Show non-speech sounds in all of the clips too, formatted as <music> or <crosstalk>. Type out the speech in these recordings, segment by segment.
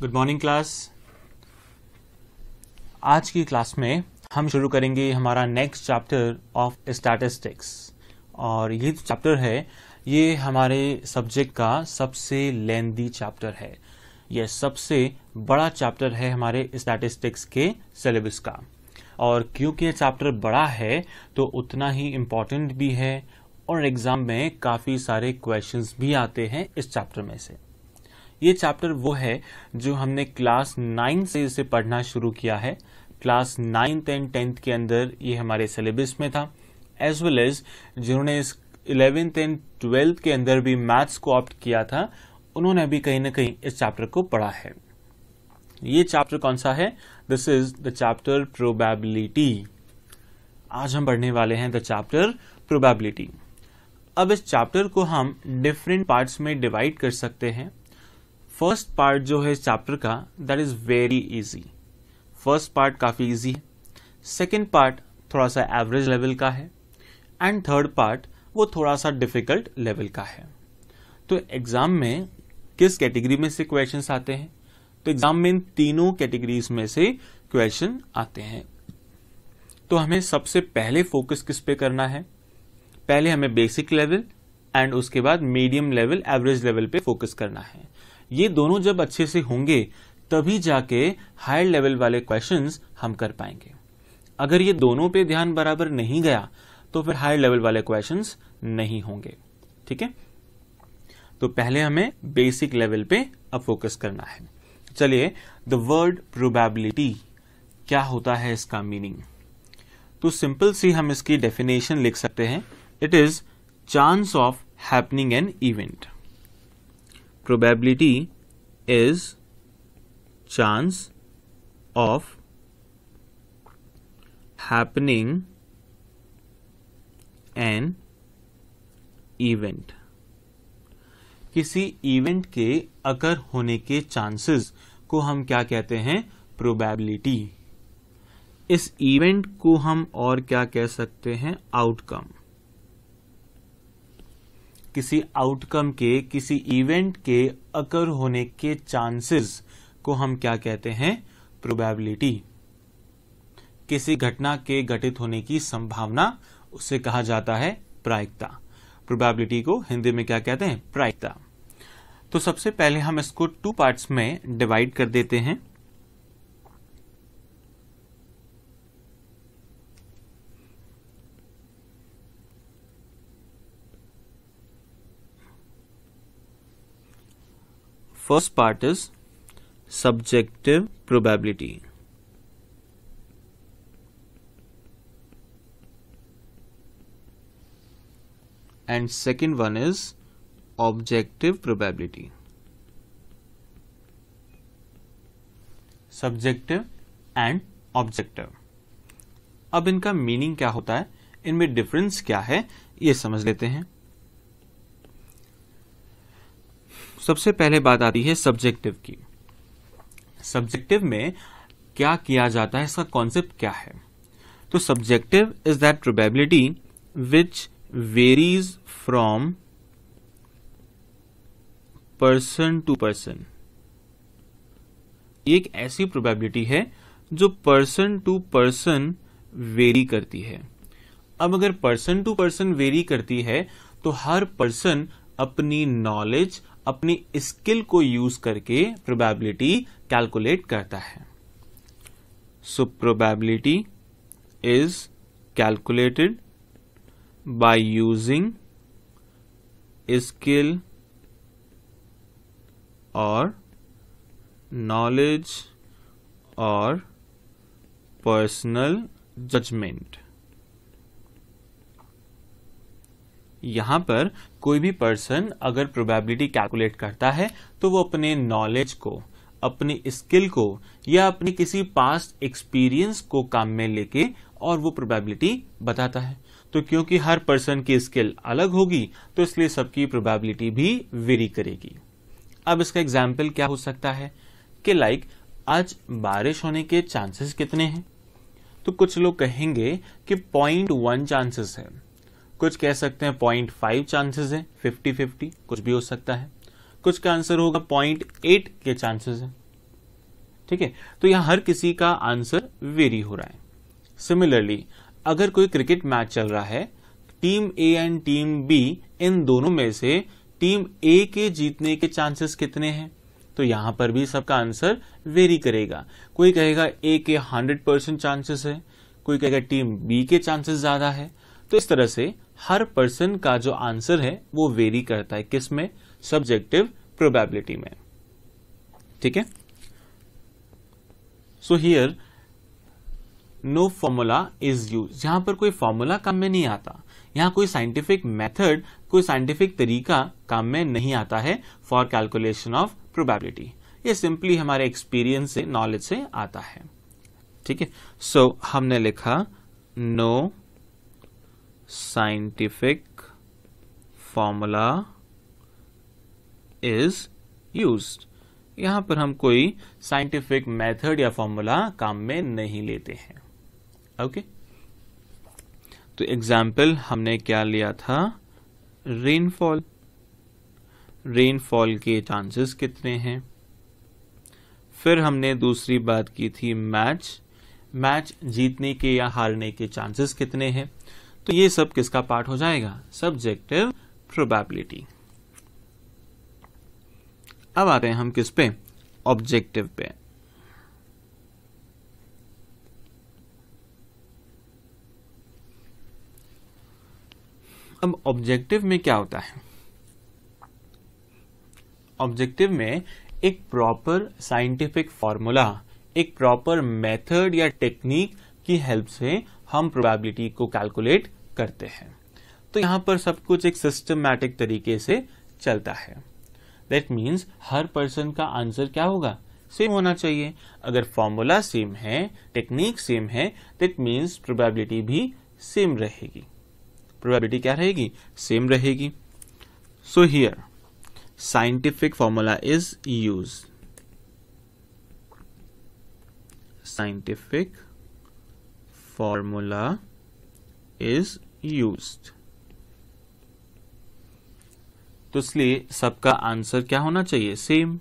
Good morning class आज की class में हम शुरू करेंगे हमारा नेक्स्ट चैप्टर ऑफ स्टैटिस्टिक्स और ये जो चैप्टर है ये हमारे सब्जेक्ट का सबसे लेंदी चैप्टर है यह सबसे बड़ा चैप्टर है हमारे स्टैटिस्टिक्स के सिलेबस का और क्योंकि यह चैप्टर बड़ा है तो उतना ही इम्पोर्टेंट भी है और एग्ज़ाम में काफ़ी सारे क्वेश्चंस भी आते हैं इस चैप्टर में से ये चैप्टर वो है जो हमने क्लास नाइन से इसे पढ़ना शुरू किया है क्लास नाइन्थ एंड टेंथ के अंदर ये हमारे सिलेबस में था एज वेल एज जिन्होंने इस इलेवेंथ एंड ट्वेल्थ के अंदर भी मैथ्स को ऑप्ट किया था उन्होंने भी कहीं ना कहीं इस चैप्टर को पढ़ा है ये चैप्टर कौन सा है this is the chapter probability आज हम पढ़ने वाले हैं द चैप्टर प्रोबेबिलिटी अब इस चैप्टर को हम डिफरेंट पार्ट्स में डिवाइड कर सकते हैं फर्स्ट पार्ट जो है चैप्टर का that is very easy first part काफ़ी इजी है सेकेंड पार्ट थोड़ा सा एवरेज लेवल का है एंड थर्ड पार्ट वो थोड़ा सा डिफिकल्ट लेवल का है तो एग्जाम में किस कैटेगरी में से क्वेश्चन आते हैं तो एग्जाम में इन तीनों कैटेगरीज में से क्वेश्चन आते हैं तो हमें सबसे पहले फोकस किस पे करना है पहले हमें बेसिक लेवल एंड उसके बाद मीडियम लेवल एवरेज लेवल पे फोकस करना है ये दोनों जब अच्छे से होंगे तभी जाके हायर लेवल वाले क्वेश्चन हम कर पाएंगे अगर ये दोनों पे ध्यान बराबर नहीं गया तो फिर हायर लेवल वाले क्वेश्चन नहीं होंगे ठीक है तो पहले हमें बेसिक लेवल पे अब फोकस करना है चलिए द वर्ड प्रोबेबिलिटी क्या होता है इसका मीनिंग तो सिंपल सी हम इसकी डेफिनेशन लिख सकते हैं it is chance of happening an event probability is chance of happening an event किसी इवेंट के अकर होने के चांसेस को हम क्या कहते हैं प्रोबेबिलिटी इस इवेंट को हम और क्या कह सकते हैं आउटकम किसी आउटकम के किसी इवेंट के अकर होने के चांसेस को हम क्या कहते हैं प्रोबेबिलिटी किसी घटना के घटित होने की संभावना उसे कहा जाता है प्रायिकता प्रोबेबिलिटी को हिंदी में क्या कहते हैं प्रायिकता तो सबसे पहले हम इसको टू पार्ट्स में डिवाइड कर देते हैं first part is subjective probability. And second one is objective probability. subjective and objective अब इनका मीनिंग क्या होता है इनमें डिफरेंस क्या है ये समझ लेते हैं सबसे पहले बात आती है सब्जेक्टिव की सब्जेक्टिव में क्या किया जाता है इसका कॉन्सेप्ट क्या है तो subjective is that probability which varies from person to person एक ऐसी प्रोबेबिलिटी है जो पर्सन टू पर्सन वेरी करती है अब अगर पर्सन टू पर्सन वेरी करती है तो हर पर्सन अपनी नॉलेज अपनी स्किल को यूज करके प्रोबेबिलिटी कैलकुलेट करता है so probability is calculated by using skill और नॉलेज और पर्सनल जजमेंट यहाँ पर कोई भी पर्सन अगर प्रोबेबिलिटी कैलकुलेट करता है तो वो अपने नॉलेज को अपने स्किल को या अपने किसी पास्ट एक्सपीरियंस को काम में लेके और वो प्रोबेबिलिटी बताता है तो क्योंकि हर पर्सन की स्किल अलग होगी तो इसलिए सबकी प्रोबेबिलिटी भी वेरी करेगी अब इसका एग्जाम्पल क्या हो सकता है कि लाइक आज बारिश होने के चांसेस कितने हैं तो कुछ लोग कहेंगे कि पॉइंट वन चांसेस है कुछ कह सकते हैं पॉइंट फाइव चांसेस है फिफ्टी फिफ्टी कुछ भी हो सकता है कुछ का आंसर होगा पॉइंट एट के चांसेस है ठीक है तो यहां हर किसी का आंसर वेरी हो रहा है सिमिलरली अगर कोई क्रिकेट मैच चल रहा है team A and team B इन दोनों में से टीम ए के जीतने के चांसेस कितने हैं तो यहां पर भी सबका आंसर वेरी करेगा कोई कहेगा ए के हंड्रेड परसेंट चांसेस है कोई कहेगा टीम बी के चांसेस ज्यादा है तो इस तरह से हर पर्सन का जो आंसर है वो वेरी करता है किस में सब्जेक्टिव प्रोबेबिलिटी में ठीक है so here no formula is use यहां पर कोई फॉर्मूला काम में नहीं आता यहां कोई साइंटिफिक मेथड कोई साइंटिफिक तरीका काम में नहीं आता है फॉर कैलकुलेशन ऑफ प्रोबेबिलिटी ये सिंपली हमारे एक्सपीरियंस से नॉलेज से आता है ठीक है सो हमने लिखा no no scientific formula is used यहां पर हम कोई साइंटिफिक मेथड या फॉर्मूला काम में नहीं लेते हैं ओके okay? तो एग्जाम्पल हमने क्या लिया था रेनफॉल रेनफॉल के चांसेस कितने हैं फिर हमने दूसरी बात की थी मैच मैच जीतने के या हारने के चांसेस कितने हैं तो ये सब किसका पार्ट हो जाएगा सब्जेक्टिव प्रोबेबिलिटी अब आते हैं हम किस पे ऑब्जेक्टिव पे अब ऑब्जेक्टिव में क्या होता है ऑब्जेक्टिव में एक प्रॉपर साइंटिफिक फॉर्मूला एक प्रॉपर मेथड या टेक्निक की हेल्प से हम प्रोबेबिलिटी को कैलकुलेट करते हैं तो यहां पर सब कुछ एक सिस्टमैटिक तरीके से चलता है दैट मीन्स हर पर्सन का आंसर क्या होगा सेम होना चाहिए अगर फॉर्मूला सेम है टेक्निक सेम है दैट मीन्स प्रोबेबिलिटी भी सेम रहेगी प्रोबेबिलिटी क्या रहेगी सेम रहेगी so here scientific formula is use scientific formula is used तो इसलिए सबका आंसर क्या होना चाहिए सेम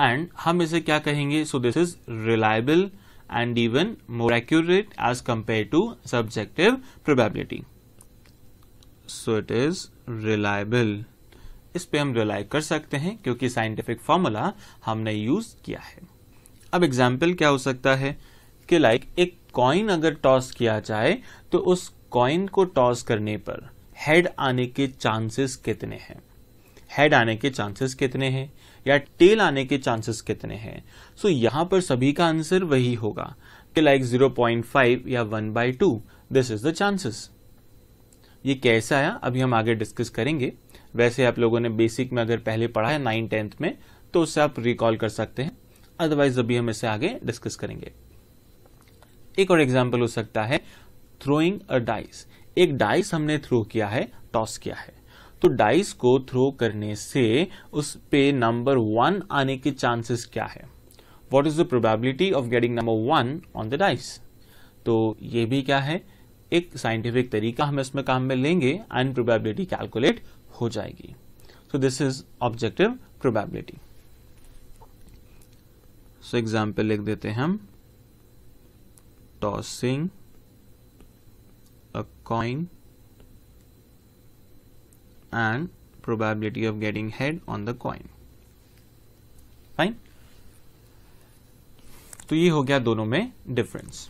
एंड हम इसे क्या कहेंगे so this is reliable and even more accurate as compare to subjective probability so it is reliable इस पे हम रिलाय कर सकते हैं क्योंकि साइंटिफिक फॉर्मूला हमने यूज किया है अब एग्जाम्पल क्या हो सकता है के लाइक एक कॉइन अगर टॉस किया जाए तो उस कॉइन को टॉस करने पर हेड आने के चांसेस कितने हैं हेड आने के चांसेस कितने हैं या टेल आने के चांसेस कितने हैं सो so, यहां पर सभी का आंसर वही होगा कि लाइक 0.5 या 1 by two this is the chances ये कैसे आया अभी हम आगे डिस्कस करेंगे वैसे आप लोगों ने बेसिक में अगर पहले पढ़ा है नाइन टेंथ में तो उससे आप रिकॉल कर सकते हैं अदरवाइज अभी हम इसे आगे डिस्कस करेंगे एक और एग्जाम्पल हो सकता है थ्रोइंग अ डाइस एक डाइस हमने थ्रो किया है टॉस किया है तो डाइस को थ्रो करने से उस पे नंबर वन आने के चांसेस क्या है what is the probability of getting number one on the dice तो ये भी क्या है एक साइंटिफिक तरीका हम इसमें काम में लेंगे एंड प्रोबेबिलिटी कैलकुलेट हो जाएगी so this is objective probability so example लिख देते हैं हम tossing a coin and probability of getting head on the coin fine तो ये हो गया दोनों में डिफरेंस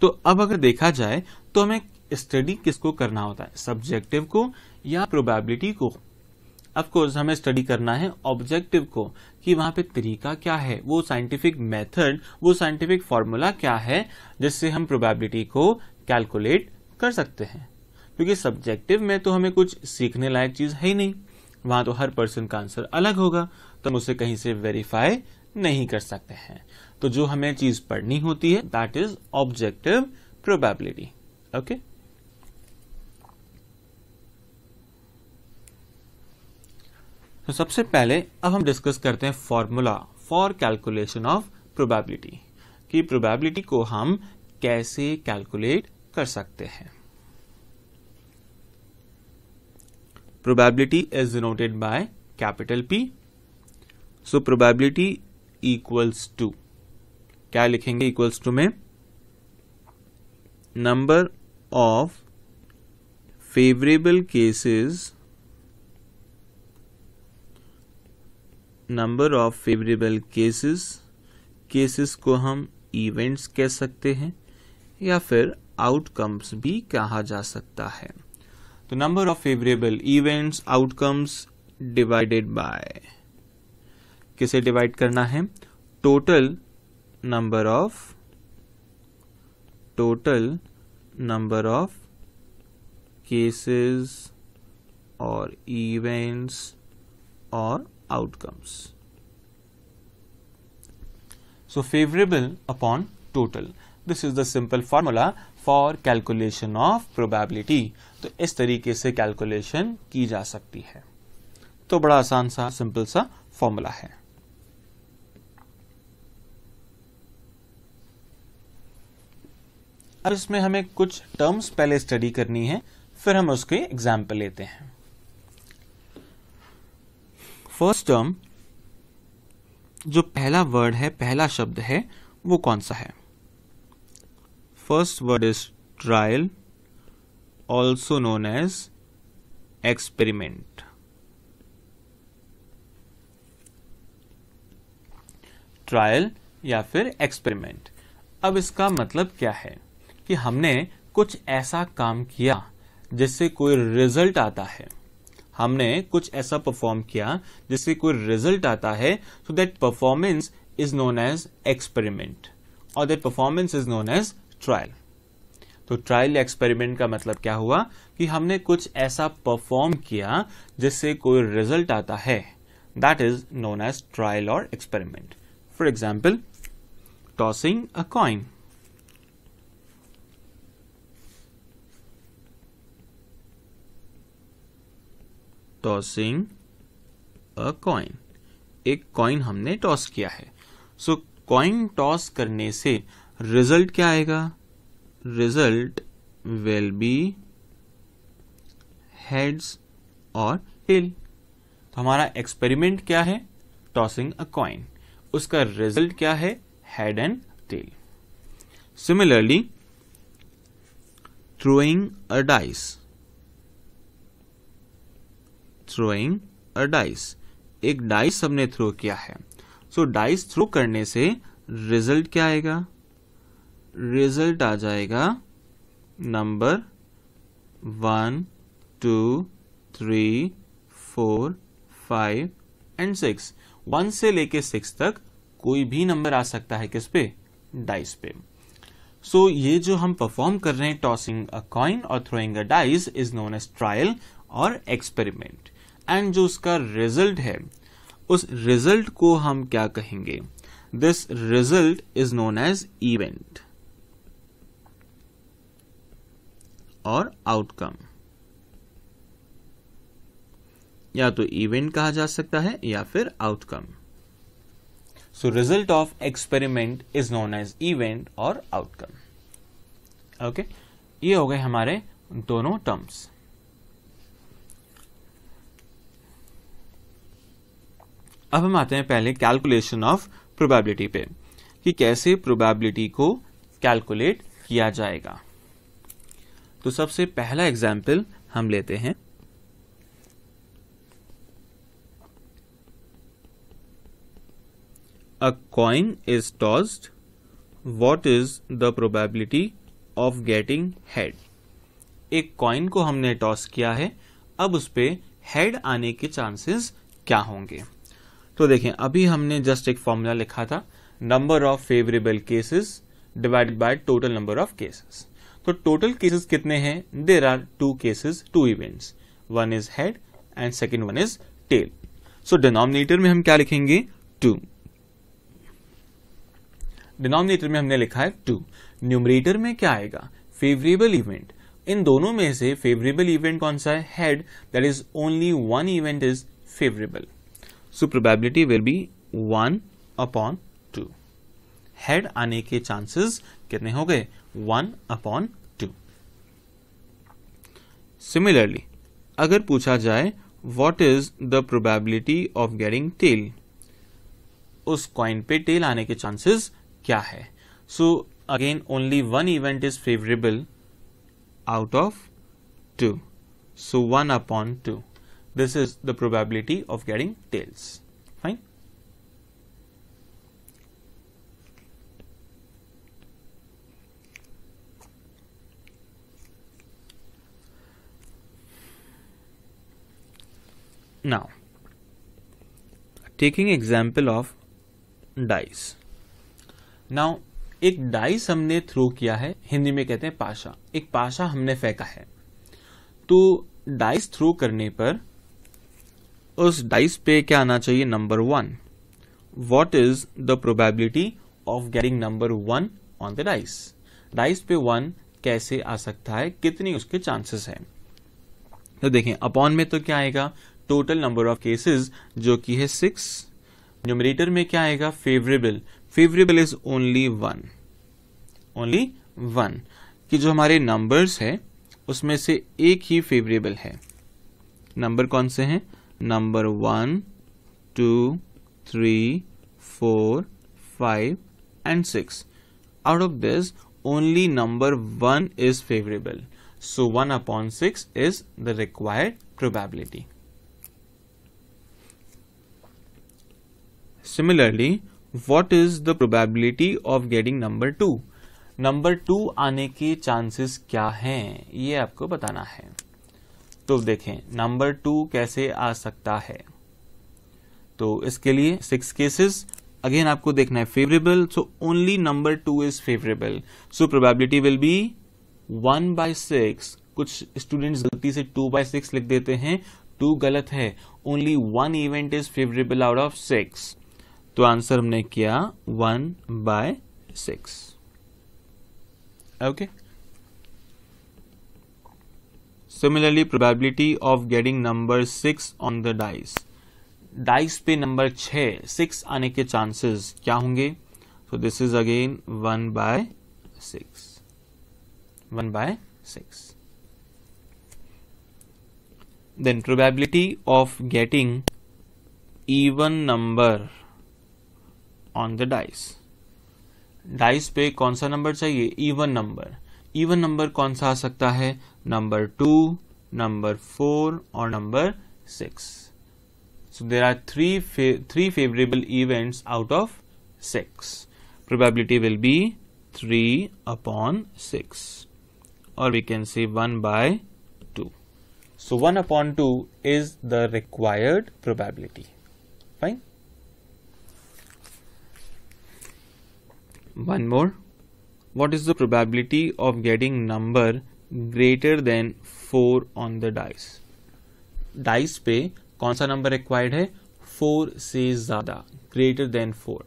तो अब अगर देखा जाए तो हमें स्टडी किसको करना होता है सब्जेक्टिव को या प्रोबेबिलिटी को अफकोर्स हमें स्टडी करना है ऑब्जेक्टिव को कि वहां पे तरीका क्या है वो साइंटिफिक मेथड वो साइंटिफिक फॉर्मूला क्या है जिससे हम प्रोबेबिलिटी को कैलकुलेट कर सकते हैं क्योंकि सब्जेक्टिव में तो हमें कुछ सीखने लायक चीज है ही नहीं वहां तो हर पर्सन का आंसर अलग होगा तो हम उसे कहीं से वेरीफाई नहीं कर सकते हैं तो जो हमें चीज पढ़नी होती है that is objective probability okay तो सबसे पहले अब हम डिस्कस करते हैं formula for calculation of probability कि प्रोबेबिलिटी को हम कैसे कैलकुलेट कर सकते हैं probability is noted by capital P so probability equals to क्या लिखेंगे इक्वल्स टू में number of favourable cases number of favourable cases cases को हम इवेंट्स कह सकते हैं या फिर आउटकम्स भी कहा जा सकता है तो number of favourable events outcomes divided by किसे डिवाइड करना है total number of total number of cases और इवेंट्स और outcomes. So favorable upon total. This is the simple formula for calculation of probability. तो इस तरीके से calculation की जा सकती है तो बड़ा आसान सा simple सा formula है अब इसमें हमें कुछ टर्म्स पहले स्टडी करनी है फिर हम उसके एग्जाम्पल लेते हैं फर्स्ट टर्म जो पहला वर्ड है पहला शब्द है वो कौन सा है first word is trial also known as experiment trial या फिर एक्सपेरिमेंट अब इसका मतलब क्या है कि हमने कुछ ऐसा काम किया जिससे कोई रिजल्ट आता है हमने कुछ ऐसा परफॉर्म किया जिससे कोई रिजल्ट आता है so that performance is known as experiment और that performance is known as trial तो ट्रायल एक्सपेरिमेंट का मतलब क्या हुआ कि हमने कुछ ऐसा परफॉर्म किया जिससे कोई रिजल्ट आता है that is known as trial और experiment for example tossing a coin tossing a coin एक कॉइन हमने टॉस किया है सो कॉइन टॉस करने से रिजल्ट क्या आएगा रिजल्ट विल बी हेड्स और टेल तो हमारा एक्सपेरिमेंट क्या है टॉसिंग अ कॉइन उसका रिजल्ट क्या है head and tail similarly throwing a dice throwing a dice एक डाइस हमने थ्रो किया है सो डाइस थ्रो करने से रिजल्ट क्या आएगा रिजल्ट आ जाएगा number one two three four five and six one से लेके सिक्स तक कोई भी नंबर आ सकता है किस पे डाइस पे सो so, ये जो हम परफॉर्म कर रहे हैं टॉसिंग अ कॉइन और throwing a dice is known as trial और एक्सपेरिमेंट एंड जो उसका रिजल्ट है उस रिजल्ट को हम क्या कहेंगे this result is known as event और आउटकम या तो इवेंट कहा जा सकता है या फिर outcome so result of experiment is known as event और आउटकम ओके ये हो गए हमारे दोनों टर्म्स अब हम आते हैं पहले कैलकुलेशन ऑफ प्रोबेबिलिटी पे कि कैसे प्रोबेबिलिटी को कैलकुलेट किया जाएगा तो सबसे पहला एग्जाम्पल हम लेते हैं a coin is tossed what is the probability of getting head एक कॉइन को हमने टॉस किया है अब उस पर हेड आने के चांसेस क्या होंगे तो देखें अभी हमने जस्ट एक फॉर्मूला लिखा था number of favourable cases divided by total number of cases तो टोटल केसेस कितने हैं there are two cases two events one is head and second one is tail so denominator में हम क्या लिखेंगे टू डिनोमिनेटर में हमने लिखा है टू न्यूमरेटर में क्या आएगा फेवरेबल इवेंट इन दोनों में से फेवरेबल इवेंट कौन सा है head that is only one event is favourable so probability will be one upon two head आने के चांसेस कितने हो गए वन अपॉन टू सिमिलरली अगर पूछा जाए what is the probability of getting tail उस कॉइन पे टेल आने के चांसेस क्या है so again only one event is favourable out of two so one upon two this is the probability of getting tails fine now taking example of dice now एक dice हमने throw किया है हिंदी में कहते हैं पाशा एक पाशा हमने फेंका है तो डाइस थ्रो करने पर उस डाइस पे क्या आना चाहिए number one what is the probability of getting number one on the dice dice पे वन कैसे आ सकता है कितनी उसके चांसेस है तो देखें अपॉन में तो क्या आएगा टोटल नंबर ऑफ केसेस जो कि है सिक्स न्यूमरेटर में क्या आएगा favourable favourable is only one only one कि जो हमारे नंबर्स है उसमें से एक ही फेवरेबल है नंबर कौन से हैं number 1, 2, 3, 4, 5 and 6. Out of this, only number 1 is favorable. So 1 upon 6 is the required probability. Similarly, what is the probability of getting number 2? Number two आने के चांसेस क्या हैं ये आपको बताना है तो देखें नंबर टू कैसे आ सकता है तो इसके लिए सिक्स केसेस अगेन आपको देखना है favourable so only number two is favourable so probability will be one by six कुछ स्टूडेंट्स गलती से टू बाय सिक्स लिख देते हैं टू गलत है only one event is favourable out of six तो आंसर हमने किया one by six okay Similarly, probability of getting number 6 on the dice. Dice pe number 6, 6 aane ke chances kya होंगे So this is again 1 by 6. 1 by 6. Then probability of getting even number on the dice. dice pe kaun sa number chahiye even number even number kaun sa आ sakta hai number 2, number 4 or number 6. So there are three, fa three favorable events out of 6. Probability will be 3 upon 6 or we can say 1 by 2. So 1 upon 2 is the required probability. Fine. One more. What is the probability of getting number Greater than four on the dice. Dice पे कौन सा number required है Four से ज्यादा Greater than four.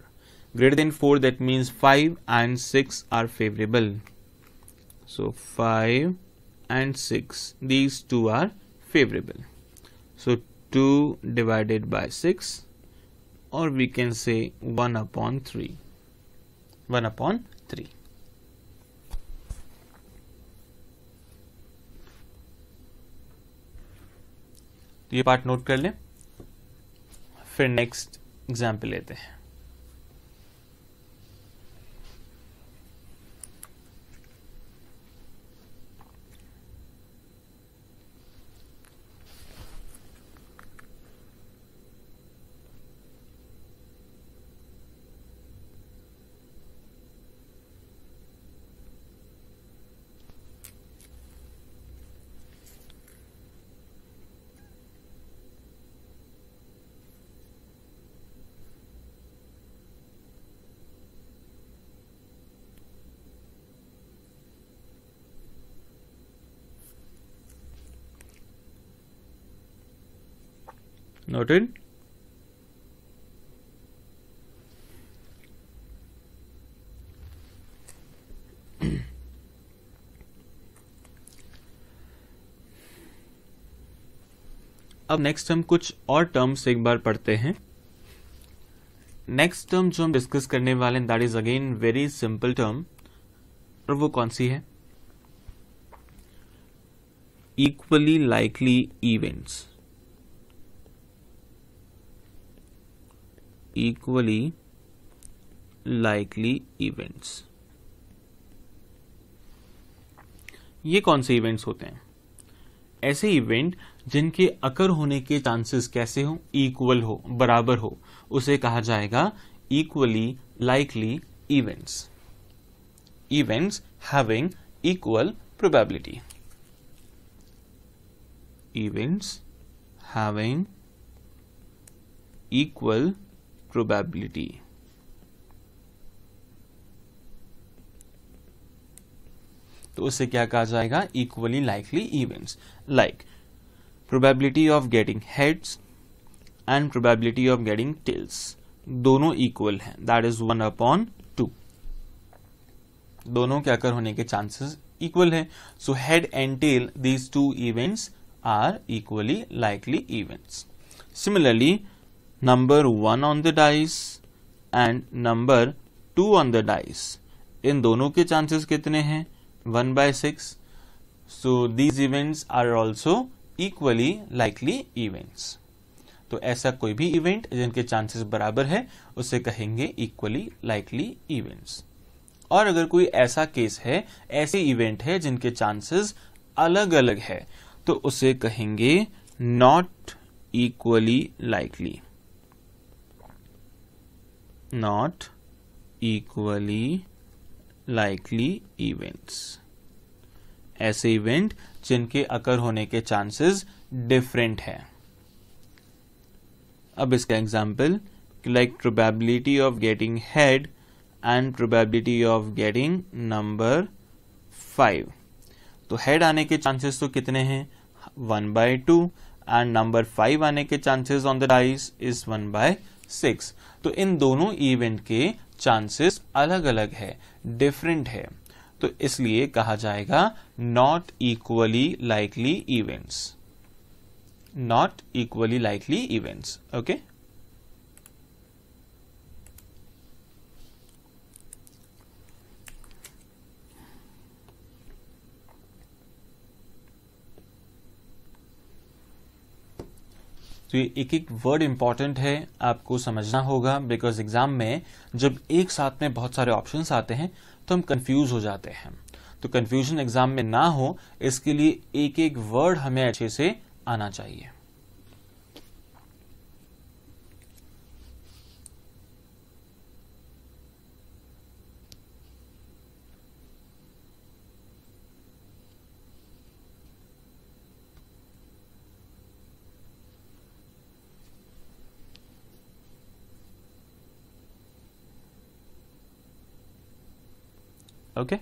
greater than 4 that means 5 and 6 are favorable so 5 and 6 these two are favorable so 2 divided by 6 or we can say 1 upon 3 1 upon 3 तो ये part note कर लें फिर नेक्स्ट एग्जाम्पल लेते हैं Noted. अब नेक्स्ट हम कुछ और टर्म्स एक बार पढ़ते हैं नेक्स्ट टर्म जो हम डिस्कस करने वाले हैं that is again very simple term और वो कौन सी है equally likely events equally likely events ये कौन से इवेंट्स होते हैं ऐसे इवेंट जिनके अकर होने के चांसेस कैसे हो इक्वल हो बराबर हो उसे कहा जाएगा equally likely events events having equal probability events having equal probability. तो उसे क्या कहा जाएगा equally likely events like probability of getting heads and probability of getting tails दोनों इक्वल हैं that is one upon two दोनों क्या कर होने के चांसेस इक्वल है so head and tail these two events are equally likely events similarly number 1 on the dice and number 2 on the dice इन दोनों के chances कितने हैं 1 by 6 so these events are also equally likely events तो ऐसा कोई भी event जिनके चांसेस बराबर है उसे कहेंगे इक्वली लाइकली इवेंट्स और अगर कोई ऐसा केस है ऐसे इवेंट है जिनके चांसेस अलग अलग है तो उसे कहेंगे not equally likely not equally likely events ऐसे इवेंट जिनके अकर होने के चांसेस डिफरेंट है अब इसका example like probability of getting head and probability of getting number five तो हेड आने के चांसेस तो कितने हैं one by two and number five आने के chances on the dice is one by six तो इन दोनों इवेंट के चांसेस अलग अलग है डिफरेंट है तो इसलिए कहा जाएगा not equally likely events not equally likely events okay तो ये एक एक वर्ड इंपॉर्टेंट है आपको समझना होगा बिकॉज एग्जाम में जब एक साथ में बहुत सारे ऑप्शन आते हैं तो हम कन्फ्यूज हो जाते हैं तो कन्फ्यूजन एग्जाम में ना हो इसके लिए एक एक वर्ड हमें अच्छे से आना चाहिए Okay.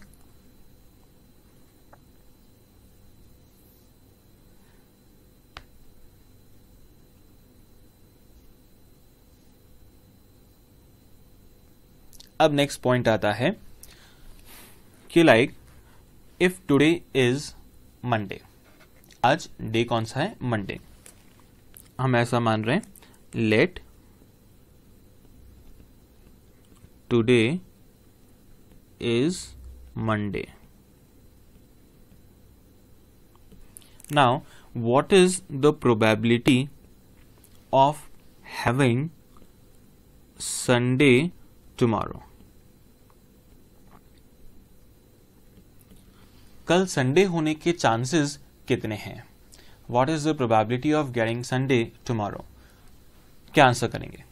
अब नेक्स्ट पॉइंट आता है कि like if today is Monday आज डे कौन सा है मंडे हम ऐसा मान रहे हैं let today is Monday. Now, what is the probability of having Sunday tomorrow? कल संडे होने के चांसेस कितने हैं what is the probability of getting Sunday tomorrow क्या आंसर करेंगे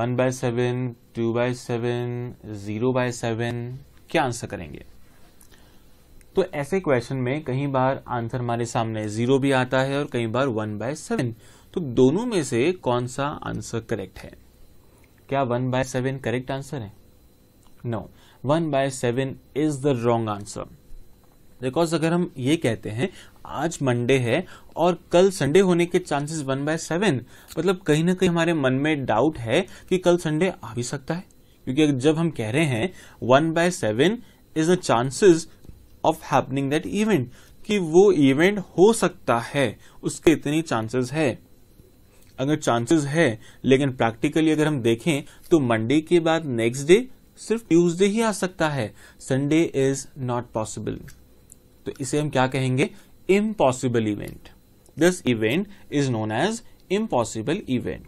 one by seven two by seven zero by seven क्या answer करेंगे तो ऐसे क्वेश्चन में कई बार आंसर हमारे सामने जीरो भी आता है और कई बार वन बाय सेवन तो दोनों में से कौन सा आंसर करेक्ट है क्या one by seven correct answer है no one by seven is the wrong answer because अगर हम ये कहते हैं आज मंडे है और कल संडे होने के चांसेस वन बाय सेवन मतलब कहीं ना कहीं हमारे मन में डाउट है कि कल संडे आ भी सकता है क्योंकि जब हम कह रहे हैं one by seven is a chances of happening that event कि वो इवेंट हो सकता है उसके इतनी चांसेस है अगर चांसेस है लेकिन प्रैक्टिकली अगर हम देखें तो मंडे के बाद नेक्स्ट डे सिर्फ ट्यूसडे ही आ सकता है संडे इज नॉट पॉसिबल तो इसे हम क्या कहेंगे impossible event this event is known as impossible event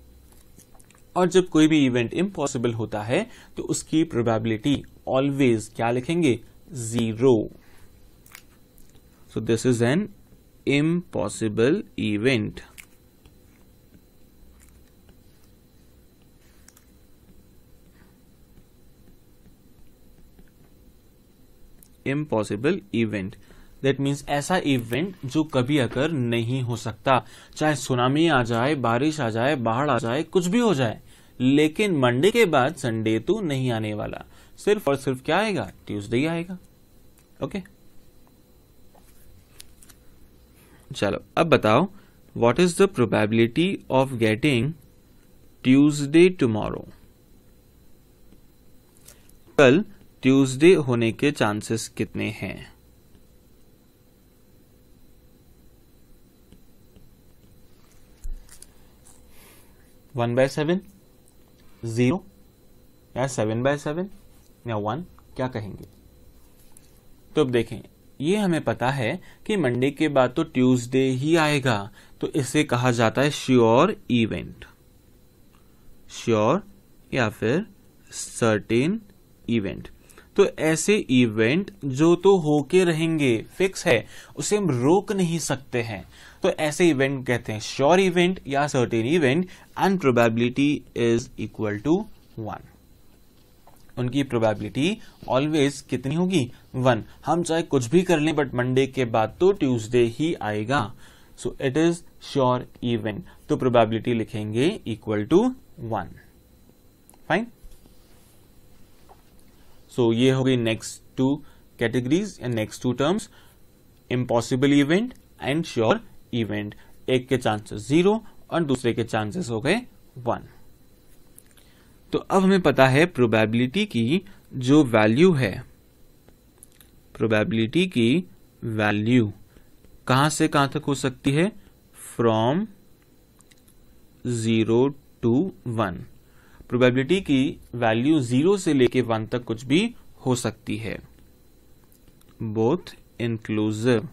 और जब कोई भी इवेंट इम्पॉसिबल होता है तो उसकी प्रोबेबिलिटी ऑलवेज क्या लिखेंगे zero so this is an impossible event impossible event that means ऐसा इवेंट जो कभी अगर नहीं हो सकता चाहे सुनामी आ जाए बारिश आ जाए बाढ़ आ जाए कुछ भी हो जाए लेकिन मंडे के बाद संडे तो नहीं आने वाला सिर्फ और सिर्फ क्या आएगा ट्यूसडे ही आएगा ओके चलो अब बताओ what is the probability of getting Tuesday tomorrow कल ट्यूसडे होने के चांसेस कितने हैं वन बाय सेवन ज़ीरो या सेवन बाय सेवन या वन क्या कहेंगे तो अब देखें ये हमें पता है कि मंडे के बाद तो ट्यूसडे ही आएगा तो इसे कहा जाता है श्योर इवेंट श्योर या फिर सर्टेन इवेंट तो ऐसे इवेंट जो तो होके रहेंगे फिक्स है उसे हम रोक नहीं सकते हैं तो ऐसे इवेंट कहते हैं श्योर इवेंट या certain event and probability is equal to one उनकी प्रोबेबिलिटी ऑलवेज कितनी होगी वन हम चाहे कुछ भी कर लें बट मंडे के बाद तो ट्यूसडे ही आएगा so it is sure event तो प्रोबेबिलिटी लिखेंगे equal to one fine so ये हो गई next two categories and next two terms impossible event and sure event एक के चांसेस जीरो और दूसरे के चांसेस हो गए वन तो अब हमें पता है प्रोबेबिलिटी की जो वैल्यू है प्रोबेबिलिटी की वैल्यू कहां से कहां तक हो सकती है from zero to one probability की वैल्यू जीरो से लेके वन तक कुछ भी हो सकती है both inclusive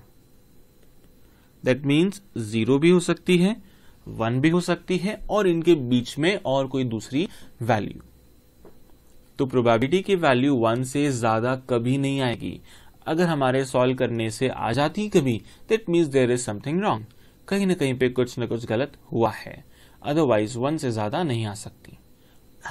that means zero भी हो सकती है वन भी हो सकती है और इनके बीच में और कोई दूसरी वैल्यू तो प्रोबेबिलिटी की वैल्यू वन से ज्यादा कभी नहीं आएगी अगर हमारे सॉल्व करने से आ जाती कभी that means there is something wrong कहीं ना कहीं पे कुछ ना कुछ गलत हुआ है अदरवाइज वन से ज्यादा नहीं आ सकती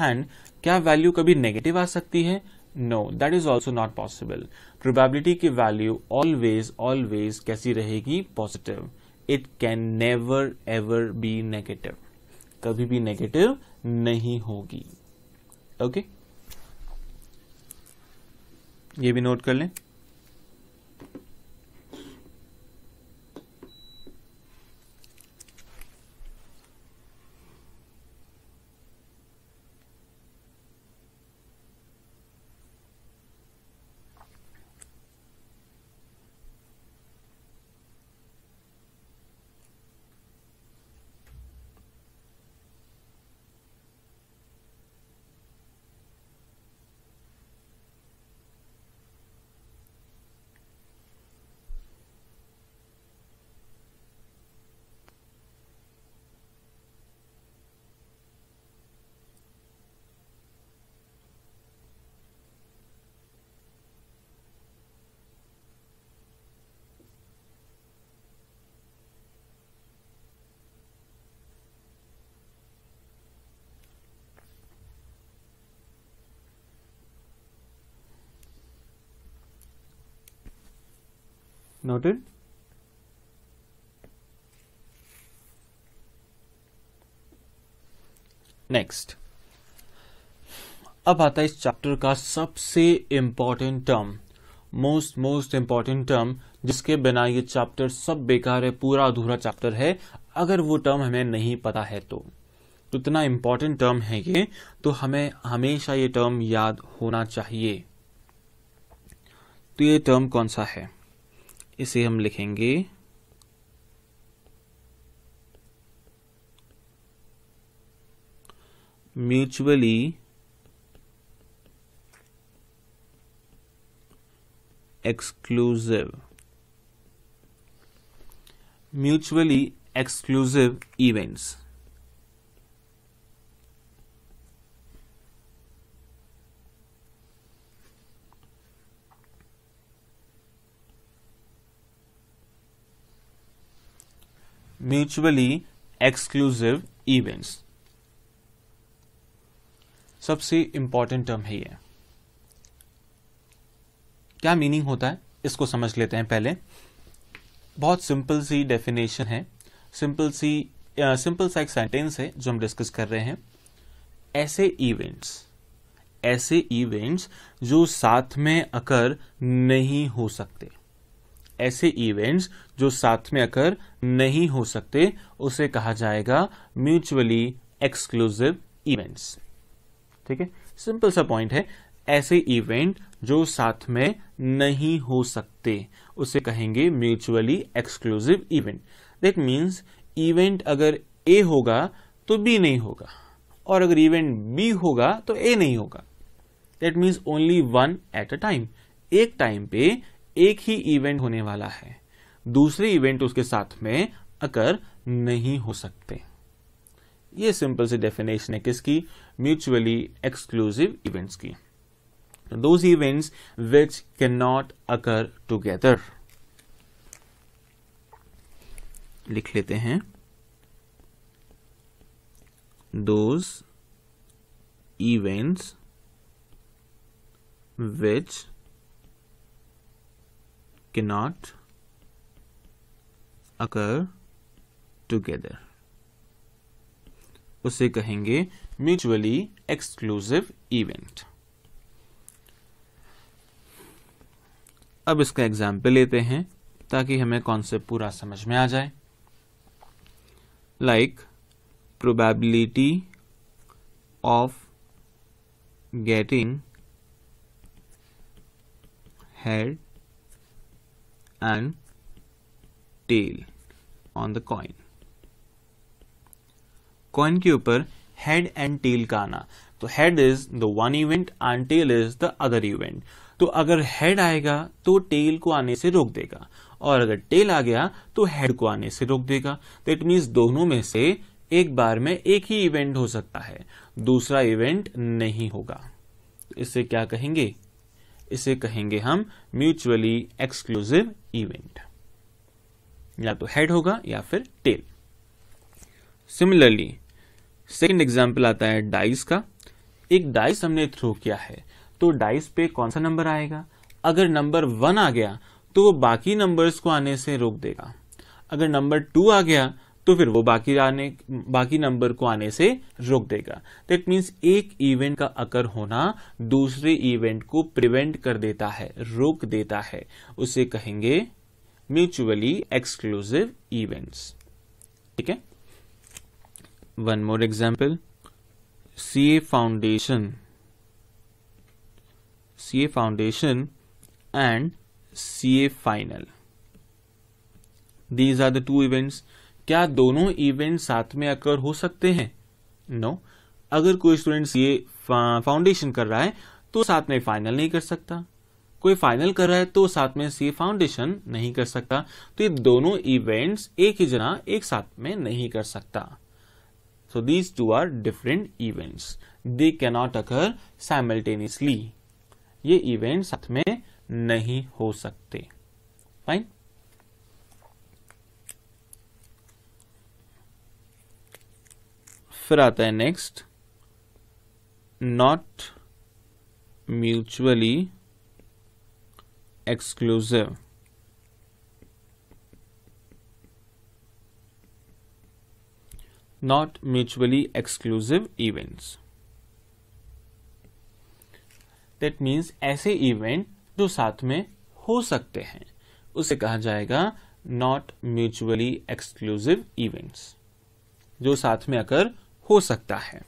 एंड क्या वैल्यू कभी नेगेटिव आ सकती है no that is also not possible probability की वैल्यू ऑलवेज ऑलवेज कैसी रहेगी positive it can never ever be negative कभी भी नेगेटिव नहीं होगी ओके okay? ये भी नोट कर लें noted. नेक्स्ट अब आता है इस चैप्टर का सबसे important term most most important term जिसके बिना ये चैप्टर सब बेकार है पूरा अधूरा चैप्टर है अगर वो टर्म हमें नहीं पता है तो, तो इतना इंपॉर्टेंट टर्म है ये तो हमें हमेशा ये टर्म याद होना चाहिए तो ये टर्म कौन सा है इसे हम लिखेंगे mutually exclusive mutually exclusive events mutually exclusive events सबसे इंपॉर्टेंट टर्म है ये क्या मीनिंग होता है इसको समझ लेते हैं पहले बहुत सिंपल सी डेफिनेशन है सिंपल सी सिंपल सा एक सेंटेंस है जो हम डिस्कस कर रहे हैं ऐसे इवेंट्स ऐसे इवेंट्स जो साथ में अकर नहीं हो सकते ऐसे इवेंट्स जो साथ में अकर नहीं हो सकते उसे कहा जाएगा म्यूचुअली एक्सक्लूसिव इवेंट्स ठीक है सिंपल सा पॉइंट है ऐसे इवेंट जो साथ में नहीं हो सकते उसे कहेंगे mutually exclusive event that means event अगर ए होगा तो बी नहीं होगा और अगर इवेंट बी होगा तो ए नहीं होगा that means only one at a time एक टाइम पे एक ही इवेंट होने वाला है दूसरे इवेंट उसके साथ में अकर नहीं हो सकते ये सिंपल सी डेफिनेशन है किसकी म्यूचुअली एक्सक्लूसिव इवेंट्स की those events which can not occur together लिख लेते हैं those events which cannot occur together. उसे कहेंगे म्यूचुअली एक्सक्लूसिव इवेंट अब इसका एग्जाम्पल लेते हैं ताकि हमें कॉन्सेप्ट पूरा समझ में आ जाए like probability of getting head and tail on the coin coin के ऊपर हेड एंड टेल का आना तो head is the one event and tail is the other event तो अगर हेड आएगा तो टेल को आने से रोक देगा और अगर टेल आ गया तो हेड को आने से रोक देगा दैट तो मीन्स दोनों में से एक बार में एक ही इवेंट हो सकता है दूसरा इवेंट नहीं होगा तो इससे क्या कहेंगे इसे कहेंगे हम म्यूचुअली एक्सक्लूसिव इवेंट या तो हेड होगा या फिर टेल सिमिलरली सेकेंड एग्जाम्पल आता है डाइस का एक डाइस हमने थ्रो किया है तो डाइस पे कौन सा नंबर आएगा अगर नंबर वन आ गया तो वो बाकी नंबर्स को आने से रोक देगा अगर नंबर टू आ गया तो फिर वो बाकी आने बाकी नंबर को आने से रोक देगा दैट मीन्स एक इवेंट का अकर होना दूसरे इवेंट को प्रिवेंट कर देता है रोक देता है उसे कहेंगे म्यूचुअली एक्सक्लूसिव इवेंट्स ठीक है one more example C A foundation C A foundation and C A final these are the two events क्या दोनों इवेंट साथ में अकर हो सकते हैं नो no. अगर कोई स्टूडेंट्स ये फाउंडेशन कर रहा है तो साथ में फाइनल नहीं कर सकता कोई फाइनल कर रहा है तो साथ में सी फाउंडेशन नहीं कर सकता तो ये दोनों इवेंट्स एक ही जना एक साथ में नहीं कर सकता so these two are different events they cannot occur simultaneously ये इवेंट साथ में नहीं हो सकते फाइन फिर आता है next not mutually exclusive not mutually exclusive events that means ऐसे इवेंट जो साथ में हो सकते हैं उसे कहा जाएगा नॉट म्यूचुअली एक्सक्लूसिव इवेंट्स जो साथ में अगर हो सकता है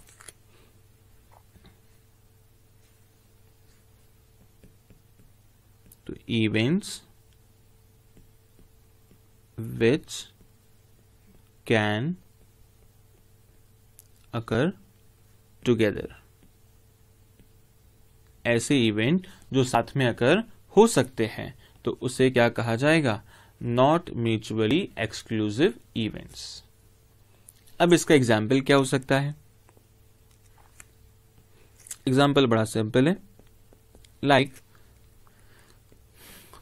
तो events which can occur together ऐसे इवेंट जो साथ में अकर हो सकते हैं तो उसे क्या कहा जाएगा नॉट म्यूचुअली एक्सक्लूसिव इवेंट्स अब इसका एग्जाम्पल क्या हो सकता है एग्जाम्पल बड़ा सिंपल है like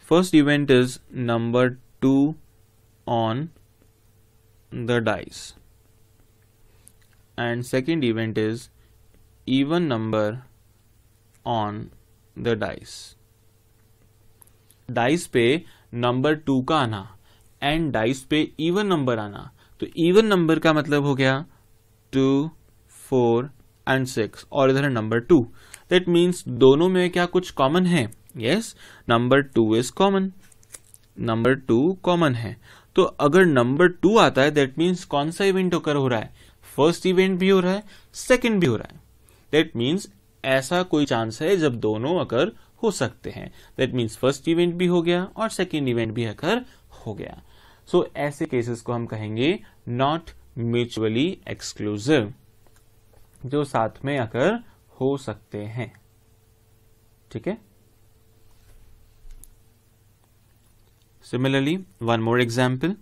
first event is number two on the dice and second event is even number on the dice dice पे नंबर टू का आना एंड डाइस पे इवन नंबर आना तो इवन नंबर का मतलब हो गया टू फोर एंड सिक्स और इधर नंबर टू दैट मीन्स दोनों में क्या कुछ कॉमन है yes number two is common number two common है तो अगर नंबर टू आता है दैट मीन्स कौन सा इवेंट ओकर हो रहा है फर्स्ट इवेंट भी हो रहा है सेकेंड भी हो रहा है दैट मीन्स ऐसा कोई चांस है जब दोनों अगर हो सकते हैं दैट मीन्स फर्स्ट इवेंट भी हो गया और सेकेंड इवेंट भी अगर हो गया सो so, ऐसे केसेस को हम कहेंगे नॉट म्यूचुअली एक्सक्लूसिव जो साथ में आकर हो सकते हैं ठीक है similarly one more example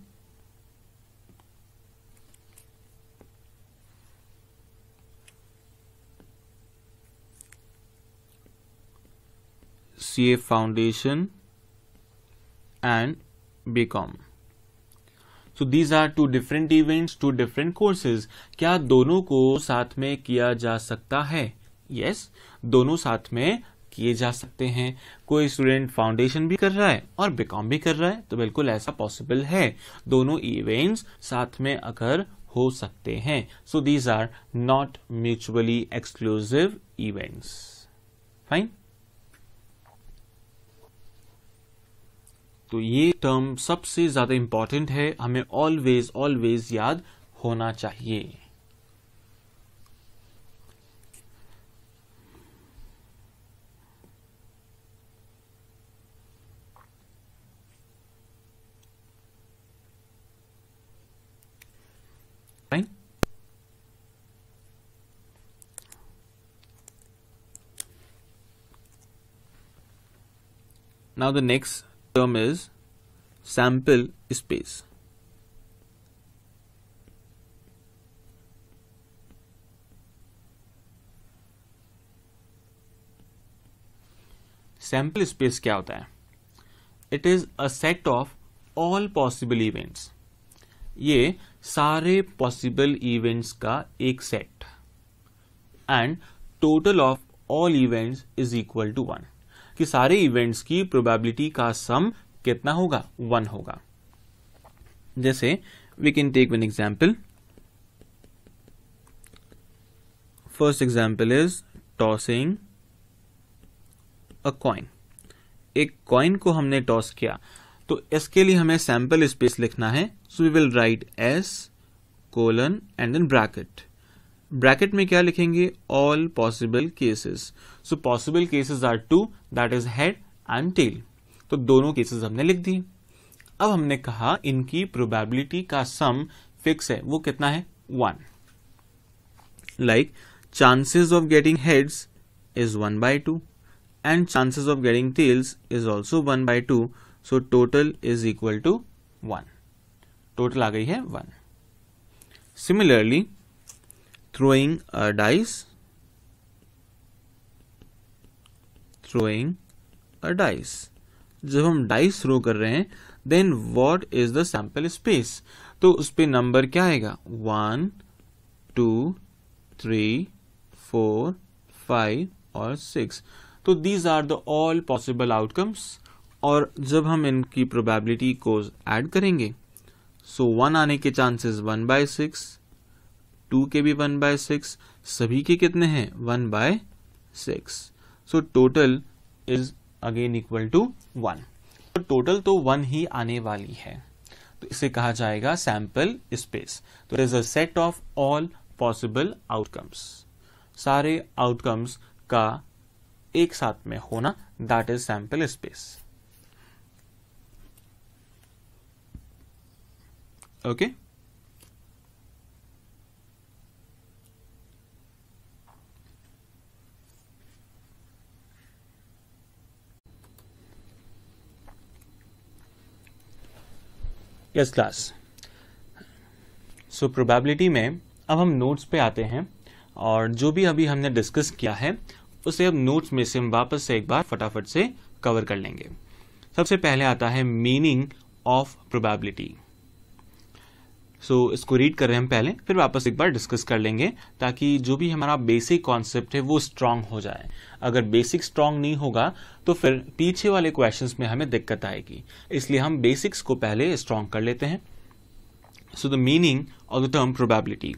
C A foundation and B com so these are two different events two different courses क्या दोनों को साथ में किया जा सकता है यस yes, दोनों साथ में किए जा सकते हैं कोई स्टूडेंट फाउंडेशन भी कर रहा है और बीकॉम भी कर रहा है तो बिल्कुल ऐसा पॉसिबल है दोनों इवेंट्स साथ में अगर हो सकते हैं so these are not mutually exclusive events fine तो ये टर्म सबसे ज्यादा इंपॉर्टेंट है हमें ऑलवेज ऑलवेज याद होना चाहिए Now the next term is sample space. Sample space क्या होता है it is a set of all possible events ये सारे पॉसिबल इवेंट्स का एक set and total of all events is equal to one कि सारे इवेंट्स की प्रोबेबिलिटी का सम कितना होगा वन होगा जैसे we can take one example first example is tossing a coin एक कॉइन को हमने टॉस किया तो इसके लिए हमें सैंपल स्पेस लिखना है so we will write S colon and then bracket bracket में क्या लिखेंगे all possible cases so possible cases are two that is head and tail तो दोनों केसेस हमने लिख दिए अब हमने कहा इनकी प्रोबेबिलिटी का सम फिक्स है वो कितना है one like chances of getting heads is one by two and chances of getting tails is also one by two so total is equal to one total आ गई है one similarly throwing a dice throwing a dice जब हम dice throw कर रहे हैं then what is the sample space तो उस पर नंबर क्या आएगा one two three four five और सिक्स तो these are the all possible outcomes और जब हम इनकी प्रोबेबिलिटी को एड करेंगे सो so वन आने के chances one by six two के भी वन बाय सिक्स सभी के कितने हैं one by six so total is again equal to one तो टोटल तो वन ही आने वाली है तो इसे कहा जाएगा सैंपल स्पेस तो is a set of all possible outcomes सारे आउटकम्स का एक साथ में होना that is sample space okay yes class so probability में अब हम नोट्स पे आते हैं और जो भी अभी हमने डिस्कस किया है उसे अब नोट्स में से हम वापस से एक बार फटाफट से कवर कर लेंगे सबसे पहले आता है meaning of probability so so, इसको रीड कर रहे हैं हम पहले फिर वापस एक बार डिस्कस कर लेंगे ताकि जो भी हमारा बेसिक कॉन्सेप्ट है वो स्ट्रांग हो जाए अगर बेसिक स्ट्रांग नहीं होगा तो फिर पीछे वाले क्वेश्चन में हमें दिक्कत आएगी इसलिए हम बेसिक्स को पहले स्ट्रांग कर लेते हैं so the meaning of the term probability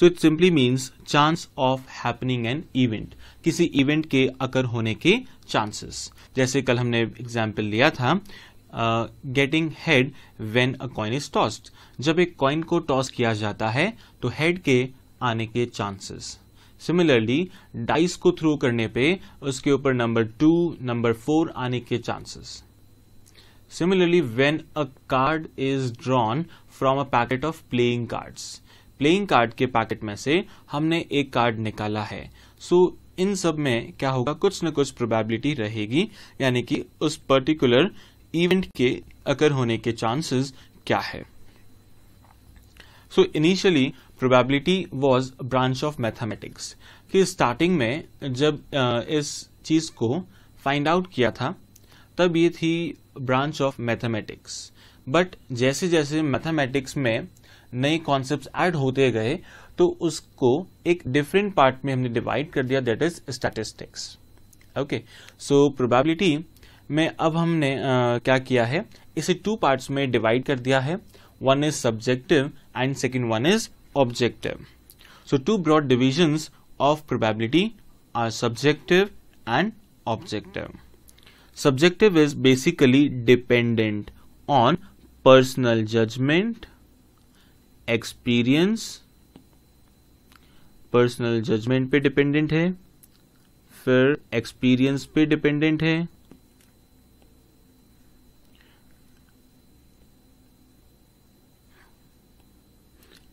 so it simply means chance of happening an event किसी इवेंट के अकर होने के चांसेस जैसे कल हमने एग्जाम्पल लिया था getting head when a coin is tossed जब एक कॉइन को टॉस किया जाता है तो हेड के आने के चांसेस सिमिलरली डाइस को थ्रो करने पे उसके ऊपर नंबर टू नंबर फोर आने के chances similarly when a card is drawn from a packet of playing cards playing card के पैकेट में से हमने एक कार्ड निकाला है सो so, इन सब में क्या होगा कुछ ना कुछ प्रोबेबिलिटी रहेगी यानी कि उस पर्टिकुलर इवेंट के अकर होने के चांसेस क्या है so initially probability was branch of mathematics कि स्टार्टिंग में जब इस चीज को फाइंड आउट किया था तब ये थी ब्रांच ऑफ मैथमेटिक्स बट जैसे जैसे मैथमेटिक्स में नए कॉन्सेप्ट ऐड होते गए तो उसको एक डिफरेंट पार्ट में हमने डिवाइड कर दिया that is statistics okay so probability में अब हमने आ, क्या किया है इसे टू पार्ट्स में डिवाइड कर दिया है one is subjective and second one is objective so two broad divisions of probability are subjective and objective subjective is basically dependent on personal judgement experience personal judgement पे dependent है फिर experience पे dependent है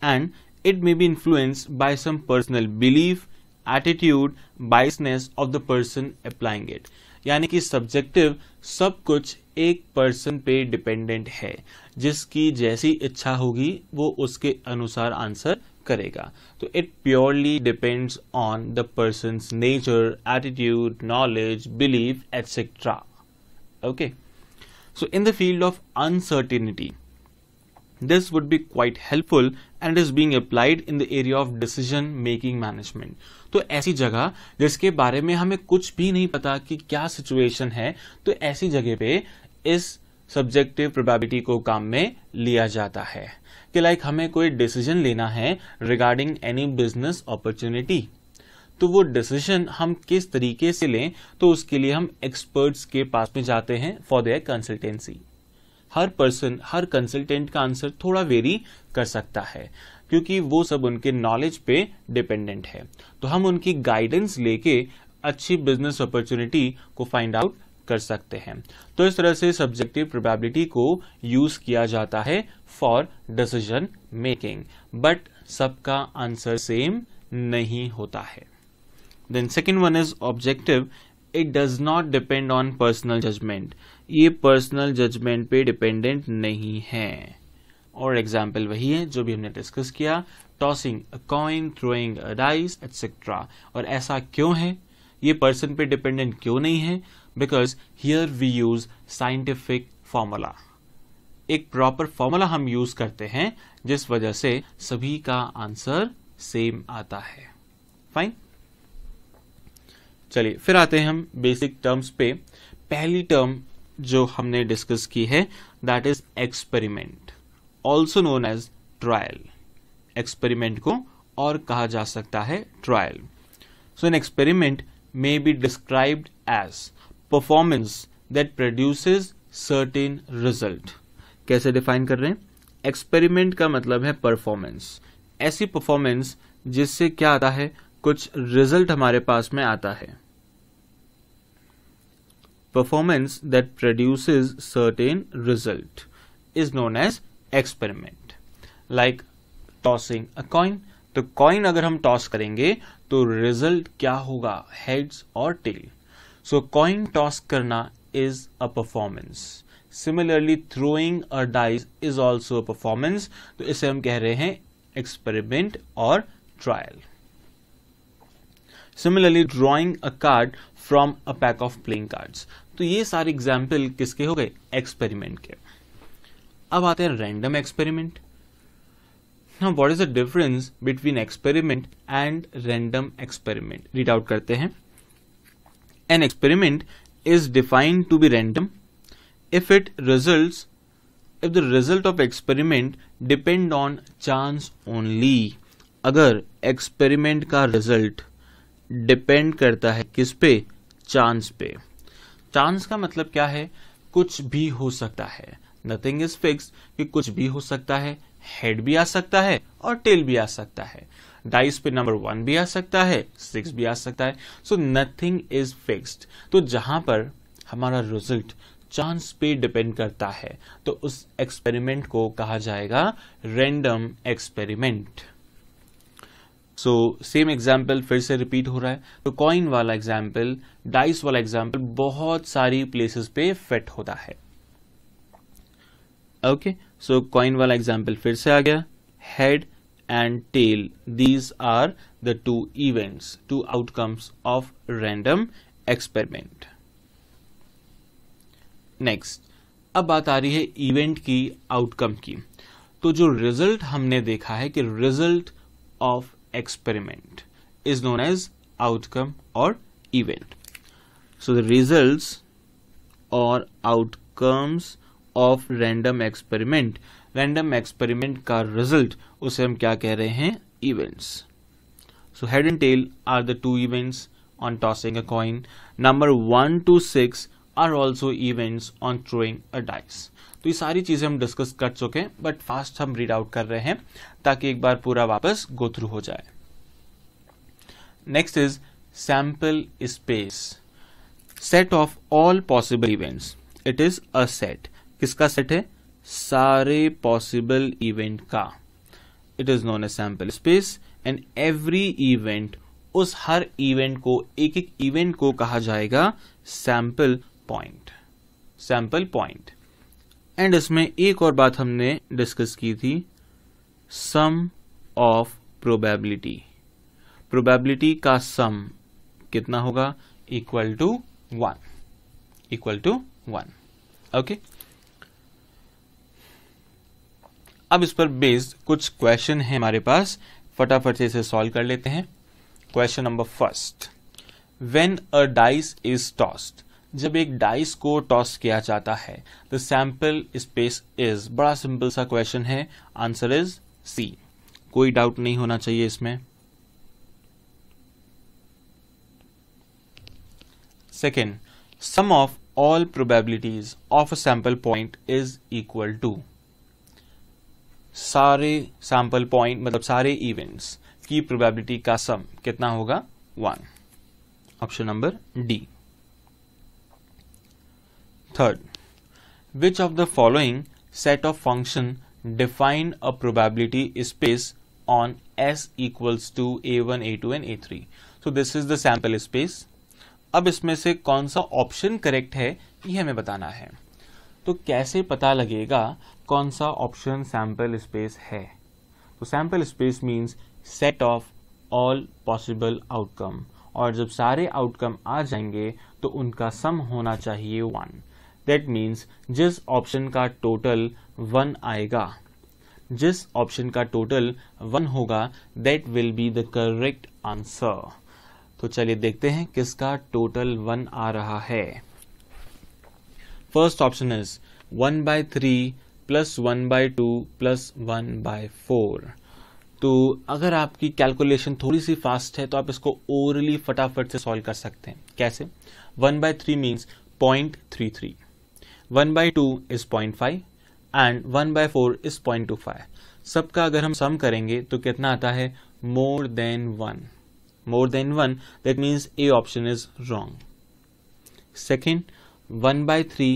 and it may be influenced by some personal belief, attitude, biasness of the person applying it. यानी कि subjective सब कुछ एक पर्सन पे डिपेंडेंट है जिसकी जैसी इच्छा होगी वो उसके अनुसार आंसर करेगा तो it purely depends on the person nature attitude knowledge believe etcetera okay so in the field of uncertainty this would be quite helpful and is being applied in the area of decision making management तो ऐसी जगह जिसके बारे में हमें कुछ भी नहीं पता कि क्या सिचुएशन है तो ऐसी जगह पे इस सब्जेक्टिव प्रोबेबिलिटी को काम में लिया जाता है कि लाइक हमें कोई डिसीजन लेना है रिगार्डिंग एनी बिजनेस अपॉर्चुनिटी तो वो डिसीजन हम किस तरीके से लें तो उसके लिए हम एक्सपर्ट्स के पास में जाते हैं फॉर देयर कंसल्टेंसी हर पर्सन हर कंसल्टेंट का आंसर थोड़ा वेरी कर सकता है क्योंकि वो सब उनके नॉलेज पे डिपेंडेंट है तो हम उनकी गाइडेंस लेके अच्छी बिजनेस अपॉर्चुनिटी को फाइंड आउट कर सकते हैं तो इस तरह से सब्जेक्टिव प्रोबेबिलिटी को यूज किया जाता है फॉर डिसीजन मेकिंग बट सबका आंसर सेम नहीं होता है then second one is objective it does not depend on personal judgement ये पर्सनल जजमेंट पे डिपेंडेंट नहीं है और एग्जाम्पल वही है जो भी हमने डिस्कस किया tossing coin throwing dice etcetera और ऐसा क्यों है ये पर्सन पे डिपेंडेंट क्यों नहीं है because here we use scientific formula एक प्रॉपर फॉर्मूला हम यूज करते हैं जिस वजह से सभी का आंसर सेम आता है फाइन चलिए फिर आते हैं हम बेसिक टर्म्स पे पहली टर्म जो हमने डिस्कस की है that is experiment also known as trial experiment को और कहा जा सकता है trial so an experiment may be describe as performance that produces certain result कैसे डिफाइन कर रहे हैं एक्सपेरिमेंट का मतलब है परफॉर्मेंस ऐसी परफॉर्मेंस जिससे क्या आता है कुछ रिजल्ट हमारे पास में आता है performance that produce certain result is known as experiment like tossing a coin तो कॉइन अगर हम टॉस करेंगे तो रिजल्ट क्या होगा हेड्स और टेल सो कॉइन टॉस करना is a performance similarly throwing a dice is also a performance तो इसे हम कह रहे हैं एक्सपेरिमेंट और trial similarly drawing a card from a pack of playing cards तो ये सारे एग्जाम्पल किसके हो गए एक्सपेरिमेंट के अब आते हैं random experiment now what is the difference between experiment and random experiment read out करते हैं an experiment is defined to be random if it result if the result of experiment depend on chance only अगर experiment का result depend करता है किस पे chance पे chance का मतलब क्या है कुछ भी हो सकता है नथिंग इज फिक्स कि कुछ भी हो सकता है हेड भी आ सकता है और टेल भी आ सकता है डाइस पे नंबर वन भी आ सकता है सिक्स भी आ सकता है सो नथिंग इज फिक्स्ड तो जहां पर हमारा रिजल्ट चांस पे डिपेंड करता है तो उस एक्सपेरिमेंट को कहा जाएगा random experiment so same example फिर से रिपीट हो रहा है तो कॉइन वाला एग्जाम्पल डाइस वाला एग्जाम्पल बहुत सारी प्लेसेस पे फिट होता है ओके सो कॉइन वाला एग्जाम्पल फिर से आ गया head and tail these are the two events two outcomes of random experiment next अब बात आ रही है इवेंट की आउटकम की तो जो रिजल्ट हमने देखा है कि result of experiment is known as outcome or event. So the results or outcomes of random experiment random experiment का result उसे हम क्या कह रहे हैं events. So head and tail are the two events on tossing a coin. Number 1 to 6 are also events on throwing a dice. तो ये सारी चीज़ें हम डिस्कस कर चुके हैं बट फास्ट हम रीड आउट कर रहे हैं ताकि एक बार पूरा वापस गो थ्रू हो जाए next is sample space set of all possible events it is a set किसका सेट है सारे पॉसिबल इवेंट का it is known a sample space and every event उस हर इवेंट को एक एक इवेंट को कहा जाएगा sample point sample point and इसमें एक और बात हमने डिस्कस की थी सम ऑफ प्रोबेबिलिटी प्रोबेबिलिटी का सम कितना होगा equal to one equal to one okay अब इस पर बेस्ड कुछ क्वेश्चन है हमारे पास फटाफट से इसे सॉल्व कर लेते हैं question number first when a dice is tossed जब एक डाइस को टॉस किया जाता है द सैंपल स्पेस इज बड़ा सिंपल सा क्वेश्चन है आंसर इज सी कोई डाउट नहीं होना चाहिए इसमें second sum of all probabilities of a sample point is equal to सारे सैम्पल पॉइंट मतलब सारे इवेंट्स की प्रोबेबिलिटी का सम कितना होगा one option number D Third, which of the following set of function define a probability space on S equals to A1, A2 and A3. So this is the sample space. अब इसमें से कौन सा option correct है ये हमें बताना है तो कैसे पता लगेगा कौन सा ऑप्शन सैम्पल स्पेस है तो sample space means set of all possible outcome और जब सारे आउटकम आ जाएंगे तो उनका सम होना चाहिए वन दैट मीन्स जिस ऑप्शन का टोटल वन आएगा जिस ऑप्शन का टोटल वन होगा that will be the correct answer तो चलिए देखते हैं किसका टोटल वन आ रहा है first option is one by three plus one by two plus one bye four तो अगर आपकी कैलकुलेशन थोड़ी सी फास्ट है तो आप इसको ओरली फटाफट से सॉल्व कर सकते हैं कैसे one by three means point three three one by two is point five and one bye four is point two five सबका अगर हम सम करेंगे तो कितना आता है more than one more than one that means A option is wrong second one by three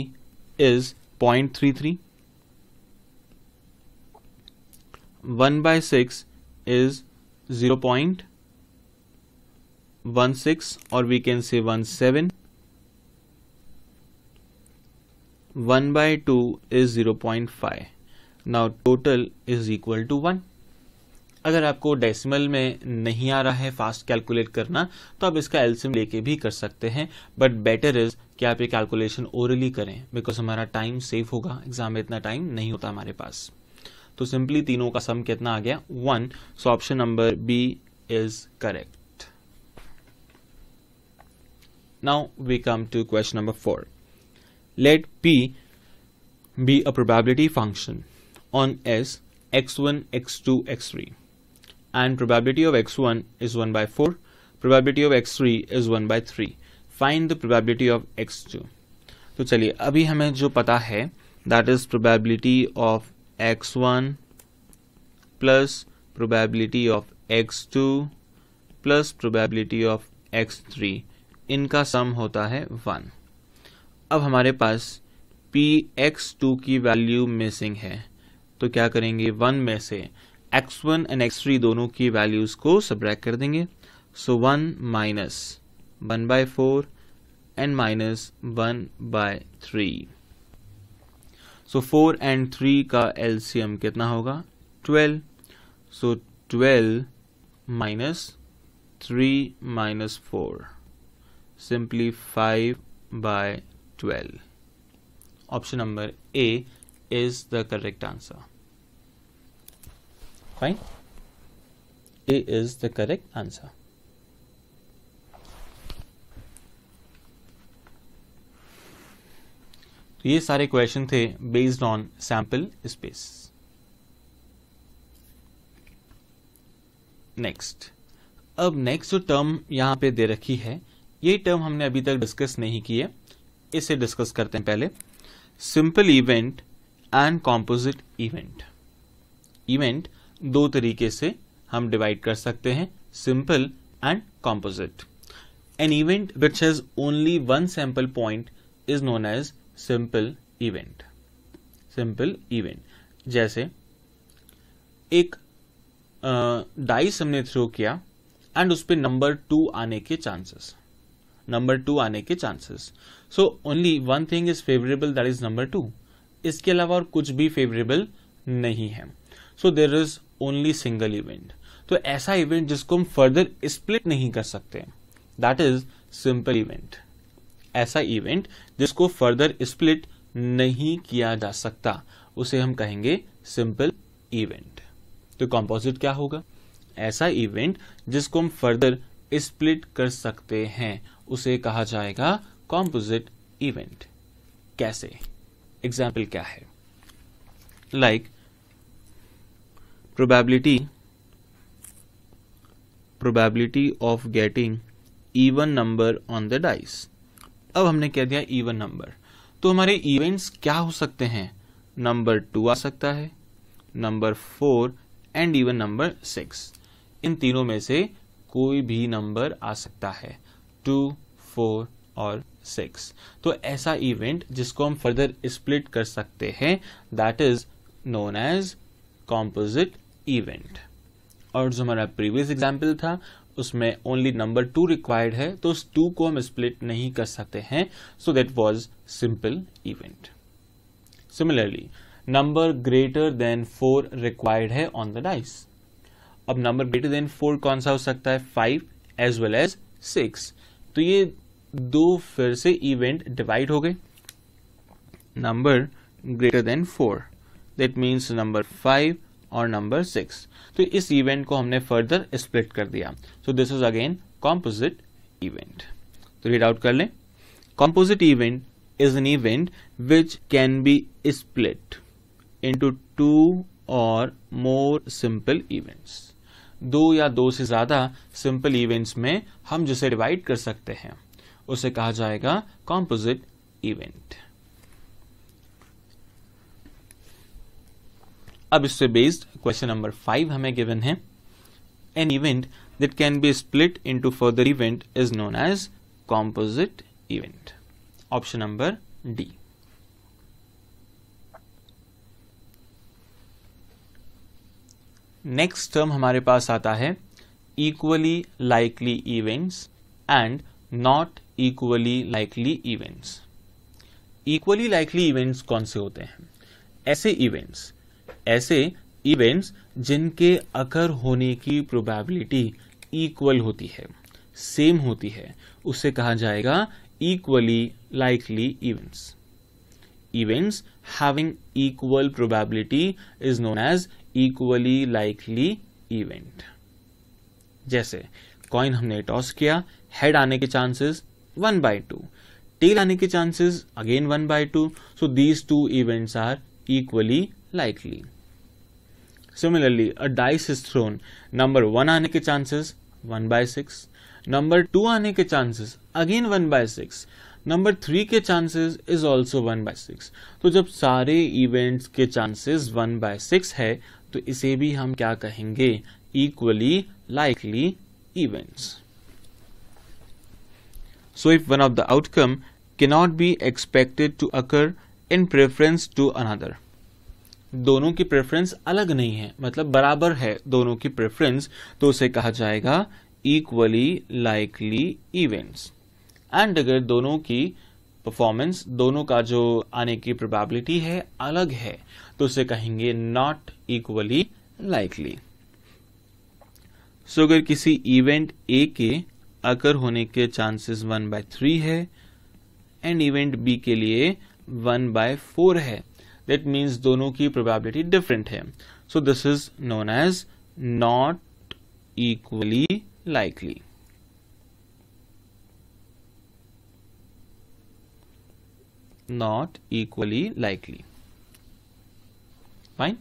is point three three one by six is zero point one six और we can say one seven one two is zero point five now total is equal to one अगर आपको decimal में नहीं आ रहा है fast calculate करना तो आप इसका एल्सियम लेके भी कर सकते हैं बट बेटर इज कि आप ये कैलकुलेशन ओरली करें बिकॉज हमारा टाइम सेव होगा एग्जाम में इतना टाइम नहीं होता हमारे पास तो सिंपली तीनों का सम कितना आ गया one so option number B is correct now we come to question number four let P be a probability function on S x1, x2, x3 and probability of x1 is 1 by 4, probability of x3 is 1 by 3. Find the probability of x2. तो चलिए अभी हमें जो पता है that is probability of X one plus probability of X two plus probability of X three इनका sum होता है वन अब हमारे पास पी एक्स टू की वैल्यू मिसिंग है तो क्या करेंगे वन में से X one and X three दोनों की वैल्यूज को सब्रैक कर देंगे so one minus one bye four and minus one by three so four and three का एलसीएम कितना होगा twelve so twelve minus three minus four simply five by 12 option number a is the correct answer fine a is the correct answer तो ये सारे question थे based on sample space next अब next जो term यहां पे दे रखी है ये टर्म हमने अभी तक डिस्कस नहीं की है इसे डिस्कस करते हैं पहले simple event and composite event event दो तरीके से हम डिवाइड कर सकते हैं simple and composite an event which has only one sample point is known as simple event simple event जैसे एक डाइस हमने थ्रो किया एंड उस पर नंबर टू आने के चांसेस नंबर टू आने के chances so only one thing is favourable that is number two इसके अलावा और कुछ भी फेवरेबल नहीं है so there is only single event तो ऐसा इवेंट जिसको हम फर्दर स्प्लिट नहीं कर सकते दैट इज सिंपल इवेंट ऐसा इवेंट जिसको फर्दर स्प्लिट नहीं किया जा सकता उसे हम कहेंगे सिंपल इवेंट तो कॉम्पोजिट क्या होगा ऐसा इवेंट जिसको हम फर्दर स्प्लिट कर सकते हैं उसे कहा जाएगा कॉम्पोजिट इवेंट कैसे एग्जाम्पल क्या है like probability probability of getting even number on the dice अब हमने कह दिया इवन नंबर तो हमारे इवेंट्स क्या हो सकते हैं नंबर टू आ सकता है number four and even number six इन तीनों में से कोई भी नंबर आ सकता है टू फोर और सिक्स तो ऐसा इवेंट जिसको हम फर्दर स्प्लिट कर सकते हैं that is known as composite event और जो हमारा प्रीवियस एग्जाम्पल था उसमें ओनली नंबर टू रिक्वायर्ड है तो उस टू को हम स्प्लिट नहीं कर सकते हैं so that was simple event similarly number greater than four required है ऑन द डाइस अब नंबर ग्रेटर देन फोर कौन सा हो सकता है five as well as six तो ये दो फिर से इवेंट डिवाइड हो गए number greater than four that means number five और नंबर सिक्स तो इस इवेंट को हमने फर्दर स्प्लिट कर दिया so this is again composite event तो रीड आउट कर लें composite event is an event which can be split into two or more simple events. दो या दो से ज़्यादा सिंपल इवेंट्स में हम जिसे डिवाइड कर सकते हैं उसे कहा जाएगा कॉम्पोजिट इवेंट अब इससे बेस्ड क्वेश्चन नंबर फाइव हमें गिवन है an event can be split into further event is known as composite event option number D next term हमारे पास आता है equally likely events and not equally likely events equally likely events कौन से होते हैं ऐसे इवेंट्स ऐसे इवेंट्स जिनके अकर होने की प्रोबेबिलिटी इक्वल होती है सेम होती है उसे कहा जाएगा equally likely events events having equal probability is known as equally likely event जैसे कॉइन हमने टॉस किया हेड आने के chances one by two tail आने के chances again one by two so these two events are equally likely similarly a dice is thrown number one आने के chances one by six number two आने के chances again one by six number three के chances is also one by six तो जब सारे events के chances one by six है तो इसे भी हम क्या कहेंगे equally likely events so if one of the outcome cannot be expected to occur in preference to another दोनों की प्रेफरेंस अलग नहीं है मतलब बराबर है दोनों की प्रेफरेंस तो उसे कहा जाएगा इक्वली लाइकली इवेंट्स एंड अगर दोनों की परफॉर्मेंस दोनों का जो आने की प्रोबेबिलिटी है अलग है तो उसे कहेंगे नॉट इक्वली लाइकली सो अगर किसी इवेंट ए के अकर होने के चांसेस वन बाय थ्री है एंड इवेंट बी के लिए वन बाय फोर है दैट मीन्स दोनों की प्रोबेबिलिटी डिफरेंट है so this is known as not equally likely not equally likely fine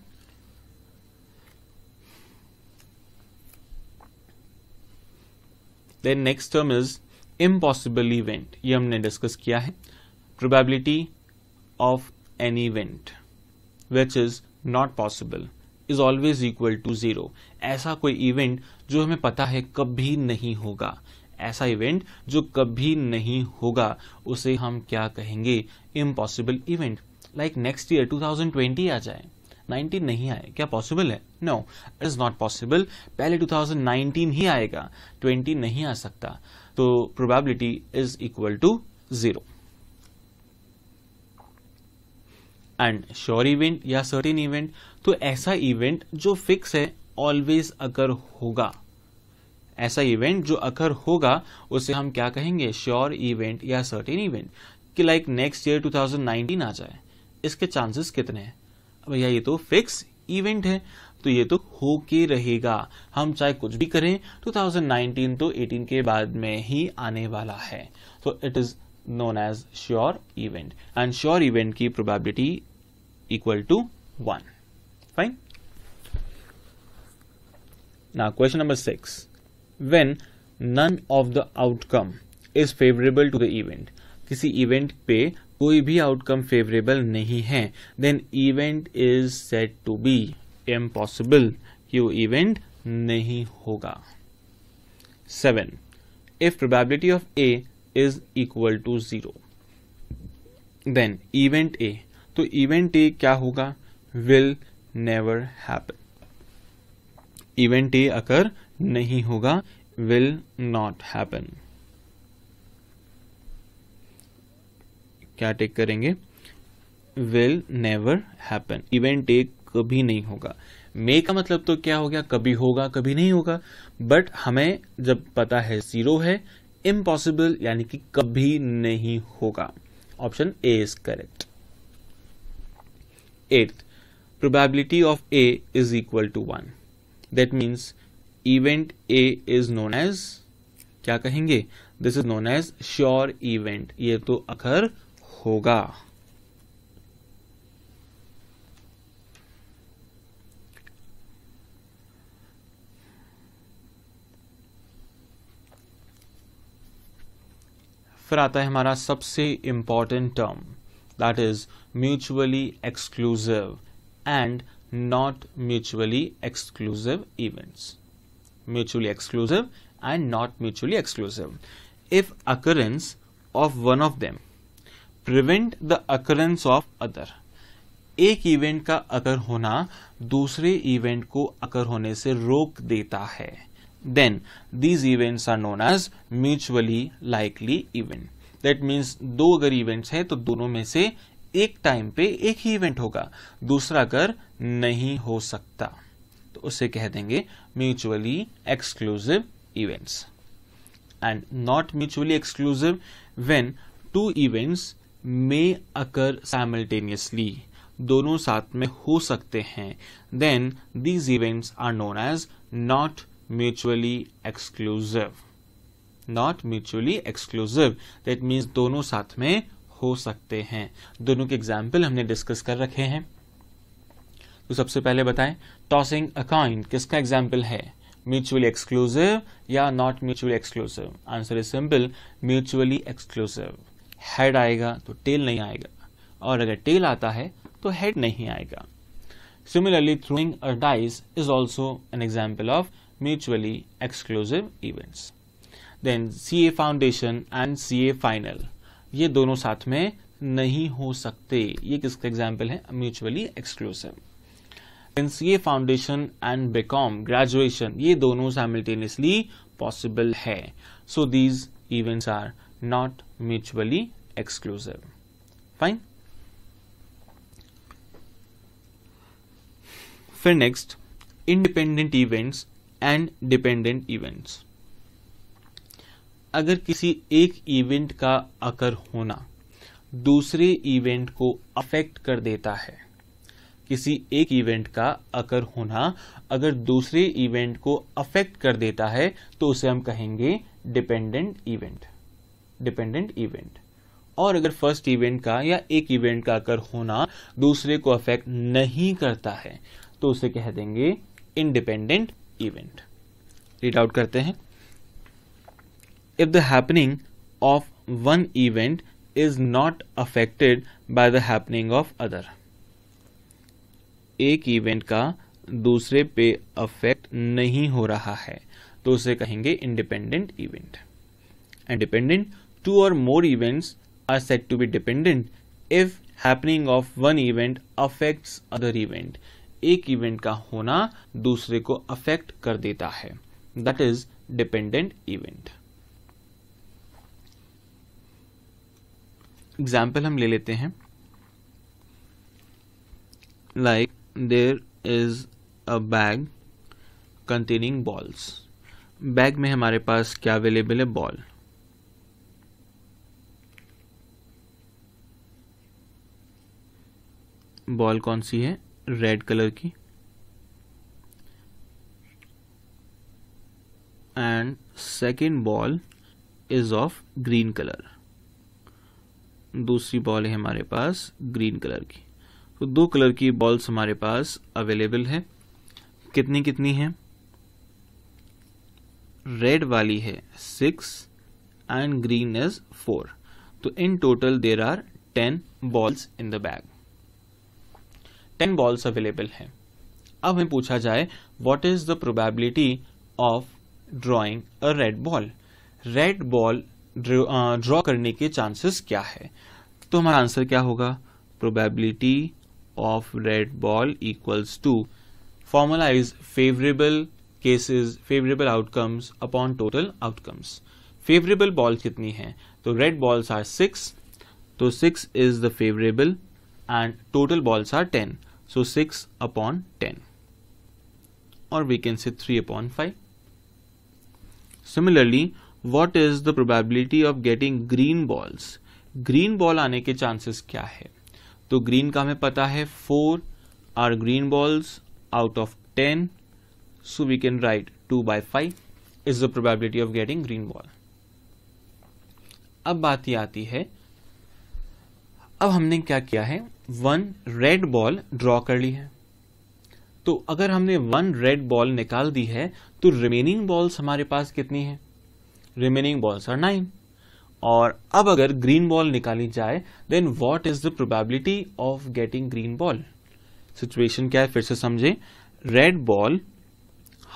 then next term is impossible event ये हमने डिस्कस किया है probability of an event which is not possible is always equal to zero ऐसा कोई event जो हमें पता है कभी नहीं होगा ऐसा इवेंट जो कभी नहीं होगा उसे हम क्या कहेंगे impossible event like next year 2020 आ जाए 19 नहीं आए क्या पॉसिबल है no it is not possible पहले 2019 ही आएगा 20 नहीं आ सकता तो probability is equal to zero and sure event या सर्टेन इवेंट तो ऐसा इवेंट जो फिक्स है ऑलवेज अगर होगा ऐसा इवेंट जो अखर होगा उसे हम क्या कहेंगे श्योर इवेंट या सर्टेन इवेंट कि लाइक नेक्स्ट ईयर 2019 आ जाए इसके चांसेस कितने हैं भैया ये तो फिक्स इवेंट है तो ये तो हो के रहेगा हम चाहे कुछ भी करें 2019 तो 18 के बाद में ही आने वाला है तो it is known as sure event and sure event की probability equal to one fine ना question number six when none of the outcome is favourable to the event किसी इवेंट पे कोई भी आउटकम फेवरेबल नहीं है then event is said to be impossible कि वो इवेंट नहीं होगा seven if probability of A is equal to zero then event A तो इवेंट ए क्या होगा will never happen event A occur नहीं होगा विल नॉट हैपन क्या टेक करेंगे will never happen event take कभी नहीं होगा मे का मतलब तो क्या हो गया कभी होगा कभी नहीं होगा बट हमें जब पता है जीरो है इम्पॉसिबल यानी कि कभी नहीं होगा option A is correct eight probability of A is equal to one that means event A is known as क्या कहेंगे this is known as sure event ये तो अगर होगा फिर आता है हमारा सबसे important term that is mutually exclusive and not mutually exclusive events mutually exclusive and not mutually exclusive if occurrence of one of them prevent the occurrence of other एक इवेंट का अगर होना दूसरे इवेंट को अगर होने से रोक देता है then these events are known as mutually likely event that means दो अगर इवेंट्स हैं तो दोनों में से एक टाइम पे एक ही इवेंट होगा दूसरा अगर नहीं हो सकता तो उसे कह देंगे mutually exclusive events and not mutually exclusive when two events may occur simultaneously दोनों साथ में हो सकते हैं then these events are known as not mutually exclusive not mutually exclusive that means दोनों साथ में हो सकते हैं दोनों के एग्जाम्पल हमने डिस्कस कर रखे हैं तो सबसे पहले बताएं टॉसिंग अ कॉइन किसका एग्जाम्पल है म्यूचुअली एक्सक्लूसिव या not mutually exclusive answer is simple mutually exclusive head आएगा तो टेल नहीं आएगा और अगर टेल आता है तो हेड नहीं आएगा similarly throwing a dice is also an example of mutually exclusive events then C A foundation and C A final ये दोनों साथ में नहीं हो सकते ये किसका एग्जाम्पल है म्यूचुअली एक्सक्लूसिव ये फाउंडेशन एंड बेकॉम ग्रेजुएशन ये दोनों साइमल्टेनियसली पॉसिबल है so these events are not mutually exclusive fine फिर next independent events and dependent events अगर किसी एक इवेंट का अकर होना दूसरे इवेंट को अफेक्ट कर देता है किसी एक इवेंट का अकर होना अगर दूसरे इवेंट को अफेक्ट कर देता है तो उसे हम कहेंगे डिपेंडेंट इवेंट डिपेंडेंट इवेंट और अगर फर्स्ट इवेंट का या एक इवेंट का अकर होना दूसरे को अफेक्ट नहीं करता है तो उसे कह देंगे इंडिपेंडेंट इवेंट रीड आउट करते हैं if the happening of one event is not affected by the happening of other एक इवेंट का दूसरे पे अफेक्ट नहीं हो रहा है तो उसे कहेंगे independent event and dependent two or more events are said to be dependent if happening of one event affects other event एक इवेंट का होना दूसरे को अफेक्ट कर देता है that is dependent event example हम ले लेते हैं like like, there is a bag containing balls bag में हमारे पास क्या अवेलेबल है बॉल बॉल कौन सी है रेड कलर की and second ball is of green colour दूसरी बॉल है हमारे पास ग्रीन कलर की तो दो कलर की बॉल्स हमारे पास अवेलेबल है कितनी कितनी है रेड वाली है six and green is four तो in total there are ten balls in the bag ten balls available है अब हमें पूछा जाए what is the probability of drawing a red ball red ball draw करने के चांसेस क्या है तो हमारा आंसर क्या होगा probability of red ball equals to formula is favorable cases favorable outcomes upon total outcomes favorable ball कितनी है तो red balls are six तो six is the favorable and total balls are ten so six upon ten or we can say three upon five similarly what is the probability of getting green balls green ball आने के chances क्या है तो green का हमें पता है four are green balls out of ten so we can write two by five is the probability of getting green ball अब बात यह आती है अब हमने क्या किया है वन रेड बॉल ड्रॉ कर ली है तो अगर हमने वन रेड बॉल निकाल दी है तो रिमेनिंग बॉल्स हमारे पास कितनी है रिमेनिंग बॉल्स आर नाइन और अब अगर ग्रीन बॉल निकाली जाए then what is the probability of getting green ball situation क्या है फिर से समझे रेड बॉल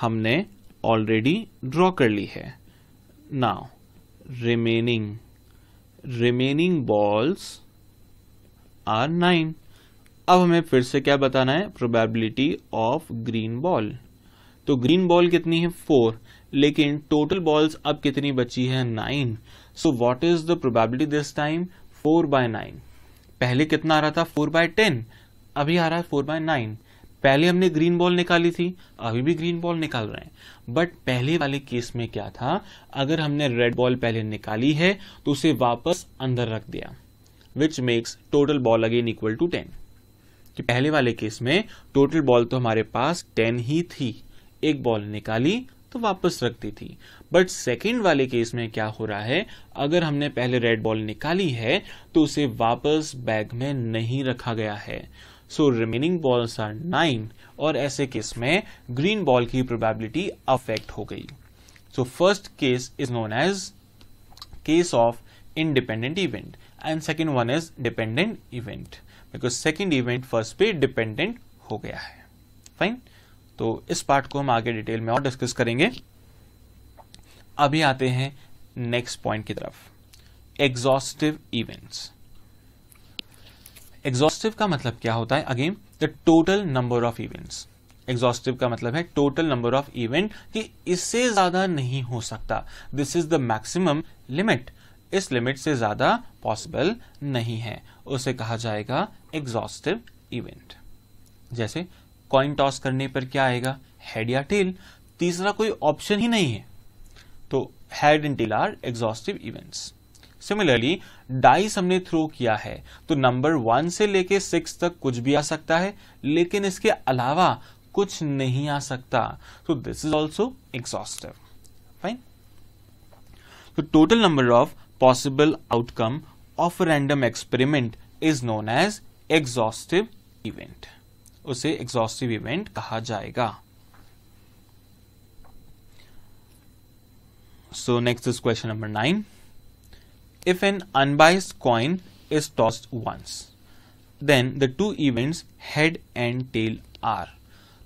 हमने ऑलरेडी ड्रॉ कर ली है now remaining remaining balls are nine अब हमें फिर से क्या बताना है प्रोबेबिलिटी ऑफ ग्रीन बॉल तो ग्रीन बॉल कितनी है फोर लेकिन टोटल बॉल्स अब कितनी बची है nine so what is the probability this time four by nine पहले कितना आ रहा था फोर बाय टेन अभी आ रहा है फोर बाय नाइन पहले हमने ग्रीन बॉल निकाली थी अभी भी ग्रीन बॉल निकाल रहे हैं बट पहले वाले केस में क्या था अगर हमने रेड बॉल पहले निकाली है तो उसे वापस अंदर रख दिया which makes total ball again equal to ten कि पहले वाले केस में टोटल बॉल तो हमारे पास टेन ही थी एक बॉल निकाली तो वापस रख दी थी बट सेकेंड वाले केस में क्या हो रहा है अगर हमने पहले रेड बॉल निकाली है तो उसे वापस बैग में नहीं रखा गया है so remaining balls are nine और ऐसे केस में ग्रीन बॉल की प्रोबेबिलिटी अफेक्ट हो गई so first case is known as case of independent event and second one is dependent event because second event first पे डिपेंडेंट हो गया है right? तो इस पार्ट को हम आगे डिटेल में और डिस्कस करेंगे अभी आते हैं नेक्स्ट पॉइंट की तरफ एग्जॉस्टिव इवेंट्स एग्जॉस्टिव का मतलब क्या होता है again the total number of events exhaustive का मतलब है टोटल नंबर ऑफ इवेंट कि इससे ज्यादा नहीं हो सकता this is the maximum limit इस लिमिट से ज्यादा पॉसिबल नहीं है उसे कहा जाएगा एग्जॉस्टिव इवेंट जैसे कॉइन टॉस करने पर क्या आएगा हेड या टेल तीसरा कोई ऑप्शन ही नहीं है तो head and tail are exhaustive events similarly dice हमने थ्रो किया है तो नंबर वन से लेके सिक्स तक कुछ भी आ सकता है लेकिन इसके अलावा कुछ नहीं आ सकता तो this is also exhaustive fine तो total number of possible outcome of random experiment is known as exhaustive event उसे एग्जॉस्टिव इवेंट कहा जाएगा so next is question number nine if an unbiased coin is tossed once then the two events head and tail are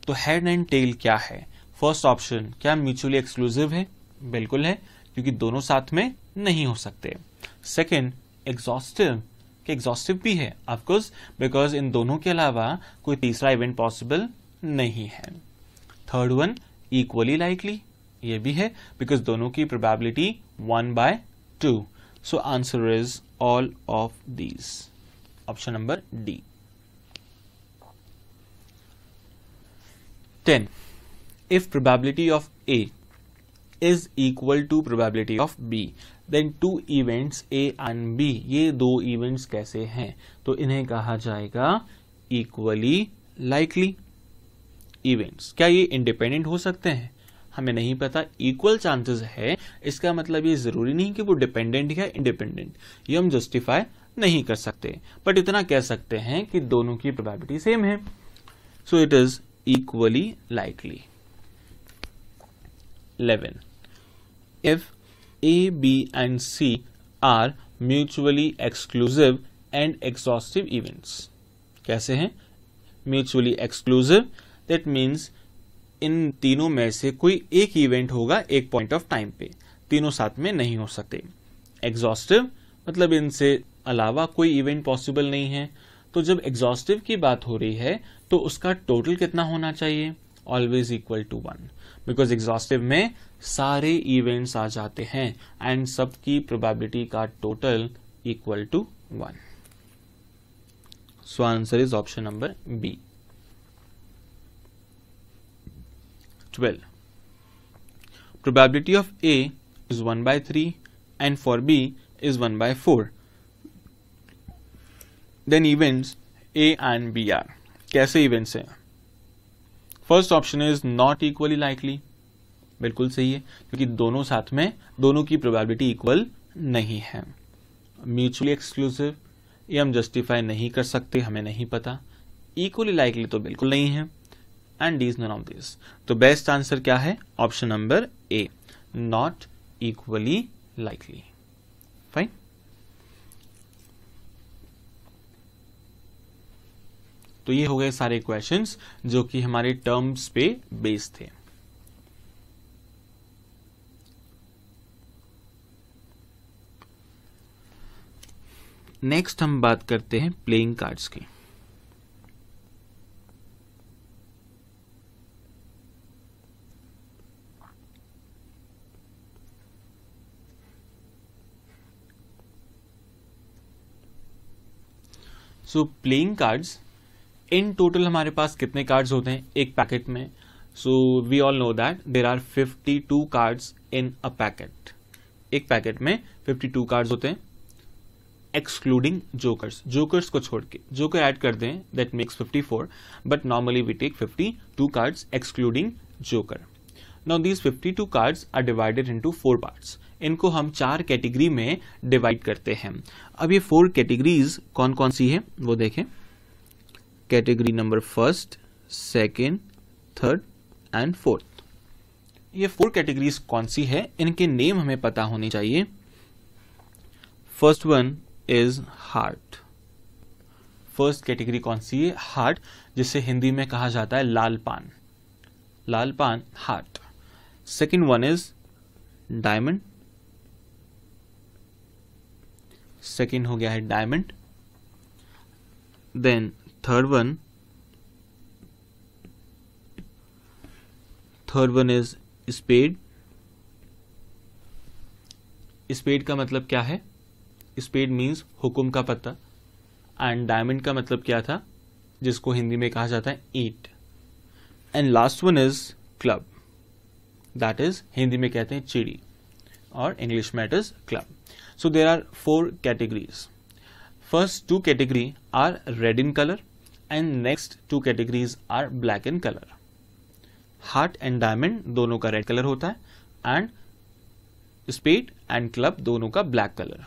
तो head and tail क्या है first option क्या mutually exclusive है बिल्कुल है क्योंकि दोनों साथ में नहीं हो सकते सेकेंड एग्जॉस्टिव कि एग्जॉस्टिव भी है ऑफकोर्स बिकॉज इन दोनों के अलावा कोई तीसरा इवेंट पॉसिबल नहीं है थर्ड वन इक्वली लाइकली ये भी है बिकॉज दोनों की probability one by two so answer is all of these option number D ten if probability of A is equal to probability of B then two events A and B ये दो events कैसे हैं तो इन्हें कहा जाएगा equally likely events क्या ये इंडिपेंडेंट हो सकते हैं हमें नहीं पता इक्वल चांसेस है इसका मतलब ये जरूरी नहीं कि वो डिपेंडेंट या इंडिपेंडेंट ये हम जस्टिफाई नहीं कर सकते बट इतना कह सकते हैं कि दोनों की प्रोबेबिलिटी सेम है so it is equally likely eleven if A, B, and C are mutually exclusive and exhaustive events. कैसे हैं म्यूचुअली एक्सक्लूसिव दैट मीन्स इन तीनों में से कोई एक इवेंट होगा एक पॉइंट ऑफ टाइम पे तीनों साथ में नहीं हो सकते एग्जॉस्टिव मतलब इनसे अलावा कोई इवेंट पॉसिबल नहीं है तो जब एग्जॉस्टिव की बात हो रही है तो उसका टोटल कितना होना चाहिए always equal to one because exhaustive में सारे इवेंट्स आ जाते हैं एंड सबकी प्रोबेबिलिटी का total equal to one so answer is option number B twelve probability of A is one by three and for B is one bye four then events A and B are कैसे events हैं first option is not equally likely बिल्कुल सही है क्योंकि दोनों साथ में दोनों की प्रोबेबिलिटी इक्वल नहीं है म्यूचुअली एक्सक्लूसिव ये हम जस्टिफाई नहीं कर सकते हमें नहीं पता इक्वली लाइकली तो बिल्कुल नहीं है and is none of this तो बेस्ट आंसर क्या है option number A not equally likely fine तो ये हो गए सारे क्वेश्चन जो कि हमारे टर्म्स पे बेस्ड थे नेक्स्ट हम बात करते हैं प्लेइंग कार्ड्स की so playing cards in total हमारे पास कितने कार्ड्स होते हैं एक पैकेट में so we all know that there are 52 cards in a packet एक पैकेट में 52 कार्ड्स होते हैं एक्सक्लूडिंग जोकर्स जोकर्स को छोड़ के जोकर ऐड कर दें that makes 54 but normally we take 52 cards excluding joker now these 52 cards are divided into four parts इनको हम चार कैटेगरी में डिवाइड करते हैं अब ये फोर कैटेगरीज कौन कौन सी है वो देखें category number first second third and fourth ये फोर कैटेगरीज कौन सी है इनके नेम हमें पता होने चाहिए first one is heart first category कौन सी है हार्ट जिसे हिंदी में कहा जाता है लाल पान लाल पान heart second one is diamond second हो गया है diamond then third one third one is spade spade का मतलब क्या है स्पेड मीन्स हुक्म का पत्ता एंड डायमंड का मतलब क्या था जिसको हिंदी में कहा जाता है ईट and last one is club that is Hindi में कहते हैं चिड़ी और इंग्लिश मैट is club so there are four categories first two category are red in colour and next two categories are black in colour heart and diamond दोनों का red colour होता है एंड स्पेड एंड क्लब दोनों का black colour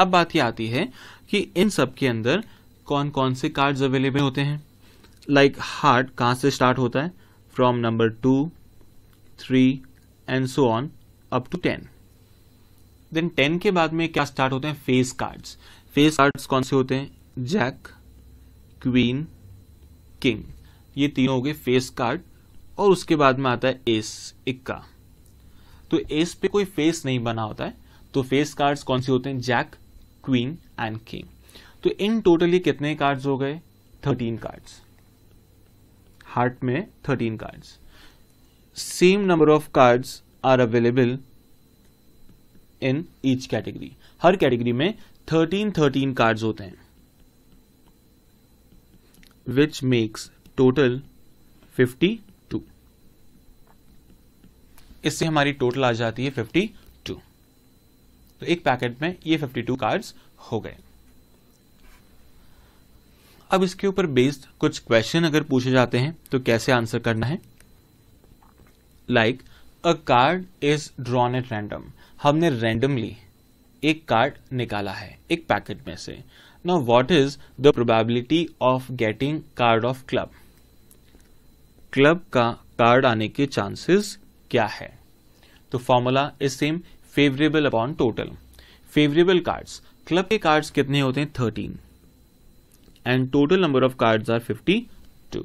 अब बात यह आती है कि इन सब के अंदर कौन कौन से कार्ड्स अवेलेबल होते हैं लाइक हार्ट कहाँ से स्टार्ट होता है from number two three and so on up to ten then ten के बाद में क्या स्टार्ट होते हैं फेस कार्ड्स फेस कार्ड्स कौन से होते हैं जैक क्वीन किंग ये तीनों हो गए फेस कार्ड और उसके बाद में आता है एस इक्का तो एस पे कोई फेस नहीं बना होता है तो फेस कार्ड्स कौन से होते हैं जैक क्वीन एंड किंग तो इन टोटली कितने कार्ड्स हो गए थर्टीन कार्ड्स हार्ट में thirteen cards same number of cards are available in each category हर कैटेगरी में थर्टीन थर्टीन कार्ड्स होते हैं which makes total 52 इससे हमारी टोटल आ जाती है 52 तो एक पैकेट में ये 52 कार्ड्स हो गए अब इसके ऊपर बेस्ड कुछ क्वेश्चन अगर पूछे जाते हैं तो कैसे आंसर करना है like a card is drawn at random हमने रैंडमली एक कार्ड निकाला है एक पैकेट में से Now what is the probability of getting card of club? Club का कार्ड आने के चांसेस क्या है तो formula is same favourable upon total favourable cards club के कार्ड्स कितने होते हैं thirteen and total number of cards are fifty two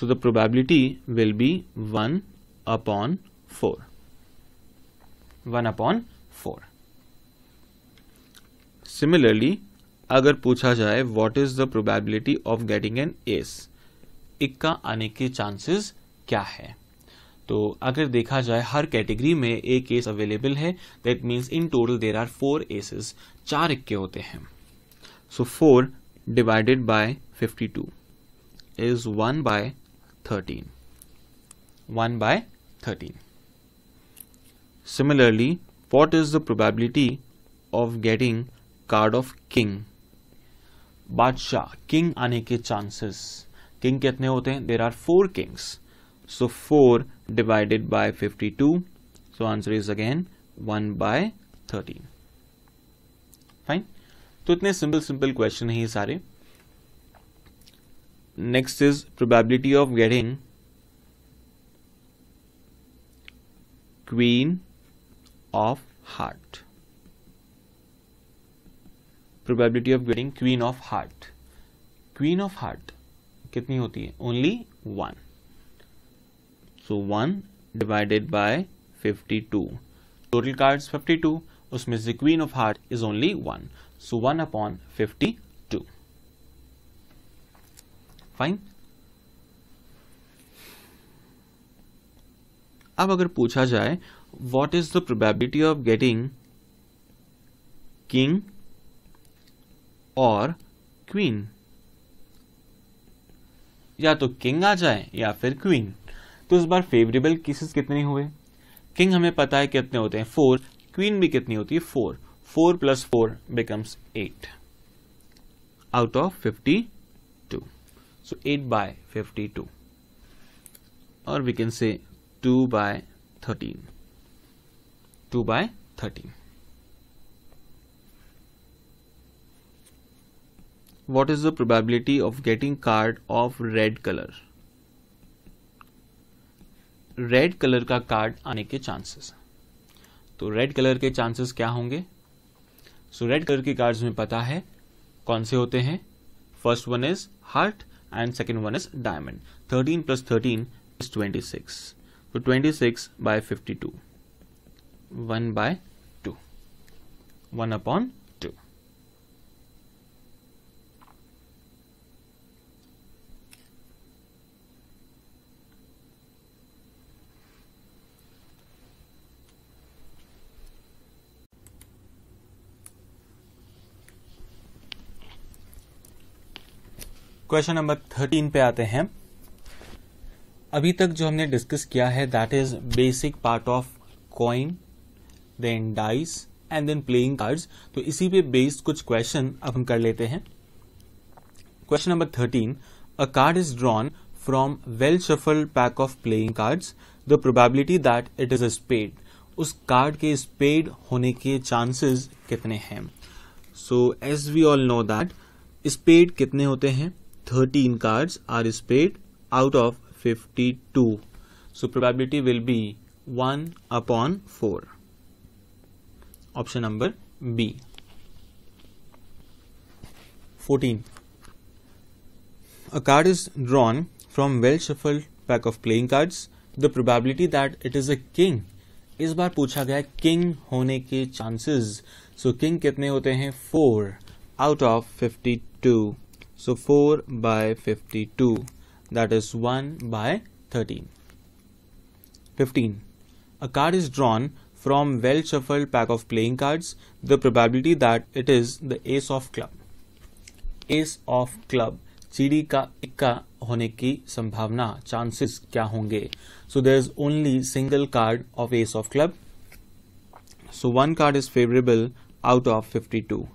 so the probability will be one upon four one upon four similarly अगर पूछा जाए what is the probability of getting an ace इक्का आने के चांसेस क्या है तो अगर देखा जाए हर कैटेगरी में एक एस अवेलेबल है that means in total there are four aces चार इक्के होते हैं so four divided by fifty two is one by thirteen one by thirteen similarly what is the probability of getting card of king बादशाह king आने के chances king कितने होते हैं there are four kings so four divided by fifty two so answer is again one by thirteen fine तो इतने simple simple question है ये सारे next is probability of getting queen of heart probability of getting queen of heart queen of heart कितनी होती है only one so one divided by 52 total cards 52 उसमें से queen of heart is only one so one upon 52 fine अब अगर पूछा जाए what is the probability of getting king और क्वीन या तो किंग आ जाए या फिर क्वीन तो इस बार फेवरेबल केसेस कितने हुए किंग हमें पता है कितने होते हैं फोर क्वीन भी कितनी होती है four four plus four becomes eight out of fifty two so eight by fifty two और we can say two by thirteen two by thirteen what is the probability of getting card of red color red colour का card आने के chances तो red colour के chances क्या होंगे so red colour के cards में पता है कौन से होते हैं first one is heart and second one is diamond thirteen plus thirteen is twenty six तो twenty six by fifty two one by two one upon question number thirteen पे आते हैं अभी तक जो हमने डिस्कस किया है that is basic part of coin then dice and then playing cards तो इसी पे बेस्ड कुछ क्वेश्चन अब हम कर लेते हैं question number thirteen a card is drawn from well shuffled pack of playing cards the probability that it is a spade उस कार्ड के स्पेड होने के चांसेस कितने हैं so as we all know that spade कितने होते हैं 13 cards are spade out of 52. So probability will be 1 upon 4. Option number B. 14. A card is drawn from well shuffled pack of playing cards. The probability that it is a king इस बार पूछा गया king होने के chances. So king कितने होते हैं Four out of fifty-two. So 4 by 52 that is 1 by 13. 15. A card is drawn from well shuffled pack of playing cards. The probability that it is the ace of club. Ace of club चिड़ी का इक्का होने की संभावना chances क्या होंगे So there is only single card of ace of club. So one card is favorable out of 52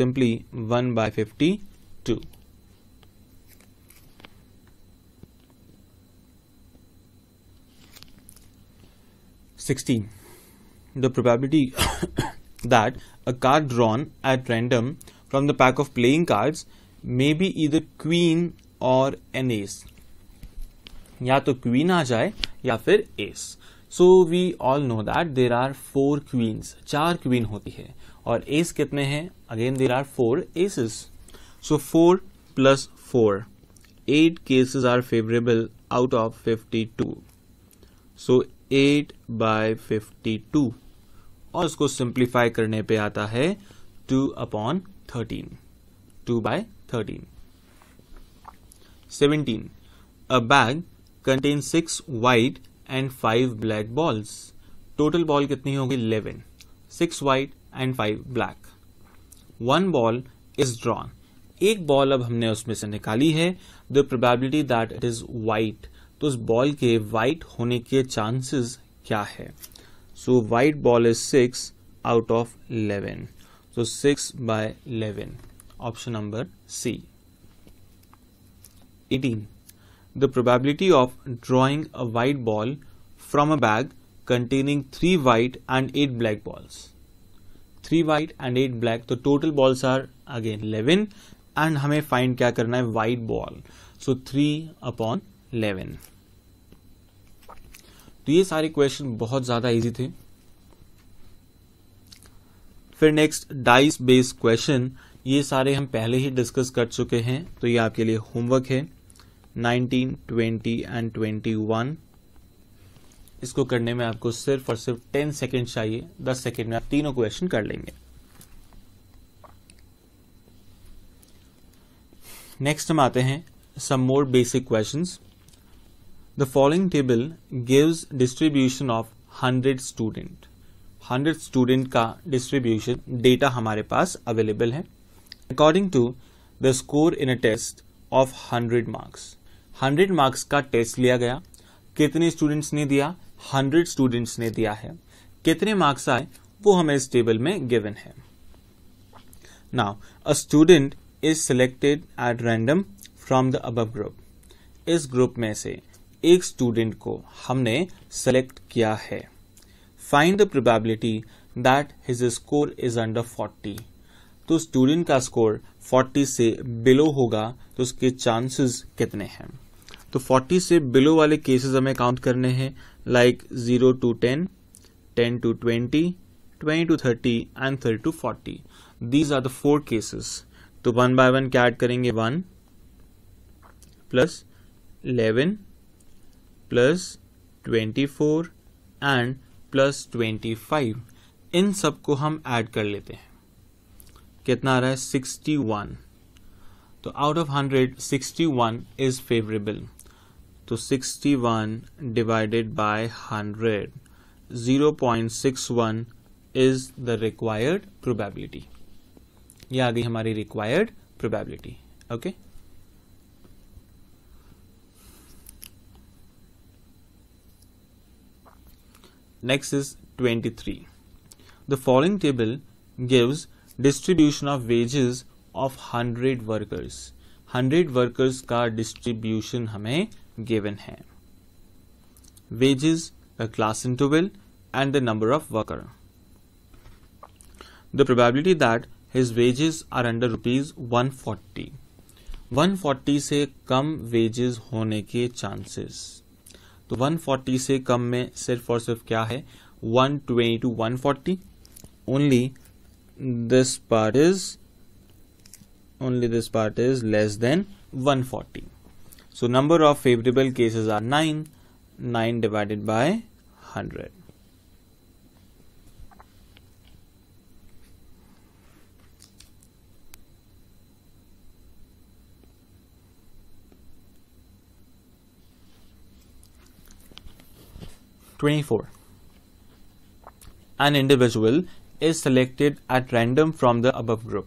Simply 1 by 52 16. The probability that a card drawn at random from the pack of playing cards may be either queen or an ace. या तो queen आ जाए या फिर ace. So we all know that there are four queens चार queen होती है और ace कितने हैं again there are four aces so four plus four eight cases are favourable out of fifty two so eight by fifty two और इसको simplify करने पे आता है two upon thirteen two by thirteen seventeen a bag contain six white and five black balls total ball कितनी होगी eleven six white and five black one ball is drawn एक ball अब हमने उसमें से निकाली है the probability that it is white तो उस बॉल के वाइट होने के चांसेस क्या है so white ball is six out of eleven so six by eleven option number C eighteen the probability of drawing a white ball from a bag containing three white and eight black balls three white and eight black तो total balls are again eleven and हमें find क्या करना है white ball so three upon eleven तो ये सारे question बहुत ज्यादा इजी थे फिर नेक्स्ट डाइस बेस क्वेश्चन ये सारे हम पहले ही डिस्कस कर चुके हैं तो ये आपके लिए होमवर्क है 19, 20 एंड 21 इसको करने में आपको सिर्फ और सिर्फ 10 सेकेंड चाहिए 10 सेकेंड में आप तीनों क्वेश्चन कर लेंगे नेक्स्ट हम आते हैं some more basic questions The following table gives distribution of 100 student. 100 student ka distribution data hamare paas available hai. According to the score in a test of 100 marks. 100 marks ka test liya gaya. Kitne students ne diya? 100 students ne diya hai. Kitne marks aaye? Wo हमें is table mein given hai. Now, a student is selected at random from the above group. इस group में से एक student को हमने select किया है find the probability that his score is under 40 तो स्टूडेंट का स्कोर 40 से बिलो होगा तो उसके चांसेस कितने हैं तो 40 से बिलो वाले केसेस हमें काउंट करने हैं like zero to ten ten to twenty twenty to thirty and thirty to forty these are the four cases तो वन बाय वन क्या ऐड करेंगे one plus eleven plus twenty four and plus twenty five इन सबको हम add कर लेते हैं कितना आ रहा है सिक्सटी वन तो out of hundred sixty one is favourable तो sixty one divided by hundred zero point six one is the required probability ये आ गई हमारी required probability okay Next is 23. The following table gives distribution of wages of 100 workers. 100 workers का distribution हमें given है. Wages, a class interval and the number of worker. The probability that his wages are under rupees 140. 140 से कम wages होने के chances. तो 140 से कम में सिर्फ और सिर्फ क्या है 120 twenty to one forty only this part is only this part is less than 140 forty so number of favourable cases are nine nine divided by hundred 24. An individual is selected at random from the above group.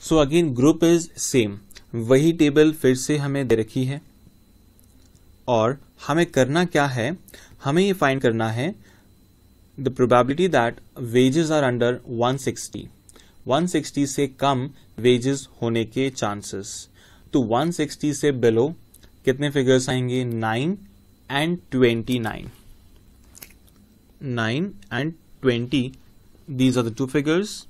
So again group is same वही table फिर से हमें दे रखी है और हमें करना क्या है हमें ये फाइंड करना है the probability that wages are under 160 160 से कम वेजेस होने के चांसेस तो 160 से बिलो कितने फिगर्स आएंगे 9 and 29 9 and 20 these are the two figures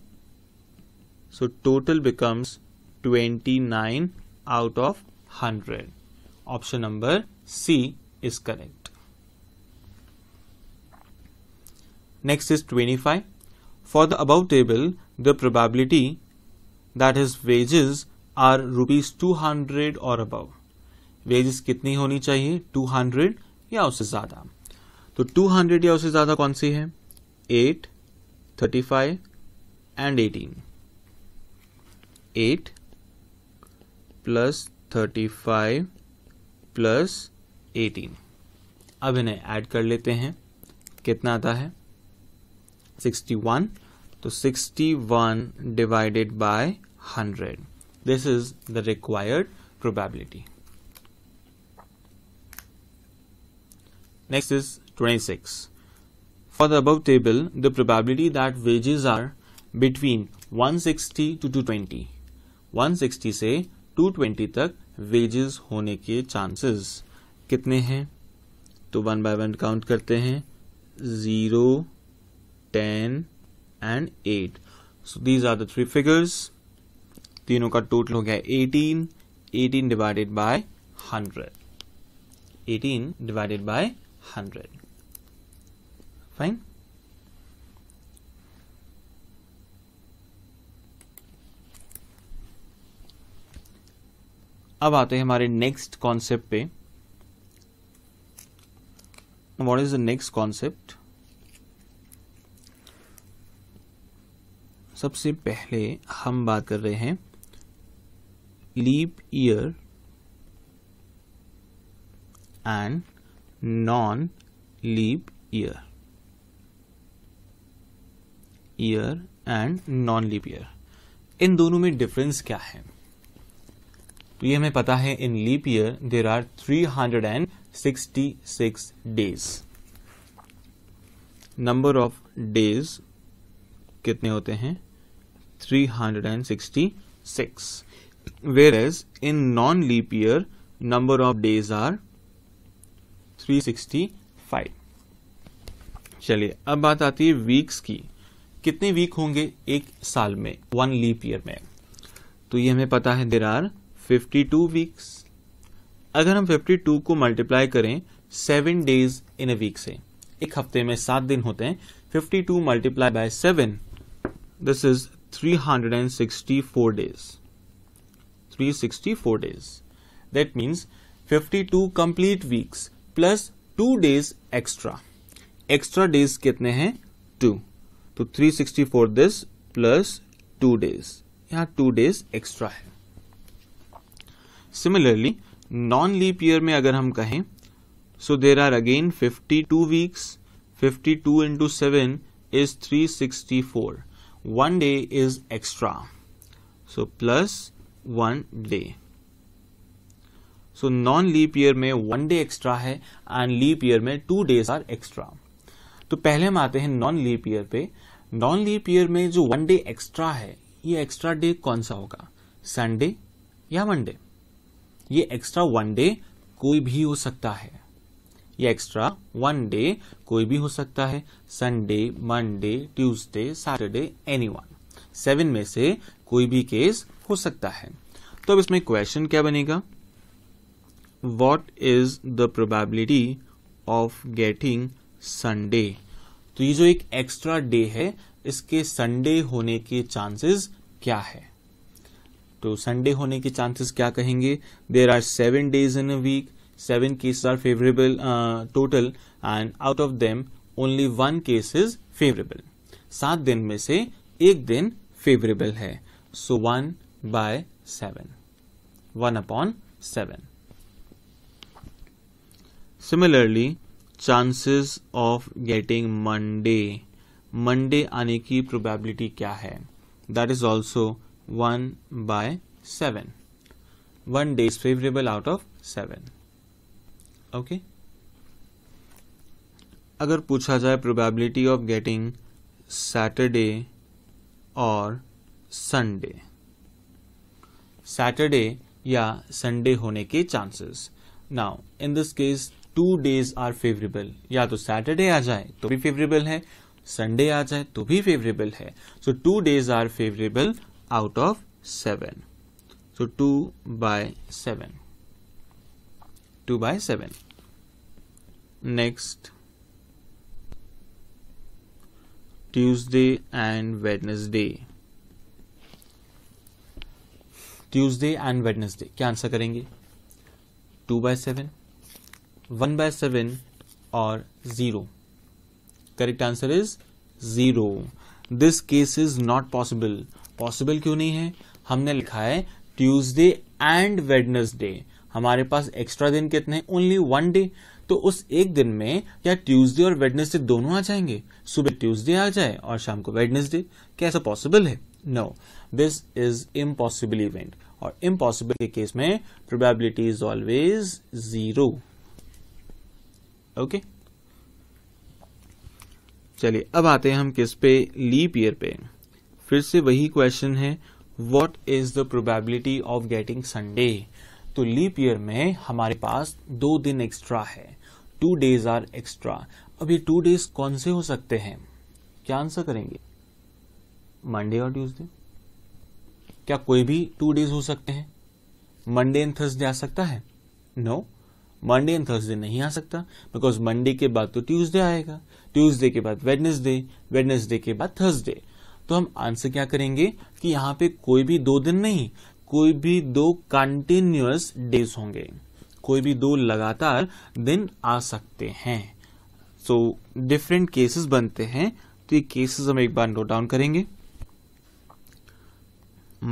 so total becomes 29 out of 100 option number C is correct next is 25 for the above table the probability that his wages are rupees 200 or above. Wages कितनी होनी चाहिए 200 या उससे ज़्यादा तो 200 या उससे ज़्यादा कौन सी है 8, 35 एंड 18. 8 plus 35 plus 18. अब इन्हें ऐड कर लेते हैं कितना आता है 61 तो 61 divided by 100 this is the required probability next is 26. For the above table, the probability that wages are between 160 to 220, 160 से 220 तक वेजेस होने के चांसेस कितने हैं तो वन बाय वन काउंट करते हैं zero ten and eight so these are the three figures तीनों का टोटल हो गया eighteen eighteen divided by hundred eighteen divided by hundred fine अब आते हैं हमारे नेक्स्ट कॉन्सेप्ट पे what is the next concept सबसे पहले हम बात कर रहे हैं leap year and non leap year year and non leap year इन दोनों में डिफरेंस क्या है तो ये हमें पता है in leap year there are 366 days number of days कितने होते हैं 366 whereas in non leap year number of days are 365 चलिए अब बात आती है वीक्स की कितने वीक होंगे एक साल में वन लीप ईयर में तो ये हमें पता है देर आर 52 वीक्स अगर हम 52 को मल्टीप्लाई करें seven days in a week से एक हफ्ते में सात दिन होते हैं 52 to multiply by seven this is 364 days 364 days that means 52 complete weeks plus two days extra extra days कितने हैं टू तो 364 दिस प्लस टू डेज यहां टू डेज एक्स्ट्रा है सिमिलरली नॉन लीप ईयर में अगर हम कहें so there are again 52 weeks 52 to into seven is three one day is extra so plus one day so non leap year में one day extra है and leap year में two days are extra तो पहले हम आते हैं non leap year पे non leap year में जो वन डे एक्स्ट्रा है ये एक्स्ट्रा डे कौन सा होगा संडे या मंडे ये एक्स्ट्रा वन डे कोई भी हो सकता है ये एक्स्ट्रा वन डे कोई भी हो सकता है Sunday Monday Tuesday Saturday any one seven में से कोई भी केस हो सकता है तो अब इसमें क्वेश्चन क्या बनेगा what is the probability of getting Sunday तो ये जो एक एक्स्ट्रा डे है इसके संडे होने के चांसेस क्या है तो संडे होने के चांसेस क्या कहेंगे there are seven days in a week seven cases are favourable total and out of them only one case is favourable सात दिन में से एक दिन फेवरेबल है so one by seven one upon seven similarly chances of getting Monday Monday आने की probability क्या है that is also one by seven one day is favourable out of seven okay अगर पूछा जाए प्रोबेबिलिटी ऑफ गेटिंग सैटरडे और Sunday Saturday या Sunday होने के chances now in this case two days are favourable या तो सैटरडे आ जाए तो भी फेवरेबल है संडे आ जाए तो भी फेवरेबल है so two days are favourable out of seven so two by seven two by seven next Tuesday and Wednesday Tuesday and Wednesday क्या आंसर करेंगे two by seven one by seven और zero correct answer is zero this case is not possible possible क्यों नहीं है हमने लिखा है Tuesday and Wednesday हमारे पास एक्स्ट्रा दिन कितने ओनली वन डे तो उस एक दिन में क्या ट्यूजडे और वेडनेसडे दोनों आ जाएंगे सुबह ट्यूजडे आ जाए और शाम को वेडनेसडे क्या ऐसा पॉसिबल है no this is impossible event और इम्पॉसिबल के केस में probability is always zero okay चलिए अब आते हैं हम किस पे लीप ईयर पे फिर से वही क्वेश्चन है what is the probability of getting Sunday तो लीप ईयर में हमारे पास दो दिन एक्स्ट्रा है टू डेज आर एक्स्ट्रा अब ये टू डेज कौन से हो सकते हैं क्या आंसर करेंगे मंडे और ट्यूजडे क्या कोई भी टू डेज हो सकते हैं मंडे एंड थर्सडे आ सकता है no no? Monday and Thursday नहीं आ सकता बिकॉज मंडे के बाद तो ट्यूजडे आएगा ट्यूजडे के बाद वेडनेसडे वेडनेसडे के बाद थर्सडे तो हम आंसर क्या करेंगे कि यहाँ पे कोई भी दो दिन नहीं कोई भी दो कंटिन्यूस डेज होंगे कोई भी दो लगातार दिन आ सकते हैं सो डिफरेंट केसेस बनते हैं तो ये केसेस हम एक बार नोट डाउन करेंगे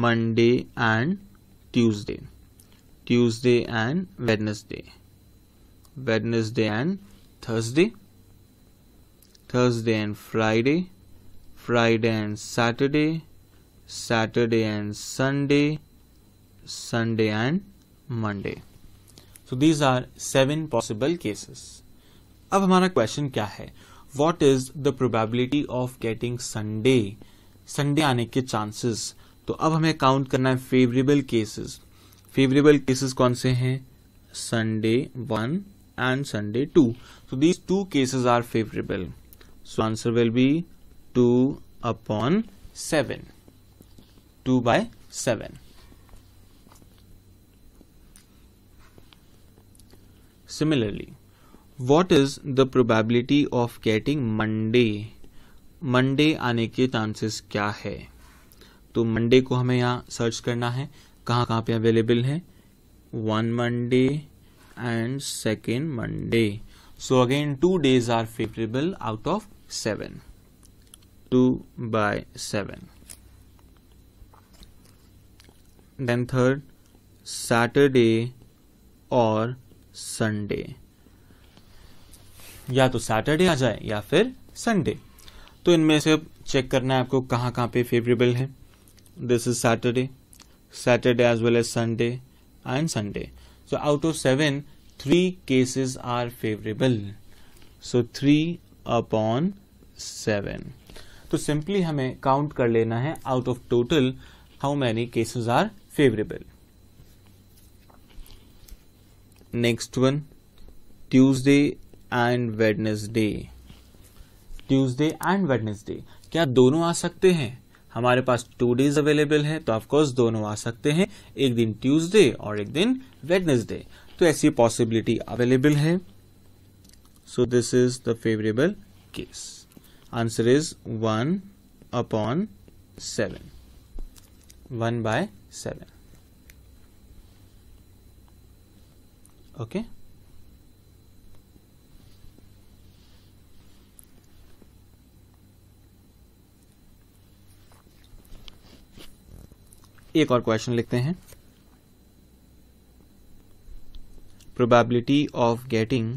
Monday and Tuesday Tuesday and Wednesday Wednesday and Thursday, Thursday and Friday, Friday and Saturday, Saturday and Sunday, Sunday and Monday. So these are seven possible cases. अब हमारा question क्या है What is the probability of getting Sunday? Sunday आने के chances तो अब हमें count करना है फेवरेबल केसेस फेवरेबल केसेस कौन से हैं Sunday one and Sunday 2. So these two cases are favorable. So answer will be 2 upon 7. 2 by 7. Similarly, what is the probability of getting Monday? Monday आने के chances क्या है तो Monday को हमें यहाँ सर्च करना है कहाँ कहाँ पे अवेलेबल है one Monday and second Monday. So again two days are favorable out of 7. 2 by 7. Then third Saturday और संडे या तो सैटरडे आ जाए या फिर संडे तो इनमें से अब चेक करना है आपको कहाँ कहाँ पे फेवरेबल है this is Saturday Saturday as well as Sunday and Sunday So out of 7, 3 cases are favorable. So 3 upon 7. तो सिंपली हमें काउंट कर लेना है out of total how many cases are favourable next one Tuesday and Wednesday Tuesday and Wednesday क्या दोनों आ सकते हैं हमारे पास टू डेज अवेलेबल है तो ऑफकोर्स दोनों आ सकते हैं एक दिन ट्यूजडे और एक दिन वेडनेसडे तो ऐसी पॉसिबिलिटी अवेलेबल है so this is the favourable case answer is one upon seven one by seven okay एक और क्वेश्चन लिखते हैं प्रोबेबिलिटी ऑफ गेटिंग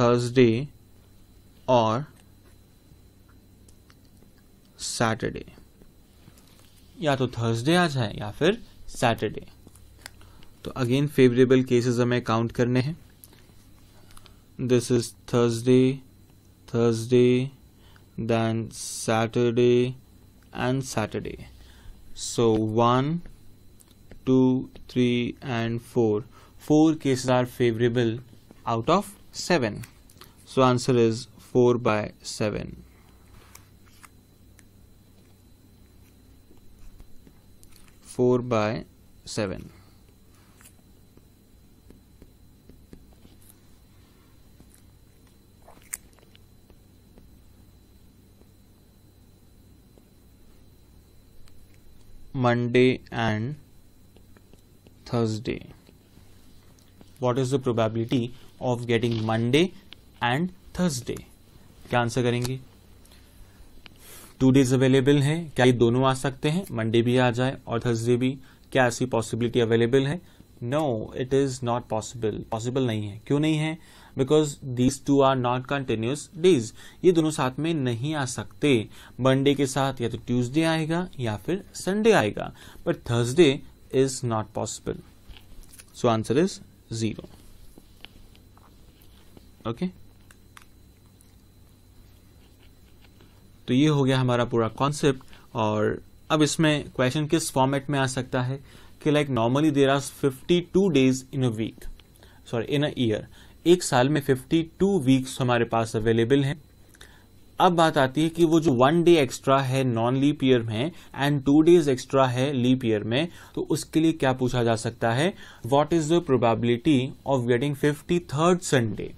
थर्सडे और सैटरडे या तो थर्सडे आ जाए या फिर सैटरडे तो अगेन फेवरेबल केसेस हमें काउंट करने हैं this is Thursday Thursday then Saturday and Saturday. So 1, 2, 3 and 4. 4 cases are favorable out of 7. So answer is 4 by 7. Four by seven. Monday and Thursday. What is the probability of getting Monday and Thursday? क्या answer करेंगे two days available है क्या ये दोनों आ सकते हैं Monday भी आ जाए और थर्सडे भी क्या ऐसी पॉसिबिलिटी अवेलेबल है no it is not possible possible नहीं है क्यों नहीं है because these two are not continuous days ये दोनों साथ में नहीं आ सकते मंडे के साथ या तो ट्यूजडे आएगा या फिर संडे आएगा but Thursday is not possible so answer is zero okay तो ये हो गया हमारा पूरा कॉन्सेप्ट और अब इसमें क्वेश्चन किस फॉर्मेट में आ सकता है कि like normally there are fifty two days in a week sorry in a year एक साल में 52 वीक्स हमारे पास अवेलेबल हैं अब बात आती है कि वो जो वन डे एक्स्ट्रा है नॉन लीप ईयर में एंड टू डेज एक्स्ट्रा है लीप ईयर में तो उसके लिए क्या पूछा जा सकता है what is the probability of getting fifty third Sunday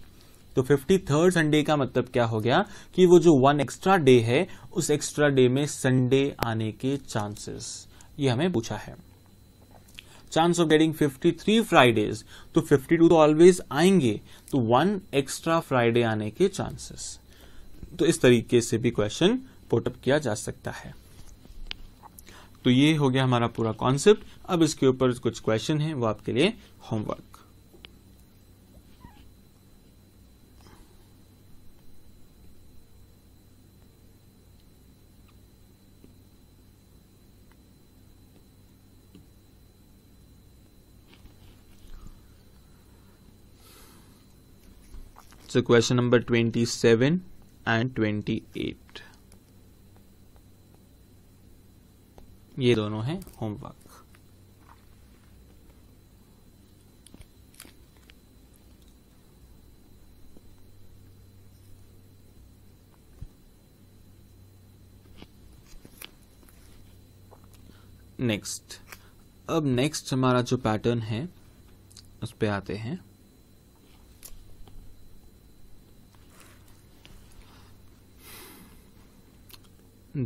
तो फिफ्टी थर्ड संडे का मतलब क्या हो गया कि वो जो वन एक्स्ट्रा डे है उस एक्स्ट्रा डे में संडे आने के चांसेस ये हमें पूछा है chance of getting fifty three Fridays तो फिफ्टी टू तो ऑलवेज आएंगे तो वन एक्स्ट्रा फ्राइडे आने के चांसेस तो इस तरीके से भी क्वेश्चन पुटअप किया जा सकता है तो ये हो गया हमारा पूरा कॉन्सेप्ट अब इसके ऊपर कुछ क्वेश्चन है वो आपके लिए homework So question number 27 and 28 ये दोनों हैं होमवर्क नेक्स्ट अब नेक्स्ट हमारा जो पैटर्न है उस पर आते हैं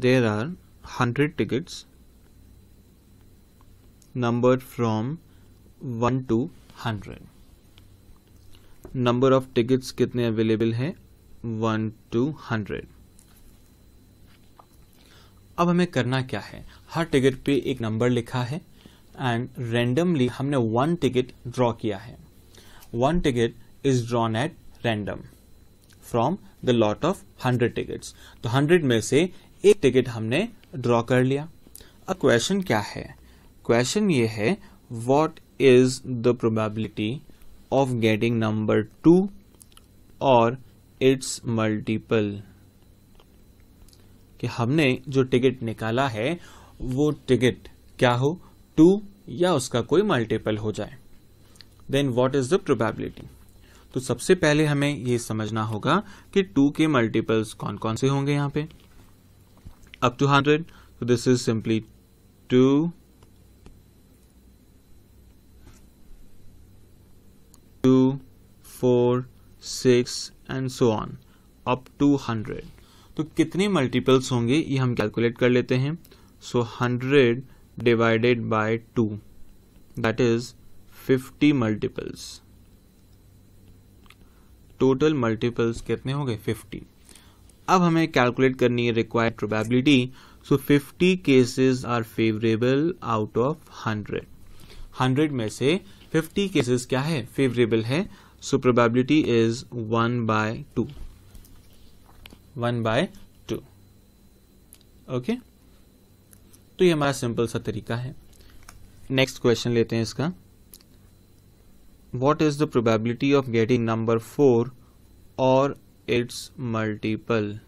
there are 100 tickets numbered from 1 to 100 number of tickets कितने अवेलेबल हैं 1 टू 100 अब हमें करना क्या है हर टिकट पे एक नंबर लिखा है एंड रैंडमली हमने वन टिकट ड्रॉ किया है one ticket is drawn at random from the lot of hundred tickets तो हंड्रेड में से एक टिकट हमने ड्रॉ कर लिया अब क्वेश्चन क्या है क्वेश्चन ये है what is the probability of getting number two और इट्स मल्टीपल कि हमने जो टिकट निकाला है वो टिकट क्या हो टू या उसका कोई मल्टीपल हो जाए then what is the probability तो सबसे पहले हमें यह समझना होगा कि टू के मल्टीपल्स कौन कौन से होंगे यहां पे up to 100 so this is simply 2 2 4 6 and so on up to 100 तो कितने मल्टीपल्स होंगे ये हम कैलकुलेट कर लेते हैं so hundred divided by two that is fifty multiples total multiples कितने हो गए फिफ्टी अब हमें कैलकुलेट करनी है required probability so 50 cases are favourable out of 100 100 में से 50 केसेस क्या है फेवरेबल है so probability is one by two one by two okay तो ये हमारा सिंपल सा तरीका है नेक्स्ट क्वेश्चन लेते हैं इसका what is the probability of getting number four और इट्स मल्टीपल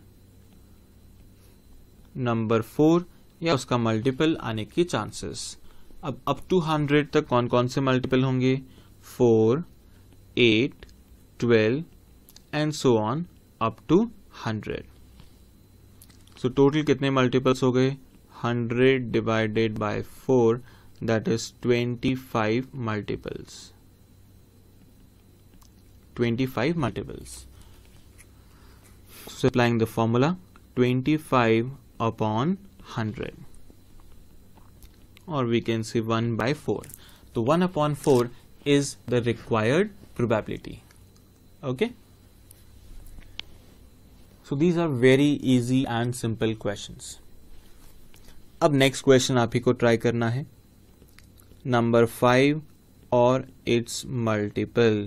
नंबर फोर या उसका मल्टीपल आने की चांसेस अब अप टू हंड्रेड तक कौन कौन से मल्टीपल होंगे four eight twelve and so on up to hundred so total कितने मल्टीपल्स हो गए hundred divided by four that is twenty five multiples twenty five multiples So applying the formula 25 upon 100 or we can say 1 by 4. So 1 upon 4 is the required probability. Okay. So these are very easy and simple questions. अब next question आप ही को try करना है number five और its multiple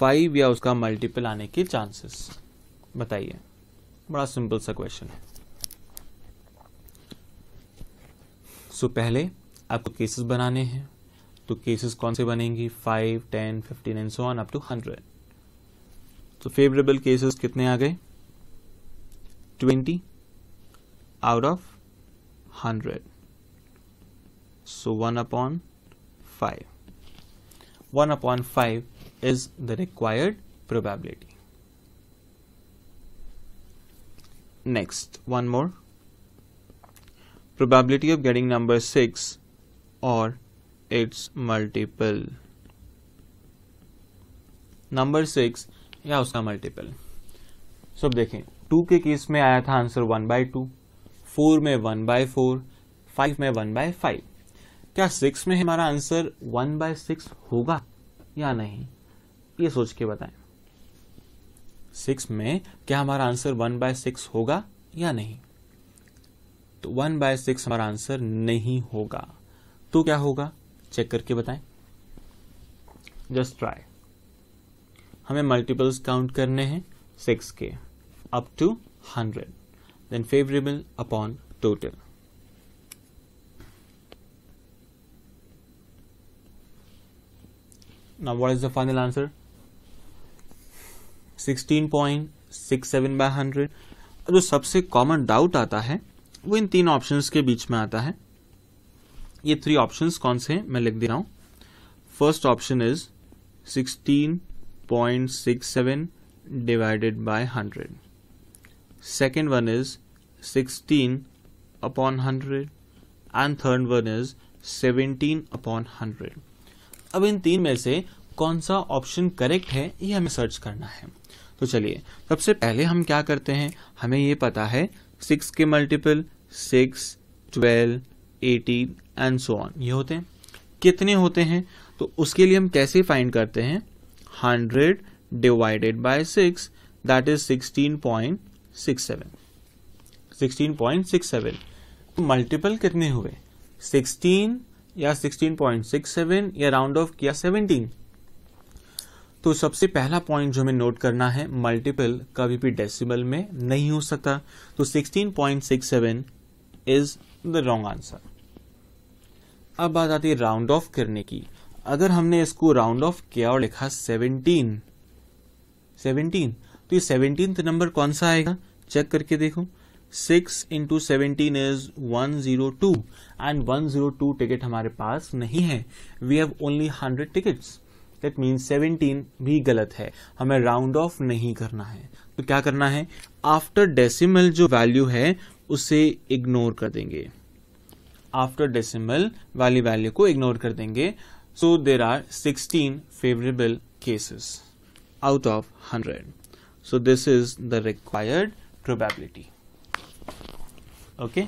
five या उसका multiple आने के चांसेस बताइए बड़ा सिंपल सा क्वेश्चन है सो so, पहले आपको केसेस बनाने हैं तो केसेस कौन से बनेंगी five ten fifteen and so on up to hundred तो फेवरेबल केसेस कितने आ गए twenty out of hundred so one upon five one upon five is the required probability. Next, one more. Probability of getting number 6 or its multiple. Number six या उसका multiple सब देखें to के case में आया था answer one by two four में one bye four five में वन बाय फाइव क्या सिक्स में हमारा आंसर वन बाय सिक्स होगा या नहीं ये सोच के बताएं सिक्स में क्या हमारा आंसर वन बाय सिक्स होगा या नहीं तो वन बाय सिक्स हमारा आंसर नहीं होगा तो क्या होगा चेक करके बताएं जस्ट ट्राई हमें मल्टीपल्स काउंट करने हैं सिक्स के up to hundred then favourable upon total now what is the final answer sixteen point six seven by hundred जो सबसे कॉमन डाउट आता है वो इन तीन ऑप्शंस के बीच में आता है ये थ्री ऑप्शंस कौन से हैं मैं लिख दे रहा हूँ first option is sixteen point six seven divided by hundred second one is sixteen upon hundred and third one is seventeen upon hundred अब इन तीन में से कौन सा ऑप्शन करेक्ट है ये हमें सर्च करना है तो चलिए सबसे पहले हम क्या करते हैं हमें ये पता है सिक्स के multiple six twelve eighteen and so on ये होते हैं कितने होते हैं तो उसके लिए हम कैसे फाइंड करते हैं hundred divided by six that is sixteen point six seven sixteen point six seven multiple कितने हुए सिक्सटीन या सिक्सटीन पॉइंट सिक्स सेवन या राउंड ऑफ किया सेवनटीन तो सबसे पहला पॉइंट जो हमें नोट करना है मल्टीपल कभी भी डेसिमल में नहीं हो सकता तो 16.67 इज द रॉन्ग आंसर अब बात आती है राउंड ऑफ करने की अगर हमने इसको राउंड ऑफ किया और लिखा 17 17 तो ये सेवनटीन नंबर कौन सा आएगा चेक करके देखो six into seventeen is one zero two and one zero two ticket हमारे पास नहीं है we have only hundred tickets that means 17 भी गलत है हमें राउंड ऑफ नहीं करना है तो क्या करना है आफ्टर डेसिमल जो वैल्यू है उसे इग्नोर कर देंगे आफ्टर डेसिमल वाली वैल्यू को इग्नोर कर देंगे so there are 16 favourable cases out of 100 so this is the required probability okay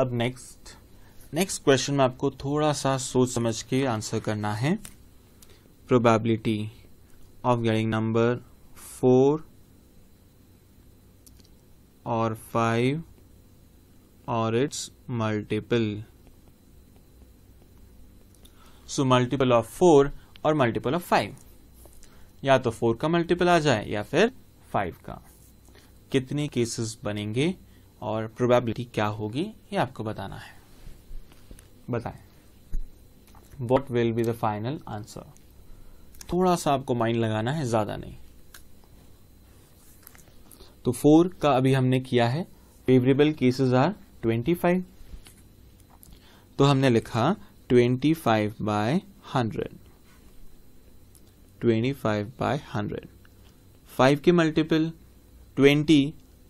अब नेक्स्ट नेक्स्ट क्वेश्चन में आपको थोड़ा सा सोच समझ के आंसर करना है probability of getting number four और फाइव और its multiple so multiple of four और मल्टीपल ऑफ फाइव या तो फोर का मल्टीपल आ जाए या फिर फाइव का कितने केसेस बनेंगे और प्रोबेबिलिटी क्या होगी ये आपको बताना है बताएं what will be the final answer थोड़ा सा आपको माइंड लगाना है ज्यादा नहीं तो फोर का अभी हमने किया है favourable cases are twenty five तो हमने लिखा twenty five by hundred twenty five by hundred five के मल्टीपल ट्वेंटी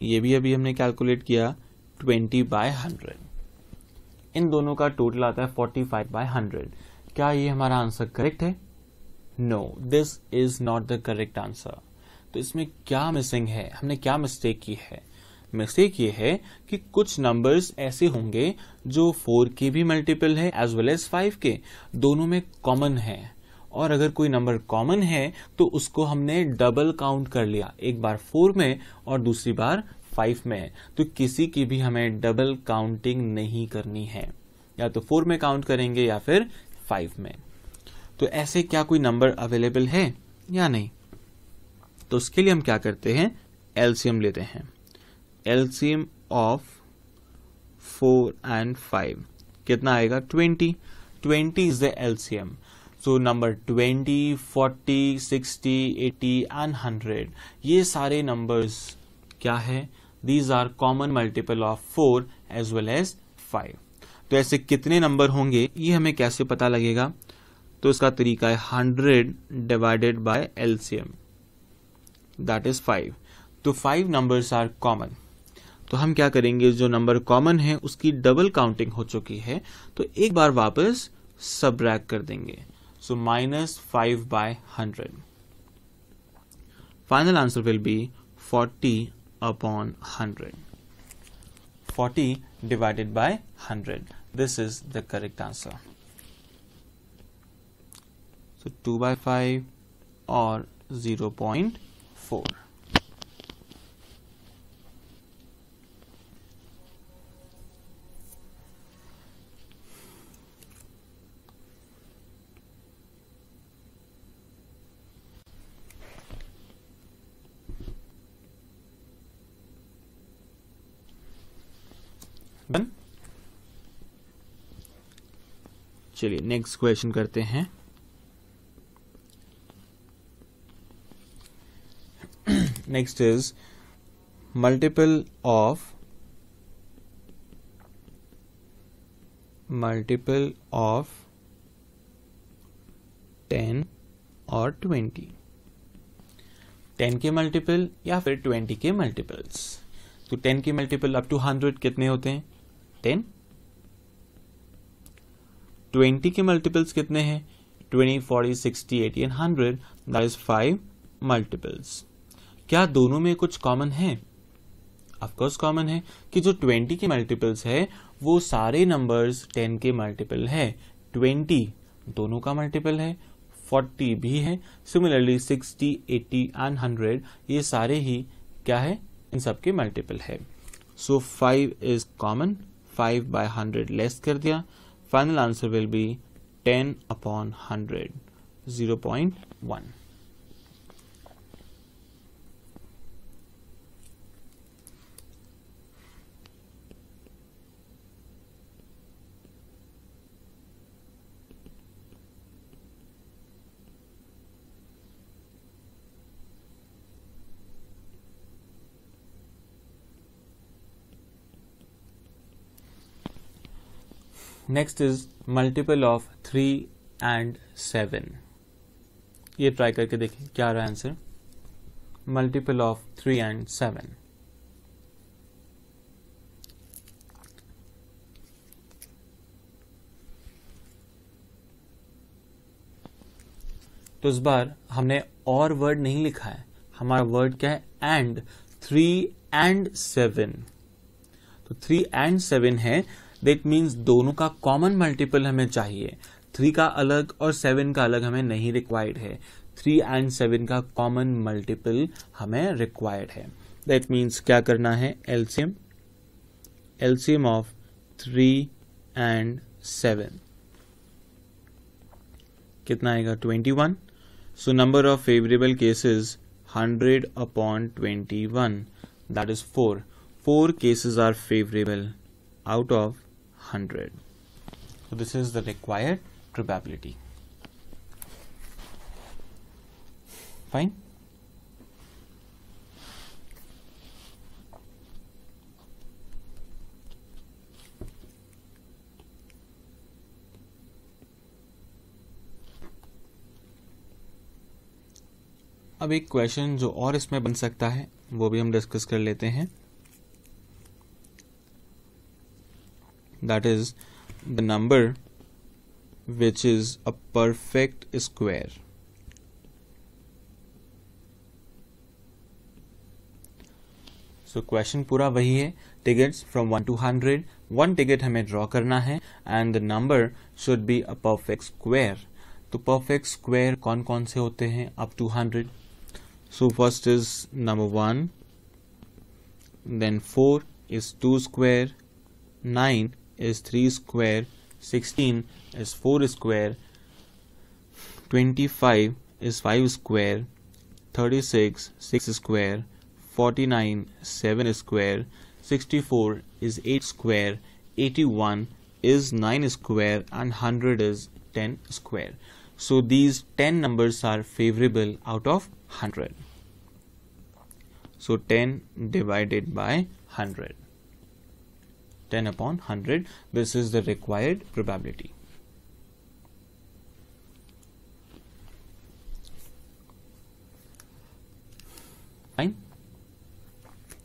ये भी अभी हमने कैलकुलेट किया ट्वेंटी बाय हंड्रेड इन दोनों का टोटल आता है फोर्टी फाइव बाय हंड्रेड क्या ये हमारा आंसर करेक्ट है no this is not the correct answer तो इसमें क्या मिसिंग है हमने क्या मिस्टेक की है मिस्टेक ये है कि कुछ नंबर्स ऐसे होंगे जो फोर के भी मल्टीपल है एज वेल एज फाइव के दोनों में कॉमन है और अगर कोई नंबर कॉमन है तो उसको हमने डबल काउंट कर लिया एक बार फोर में और दूसरी बार फाइव में तो किसी की भी हमें डबल काउंटिंग नहीं करनी है या तो फोर में काउंट करेंगे या फिर फाइव में तो ऐसे क्या कोई नंबर अवेलेबल है या नहीं तो उसके लिए हम क्या करते हैं एल्सियम लेते हैं LCM of four and five कितना आएगा twenty twenty is the LCM so number 20, 40, 60, 80 and 100 ये सारे नंबर्स क्या है these are common multiple of four as well as five तो ऐसे कितने नंबर होंगे ये हमें कैसे पता लगेगा तो इसका तरीका है hundred divided by LCM that is five so five numbers are common तो हम क्या करेंगे जो नंबर कॉमन है उसकी डबल काउंटिंग हो चुकी है तो एक बार वापस सब कर देंगे So minus 5 by 100. Final answer will be 40 upon 100. 40 divided by 100. This is the correct answer. So 2 by 5 or 0 0.4. Done चलिए नेक्स्ट क्वेश्चन करते हैं next is multiple of multiple of ten और ट्वेंटी टेन के मल्टीपल या फिर twenty के multiples तो ten के मल्टीपल अप टू हंड्रेड कितने होते हैं टेन ट्वेंटी के मल्टीपल्स कितने हैं twenty forty sixty eighty and hundred that is five multiples क्या दोनों में कुछ कॉमन है ऑफकोर्स कॉमन है कि जो ट्वेंटी के मल्टीपल्स है वो सारे नंबर्स टेन के मल्टीपल है ट्वेंटी दोनों का मल्टीपल है फोर्टी भी है similarly sixty eighty and hundred ये सारे ही क्या है इन सबके मल्टीपल है so five is common five by hundred less कर दिया final answer will be ten upon hundred zero point one next is multiple of three and seven ये ट्राई करके देखिए क्या रहा answer multiple of three and seven तो इस बार हमने और वर्ड नहीं लिखा है हमारा वर्ड क्या है एंड थ्री एंड सेवन तो थ्री एंड सेवन है दैट मीन्स दोनों का कॉमन मल्टीपल हमें चाहिए थ्री का अलग और सेवन का अलग हमें नहीं रिक्वायर्ड है थ्री एंड सेवन का कॉमन मल्टीपल हमें रिक्वायर्ड है दैट मीन्स क्या करना है LCM LCM of three and seven कितना आएगा twenty one so number of favourable cases hundred upon twenty one that is four four cases are favourable out of 100. So this is the required probability. Fine. अब एक question जो और इसमें बन सकता है वो भी हम डिस्कस कर लेते हैं that is the number which is a perfect square so question पूरा वही है tickets from one to hundred one ticket हमें ड्रॉ करना है and the number should be a perfect square तो परफेक्ट स्क्वायर कौन कौन से होते हैं up to hundred so first is number one then four is two square nine is 3 square 16 is 4 square 25 is 5 square 36 6 square 49 7 square 64 is 8 square 81 is 9 square and 100 is 10 square so these 10 numbers are favorable out of 100 so 10 divided by 100 10 upon 100 this is the required probability fine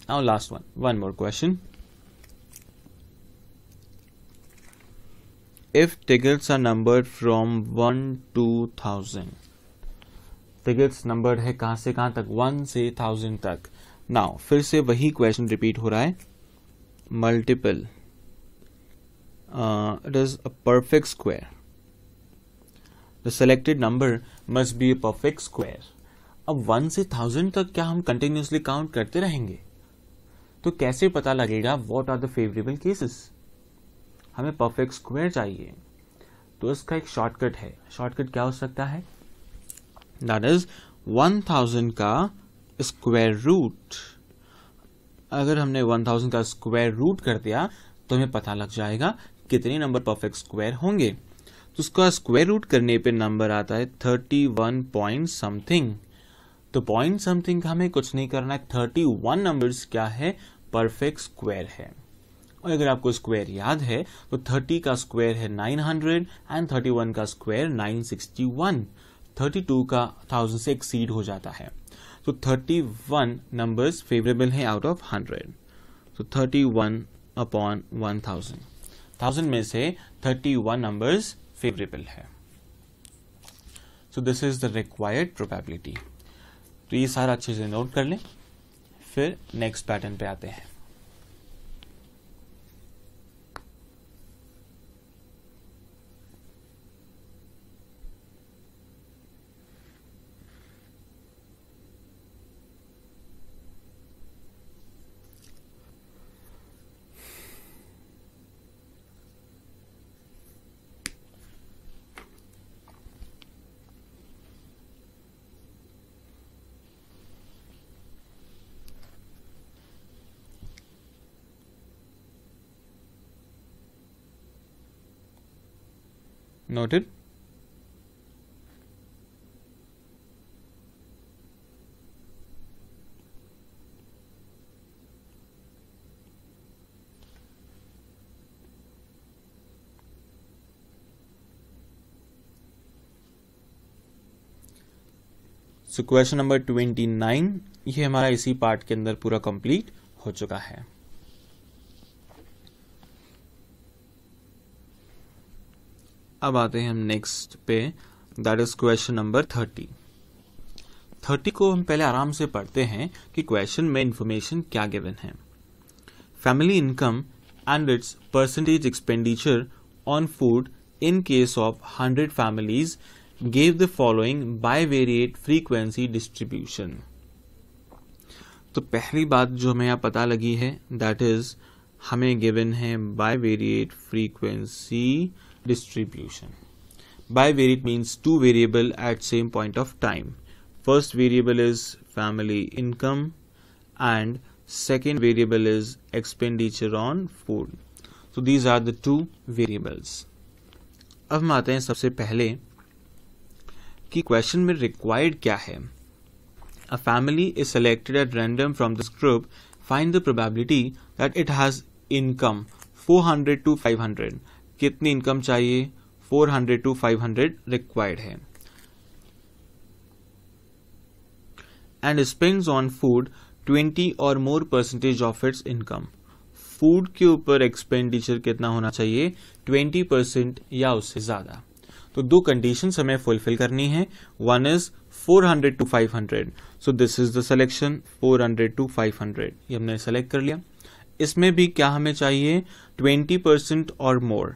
now last one one more question if tickets are numbered from 1 to 1000 tickets numbered hai kahan se kahan tak 1 se 1000 tak now fir se wahi question repeat ho raha hai multiple uh, it is a perfect square the selected number must be a perfect square अब one से thousand तक क्या हम continuously count करते रहेंगे तो कैसे पता लगेगा what are the favourable cases हमें परफेक्ट स्क्वायर चाहिए तो इसका एक शॉर्टकट है शॉर्टकट क्या हो सकता है दैट इज वन थाउजेंड का स्क्वायर रूट अगर हमने 1000 का स्क्वायर रूट कर दिया तो हमें पता लग जाएगा कितने नंबर परफेक्ट स्क्वायर होंगे तो उसका स्क्वायर रूट करने पे नंबर आता है 31 पॉइंट समथिंग तो पॉइंट समथिंग का हमें कुछ नहीं करना है वन नंबर्स क्या है परफेक्ट स्क्वायर है और अगर आपको स्क्वायर याद है तो 30 का स्क्वायर है 900 एंड 31 का स्क्वायर 961 32 का 1000 से एक्सीड हो जाता है तो वन नंबर्स फेवरेबल हैं आउट ऑफ सो तो one upon one thousand thousand में से थर्टी वन नंबर्स फेवरेबल है so this is the required probability तो ये सारा अच्छे से नोट कर लें फिर नेक्स्ट पैटर्न पे आते हैं Noted. So question number twenty nine ये हमारा इसी पार्ट के अंदर पूरा कंप्लीट हो चुका है अब आते हैं हम नेक्स्ट पे that is question number thirty thirty को हम पहले आराम से पढ़ते हैं कि क्वेश्चन में इंफॉर्मेशन क्या गिवन है family income and its percentage expenditure on food in case of hundred families gave the following bivariate frequency distribution तो पहली बात जो हमें यहाँ पता लगी है दैट इज हमें गिवन है bivariate frequency distribution. Bivariate means two variable at same point of time. First variable is family income and second variable is expenditure on food. So these are the two variables. अब हम आते हैं सबसे पहले कि question में required क्या है a family is selected at random from this group find the probability that it has income 400 to 500 कितनी इनकम चाहिए 400 टू हंड्रेड रिक्वायर्ड है एंड स्पेंड्स ऑन फूड 20 और more percentage of its income food के ऊपर expenditure कितना होना चाहिए 20 percent या उससे ज़्यादा तो दो कंडीशन हमें फुलफिल करनी है one is 400 to 500 so this is the selection 400 to 500 ये हमने सेलेक्ट कर लिया इसमें भी क्या हमें चाहिए 20 परसेंट और more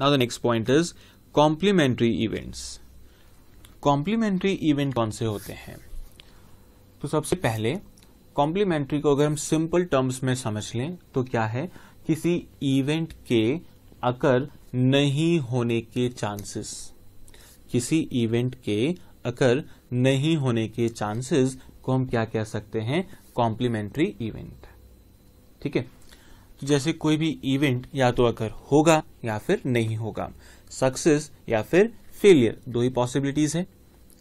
Now the next point is complementary events. Complementary event कौन से होते हैं तो सबसे पहले कॉम्प्लीमेंट्री को अगर हम सिंपल टर्म्स में समझ लें तो क्या है किसी इवेंट के अकर नहीं होने के चांसेस किसी इवेंट के अकर नहीं होने के चांसेस को हम क्या कह सकते हैं कॉम्प्लीमेंट्री इवेंट ठीक है तो जैसे कोई भी इवेंट या तो अगर होगा या फिर नहीं होगा सक्सेस या फिर फेलियर दो ही पॉसिबिलिटीज है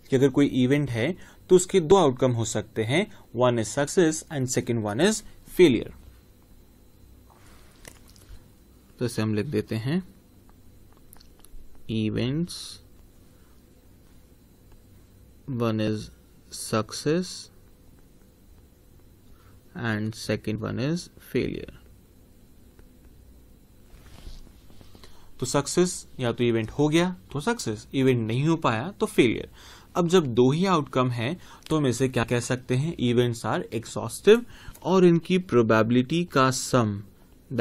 कि अगर कोई इवेंट है तो उसके दो आउटकम हो सकते हैं one is success and second one is failure तो इसे हम लिख देते हैं events one is success and second one is failure तो सक्सेस या तो इवेंट हो गया तो सक्सेस इवेंट नहीं हो पाया तो फेलियर अब जब दो ही आउटकम है तो हम इसे क्या कह सकते हैं इवेंट्स आर एक्सॉस्टिव और इनकी प्रोबेबिलिटी का sum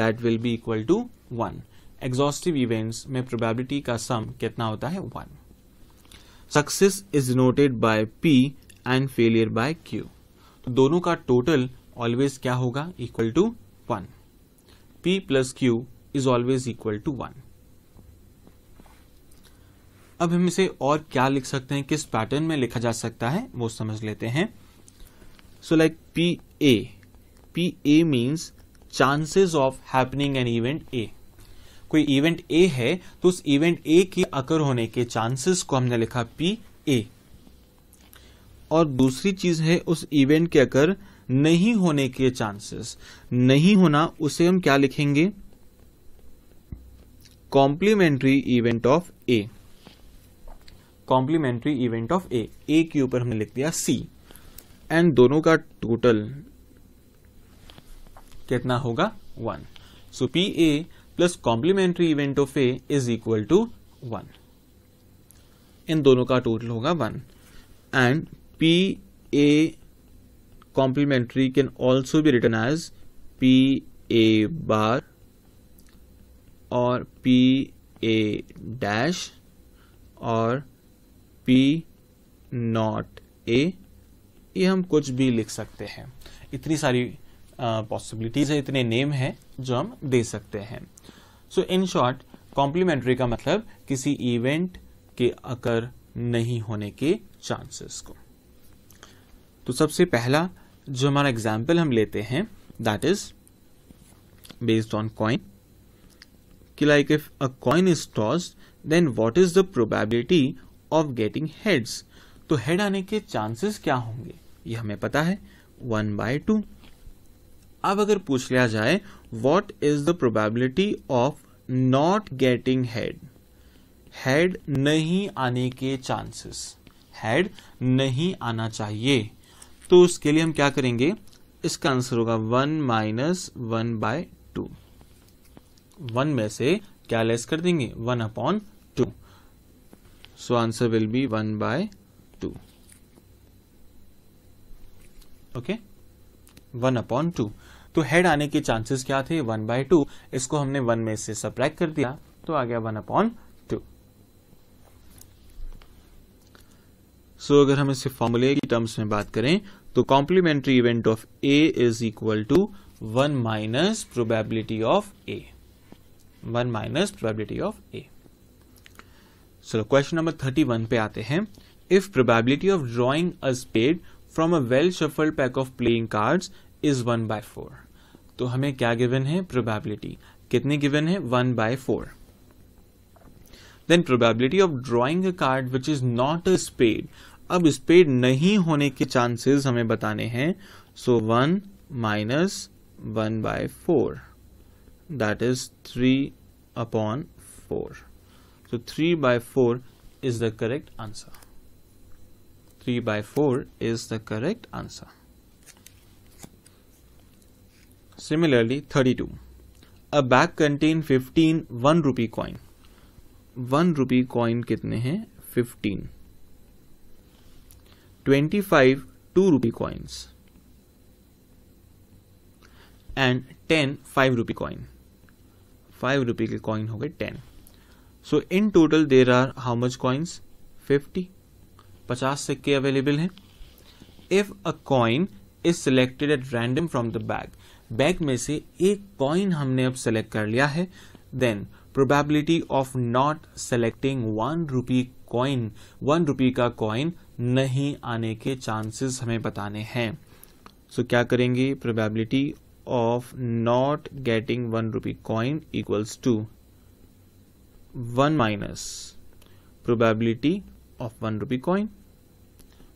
that will be equal to one exhaustive events में प्रोबेबिलिटी का सम कितना होता है one success is noted by P and failure by Q तो दोनों का टोटल ऑलवेज क्या होगा equal to one P plus Q is always equal to one अब हम इसे और क्या लिख सकते हैं किस पैटर्न में लिखा जा सकता है वो समझ लेते हैं so like P A P A means chances of happening an event A कोई इवेंट ए है तो उस इवेंट ए के अकर होने के चांसेस को हमने लिखा पी ए और दूसरी चीज है उस इवेंट के अकर नहीं होने के चांसेस नहीं होना उसे हम क्या लिखेंगे complementary event of A complementary event of A A के ऊपर हमने लिख दिया सी एंड दोनों का टोटल कितना होगा one so P A plus complementary event of A is equal to one इन दोनों का टोटल होगा one and P A complementary can also be written as P A bar और पी ए डैश और P not A ये हम कुछ भी लिख सकते हैं इतनी सारी पॉसिबिलिटीज है इतने नेम हैं जो हम दे सकते हैं सो इन शॉर्ट कॉम्प्लीमेंट्री का मतलब किसी इवेंट के अकर नहीं होने के चांसेस को तो सबसे पहला जो हमारा एग्जाम्पल हम लेते हैं that is based on coin कि like if a coin is toss then what is the probability of getting heads तो हेड आने के चांसेस क्या होंगे ये हमें पता है वन बाय टू अब अगर पूछ लिया जाए what is the probability of not getting head head नहीं आने के चांसेस हेड नहीं आना चाहिए तो उसके लिए हम क्या करेंगे इसका आंसर होगा one minus one by two one में से क्या लेस कर देंगे one upon So answer will be 1 by 2. Okay? 1 upon 2. तो हेड आने के चांसेस क्या थे 1 बाय टू इसको हमने 1 में से सब्रैक्ट कर दिया तो आ गया 1 अपॉन टू सो अगर हम इसे फॉर्मूले की टर्म्स में बात करें तो complementary event of A is equal to one minus probability of A one minus probability of A चलो क्वेश्चन नंबर थर्टी वन पे आते हैं if probability of drawing a spade from a well shuffled pack of playing cards is one bye four तो हमें क्या given है probability कितनी given है one bye four then probability of drawing a card which is not a spade अब spade नहीं होने के चांसेस हमें बताने हैं so one minus one bye four that is three upon four So 3 by 4 is the correct answer. 3 by 4 is the correct answer. Similarly, 32. A bag contains 15 1 rupee coin. 1 rupee coin कितने hai? 15. 25 2 rupee coins. And 10 5 rupee coin. 5 rupee ke coin हो 10. So in total there are how much coins fifty पचास सिक्के available हैं if a coin is selected at random from the bag bag में से एक coin हमने अब select कर लिया है then probability of not selecting one rupee coin one rupee का कॉइन नहीं आने के चांसेस हमें बताने हैं सो so, क्या करेंगे probability of not getting one rupee coin equals to 1 minus probability of 1 rupee coin.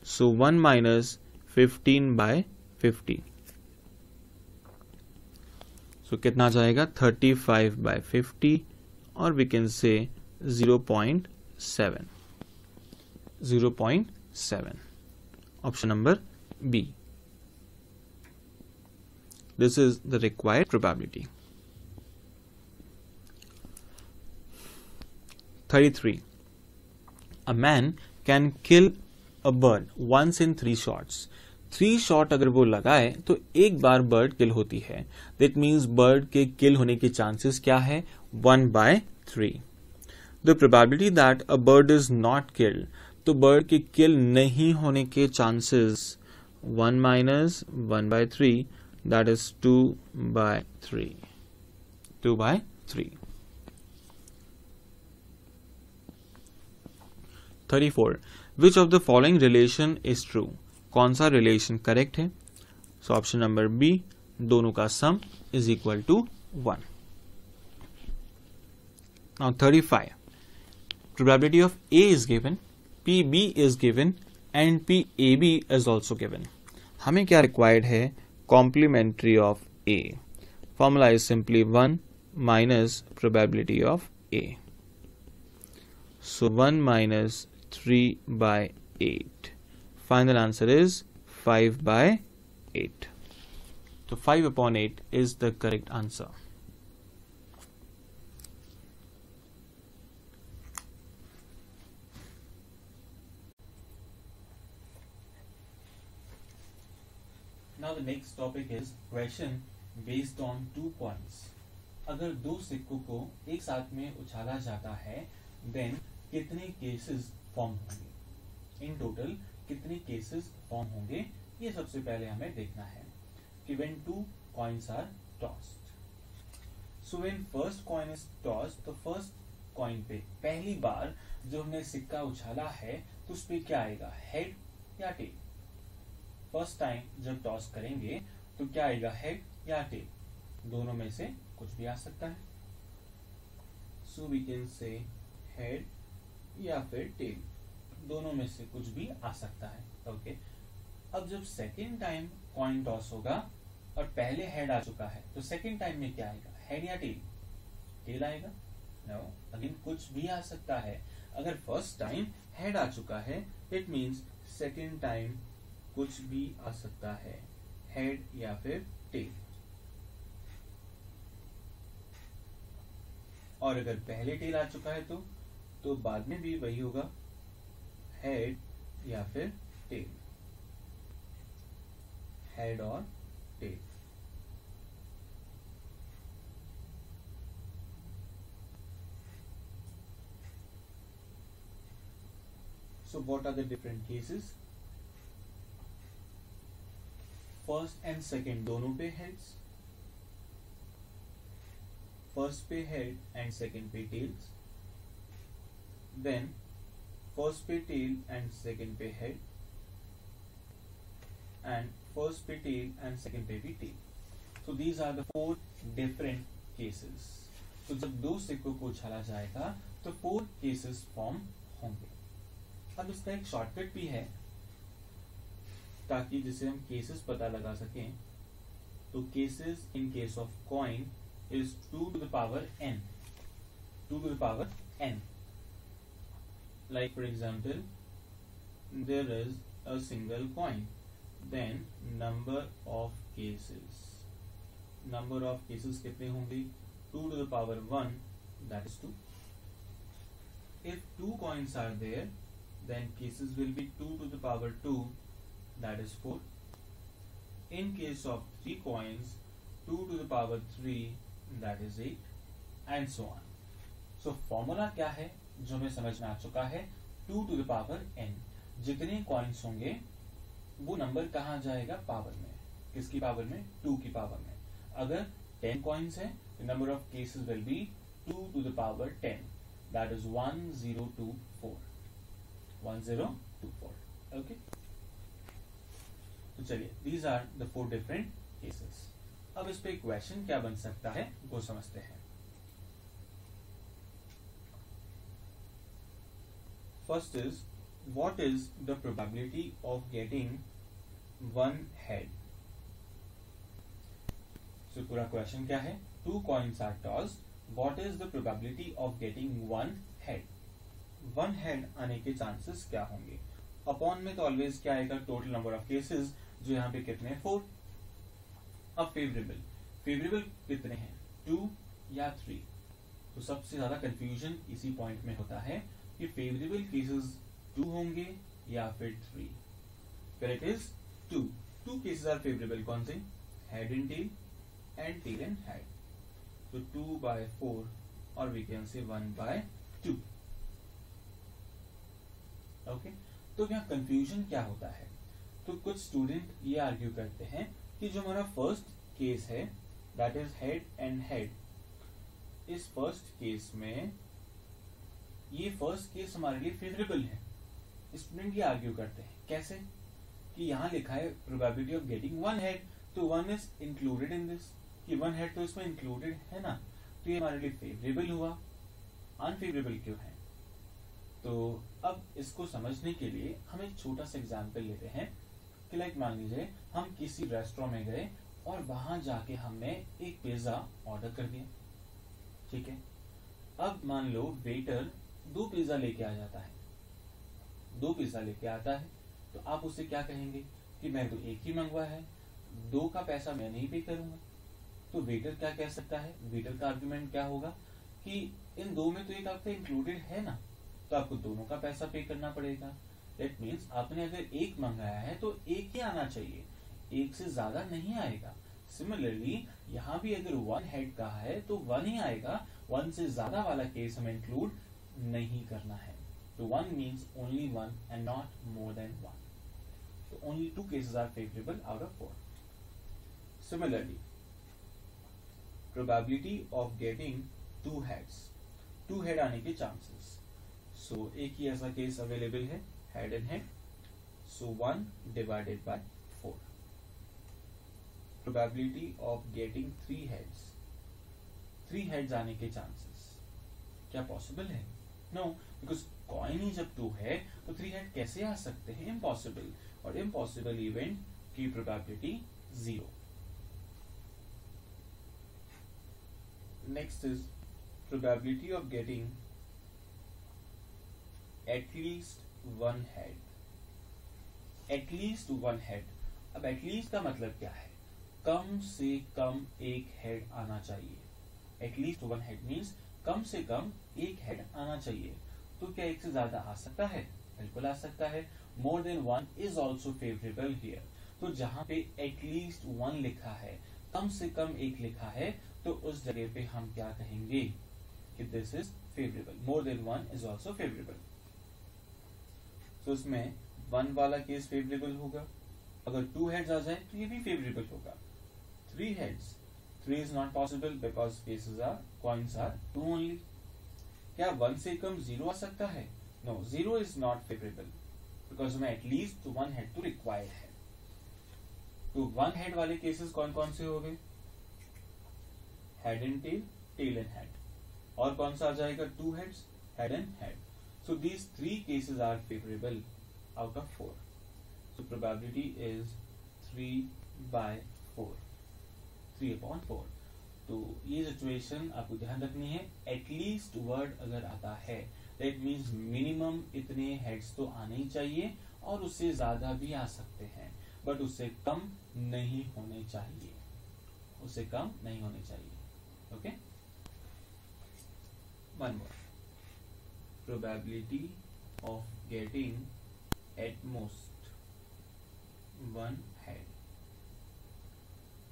So 1 minus 15 by 50. So कितना जाएगा 35 by 50 or we can say 0 0.7. 0 0.7. Option number B. This is the required probability. 33. A man can kill a bird once in three shots. Three shot अगर वो लगाए तो एक बार bird किल होती है that means bird के किल होने के चांसेस क्या है one by three the probability that a bird is not kill तो बर्ड के किल नहीं होने के chances one minus one by three that is two by three two by three thirty four which of the following relation is true कौन सा relation correct है so option number B दोनों का sum is equal to one of A is given P B is given and P A B is also given हमें क्या required है complementary of A formula is simply one minus probability of A so one minus 3 by 8 final answer is 5 by 8 so 5 upon 8 is the correct answer Now the next topic is question based on two points. अगर दो सिक्कों को एक साथ में उछाला जाता है then कितने cases फॉर्म होंगे इन टोटल कितने केसेस फॉर्म होंगे ये सबसे पहले हमें देखना है कि when two coins are tossed so when first coin is tossed तो फर्स्ट कॉइन पे पहली बार जो हमने सिक्का उछाला है तो उस पर क्या आएगा हेड या टेल फर्स्ट टाइम जब टॉस करेंगे तो क्या आएगा हेड या टेल दोनों में से कुछ भी आ सकता है so we can say head या फिर टेल दोनों में से कुछ भी आ सकता है ओके अब जब सेकेंड टाइम कॉइन टॉस होगा और पहले हेड आ चुका है तो सेकेंड टाइम में क्या आएगा हेड या टेल टेल आएगा नो अगेन कुछ भी आ सकता है अगर फर्स्ट टाइम हेड आ चुका है इट मीन्स सेकेंड टाइम कुछ भी आ सकता है हेड या फिर टेल और अगर पहले टेल आ चुका है तो तो बाद में भी वही होगा हेड या फिर टेल हेड और tail so what are the different cases first and second दोनों पे हेड्स फर्स्ट पे हेड एंड सेकेंड पे tails then phosphatidyl and second पे head and phosphatidyl and second पे भी tail. So these are the four different cases. तो जब दो सिक्कों को उछाला जाएगा तो फोर केसेस फॉर्म होंगे अब इसका एक शॉर्टकट भी है ताकि जिसे हम केसेस पता लगा सकें तो cases in case of coin is to to the power n two to the power n like for example there is a single coin then number of cases number of cases kitne honge 2 to the power 1 that is 2 if two coins are there then cases will be 2 to the power 2 that is 4 in case of three coins 2 to the power 3 that is 8 and so on so formula kya hai जो हमें समझ में आ चुका है two to the power n जितने coins होंगे वो नंबर कहा जाएगा पावर में किसकी पावर में टू की पावर में अगर टेन कॉइन्स है तो number of cases will be two to the power ten that is one zero two four one zero two four okay तो चलिए these are the four different cases अब इस पे क्वेश्चन क्या बन सकता है वो समझते हैं First is what is the probability of getting one head? So pura question kya hai Two coins are tossed. What is the probability of getting one head? One head aane ke chances kya honge upon upon to always kya aayega total number of cases jo yahan pe kitne hai four अब favourable favourable कितने हैं to या three तो सबसे ज्यादा confusion इसी point में होता है कि फेवरेबल केसेस टू होंगे या फिर three correct is to two cases are favourable कौन से head and tail and tail and head तो टू बाय फोर और we can say one by two okay तो यहां कंफ्यूजन क्या होता है तो कुछ स्टूडेंट ये आर्ग्यू करते हैं कि जो हमारा फर्स्ट केस है that is head and head इस फर्स्ट केस में ये फर्स्ट केस हमारे लिए फेवरेबल है स्टूडेंट ये आर्ग्यू करते हैं कैसे कि यहाँ लिखा है probability of getting one head तो one is included in this कि वन हेड तो इसमें इंक्लूडेड है ना तो ये हमारे लिए फेवरेबल हुआ अनफेवरेबल क्यों है तो अब इसको समझने के लिए हम एक छोटा सा एग्जाम्पल लेते हैं कि लाइक मान लीजिए हम किसी रेस्टोरेंट में गए और वहां जाके हमने एक पिज्जा ऑर्डर कर दिया ठीक है अब मान लो वेटर दो पिज्जा लेके आ जाता है दो पिज्जा लेके आता है तो आप उससे क्या कहेंगे कि मैं तो एक ही मंगवा है दो का पैसा मैं नहीं पे करूंगा तो वेटर क्या कह सकता है वेटर का आर्ग्यूमेंट क्या होगा कि इन दो में तो एक आपका इंक्लूडेड है ना तो आपको दोनों का पैसा पे करना पड़ेगा दैट मीन्स आपने अगर एक मंगाया है तो एक ही आना चाहिए एक से ज्यादा नहीं आएगा सिमिलरली यहाँ भी अगर वन हेड का है तो वन ही आएगा वन से ज्यादा वाला केस हम इंक्लूड नहीं करना है तो one means only one and not more than one तो only two cases are favourable out of four similarly probability of getting two heads two head आने के चांसेस सो एक ही ऐसा केस अवेलेबल है head and head so one divided by four probability of getting three heads three heads आने के chances क्या possible है नो बिकॉज कॉइन ही जब टू है तो थ्री हेड कैसे आ सकते हैं इम्पॉसिबल और इम्पॉसिबल इवेंट की probability zero next is probability of getting at least one head at least one head अब एटलीस्ट का मतलब क्या है कम से कम एक हेड आना चाहिए एटलीस्ट वन हेड मीन्स कम से कम एक हेड आना चाहिए तो क्या एक से ज्यादा आ सकता है बिल्कुल आ सकता है more than one is also favourable here तो जहां पे एटलीस्ट वन लिखा है कम से कम एक लिखा है तो उस जगह पे हम क्या कहेंगे कि this is favourable more than one is also favourable तो उसमें वन वाला केस फेवरेबल होगा अगर टू हेड्स आ जाए तो ये भी फेवरेबल होगा three heads three is not possible because cases are coins are 2 only क्या वन से कम जीरो आ सकता है no zero is not favourable because मैं at least one head to required है तो वन हेड वाले केसेस कौन कौन से हो गए head and tail tail and head और कौन सा आ जाएगा two heads head and head so these three cases are favourable out of four so probability is three by four three upon four तो ये सिचुएशन आपको ध्यान रखनी है एटलीस्ट वर्ड अगर आता है दैट मीन्स मिनिमम इतने हेड्स तो आने ही चाहिए और उससे ज्यादा भी आ सकते हैं बट उससे कम नहीं होने चाहिए उससे कम नहीं होने चाहिए okay one more probability of getting at most one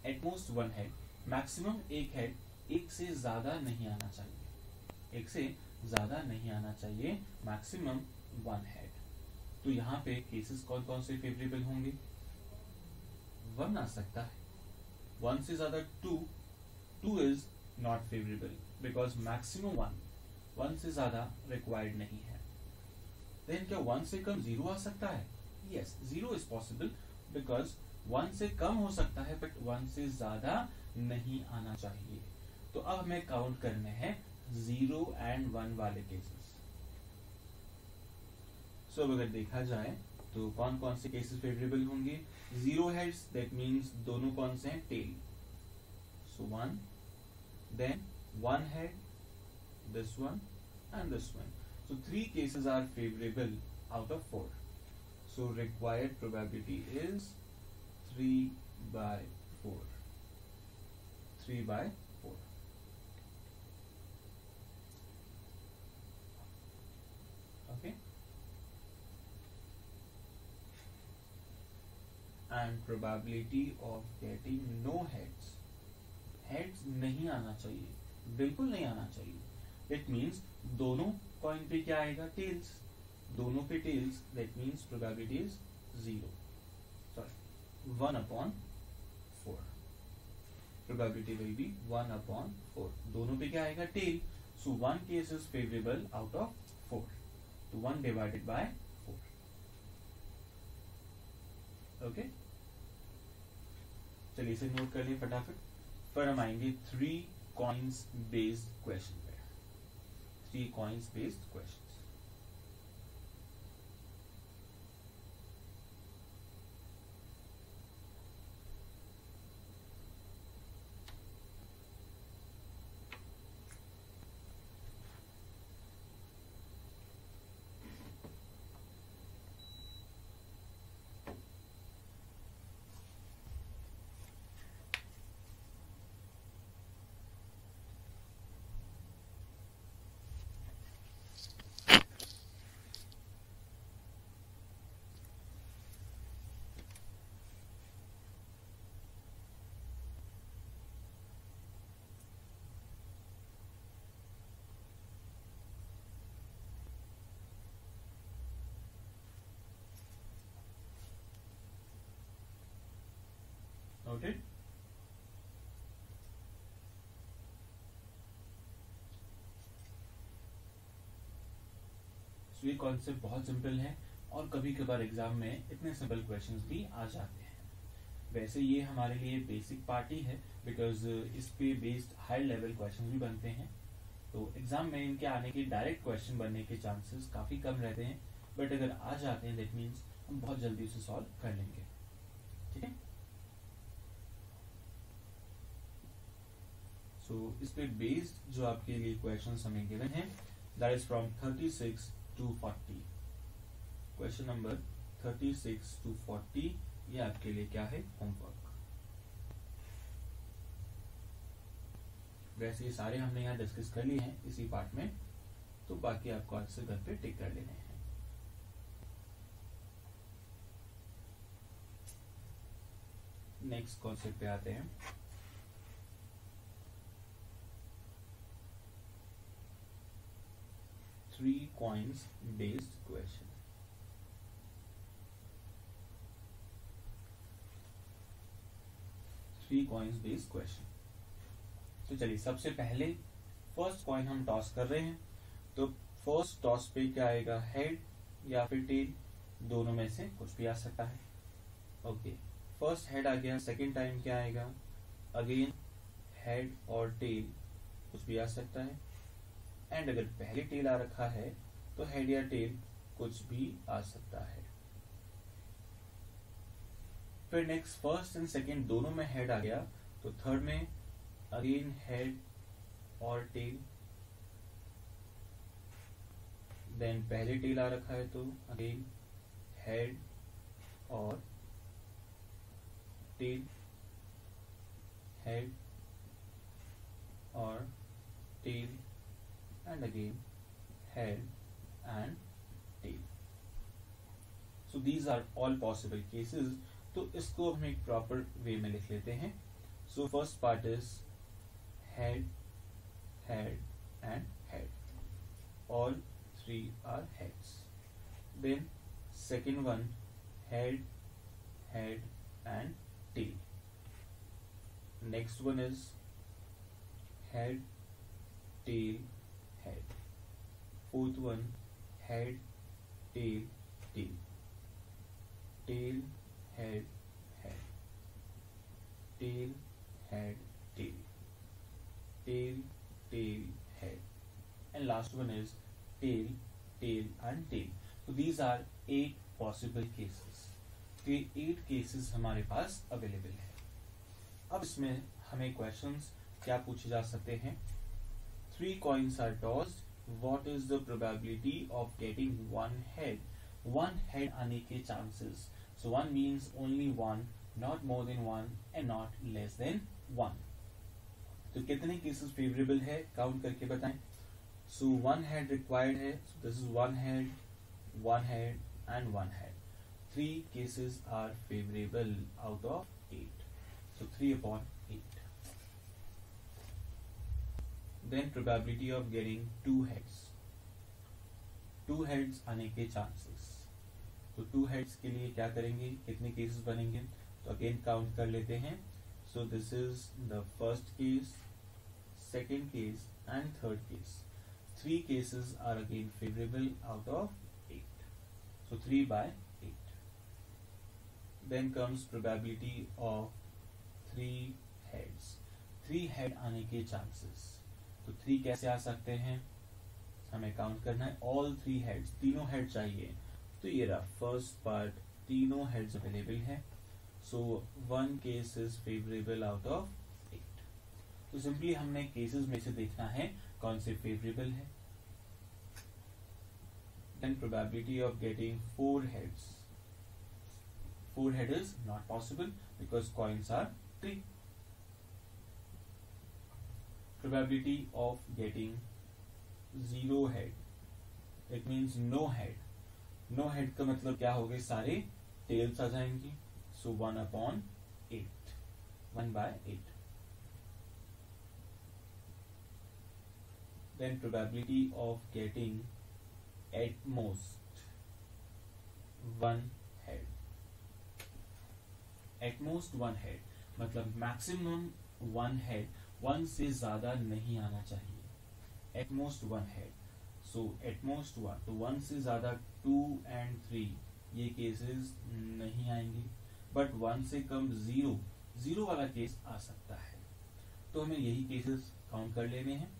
at most one head maximum एक हेड एक से ज्यादा नहीं आना चाहिए एक से ज्यादा नहीं आना चाहिए मैक्सिमम वन हेड तो यहाँ पे केसेस कौन कौन से फेवरेबल होंगे वन आ सकता है वन से ज्यादा two two is not favourable because maximum one one से ज्यादा रिक्वायर्ड नहीं है देन क्या वन से कम जीरो आ सकता है yes zero is possible because one से कम हो सकता है बट वन से ज्यादा नहीं आना चाहिए तो अब हमें काउंट करने हैं जीरो एंड वन वाले केसेस सो so, अगर देखा जाए तो कौन कौन से केसेस फेवरेबल होंगे जीरो हेड्स दैट मींस दोनों कौन से हैं tail so one then one head this one and this one so three cases are favourable out of four so required probability is three by four three by four okay and probability of getting no heads heads नहीं आना चाहिए बिल्कुल नहीं आना चाहिए it means दोनों coin पे क्या आएगा टेल्स दोनों पे tails that means probability is zero one upon four probability will be one upon four दोनों पे क्या आएगा tail so one case is favourable out of four तो one divided by four okay चलिए इसे नोट कर लिए फटाफट पर हम आएंगे थ्री कॉइंस बेस्ड क्वेश्चन पे three coins based question so ये कॉन्सेप्ट बहुत सिंपल है और कभी कभार एग्जाम में इतने सिंपल क्वेश्चन भी आ जाते हैं वैसे ये हमारे लिए बेसिक पार्ट ही है बिकॉज uh, इस पे बेस्ड हाई लेवल क्वेश्चन भी बनते हैं तो एग्जाम में इनके आने के डायरेक्ट क्वेश्चन बनने के चांसेस काफी कम रहते हैं बट अगर आ जाते हैं दैट मीन्स हम बहुत जल्दी उसे सॉल्व कर लेंगे ठीक है सो इस पे बेस्ड जो आपके लिए क्वेश्चन हमें गिवन है that is from thirty six to forty question number thirty six to forty ये आपके लिए क्या है होमवर्क वैसे ये सारे हमने यहाँ डिस्कस कर लिए हैं इसी पार्ट में तो बाकी आपको आज से घर पे टिक कर लेने हैं नेक्स्ट कॉन्सेप्ट पे आते हैं three coins based question. Three coins based question तो चलिए सबसे पहले फर्स्ट कॉइन हम टॉस कर रहे हैं तो फर्स्ट टॉस पे क्या आएगा हेड या फिर टेल दोनों में से कुछ भी आ सकता है ओके फर्स्ट हेड आ गया सेकेंड टाइम क्या आएगा अगेन हेड और टेल कुछ भी आ सकता है एंड अगर पहले टेल आ रखा है तो हेड या टेल कुछ भी आ सकता है फिर नेक्स्ट फर्स्ट एंड सेकेंड दोनों में हेड आ गया तो थर्ड में अगेन हेड और टेल देन पहले टेल आ रखा है तो अगेन हेड और टेल हेड और tail and again head and tail so these are all possible cases तो इसको हम एक प्रॉपर वे में लिख लेते हैं so first part is head head and head all three are heads then second one head head and tail next one is head tail head. Fourth one head, tail, tail. Tail, head, head. Tail, head, tail. Tail, tail, head. And last one is tail, tail and tail. So these are eight possible cases. तो ये eight cases हमारे पास available है अब इसमें हमें questions क्या पूछे जा सकते हैं three coins are tossed, what is the probability of getting one head? One head आने के chances. So one means only one, not more than one and not less than one. So तो cases favorable favourable है count करके So one head required required So this is one head, one head, and one head. three cases are favorable out of eight so three upon then probability of getting two heads two heads आने के chances तो two heads के लिए क्या करेंगे कितने cases बनेंगे तो अगेन काउंट कर लेते हैं so this is the first case second case and third case three cases are again favourable out of eight so three by eight then comes probability of three heads three head आने के chances तो three कैसे आ सकते हैं हमें count करना है all three heads तीनों हेड चाहिए तो ये रहा फर्स्ट पार्ट तीनों हेड्स अवेलेबल है so one case is favourable out of eight तो सिंपली हमने केसेस में से देखना है कौन से फेवरेबल है then probability of getting four heads four head is not possible because coins are three. probability of getting zero head it means no head no head का मतलब क्या हो गए सारे टेल्स आ जाएंगी so one upon eight one by eight then probability of getting at most one head at most one head मतलब maximum one head वन से ज्यादा नहीं आना चाहिए एटमोस्ट वन है सो एटमोस्ट वन तो वन से ज्यादा टू एंड थ्री ये केसेस नहीं आएंगे बट वन से कम जीरो जीरो वाला केस आ सकता है तो हमें यही केसेस काउंट कर लेने हैं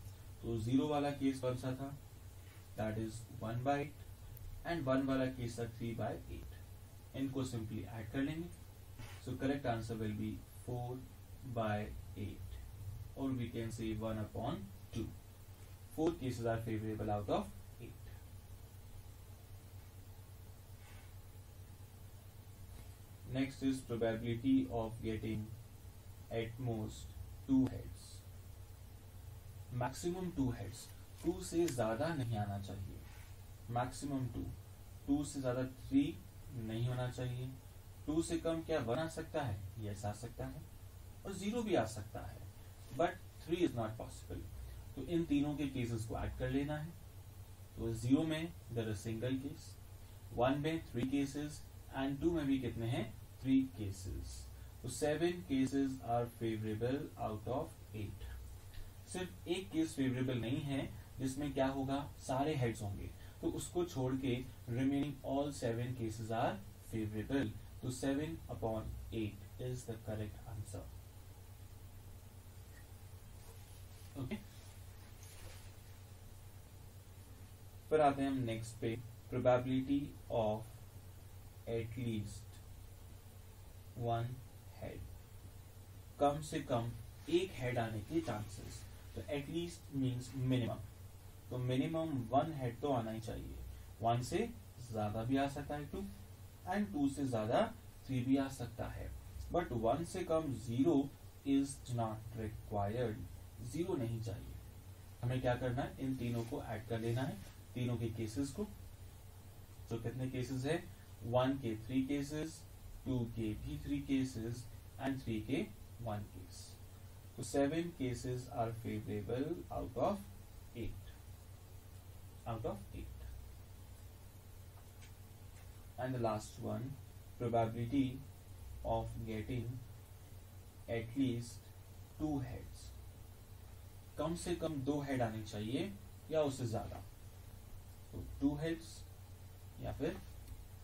तो जीरो वाला केस कौन सा था that is one by eight and one वाला केस था थ्री बाय एट इनको सिंपली ऐड कर लेंगे so correct answer will be four by eight or we can say 1 upon 2. Four cases are favorable out of 8. Next is probability of getting at most 2 heads. Maximum two heads. Two से ज़्यादा नहीं आना चाहिए Maximum to to से ज़्यादा three नहीं होना चाहिए टू से कम क्या बना सकता है यस आ सकता है और जीरो भी आ सकता है but three is not possible तो इन तीनों के केसेस को ऐड कर लेना है तो जीरो में दर सिंगल केस वन में थ्री केसेस एंड टू में भी कितने हैं थ्री केसेस तो seven cases are favourable out of eight सिर्फ एक केस फेवरेबल नहीं है जिसमें क्या होगा सारे हेड्स होंगे तो उसको छोड़ के remaining all seven cases are favourable तो seven upon eight is the correct answer <laughs> पर आते हैं हम नेक्स्ट पे probability of at least one head कम से कम एक हेड आने के चांसेस तो एटलीस्ट मीन्स मिनिमम तो मिनिमम वन हेड तो आना ही चाहिए वन से ज्यादा भी आ सकता है टू एंड टू से ज्यादा थ्री भी आ सकता है बट वन से कम zero is not required zero नहीं चाहिए हमें क्या करना है इन तीनों को ऐड कर लेना है तीनों के केसेस को तो कितने केसेस है वन के थ्री केसेस टू के भी थ्री केसेस एंड थ्री के वन केस तो seven cases are favourable out of eight out of eight and last one probability of getting at least two head कम से कम दो हेड आने चाहिए या उससे ज्यादा तो टू हेड्स या फिर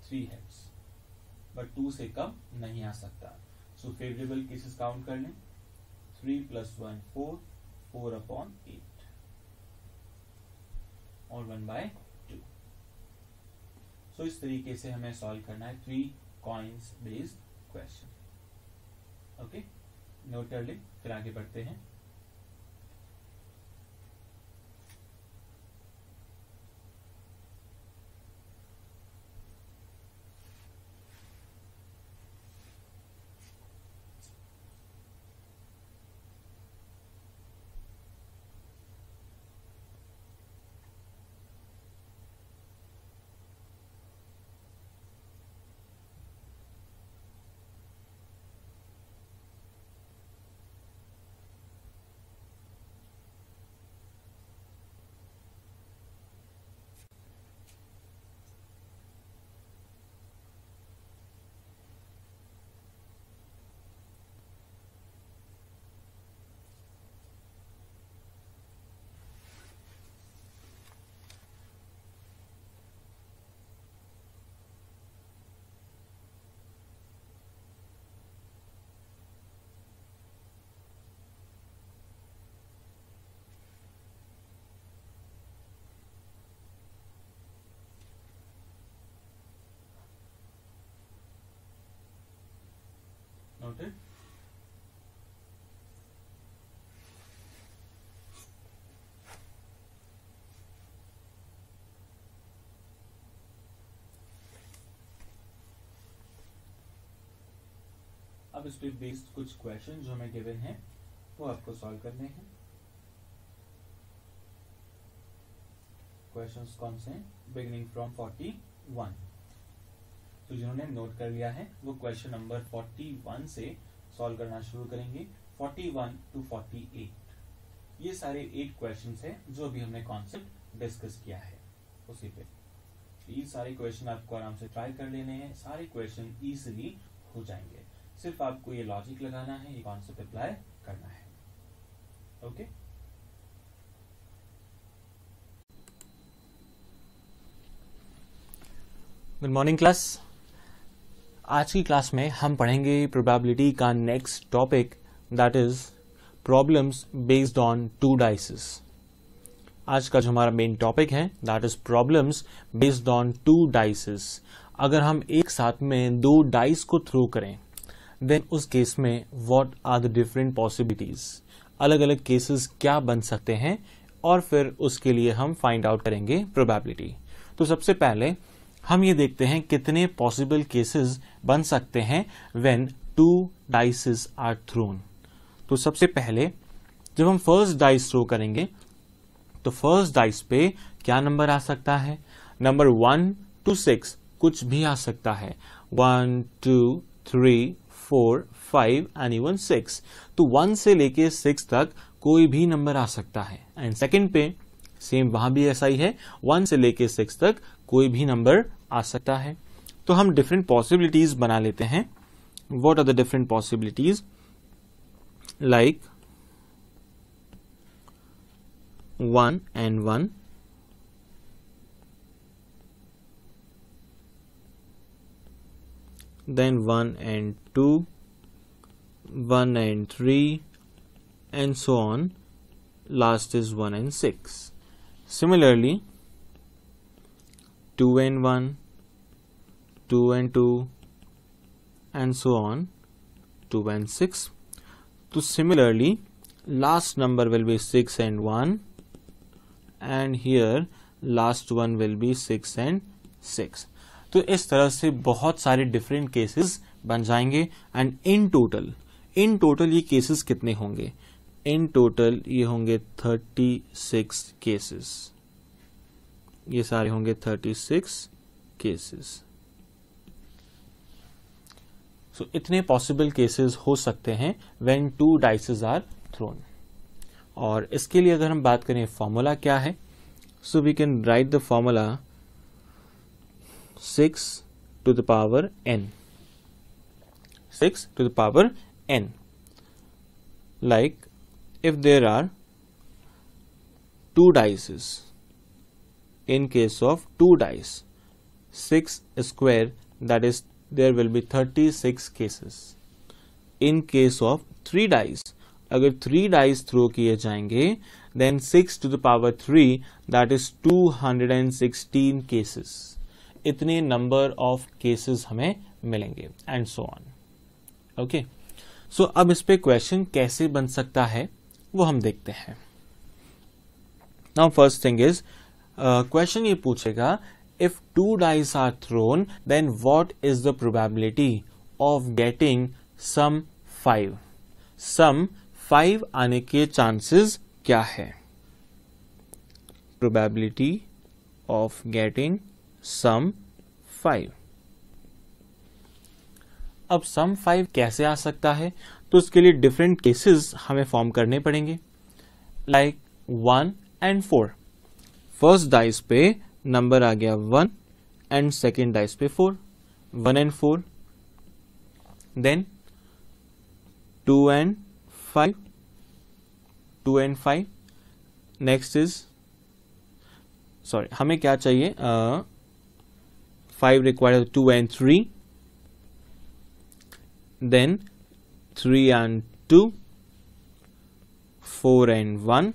थ्री हेड्स बट टू से कम नहीं आ सकता सो फेवरेबल केसेस काउंट कर लें three plus one four four upon eight और वन बाय टू सो इस तरीके से हमें सॉल्व करना है three coins based question okay note कर लें फिर आगे बढ़ते हैं अब इस पे बेस्ड कुछ क्वेश्चन जो हमें गिवन हैं वो आपको सॉल्व करने हैं क्वेश्चंस कौन से हैं बिगिनिंग फ्रॉम 41 तो जिन्होंने नोट कर लिया है वो क्वेश्चन नंबर 41 से सॉल्व करना शुरू करेंगे 41 टू 48 ये सारे एट क्वेश्चंस हैं जो अभी हमने कॉन्सेप्ट डिस्कस किया है उसी पे तो ये सारे क्वेश्चन आपको आराम से ट्राई कर लेने हैं सारे क्वेश्चन इजिली हो जाएंगे सिर्फ आपको ये लॉजिक लगाना है ये कॉन्सेप्ट अप्लाई करना है ओके गुड मॉर्निंग क्लास आज की क्लास में हम पढ़ेंगे प्रोबेबिलिटी का next topic that is problems based on two dices आज का जो हमारा मेन टॉपिक है that is problems based on two dices अगर हम एक साथ में दो डाइस को थ्रो करें देन उस केस में what are the different possibilities अलग अलग केसेस क्या बन सकते हैं और फिर उसके लिए हम फाइंड आउट करेंगे प्रोबेबिलिटी तो सबसे पहले हम ये देखते हैं कितने पॉसिबल केसेस बन सकते हैं when two dices are thrown तो सबसे पहले जब हम फर्स्ट डाइस थ्रो करेंगे तो फर्स्ट डाइस पे क्या नंबर आ सकता है नंबर वन टू सिक्स कुछ भी आ सकता है one two three four five and even six तो वन से लेके सिक्स तक कोई भी नंबर आ सकता है एंड सेकेंड पे सेम वहां भी ऐसा ही है वन से लेके सिक्स तक कोई भी नंबर आ सकता है तो हम डिफरेंट पॉसिबिलिटीज बना लेते हैं what are the different possibilities like one and one then 1 and 2 1 and 3 and so on last is 1 and 6 similarly 2 and 1 2 and 2 and so on 2 and 6 so similarly last number will be 6 and 1 and here last one will be 6 and 6 तो इस तरह से बहुत सारे different cases बन जाएंगे and in total in total ये cases कितने होंगे इन टोटल ये होंगे 36 केसेस ये सारे होंगे 36 केसेस सो so, इतने पॉसिबल केसेस हो सकते हैं when two dices are thrown और इसके लिए अगर हम बात करें फॉर्मूला क्या है so we can write the formula 6 to the power n. 6 to the power n. Like if there are two dice. in case of two dice, 6 square that is there will be 36 cases. In case of three dice, अगर three dice throw किए जाएंगे then six to the power three that is two 216 cases. इतने number of cases हमें मिलेंगे and so on okay so अब इस पे question कैसे बन सकता है वो हम देखते हैं now first thing is question ये पूछेगा if two dice are thrown then what is the probability of getting sum five sum five आने के चांसेस क्या है probability of getting sum five अब सम फाइव कैसे आ सकता है तो उसके लिए डिफरेंट केसेस हमें फॉर्म करने पड़ेंगे like one and four first dice पे नंबर आ गया वन एंड सेकेंड डाइस पे four one and four then two and five two and five next is sorry हमें क्या चाहिए uh, 5 requires 2 and 3 then 3 and 2 4 and 1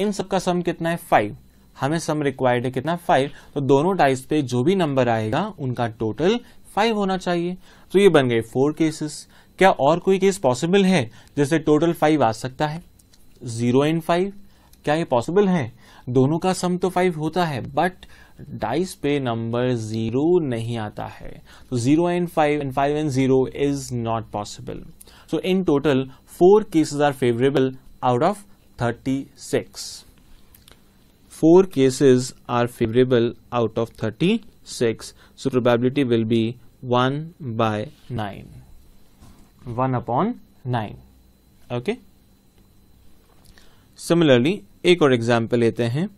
इन सबका sum कितना है 5 हमें सम रिक्वायर्ड है कितना 5 तो दोनों डाइस पे जो भी नंबर आएगा उनका टोटल 5 होना चाहिए तो ये बन गए 4 केसेस क्या और कोई केस पॉसिबल है जैसे टोटल 5 आ सकता है 0 एंड 5 क्या ये पॉसिबल है दोनों का सम तो 5 होता है बट डाइस पे नंबर ज़ीरो नहीं आता है तो zero and five and five and zero is not possible so in total four cases are favourable out of thirty six cases are favourable out of thirty six so probability will be one by nine one upon nine okay similarly एक और example लेते हैं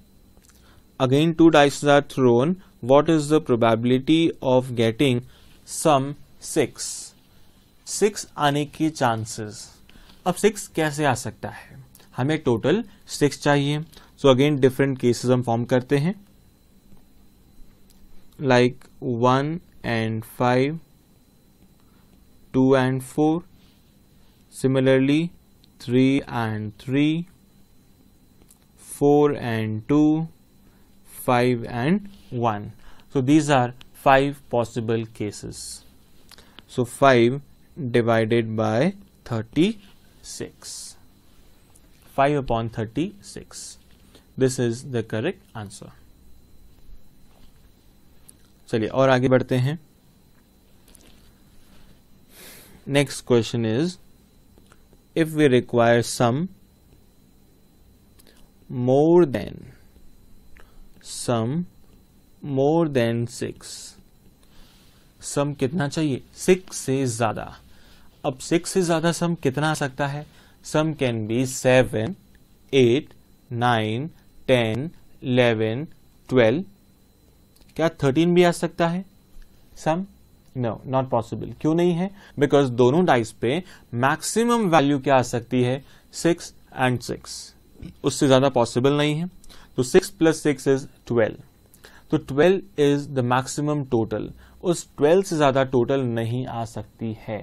again two dice are thrown what is the probability of getting some six six आने के chances अब six कैसे आ सकता है हमें टोटल सिक्स चाहिए सो अगेन डिफरेंट केसेस हम फॉर्म करते हैं like one and five two and four similarly three and three four and two 5 and 1. So, these are 5 possible cases. So, 5 divided by 36. 5 upon 36. This is the correct answer. चलिए और आगे बढ़ते हैं next question is if we require some more than sum more than six sum कितना चाहिए six से ज्यादा अब सिक्स से ज्यादा सम कितना आ सकता है sum can be seven eight nine ten eleven twelve क्या थर्टीन भी आ सकता है सम नो नॉट पॉसिबल क्यों नहीं है बिकॉज दोनों डाइस पे मैक्सिमम वैल्यू क्या आ सकती है सिक्स एंड सिक्स उससे ज्यादा पॉसिबल नहीं है तो six plus six is twelve तो twelve is the maximum total उस ट्वेल्व से ज्यादा टोटल नहीं आ सकती है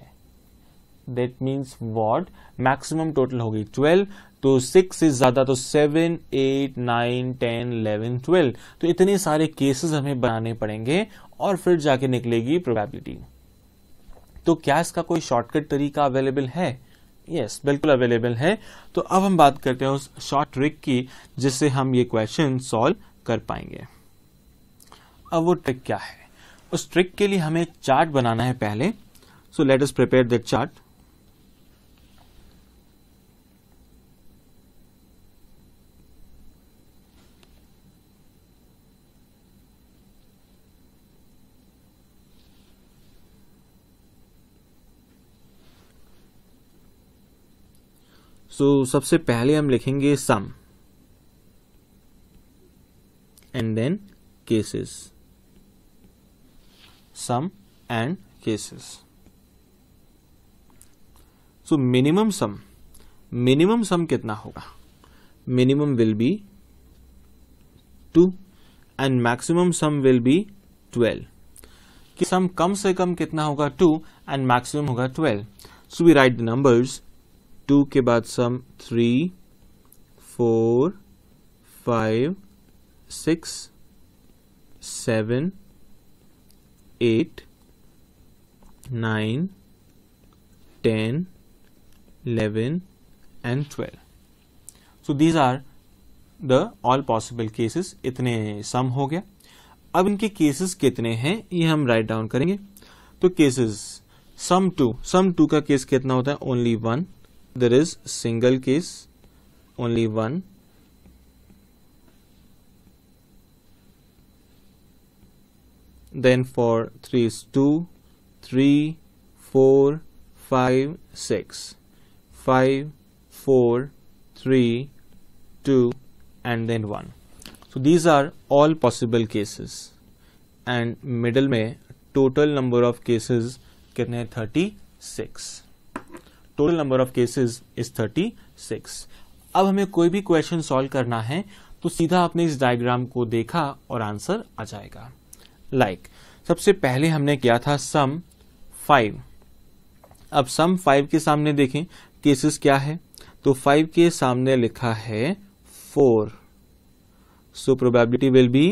that means what maximum total होगी ट्वेल्व तो सिक्स से ज्यादा तो seven eight nine ten eleven twelve तो इतने सारे केसेस हमें बनाने पड़ेंगे और फिर जाके निकलेगी प्रोबेबिलिटी तो क्या इसका कोई शॉर्टकट तरीका अवेलेबल है यस yes, बिल्कुल अवेलेबल है तो अब हम बात करते हैं उस शॉर्ट ट्रिक की जिससे हम ये क्वेश्चन सॉल्व कर पाएंगे अब वो ट्रिक क्या है उस ट्रिक के लिए हमें चार्ट बनाना है पहले so let us prepare the chart so so, सबसे पहले हम लिखेंगे सम and then cases sum and cases so minimum sum minimum sum kitna hoga minimum will be 2 and maximum sum will be 12 ki sum kam se kam kitna hoga 2 and maximum hoga 12 so we write the numbers 2 ke baad sum 3 4 5 six, seven, eight, nine, ten, eleven, and twelve So these are the all possible cases. इतने sum हो गया अब इनके cases कितने हैं ये हम write down करेंगे तो cases sum two sum two का केस कितना होता है only one there is single case only one Then for 3 is 2, 3, 4, 5, 6. 5, 4, 3, 2 and then 1. So these are all possible cases. And middle may total number of cases कितने 36. Total number of cases is 36. अब हमें कोई भी question solve करना है तो सीधा आपने इस डायग्राम को देखा और आंसर आ जाएगा लाइक like. सबसे पहले हमने किया था सम फाइव अब सम फाइव के सामने देखें केसेस क्या है तो फाइव के सामने लिखा है four so probability will be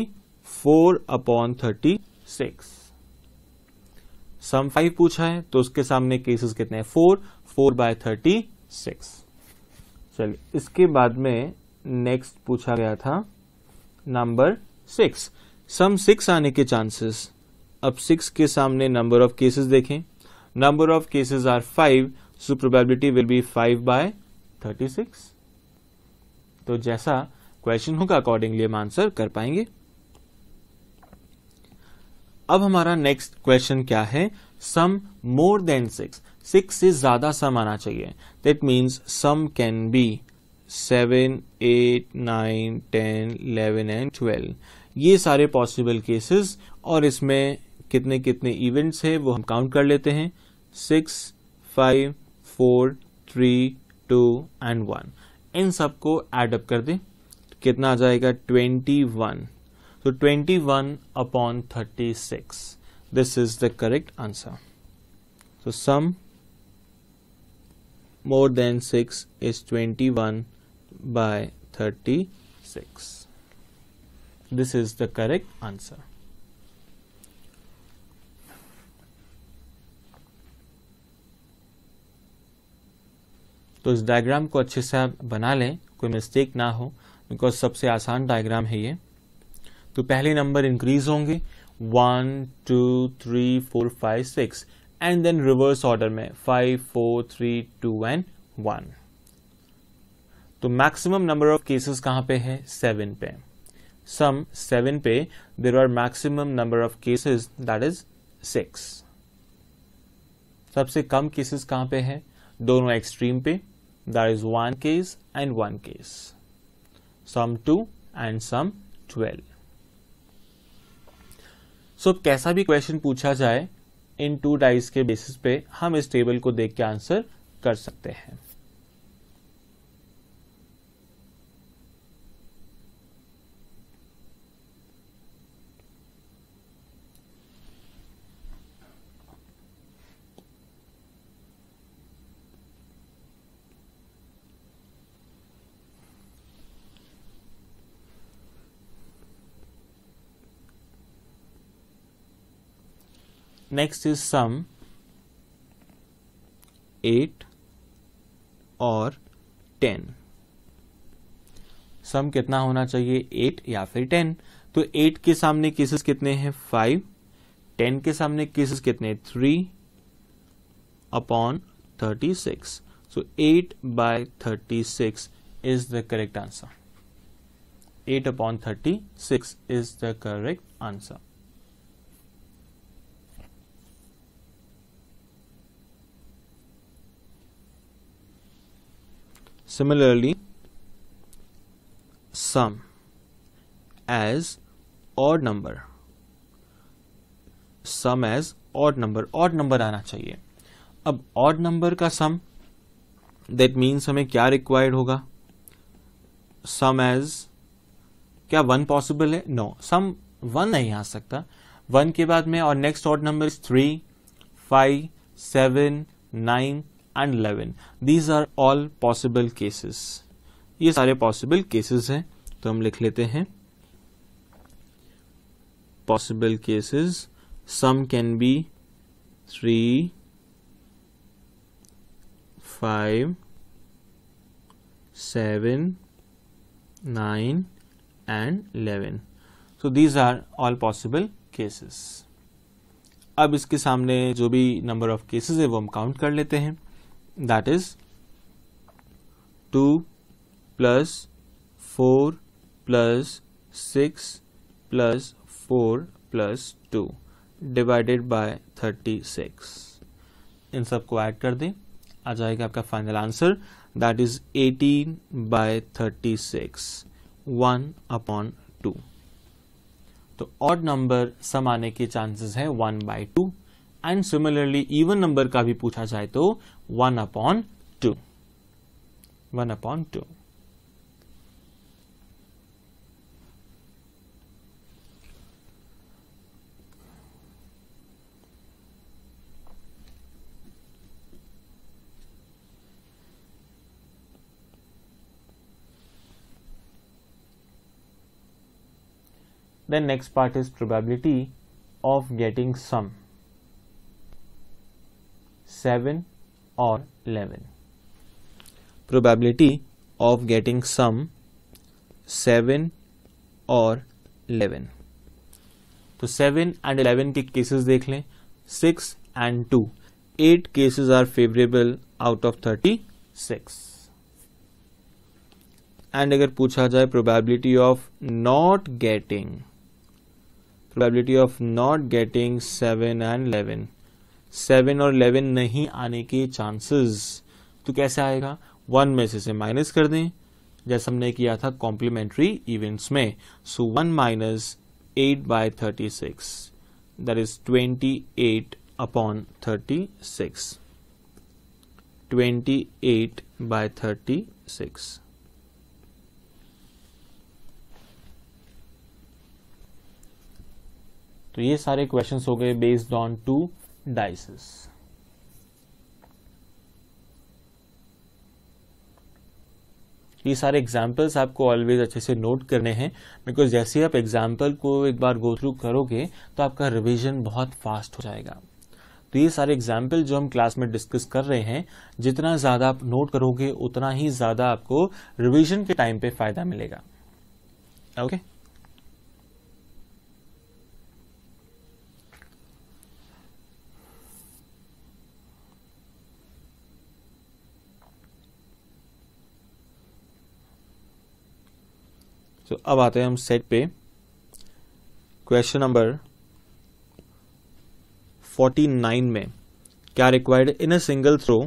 four upon thirty six sum five पूछा है तो उसके सामने केसेस कितने हैं four four by thirty six चलिए इसके बाद में नेक्स्ट पूछा गया था नंबर सिक्स सम सिक्स आने के चांसेस अब सिक्स के सामने नंबर ऑफ केसेस देखें number of cases are five so probability will be five by thirty six तो जैसा क्वेश्चन होगा अकॉर्डिंगली हम आंसर कर पाएंगे अब हमारा नेक्स्ट क्वेश्चन क्या है sum more than six six से ज्यादा सम आना चाहिए that means sum can be seven eight nine ten eleven and twelve ये सारे पॉसिबल केसेस और इसमें कितने कितने इवेंट्स हैं वो हम काउंट कर लेते हैं six five four three two and one इन सबको एड अप कर दें कितना आ जाएगा ट्वेंटी वन तो twenty one upon thirty six this is the correct answer sum more than six is twenty one by thirty six This is the correct answer. तो इस डायग्राम को अच्छे से आप बना लें कोई मिस्टेक ना हो बिकॉज सबसे आसान डायग्राम है ये तो पहले नंबर इंक्रीज होंगे one two three four five six and then reverse order में five four three two and one तो मैक्सिमम नंबर ऑफ केसेस कहाँ पे है सेवन पे सम सेवन पे there are maximum number of cases that is six सबसे कम cases कहां पे है दोनों एक्सट्रीम पे that is one case and one case sum two and sum twelve so कैसा भी क्वेश्चन पूछा जाए इन टू डाइस के बेसिस पे हम इस टेबल को देख के आंसर कर सकते हैं नेक्स्ट इज सम एट और टेन सम कितना होना चाहिए एट या फिर टेन तो एट के सामने केसेस कितने हैं फाइव टेन के सामने केसेस कितने three upon thirty six so eight by thirty six is the correct answer eight upon thirty six is the correct answer Similarly, sum as odd number sum as odd number odd number आना चाहिए अब odd number का sum that means हमें क्या required होगा sum as क्या one possible है no sum one नहीं आ सकता वन के बाद में और next odd number three five seven nine and eleven these are all possible cases ये सारे पॉसिबल केसेस हैं तो हम लिख लेते हैं possible cases sum can be three five seven nine and eleven so these are all possible cases अब इसके सामने जो भी नंबर ऑफ केसेस है वो हम काउंट कर लेते हैं that is 2 plus 4 plus 6 plus 4 plus 2 divided by 36 इन सबको ऐड कर दें आ जाएगा आपका final answer that is 18 by 36 one upon two तो ऑड नंबर सम आने के चांसेस है 1 by two and similarly even number का भी पूछा जाए तो 1 upon 2. 1 upon 2. then next part is probability of getting sum 7 or 11. Probability of getting sum 7 और 11. तो 7 एंड 11 के केसेस देख लें 6 and 2. 8 cases are favourable out of 36. And अगर पूछा जाए probability of not getting probability of not getting seven and eleven seven और eleven नहीं आने के चांसेस तो कैसे आएगा वन में से माइनस कर दें जैसा हमने किया था कॉम्प्लीमेंट्री इवेंट्स में so one minus eight by thirty six that is twenty eight upon thirty six twenty eight by thirty six तो ये सारे क्वेश्चंस हो गए बेस्ड ऑन टू dices. ये सारे एग्जाम्पल्स आपको ऑलवेज अच्छे से नोट करने हैं बिकॉज जैसे आप एग्जाम्पल को एक बार गो थ्रू करोगे तो आपका रिविजन बहुत फास्ट हो जाएगा तो ये सारे एग्जाम्पल जो हम क्लास में डिस्कस कर रहे हैं जितना ज़्यादा आप नोट करोगे उतना ही ज़्यादा आपको रिविजन के टाइम पे फ़ायदा मिलेगा ओके okay? तो अब आते हैं हम सेट पे क्वेश्चन नंबर 49 में क्या required in a single throw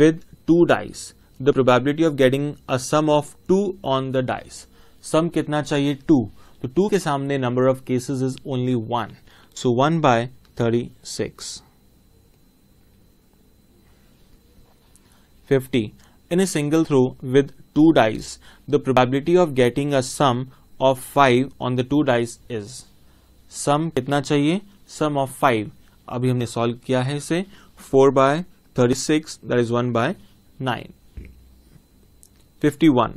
with two dice the probability of getting a sum of two on the dice sum कितना चाहिए टू तो टू के सामने number of cases is only one so one by thirty six fifty in a single throw with two dice the probability of getting a sum of 5 on the two dice is sum kitna chahiye sum of 5 abhi humne solve kiya hai ise 4 by 36 that is 1 by 9 51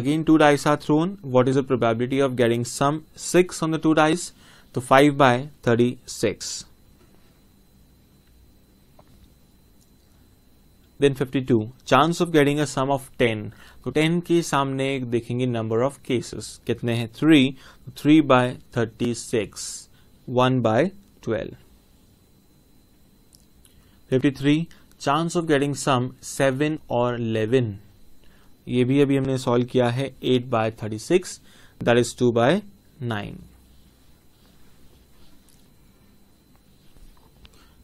again two dice are thrown what is the probability of getting sum 6 on the two dice to 5 by 36 then 52 chance of getting a sum of 10 तो 10 के सामने देखेंगे number of cases कितने हैं three three by thirty six one by twelve fifty three chance of getting sum seven और eleven ये भी अभी हमने सॉल्व किया है eight by thirty six that is two by nine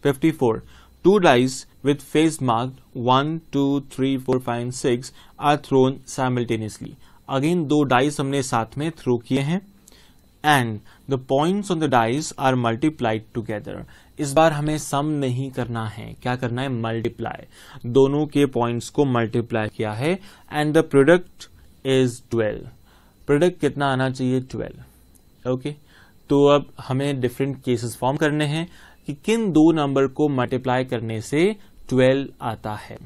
fifty four Two dice with face marked 1, 2, 3, 4, 5 and 6 are thrown simultaneously. Again, दो dice हमने साथ में throw किए हैं and the points on the dice are multiplied together इस बार हमें सम नहीं करना है क्या करना है मल्टीप्लाई दोनों के पॉइंट्स को मल्टीप्लाई किया है and the product is twelve product कितना आना चाहिए ट्वेल्व ओके okay? तो अब हमें डिफरेंट केसेस फॉर्म करने हैं कि किन दो नंबर को मल्टीप्लाई करने से 12 आता है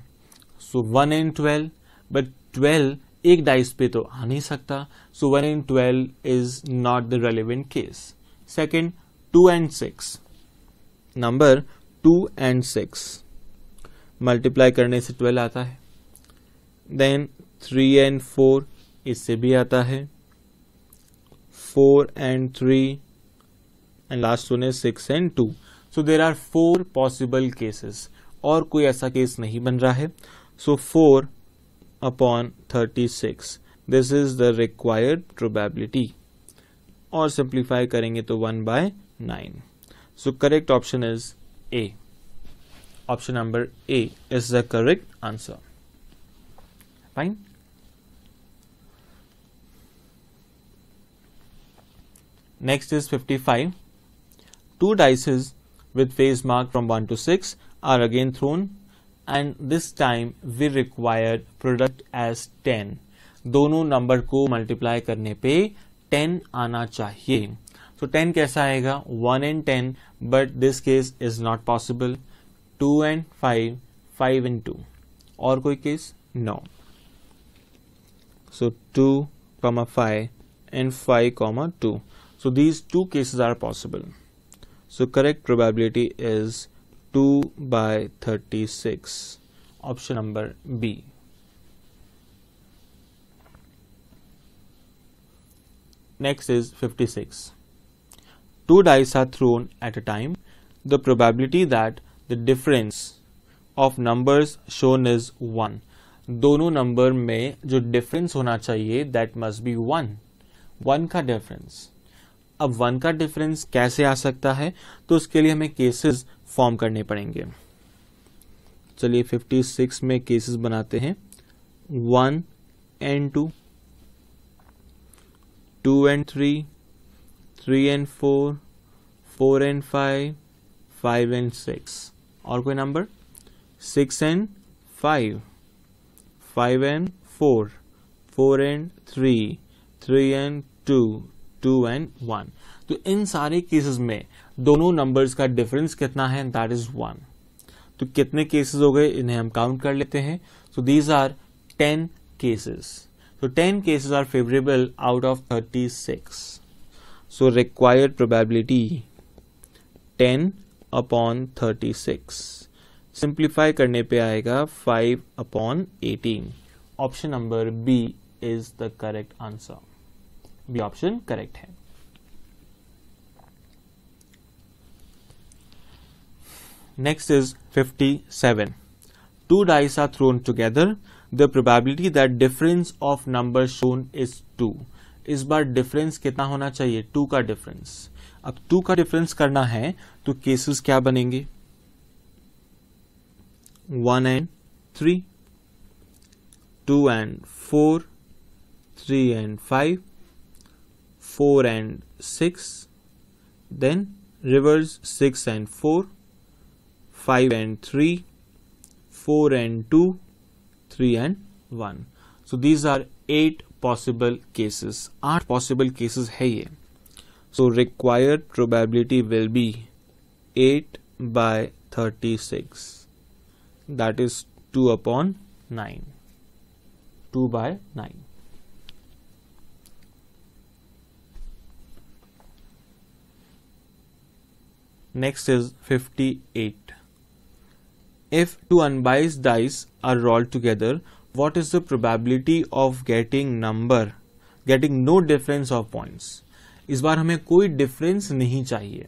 so one and twelve but twelve एक डाइस पे तो आ नहीं सकता so one and twelve is not the relevant case second two and six number two and six multiply करने से ट्वेल्व आता है देन थ्री एंड फोर इससे भी आता है four and three and last one is six and two so there are four possible cases और कोई ऐसा केस नहीं बन रहा है so four upon thirty six this is the required probability और सिंप्लीफाई करेंगे तो one by nine so correct option is A option number A is the correct answer fine next is fifty five two dices with phase mark from 1 to 6 are again thrown and this time we required product as 10 दोनों number को multiply करने पे 10 आना चाहिए so, 10 कैसा आएगा 1 and 10 but this case is not possible. 2 and 5 5 and 2 और कोई case No. So 2 comma 5 and 5 comma 2 so these two cases are possible so correct probability is 2 by 36 option number B. Next is 56. Two dice are thrown at a time. The probability that the difference of numbers shown is 1. दोनों number में जो difference होना चाहिए that must be one. One का difference. अब one का difference कैसे आ सकता है तो उसके लिए हमें केसेस फॉर्म करने पड़ेंगे चलिए 56 में केसेस बनाते हैं one and two two and three three and four four and five five and six और कोई number six and five five and four four and three three and two two and one तो इन सारे cases में दोनों numbers का difference कितना है दैट इज वन तो कितने केसेस हो गए इन्हें हम काउंट कर लेते हैं so these are ten cases cases are favourable out of thirty six so required probability ten upon thirty six simplify करने पे आएगा five upon eighteen option number B is the correct answer B option correct है next is 57 two dice are thrown together the probability that difference of number shown is two इस बार difference कितना होना चाहिए to का difference अब to का difference करना है तो केसेस क्या बनेंगे one and three two and four three and five 4 and 6 then reverse 6 and 4 5 and 3 4 and 2 3 and 1 so these are 8 possible cases 8 possible cases hai so required probability will be 8 by 36 that is 2 upon 9 2 by 9 Next is 58. If two unbiased dice are rolled together, what is the probability of getting number, getting no difference of points? इस बार हमें कोई difference नहीं चाहिए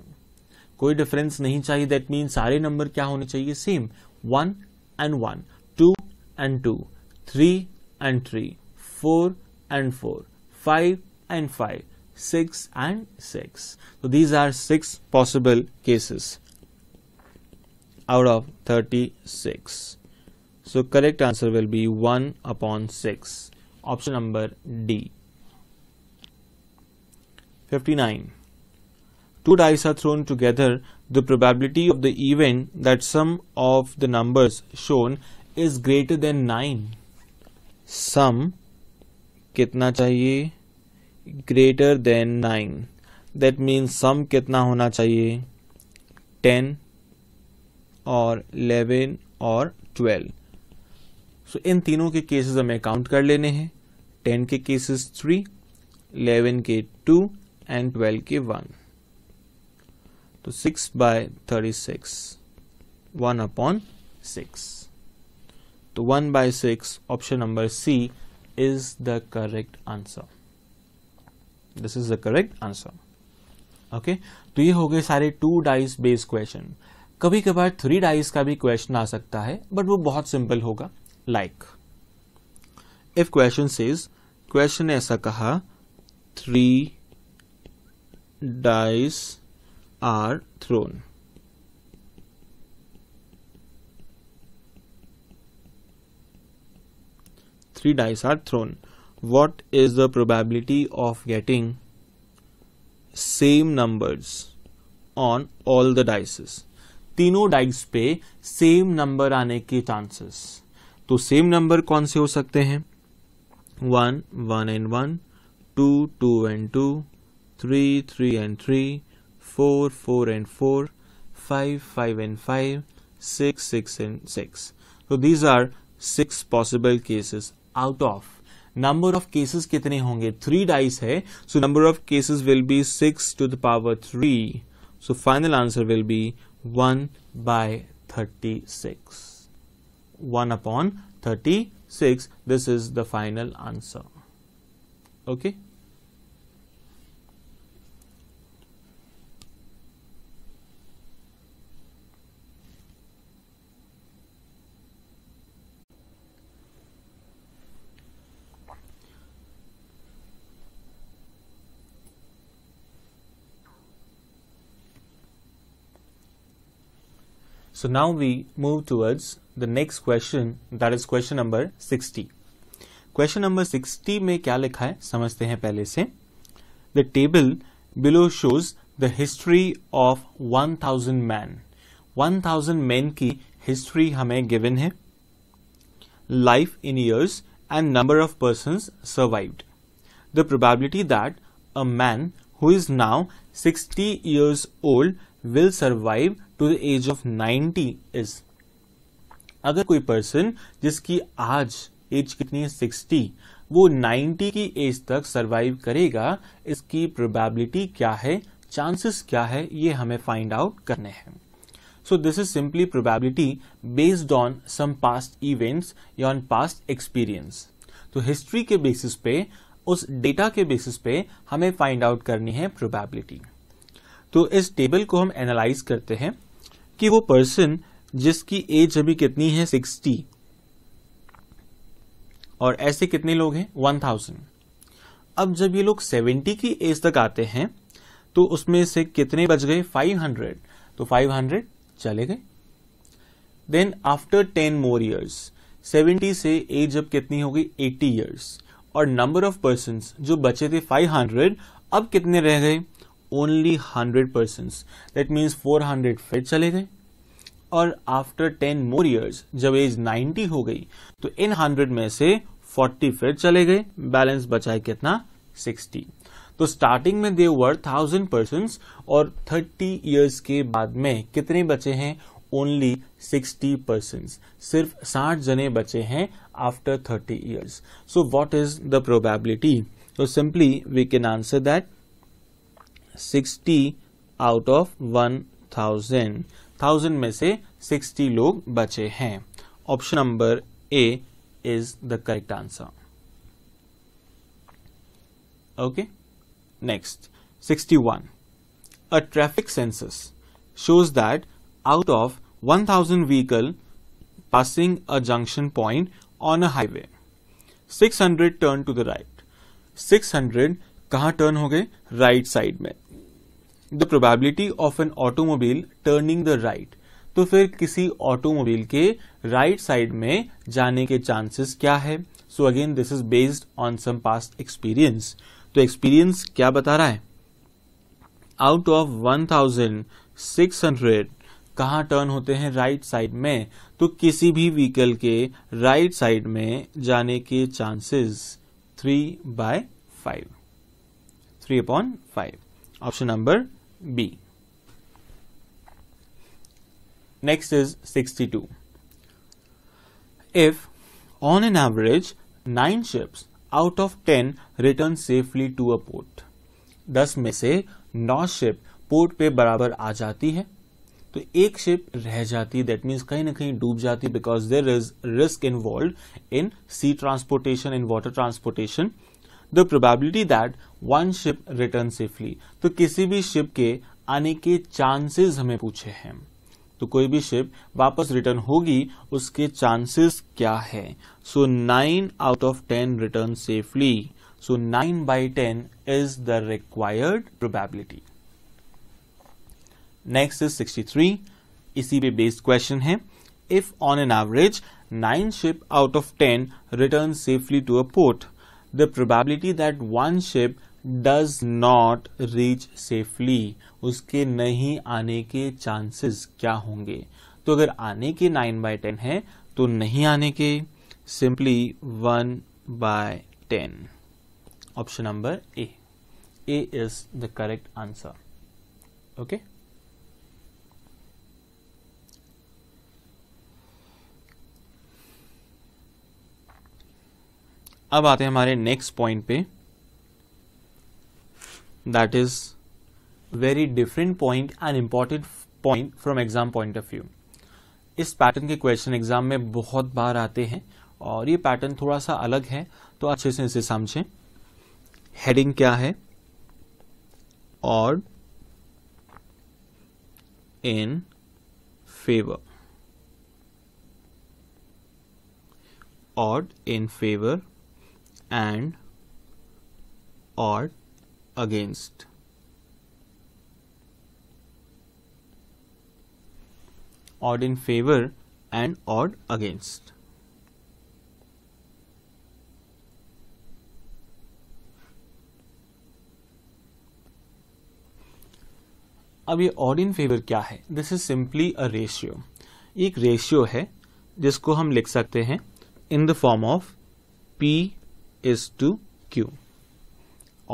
कोई difference नहीं चाहिए that mean सारे नंबर क्या होने चाहिए same one and one two and two three and three four and four 6 and 6. So these are 6 possible cases out of 36. So correct answer will be 1 upon 6. Option number D. 59. Two dice are thrown together. The probability of the event that sum of the numbers shown is greater than 9. Sum कितना चाहिए greater than nine that means sum कितना होना चाहिए ten और eleven और twelve so इन तीनों के cases हमें काउंट कर लेने हैं टेन के केसेस थ्री इलेवन के टू एंड ट्वेल्व के वन तो six by thirty six one upon six तो one by six option number C is the correct answer this is the correct answer okay तो ये हो गए सारे टू डाइस बेस्ड क्वेश्चन कभी कभार थ्री डाइस का भी क्वेश्चन आ सकता है बट वो बहुत सिंपल होगा like if question says question ने ऐसा कहा three dice are thrown three dice are thrown what is the probability of getting same numbers on all the dices तीनों डाइस पे सेम नंबर आने के चांसेस तो सेम नंबर कौन से हो सकते हैं one one and one two two and two three three and three four four and four five five and five six six and six तो these are six possible cases out of number of cases कितने होंगे three dice है so number of cases will be six to the power three so final answer will be one by thirty six one upon thirty six this is the final answer okay So now we move towards the next question that is question number 60. Question number 60 में क्या लिखा है समझते हैं पहले से the table below shows the history of 1000 man 1000 man की history हमें गिवन है life in years and number of person survived the probability that a man who is now 60 years old will survive to the age of ninety is अगर कोई person जिसकी आज as कितनी है sixty वो ninety की as तक survive करेगा इसकी प्रोबेबिलिटी क्या है चांसेस क्या है ये हमें फाइंड आउट करने हैं so this is simply probability based on some past events या ऑन पास्ट एक्सपीरियंस तो हिस्ट्री के बेसिस पे उस डेटा के बेसिस पे हमें फाइंड आउट करनी है प्रोबेबिलिटी तो इस टेबल को हम एनालाइज करते हैं कि वो पर्सन जिसकी एज अभी कितनी है सिक्सटी और ऐसे कितने लोग हैं वन थाउजेंड अब जब ये लोग सेवेंटी की एज तक आते हैं तो उसमें से कितने बच गए फाइव हंड्रेड तो फाइव हंड्रेड चले गए then after ten more years seventy से एज अब कितनी हो गई एट्टी ईयर्स और नंबर ऑफ पर्सन जो बचे थे फाइव हंड्रेड अब कितने रह गए only hundred person that means four hundred फिर चले गए और आफ्टर टेन मोर ईयर्स जब एज नाइन्टी हो गई तो इन हंड्रेड में से फोर्टी फिर चले गए बैलेंस बचाए कितना सिक्सटी तो स्टार्टिंग में दे वर थाउजेंड पर्सन और थर्टी ईयर्स के बाद में कितने बचे हैं ओनली सिक्सटी पर्सन सिर्फ साठ जने बचे हैं after thirty years so what is the probability तो simply we can answer that sixty out of one thousand thousand में से सिक्सटी लोग बचे हैं option number A is the correct answer okay next sixty one a traffic census shows that out of one thousand vehicle passing a junction point on a highway 600 turn to the right six hundred कहां turn हो गए right side में the probability of an automobile turning the right तो फिर किसी automobile के right right side में जाने के चांसेस क्या है so again this is based on some past experience तो एक्सपीरियंस क्या बता रहा है out of one thousand six hundred कहाँ टर्न होते हैं राइट right साइड में तो किसी भी व्हीकल के राइट right साइड में जाने के chances three by five three upon five option number B. Next is 62. If on an average 9 ships out of 10 return safely to a port, 10 में से 9 शिप पोर्ट पे बराबर आ जाती है तो एक शिप रह जाती दैट मीन्स कहीं ना कहीं डूब जाती because there is risk involve in sea transportation in water transportation the probability that one ship return safely तो किसी भी शिप के आने के चांसेस हमें पूछे हैं तो कोई भी शिप वापस रिटर्न होगी उसके चांसेस क्या है so nine out of ten return safely so nine by ten is the required probability next is three इसी पे बेस्ड क्वेश्चन है if on an average nine ship out of ten return safely to a port the probability that one ship does not reach safely उसके नहीं आने के chances क्या होंगे तो अगर आने के नाइन बाय टेन है तो नहीं आने के simply one by ten option number A A is the correct answer okay अब आते हैं हमारे नेक्स्ट पॉइंट पे that is very different point and important point from exam point of view इस पैटर्न के क्वेश्चन एग्जाम में बहुत बार आते हैं और ये पैटर्न थोड़ा सा अलग है तो अच्छे से इसे समझें हेडिंग क्या है और इन फेवर और in favour and or against odd in favor and odd against अब ये ऑड इन फेवर क्या है this is simply a ratio एक रेशियो है जिसको हम लिख सकते हैं in the form of P is to Q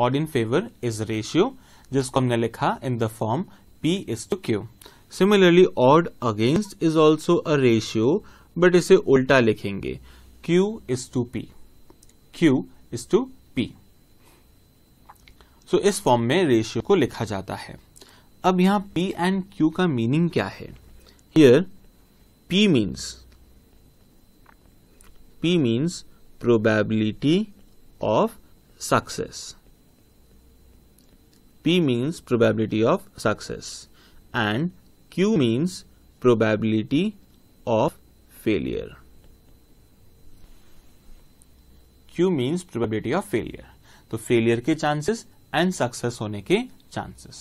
odd in favour is ratio जिसको हमने लिखा in the form P is to Q similarly odd against is also a ratio but इसे उल्टा लिखेंगे Q is to P Q is to P so इस form में ratio को लिखा जाता है अब यहां पी एंड क्यू का मीनिंग क्या है here P means P means probability of success. P means probability of success and Q means probability of failure. Q means probability of failure. तो फेलियर के चांसेस एंड सक्सेस होने के chances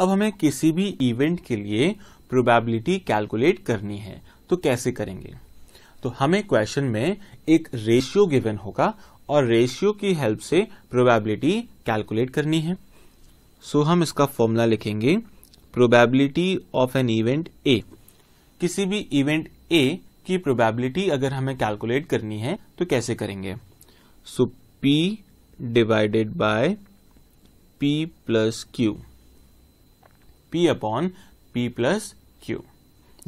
अब हमें किसी भी इवेंट के लिए प्रोबेबिलिटी कैलकुलेट करनी है तो कैसे करेंगे तो हमें क्वेश्चन में एक रेशियो गिवन होगा और रेशियो की हेल्प से प्रोबेबिलिटी कैलकुलेट करनी है सो so, हम इसका फॉर्मूला लिखेंगे probability of an event A किसी भी इवेंट ए की प्रोबेबिलिटी अगर हमें कैलकुलेट करनी है तो कैसे करेंगे so P divided by P plus Q P upon P plus Q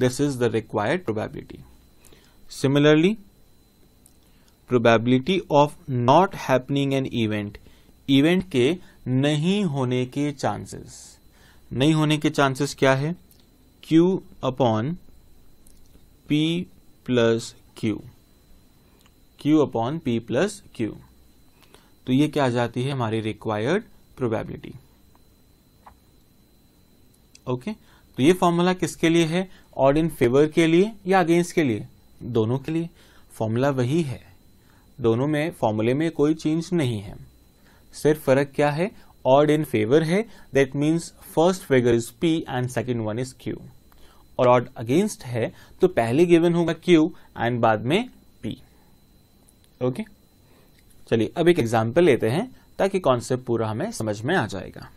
this is the required probability Similarly, probability of not happening an event event के नहीं होने के चांसेस नहीं होने के चांसेस क्या है Q upon P plus Q Q upon P plus Q तो ये क्या आ जाती है हमारी रिक्वायर्ड प्रोबेबिलिटी ओके तो ये फॉर्मूला किसके लिए है ऑड इन फेवर के लिए या अगेंस्ट के लिए दोनों के लिए फॉर्मूला वही है दोनों में फॉर्मूले में कोई चेंज नहीं है सिर्फ फर्क क्या है ऑड इन फेवर है that means first figure is P and second one is Q और ऑड अगेंस्ट है तो पहले गिवन होगा क्यू एंड बाद में पी ओके चलिए अब एक एग्जाम्पल लेते हैं ताकि कॉन्सेप्ट पूरा हमें समझ में आ जाएगा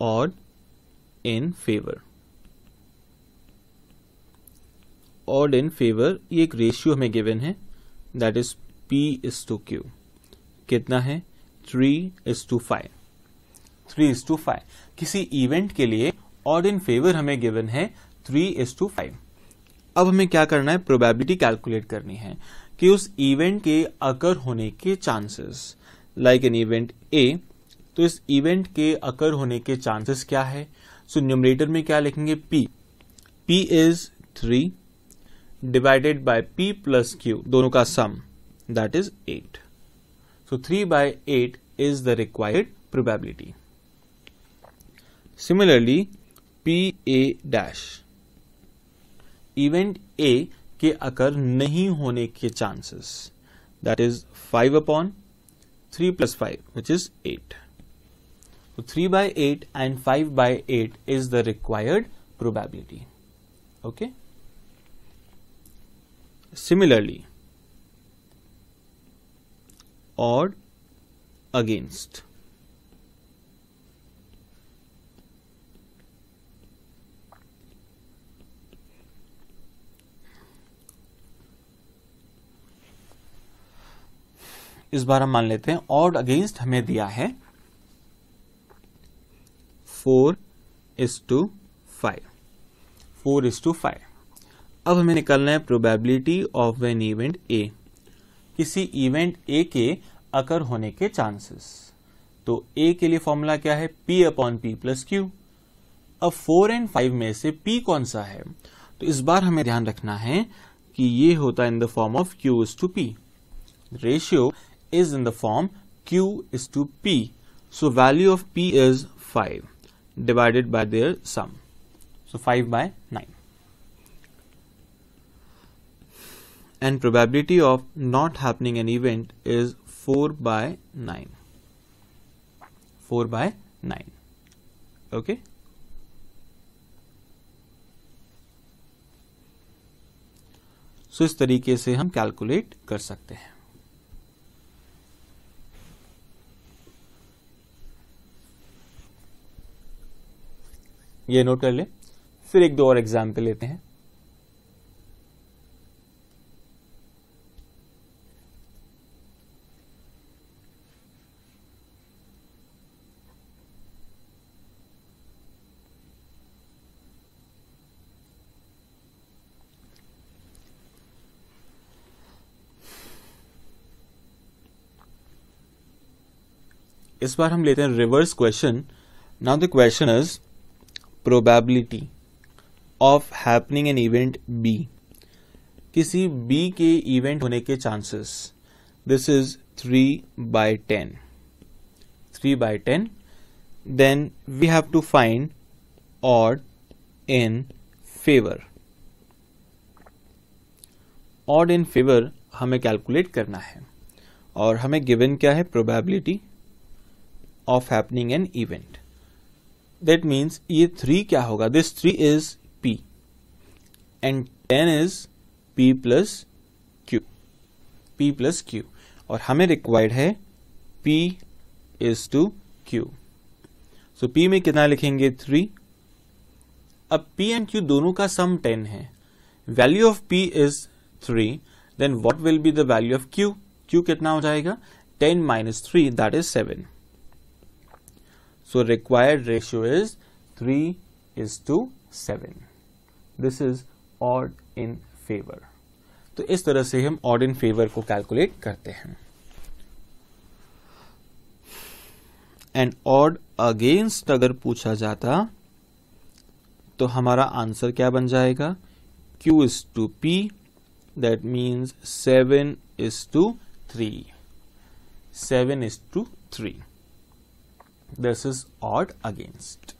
odd in favor odd in favor ये एक रेशियो हमें गिवन है that is P is to Q कितना है three is to five three is to five किसी इवेंट के लिए ऑड इन फेवर हमें गिवन है थ्री इज टू फाइव अब हमें क्या करना है प्रोबेबिलिटी कैलकुलेट करनी है कि उस इवेंट के अकर होने के chances like an event A तो इस इवेंट के अकर होने के चांसेस क्या है सो so, न्यूमरेटर में क्या लिखेंगे P P is three divided by P plus Q दोनों का sum that is eight so three by eight is the required probability similarly P A dash event A के occur नहीं होने के chances that is five upon three plus five which is eight तो three by eight and five by eight is the required probability okay similarly or against इस बार हम मान लेते हैं और अगेंस्ट हमें दिया है four is to five four is to five अब हमें निकालना है probability of an event A किसी इवेंट ए के अकर होने के चांसेस तो ए के लिए फॉर्मूला क्या है P upon P plus Q अब फोर एंड फाइव में से पी कौन सा है तो इस बार हमें ध्यान रखना है कि ये होता है in the form of Q is to P ratio is in the form Q is to P so value of P is five divided by their sum. So 5 by 9. And probability of not happening an event is 4 by 9. 4 by 9. Okay. so, इस तरीके से हम calculate कर सकते हैं ये note कर लें फिर एक दो और एग्जाम्पल लेते हैं इस बार हम लेते हैं reverse question now the question is probability of happening an event B किसी बी के इवेंट होने के chances this is three by ten three by ten then we have to find odd in favour odd in favour हमें calculate करना है और हमें गिवन क्या है probability of happening an event that means ये थ्री क्या होगा this three is P and ten is P plus Q P plus Q और हमें रिक्वायर्ड है P is to Q so P में कितना लिखेंगे थ्री अब पी एंड क्यू दोनों का सम टेन है value of P is three then what will be the value of Q Q कितना हो जाएगा ten minus three that is seven So required ratio is 3 is to 7. This is odd in favor. तो इस तरह से हम odd in favour को calculate करते हैं एंड ऑड अगेंस्ट अगर पूछा जाता तो हमारा आंसर क्या बन जाएगा Q is to P that means seven is to three seven is to three This is odd against.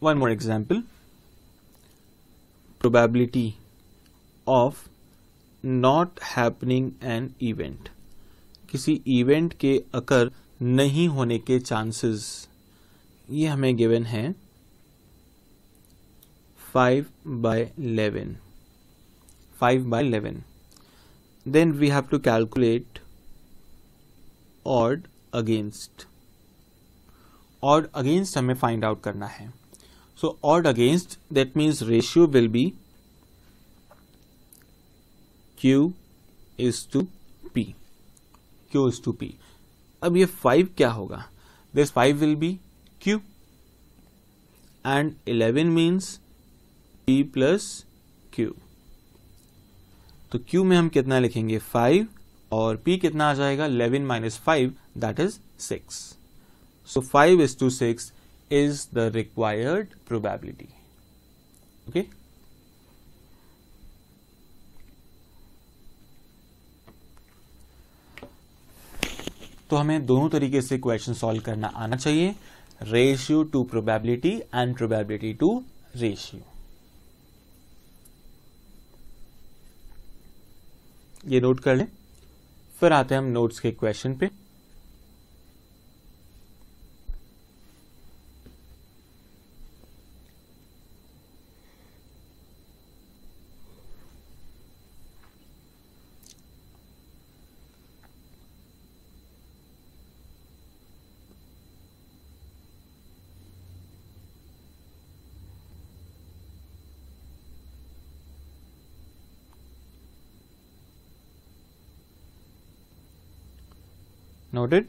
One more example. Probability of not happening an event. किसी event के अकर नहीं होने के chances ये हमें गिवन है five by eleven five by eleven then we have to calculate odd against odd against हमें find out करना है so odd against that means ratio will be Q is to P Q is to P अब ये five क्या होगा this five will be Q and 11 means P plus Q तो Q में हम कितना लिखेंगे 5 और P कितना आ जाएगा 11 minus 5 that is 6 so 5 is to 6 is the required probability okay तो हमें दोनों तरीके से क्वेश्चन सॉल्व करना आना चाहिए ratio to probability and probability to ratio. ये नोट कर लें फिर आते हैं हम नोट्स के क्वेश्चन पे noted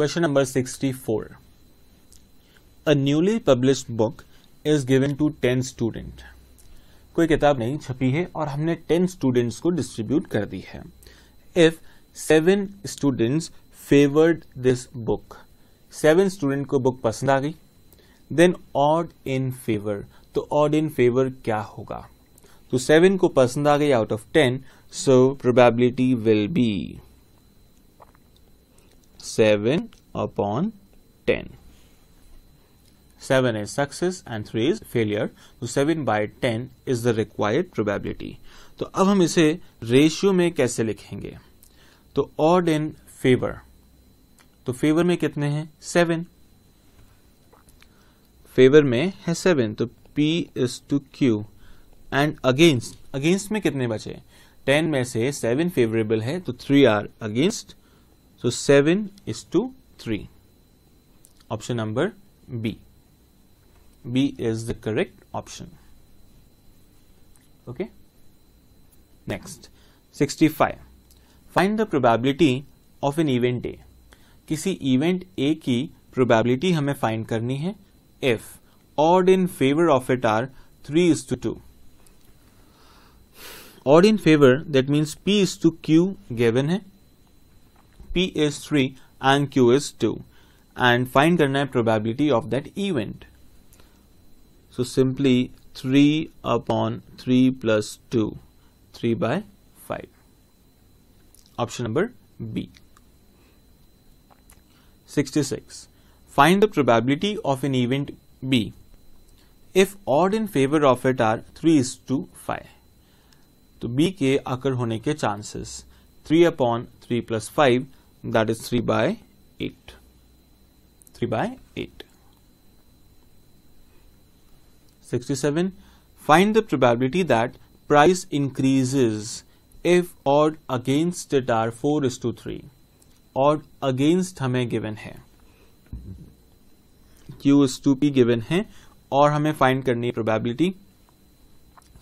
Question number 64. A newly published book is given to 10 student. कोई किताब नहीं छपी है और हमने 10 स्टूडेंट्स को डिस्ट्रीब्यूट कर दी है if seven students favoured this book seven student को बुक पसंद आ गई देन ऑड इन फेवर तो ऑड इन फेवर क्या होगा तो सेवन को पसंद आ गई out of ten so probability will be seven upon ten seven is success and three is failure तो seven by ten is the required probability तो अब हम इसे रेशियो में कैसे लिखेंगे तो ऑड इन फेवर तो फेवर में कितने हैं सेवन फेवर में है सेवन तो P is to Q and against against में कितने बचे टेन में से सेवन फेवरेबल है तो three are against so seven is to three option number B B is the correct option okay next sixty five find the probability of an event day किसी event A की probability हमें find करनी है if odd in favour of it are three is to two odd in favour that means P is to Q given है P is three and Q is two and find करना है probability of that event so simply three upon three plus two three by five option number B 66. Find the probability of an event B if odd in favor of it are 3 is to 5. तो B के आकर होने के chances 3 upon 3 plus 5 that is 3 by 8. 3 by 8. 67. Find the probability that price increases if odd against it are 4 is to 3. और against हमें given है Q is to P given है और हमें फाइंड करनी है probability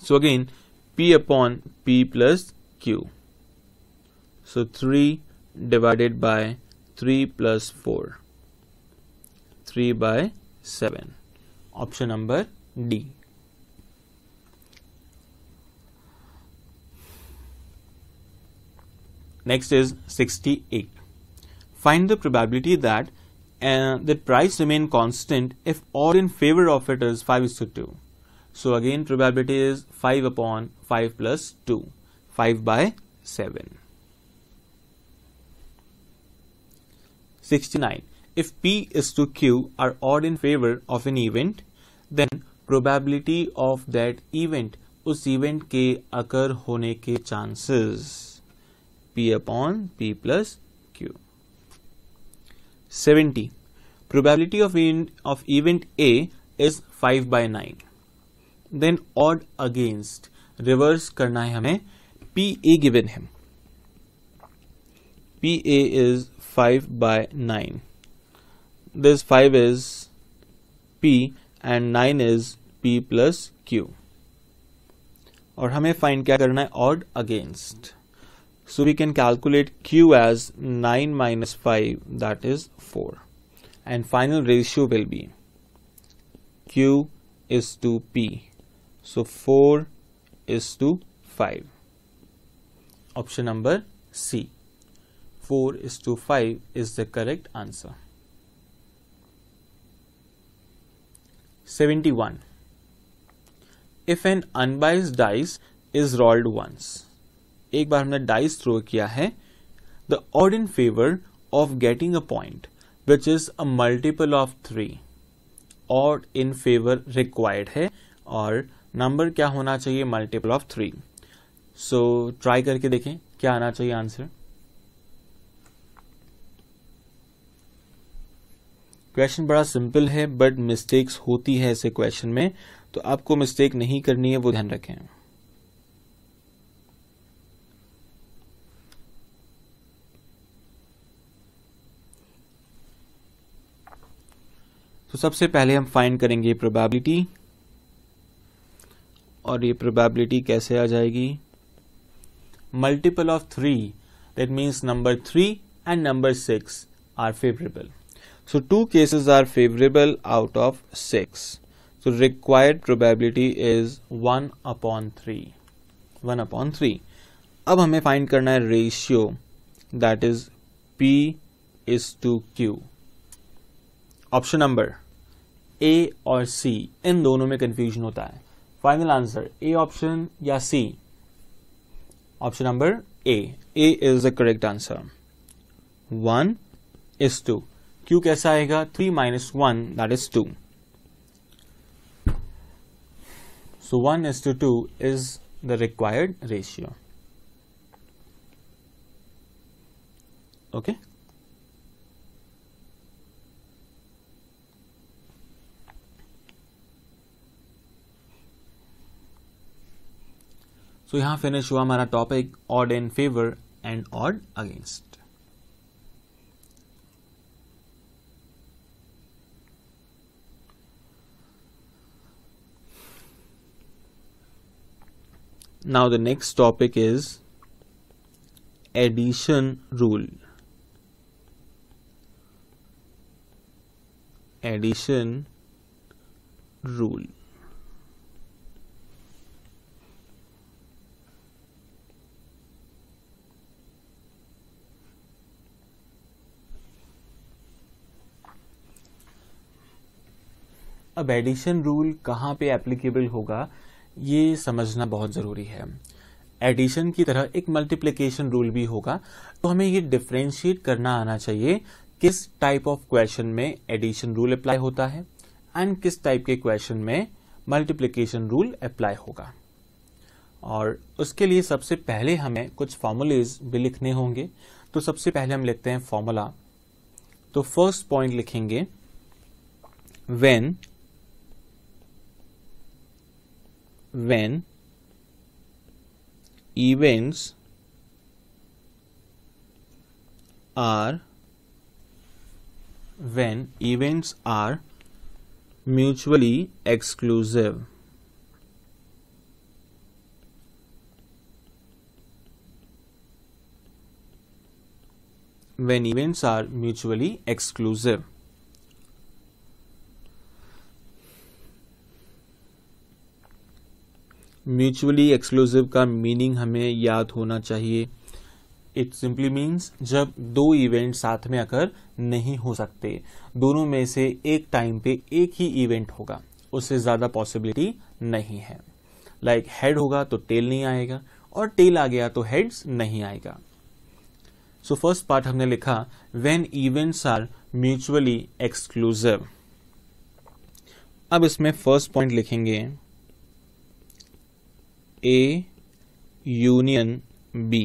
so again P upon P plus Q so three divided by three plus four three by seven option number D next is sixty eight Find the probability that uh, the price remain constant if all in favor of it is 5 is to 2. So again probability is 5 upon 5 plus 2, 5 by 7. 69. If P is to Q are odd in favor of an event, then probability of that event उस event के occur होने के chances P upon P plus 70 probability of event, of event A is 5 by 9 then odd against reverse करना है हमें P A given है P A is five by nine this five is P and nine is P plus Q और हमें find क्या करना है odd against So we can calculate Q as 9 minus 5 that is 4 and final ratio will be Q is to P. So 4 is to 5. Option number C. 4 is to 5 is the correct answer. 71. If an unbiased dice is rolled once एक बार हमने dice throw किया है the odd in favour of getting a point which is a multiple of three odd in favour required है और number क्या होना चाहिए multiple of three so try करके देखें क्या आना चाहिए आंसर क्वेश्चन बड़ा सिंपल है बट मिस्टेक्स होती है ऐसे क्वेश्चन में तो आपको मिस्टेक नहीं करनी है वो ध्यान रखें तो सबसे पहले हम फाइंड करेंगे प्रोबेबिलिटी और ये प्रोबेबिलिटी कैसे आ जाएगी multiple of three that means number three and number six are favourable so two cases are favourable out of six so required probability is one upon three one upon three अब हमें find करना है ratio that is P is to Q option number A और C इन दोनों में confusion होता है final answer A option या C option number A A is the correct answer one is to Q कैसा आएगा three minus one that is two one is to two is the required ratio okay Okay. So so, यहाँ finish हुआ हमारा topic odd in favour and odd against Now the next topic is addition rule. Addition rule. अब addition rule कहाँ पे applicable होगा ये समझना बहुत ज़रूरी है एडिशन की तरह एक मल्टीप्लीकेशन रूल भी होगा तो हमें ये डिफ्रेंशिएट करना आना चाहिए किस टाइप ऑफ क्वेश्चन में एडिशन रूल अप्लाई होता है एंड किस टाइप के क्वेश्चन में मल्टीप्लीकेशन रूल अप्लाई होगा और उसके लिए सबसे पहले हमें कुछ फॉर्मूलेज भी लिखने होंगे तो सबसे पहले हम लिखते हैं फॉर्मूला तो फर्स्ट पॉइंट लिखेंगे when when events are when events are mutually exclusive when events are mutually exclusive mutually exclusive का मीनिंग हमें याद होना चाहिए इट सिंपली मीन्स जब दो इवेंट साथ में आकर नहीं हो सकते दोनों में से एक टाइम पे एक ही इवेंट होगा उससे ज़्यादा पॉसिबिलिटी नहीं है लाइक like, हेड होगा तो टेल नहीं आएगा और टेल आ गया तो हेड्स नहीं आएगा सो फर्स्ट पार्ट हमने लिखा when events are mutually exclusive अब इसमें फर्स्ट पॉइंट लिखेंगे A union B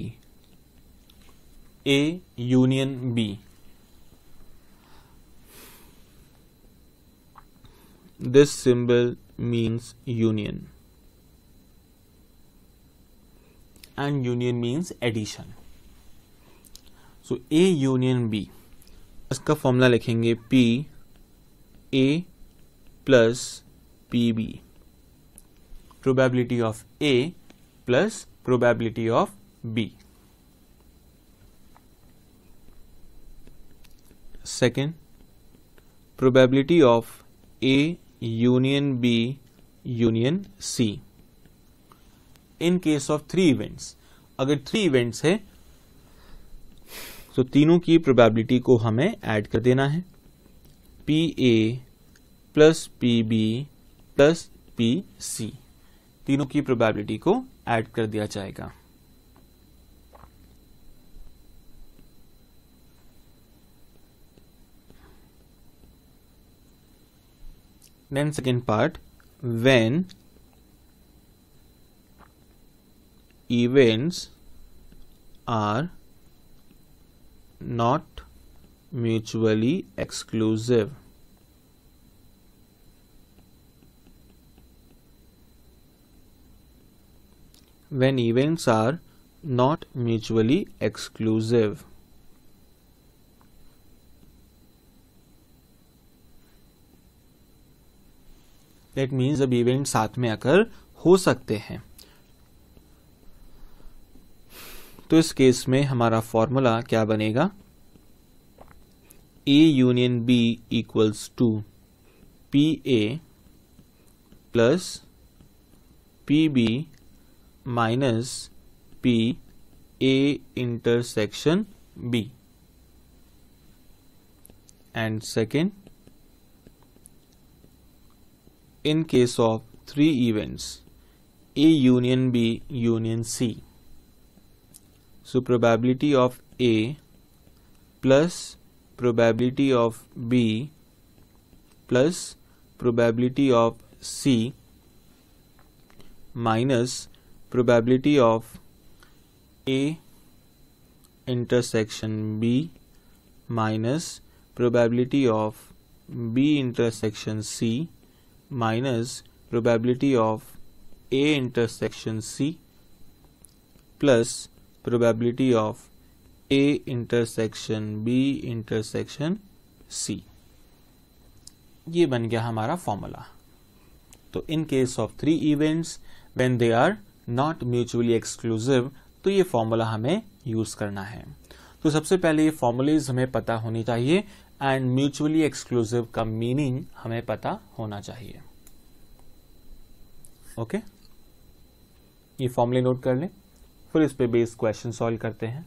A union B this symbol means union and union means addition so A union B इसका फॉर्मूला लिखेंगे P A plus P B probability of A plus probability of B. Second, probability of A union B union C. In case of three events, अगर three events है तो तीनों की probability को हमें add कर देना है P A plus P B plus P C तीनों की प्रोबेबिलिटी को ऐड कर दिया जाएगा then second part when events are not mutually exclusive when events are not mutually exclusive. That means जब इवेंट साथ में आकर हो सकते हैं तो इस केस में हमारा फॉर्मूला क्या बनेगा A union B equals to P A plus P B minus P A intersection B. And second, in case of three events, A union B union C. So probability of A plus probability of B plus probability of C minus probability of A intersection B minus probability of B intersection C minus probability of A intersection C plus probability of A intersection B intersection C ये बन गया हमारा formula तो in case of three events when they are not mutually exclusive तो ये formula हमें use करना है तो सबसे पहले ये फॉर्मूलेज हमें पता होनी चाहिए एंड म्यूचुअली एक्सक्लूसिव का मीनिंग हमें पता होना चाहिए ओके okay? ये फॉर्मूले नोट कर लें फिर इस पे बेस्ड क्वेश्चन सॉल्व करते हैं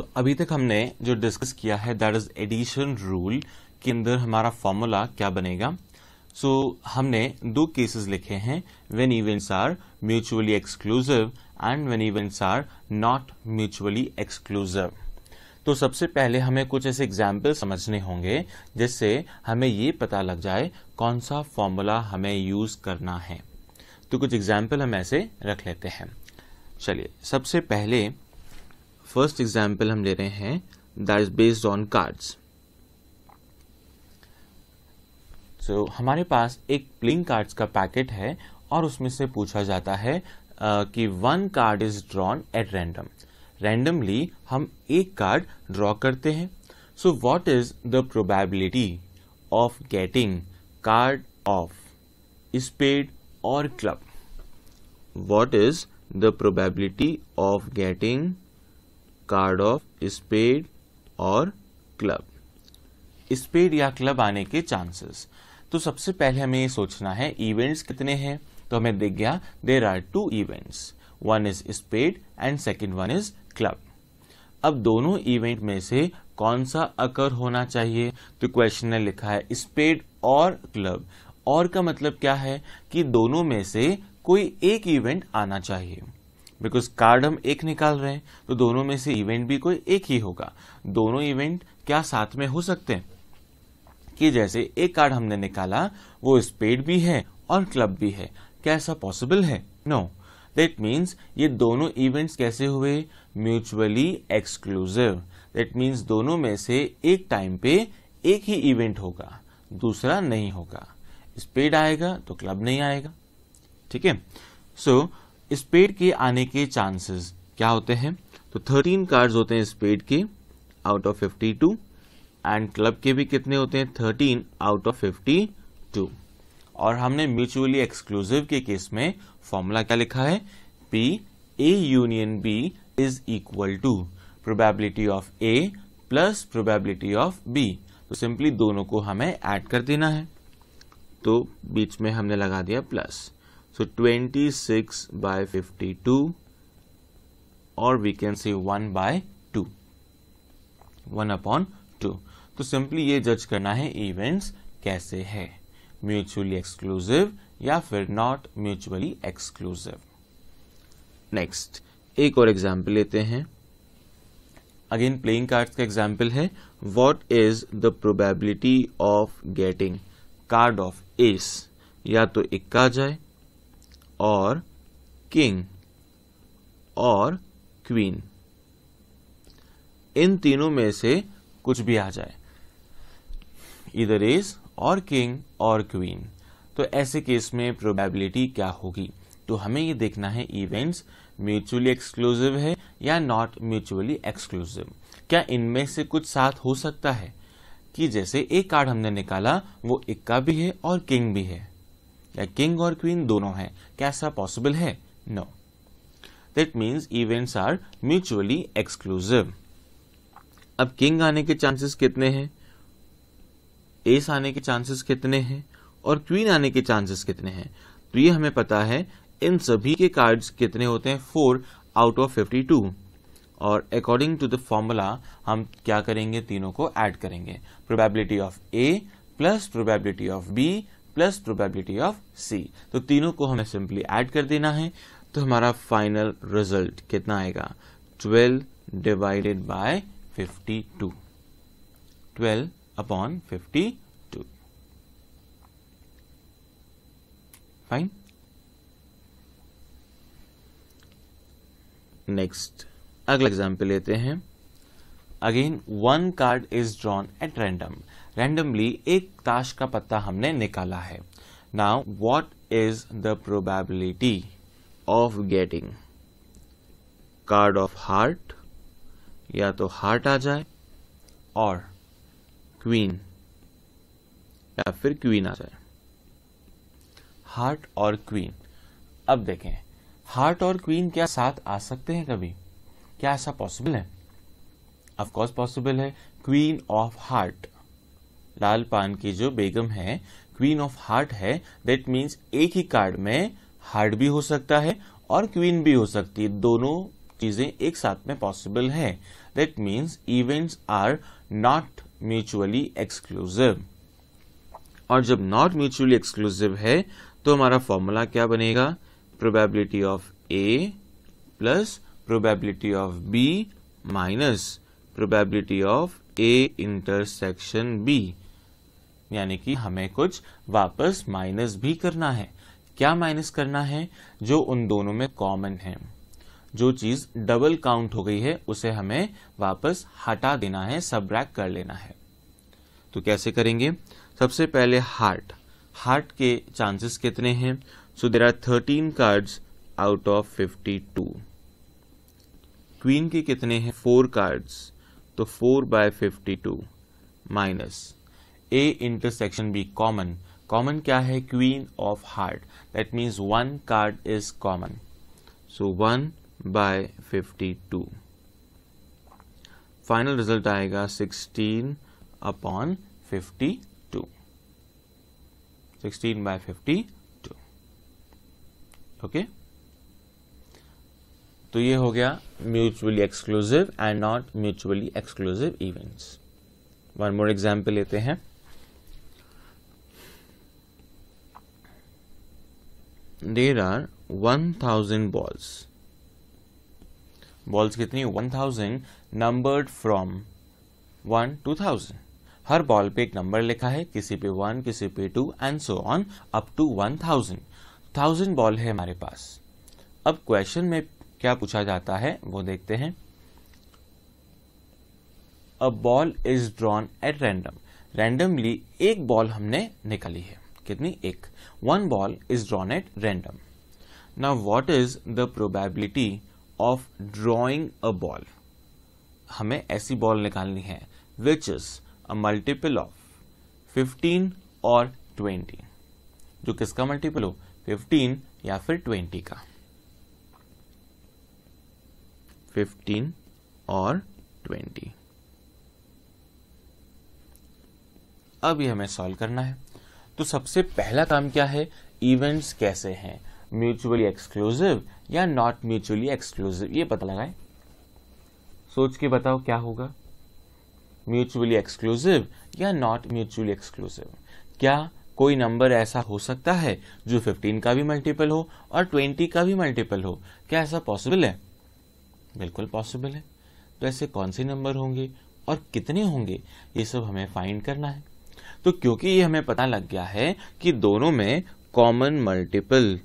सो तो so, अभी तक हमने जो डिस्कस किया है दैट इज एडिशन रूल के अंदर हमारा फॉर्मूला क्या बनेगा सो so, हमने दो केसेस लिखे हैं when events are mutually exclusive and when events are not mutually exclusive तो सबसे पहले हमें कुछ ऐसे एग्जाम्पल समझने होंगे जिससे हमें ये पता लग जाए कौन सा फॉर्मूला हमें यूज करना है तो कुछ एग्जाम्पल हम ऐसे रख लेते हैं चलिए सबसे पहले फर्स्ट एग्जाम्पल हम ले रहे हैं that is based on cards so हमारे पास एक प्लिंग कार्ड्स का पैकेट है और उसमें से पूछा जाता है Uh, कि one card is drawn at random randomly हम एक कार्ड ड्रॉ करते हैं so what is the probability of getting card of spade और club what is the probability of getting card of spade और क्लब स्पेड या club आने के chances तो सबसे पहले हमें ये सोचना है इवेंट्स कितने हैं तो हमें दिख गया there are two events one is spade and second one is club अब दोनों इवेंट में से कौन सा अकर होना चाहिए तो क्वेश्चन ने लिखा है स्पेड और क्लब और का मतलब क्या है कि दोनों में से कोई एक इवेंट आना चाहिए बिकॉज कार्ड हम एक निकाल रहे हैं तो दोनों में से इवेंट भी कोई एक ही होगा दोनों इवेंट क्या साथ में हो सकते हैं कि जैसे एक कार्ड हमने निकाला वो स्पेड भी है और क्लब भी है क्या ऐसा पॉसिबल है नो दैट मीन्स ये दोनों इवेंट्स कैसे हुए म्यूचुअली एक्सक्लूसिव दैट मीन्स दोनों में से एक टाइम पे एक ही इवेंट होगा दूसरा नहीं होगा स्पेड आएगा तो क्लब नहीं आएगा ठीक है सो स्पेड के आने के चांसेस क्या होते हैं तो थर्टीन कार्ड्स होते हैं स्पेड के out of two and club के भी कितने होते हैं थर्टीन आउट ऑफ टू और हमने म्यूचुअली एक्सक्लूसिव के केस में फॉर्मूला क्या लिखा है P A union B is equal to probability of A plus probability of B तो सिंपली दोनों को हमें ऐड कर देना है तो बीच में हमने लगा दिया plus So 26 by 52 or we can say 1 by 2. 1 upon 2. तो सिंपली ये जज करना है इवेंट्स कैसे है म्यूचुअली एक्सक्लूसिव या फिर नॉट म्यूचुअली एक्सक्लूसिव नेक्स्ट एक और एग्जाम्पल लेते हैं अगेन प्लेइंग कार्ड्स का एग्जाम्पल है what is the probability of getting card of ace या तो इक्का जाए और किंग और क्वीन इन तीनों में से कुछ भी आ जाए इधर इज और किंग और क्वीन तो ऐसे केस में प्रोबेबिलिटी क्या होगी तो हमें ये देखना है इवेंट्स म्यूचुअली एक्सक्लूसिव है या नॉट म्यूचुअली एक्सक्लूसिव क्या इनमें से कुछ साथ हो सकता है कि जैसे एक कार्ड हमने निकाला वो इक्का भी है और किंग भी है या किंग और क्वीन दोनों हैं क्या ऐसा पॉसिबल है no that means events are mutually exclusive अब किंग आने के चांसेस कितने हैं एस आने के चांसेस कितने हैं और क्वीन आने के चांसेस कितने हैं तो ये हमें पता है इन सभी के कार्ड्स कितने होते हैं four out of fifty two और अकॉर्डिंग टू द फॉर्मूला हम क्या करेंगे तीनों को ऐड करेंगे probability of A plus probability of B plus probability of C तो तीनों को हमें सिंपली ऐड कर देना है तो हमारा फाइनल रिजल्ट कितना आएगा 12 divided by 52 12 upon 52 fine next अगला एग्जाम्पल लेते हैं again one card is drawn at random randomly एक ताश का पत्ता हमने निकाला है now what is the probability of getting card of heart या तो हार्ट आ जाए और क्वीन या फिर क्वीन आ जाए हार्ट और क्वीन अब देखें हार्ट और क्वीन क्या साथ आ सकते हैं कभी क्या ऐसा पॉसिबल है ऑफ कोर्स पॉसिबल है क्वीन ऑफ हार्ट लाल पान की जो बेगम है क्वीन ऑफ हार्ट है दैट मीन्स एक ही कार्ड में हार्ट भी हो सकता है और क्वीन भी हो सकती है दोनों चीजें एक साथ में पॉसिबल है that means events are not mutually exclusive और जब नॉट म्यूचुअली एक्सक्लूसिव है तो हमारा फॉर्मूला क्या बनेगा probability of A plus probability of B minus probability of A intersection B यानी कि हमें कुछ वापस माइनस भी करना है क्या माइनस करना है जो उन दोनों में कॉमन है जो चीज डबल काउंट हो गई है उसे हमें वापस हटा देना है सब कर लेना है तो कैसे करेंगे सबसे पहले हार्ट हार्ट के चांसेस कितने हैं so there are thirteen cards out of fifty two queen के कितने हैं फोर कार्ड्स तो four by fifty two minus A intersection B common common क्या है queen of heart that means one card is common so one by fifty two final result आएगा sixteen upon fifty two sixteen by fifty two okay तो ये हो गया mutually exclusive and not mutually exclusive events one more example लेते हैं there are one thousand balls balls कितनी one thousand numbered from one to thousand हर ball पे एक नंबर लिखा है किसी पे वन किसी पे two and so on up to one thousand thousand ball है हमारे पास अब क्वेश्चन में क्या पूछा जाता है वो देखते हैं a ball is drawn at random randomly एक बॉल हमने निकाली है कितनी एक one ball is drawn at random ना what is the probability of drawing a ball हमें ऐसी बॉल निकालनी है which is a multiple of fifteen और ट्वेंटी जो किसका मल्टीपल हो फिफ्टीन या फिर ट्वेंटी का फिफ्टीन और ट्वेंटी अब ये हमें सॉल्व करना है तो सबसे पहला काम क्या है इवेंट्स कैसे हैं म्यूचुअली एक्सक्लूसिव या नॉट म्यूचुअली एक्सक्लूसिव ये पता लगाएं सोच के बताओ क्या होगा म्यूचुअली एक्सक्लूसिव या नॉट म्यूचुअली एक्सक्लूसिव क्या कोई नंबर ऐसा हो सकता है जो 15 का भी मल्टीपल हो और 20 का भी मल्टीपल हो क्या ऐसा पॉसिबल है बिल्कुल पॉसिबल है तो ऐसे कौन से नंबर होंगे और कितने होंगे ये सब हमें फाइंड करना है तो क्योंकि ये हमें पता लग गया है कि दोनों में कॉमन मल्टीपल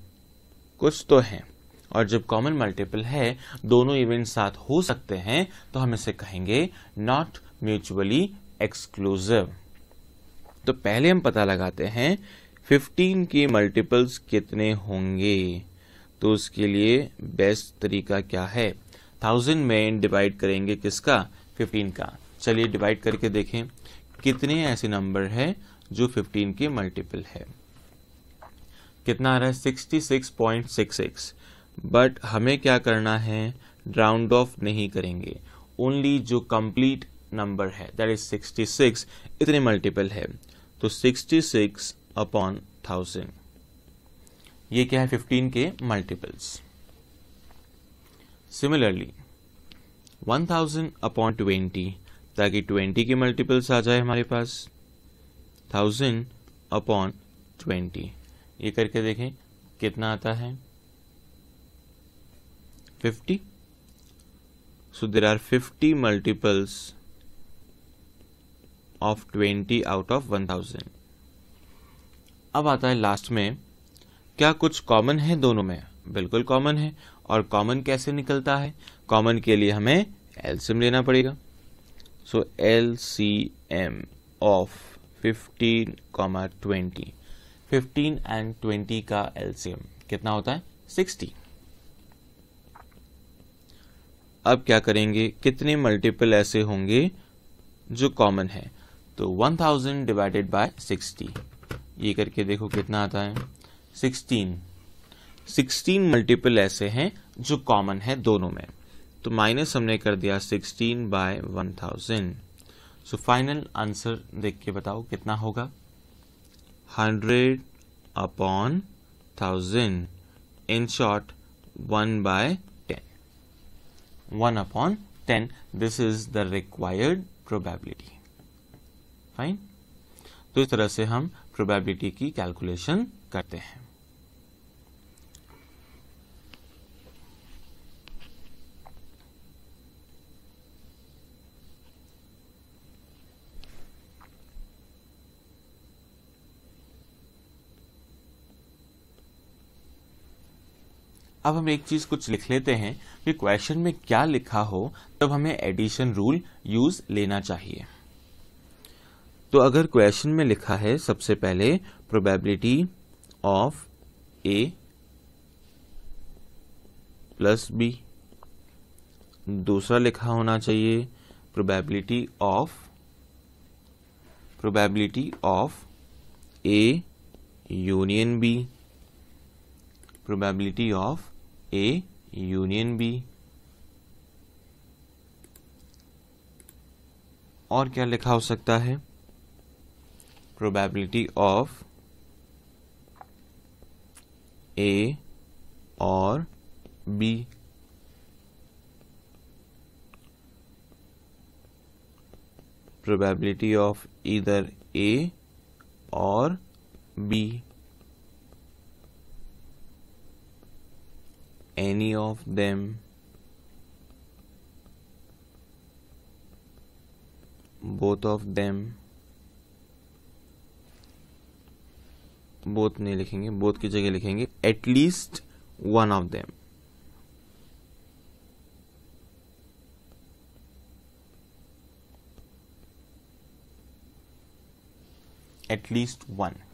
कुछ तो है और जब कॉमन मल्टीपल है दोनों इवेंट साथ हो सकते हैं तो हम इसे कहेंगे नॉट म्यूचुअली एक्सक्लूसिव तो पहले हम पता लगाते हैं 15 के मल्टीपल्स कितने होंगे तो उसके लिए बेस्ट तरीका क्या है थाउजेंड में डिवाइड करेंगे किसका 15 का चलिए डिवाइड करके देखें कितने ऐसे नंबर हैं जो 15 के मल्टीपल है कितना आ रहा है 66.66 बट हमें क्या करना है राउंड ऑफ नहीं करेंगे ओनली जो कंप्लीट नंबर है दैट इज 66 इतने मल्टीपल है तो 66 अपॉन थाउजेंड ये क्या है 15 के मल्टीपल्स सिमिलरली 1000 अपॉन ट्वेंटी ताकि ट्वेंटी के मल्टीपल्स आ जाए हमारे पास थाउजेंड अपॉन ट्वेंटी ये करके देखें कितना आता है fifty so there are 50 multiples of 20 out of 1000 अब आता है लास्ट में क्या कुछ कॉमन है दोनों में बिल्कुल कॉमन है और कॉमन कैसे निकलता है कॉमन के लिए हमें एल्सियम लेना पड़ेगा so LCM of 15, 20 15 एंड 20 का एलसीएम कितना होता है 60 अब क्या करेंगे कितने मल्टीपल ऐसे होंगे जो कॉमन है तो 1000 डिवाइडेड बाय 60 ये करके देखो कितना आता है 16 16 मल्टीपल ऐसे हैं जो कॉमन है दोनों में तो माइनस हमने कर दिया sixteen by one thousand so final answer देख के बताओ कितना होगा hundred upon thousand in short one by ten one upon ten this is the required probability fine तो इस तरह से हम प्रोबेबिलिटी की कैलकुलेशन करते हैं अब हम एक चीज कुछ लिख लेते हैं कि क्वेश्चन में क्या लिखा हो तब हमें एडिशन रूल यूज लेना चाहिए तो अगर क्वेश्चन में लिखा है सबसे पहले probability of A plus B दूसरा लिखा होना चाहिए probability of probability of A union B probability of A union B और क्या लिखा हो सकता है प्रोबेबिलिटी ऑफ ए और बी प्रोबेबिलिटी ऑफ इधर ए और B any of them both of them both नहीं लिखेंगे both की जगह लिखेंगे at least one of them at least one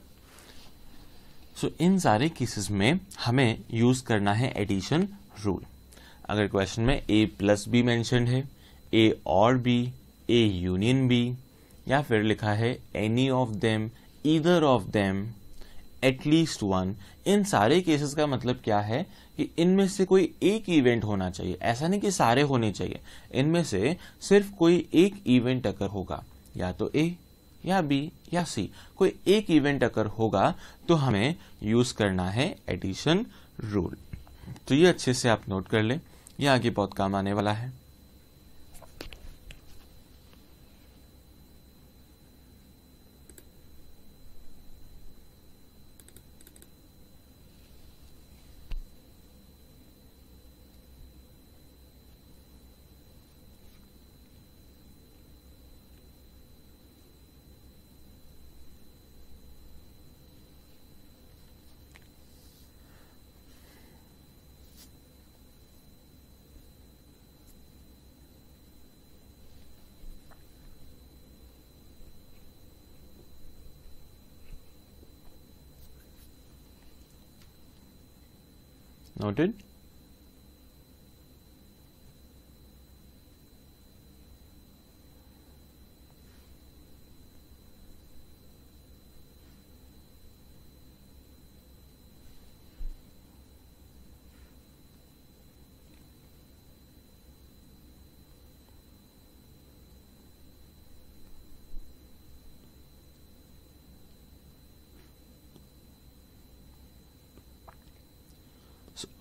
so so, इन सारे केसेस में हमें यूज करना है एडिशन रूल अगर क्वेश्चन में ए प्लस बी मैंशन है ए और बी ए यूनियन बी या फिर लिखा है any of them either of them at least one इन सारे केसेस का मतलब क्या है कि इनमें से कोई एक इवेंट होना चाहिए ऐसा नहीं कि सारे होने चाहिए इनमें से सिर्फ कोई एक इवेंट अगर होगा या तो ए या बी या सी कोई एक इवेंट अगर होगा तो हमें यूज करना है एडिशन रूल तो ये अच्छे से आप नोट कर लें यह आगे बहुत काम आने वाला है sounded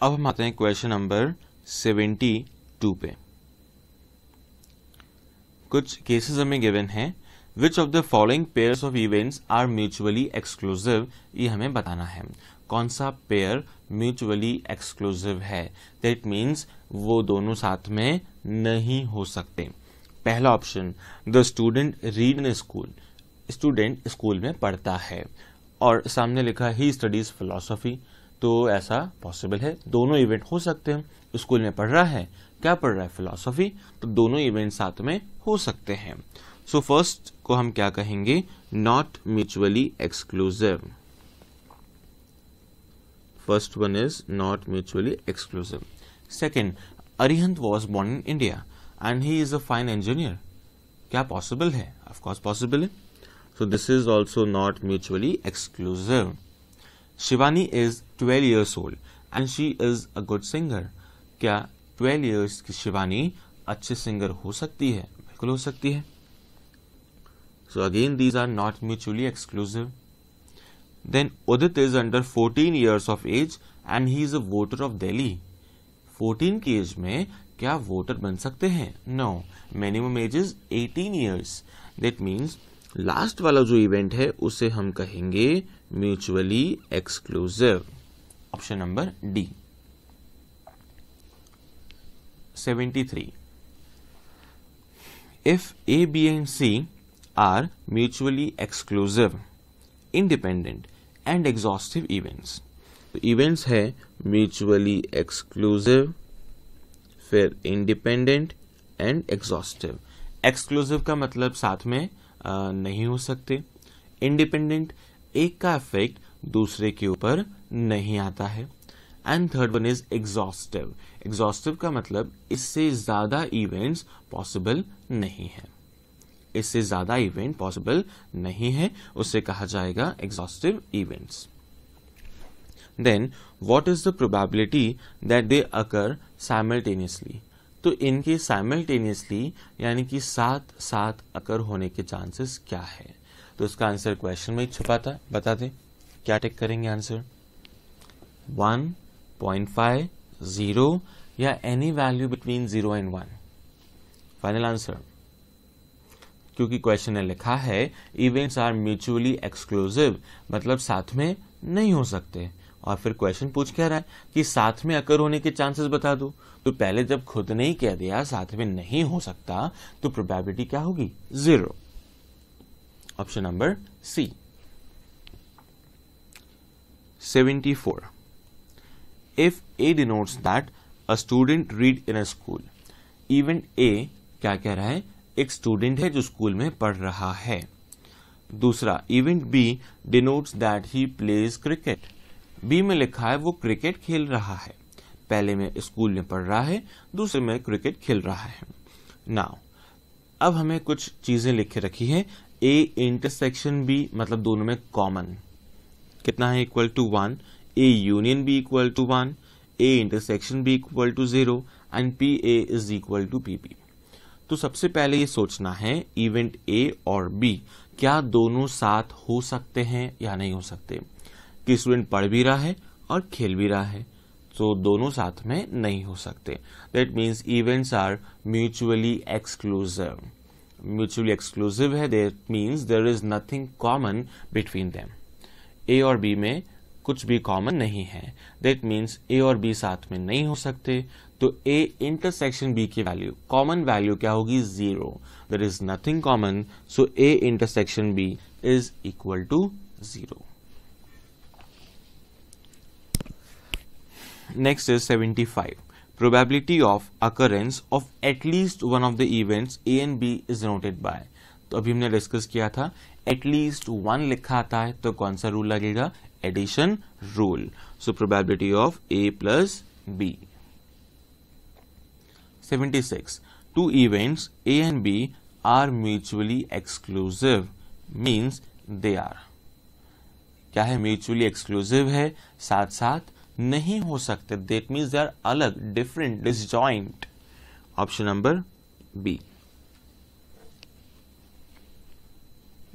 अब हम आते हैं क्वेश्चन नंबर सेवेंटी टू पे कुछ केसेस हमें गिवन है which of the following pair of events are mutually exclusive ये हमें बताना है कौन सा पेयर म्यूचुअली एक्सक्लूसिव है दैट मीन्स वो दोनों साथ में नहीं हो सकते पहला option the student read in school student school में पढ़ता है और सामने लिखा ही स्टडीज फिलोसफी तो ऐसा पॉसिबल है दोनों इवेंट हो सकते हैं स्कूल में पढ़ रहा है क्या पढ़ रहा है फिलोसफी तो दोनों इवेंट साथ में हो सकते हैं सो फर्स्ट को हम क्या कहेंगे not mutually exclusive first one is not mutually exclusive second Arihant was born in India and he is a fine engineer क्या पॉसिबल है ऑफकोर्स पॉसिबल है so this is also not mutually exclusive Shivani is twelve years old and she is a good singer क्या twelve years की शिवानी अच्छे singer हो सकती है बिल्कुल हो सकती है so again these are not mutually exclusive then Udit is under fourteen years of age and he is a voter of Delhi fourteen की एज में क्या वोटर बन सकते हैं no minimum age is eighteen years that means last वाला जो event है उसे हम कहेंगे mutually exclusive option number D 73 if A, B, and C are mutually exclusive, independent, and exhaustive events. तो events है mutually exclusive, फिर independent and exhaustive. Exclusive का मतलब साथ में आ, नहीं हो सकते. Independent एक का इफेक्ट दूसरे के ऊपर नहीं आता है and third one is exhaustive exhaustive का मतलब इससे ज्यादा इवेंट्स पॉसिबल नहीं है इससे ज्यादा इवेंट पॉसिबल नहीं है उसे कहा जाएगा exhaustive events then what is the probability that they occur simultaneously तो इनके साइमल्टेनियसली यानी कि साथ साथ अकर होने के चांसेस क्या है तो इसका आंसर क्वेश्चन में ही छुपा था बता दें क्या टिक करेंगे answer one point five zero या any value between zero and one final answer क्योंकि क्वेश्चन ने लिखा है इवेंट्स आर म्यूचुअली एक्सक्लूसिव मतलब साथ में नहीं हो सकते और फिर क्वेश्चन पूछ कह रहा है कि साथ में अकर होने के चांसेस बता दो तो पहले जब खुद ने ही कह दिया साथ में नहीं हो सकता तो प्रोबेबिलिटी क्या होगी zero option number C. 74. If A denotes that a student read in a school, even A क्या कह रहा है एक स्टूडेंट है जो स्कूल में पढ़ रहा है दूसरा event B denotes that he plays cricket B में लिखा है वो क्रिकेट खेल रहा है पहले में स्कूल में पढ़ रहा है दूसरे में क्रिकेट खेल रहा है नाउ अब हमें कुछ चीजें लिखे रखी है ए इंटरसेक्शन बी मतलब दोनों में कॉमन कितना है equal to one A union B equal to one A intersection B equal to zero and P A is equal to P B तो सबसे पहले ये सोचना है इवेंट ए और बी क्या दोनों साथ हो सकते हैं या नहीं हो सकते कि स्टूडेंट पढ़ भी रहा है और खेल भी रहा है तो दोनों साथ में नहीं हो सकते that means events are mutually exclusive mutually exclusive है that means there is nothing common between them A और बी में कुछ भी कॉमन नहीं है दैट मीन्स ए और बी साथ में नहीं हो सकते तो ए इंटरसेक्शन बी की वैल्यू कॉमन वैल्यू क्या होगी zero there is nothing common so A intersection B is equal to zero next is seventy five probability of occurrence of at least one of the events A and B is noted by तो अभी हमने discuss किया था at least one लिखा आता है तो कौन सा रूल लगेगा addition rule so probability of A plus B seventy six two events A and B are mutually exclusive means they are क्या है म्यूचुअली एक्सक्लूसिव है साथ साथ नहीं हो सकते देट मीन्स दे आर अलग different disjoint option number B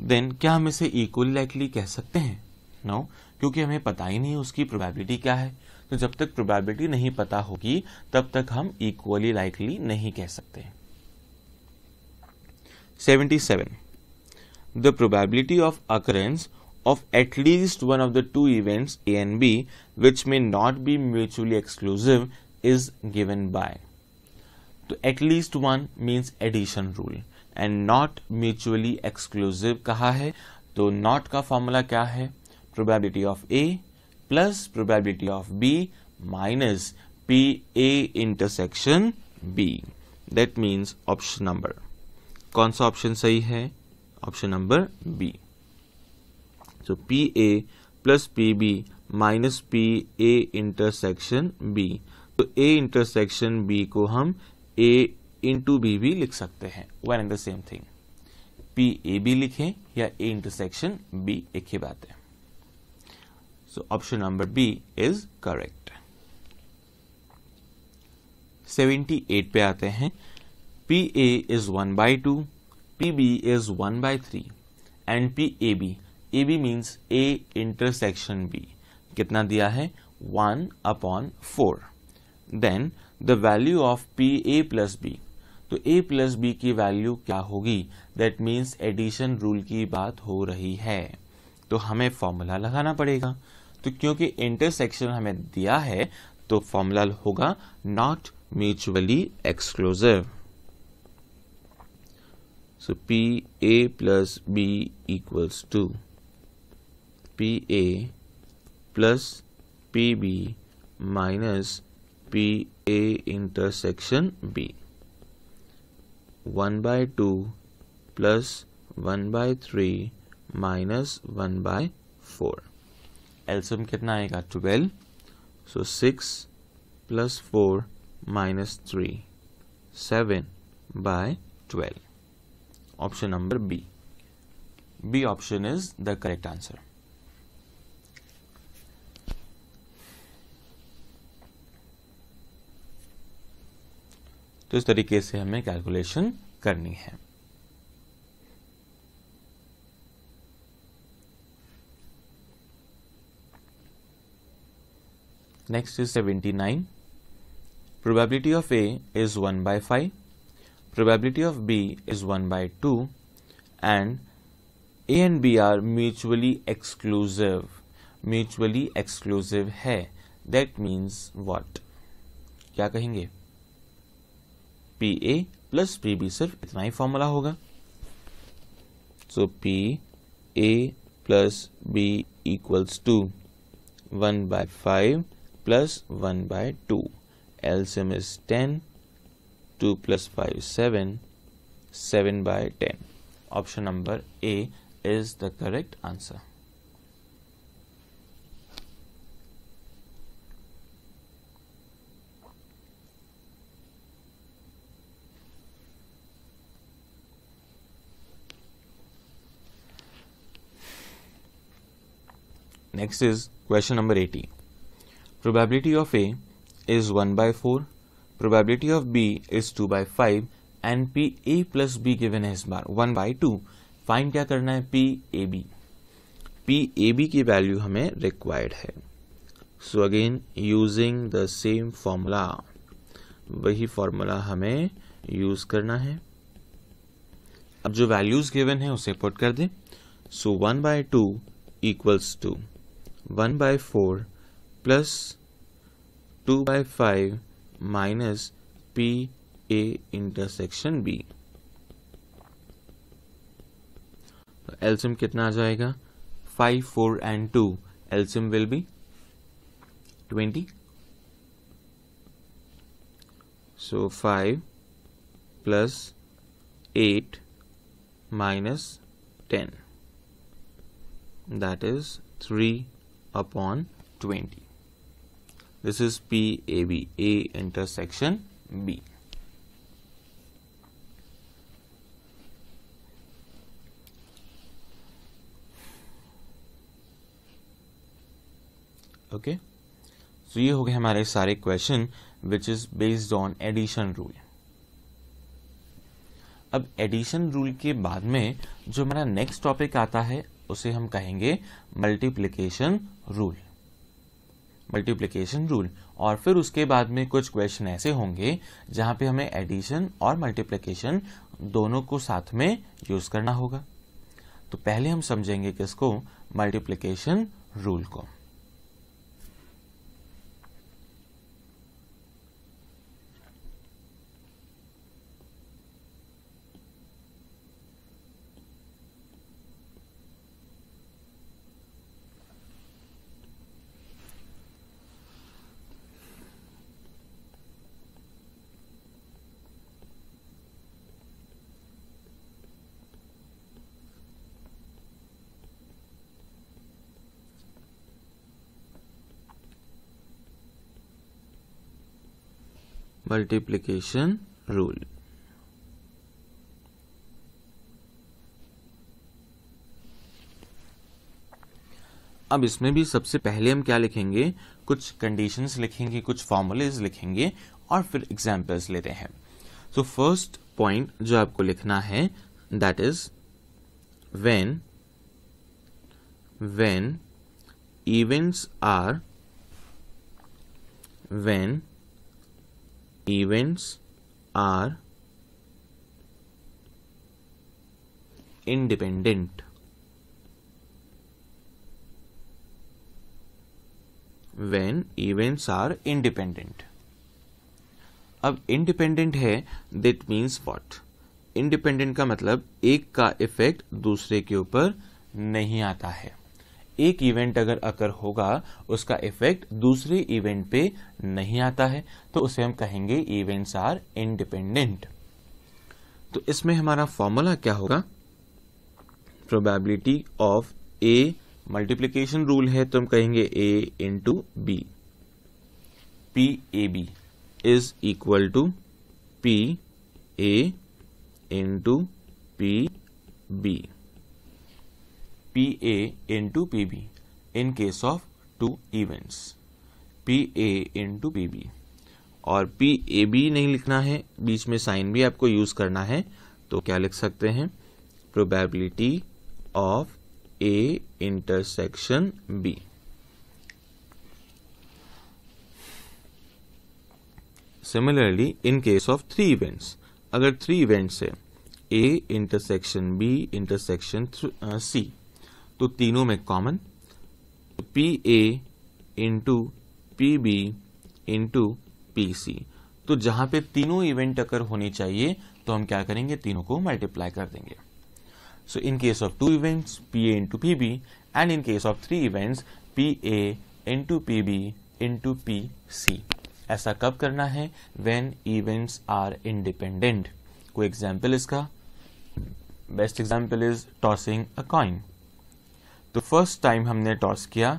then क्या हम इसे इक्वली लाइकली कह सकते हैं नो no, क्योंकि हमें पता ही नहीं उसकी प्रोबेबिलिटी क्या है तो जब तक प्रोबेबिलिटी नहीं पता होगी तब तक हम इक्वली लाइकली नहीं कह सकते seventy seven the probability of occurrence of at least one of the two events A and B which may not be mutually exclusive is given by. तो at least one means addition rule and not mutually exclusive kaha hai. तो not ka formula kya hai? probability of A plus probability of B minus P A intersection B that means option number कौन सा option सही है option number B P A plus P B minus P A intersection B तो A intersection B को हम ए into B भी लिख सकते हैं one and the same thing P A B लिखें या ए इंटरसेक्शन बी एक ही बात है so option number B is correct 78 पे आते हैं P A is one by two P B is one by three and P A B A B means A intersection B कितना दिया है one upon four then the value of P A plus B तो A plus B की value क्या होगी that means addition rule की बात हो रही है तो हमें फॉर्मूला लगाना पड़ेगा तो क्योंकि इंटरसेक्शन हमें दिया है तो फॉर्मूला होगा not mutually exclusive so P A plus B equals to P A plus P B minus P A intersection B one by two plus one by three minus one bye four LCM कितना आएगा twelve so six plus four minus three seven by twelve option number B B option is the correct answer तो इस तरीके से हमें calculation करनी है next is seventy nine probability of A is one by five probability of B is one by two and A and B are mutually exclusive mutually exclusive है that means what क्या कहेंगे P A plus P B सिर्फ इतना ही formula होगा so P A plus B equals to one by five plus one by two LCM is ten two plus five seven seven by ten option number A is the correct answer Next is question number 80. Probability of A is 1 by 4, probability of B is 2 by 5 and P A plus B given है इस बार 1 by to fine क्या करना है P A B P A B की value हमें required है so again using the same formula वही formula हमें यूज करना है अब जो वैल्यूज गिवन है उसे पुट कर दें so one by two equals to 1 by 4 plus 2 by 5 minus P A intersection B. So LCM कितना जाएगा 5, 4 and 2 LCM will be 20. So 5 plus 8 minus 10. That is 3 upon 20 this is PAB A intersection B okay B so ये हो गए हमारे सारे question which is based on addition rule अब addition rule के बाद में जो हमारा नेक्स्ट टॉपिक आता है उसे हम कहेंगे मल्टीप्लीकेशन रूल मल्टीप्लीकेशन रूल और फिर उसके बाद में कुछ क्वेश्चन ऐसे होंगे जहां पे हमें एडिशन और मल्टीप्लीकेशन दोनों को साथ में यूज करना होगा तो पहले हम समझेंगे किसको मल्टीप्लीकेशन रूल को multiplication rule. अब इसमें भी सबसे पहले हम क्या लिखेंगे कुछ कंडीशंस लिखेंगे कुछ फॉर्मूलेज लिखेंगे और फिर एग्जाम्पल्स लेते हैं सो फर्स्ट पॉइंट जो आपको लिखना है that is when when events are when events are independent when events are independent अब इंडिपेंडेंट है दिट मीन्स वॉट इंडिपेंडेंट का मतलब एक का इफेक्ट दूसरे के ऊपर नहीं आता है एक इवेंट अगर अकर होगा उसका इफेक्ट दूसरे इवेंट पे नहीं आता है तो उसे हम कहेंगे इवेंट्स आर इंडिपेंडेंट तो इसमें हमारा फॉर्मूला क्या होगा probability of A multiplication rule है तो हम कहेंगे A into B P A B is equal to P A into P B P P A into in case of two events P A into P B और P A B नहीं लिखना है बीच में sign भी आपको use करना है तो क्या लिख सकते हैं probability of A intersection B similarly in case of three events अगर थ्री इवेंट्स है A intersection B intersection C तो तीनों में common P A into P B into P C तो जहां पे तीनों इवेंट अगर होने चाहिए तो हम क्या करेंगे तीनों को मल्टीप्लाई कर देंगे so in case of two events P A into P B and in case of three events P A into P B into P C ऐसा कब करना है वेन इवेंट्स आर इंडिपेंडेंट कोई एग्जाम्पल इसका best example is tossing a coin तो first time हमने toss किया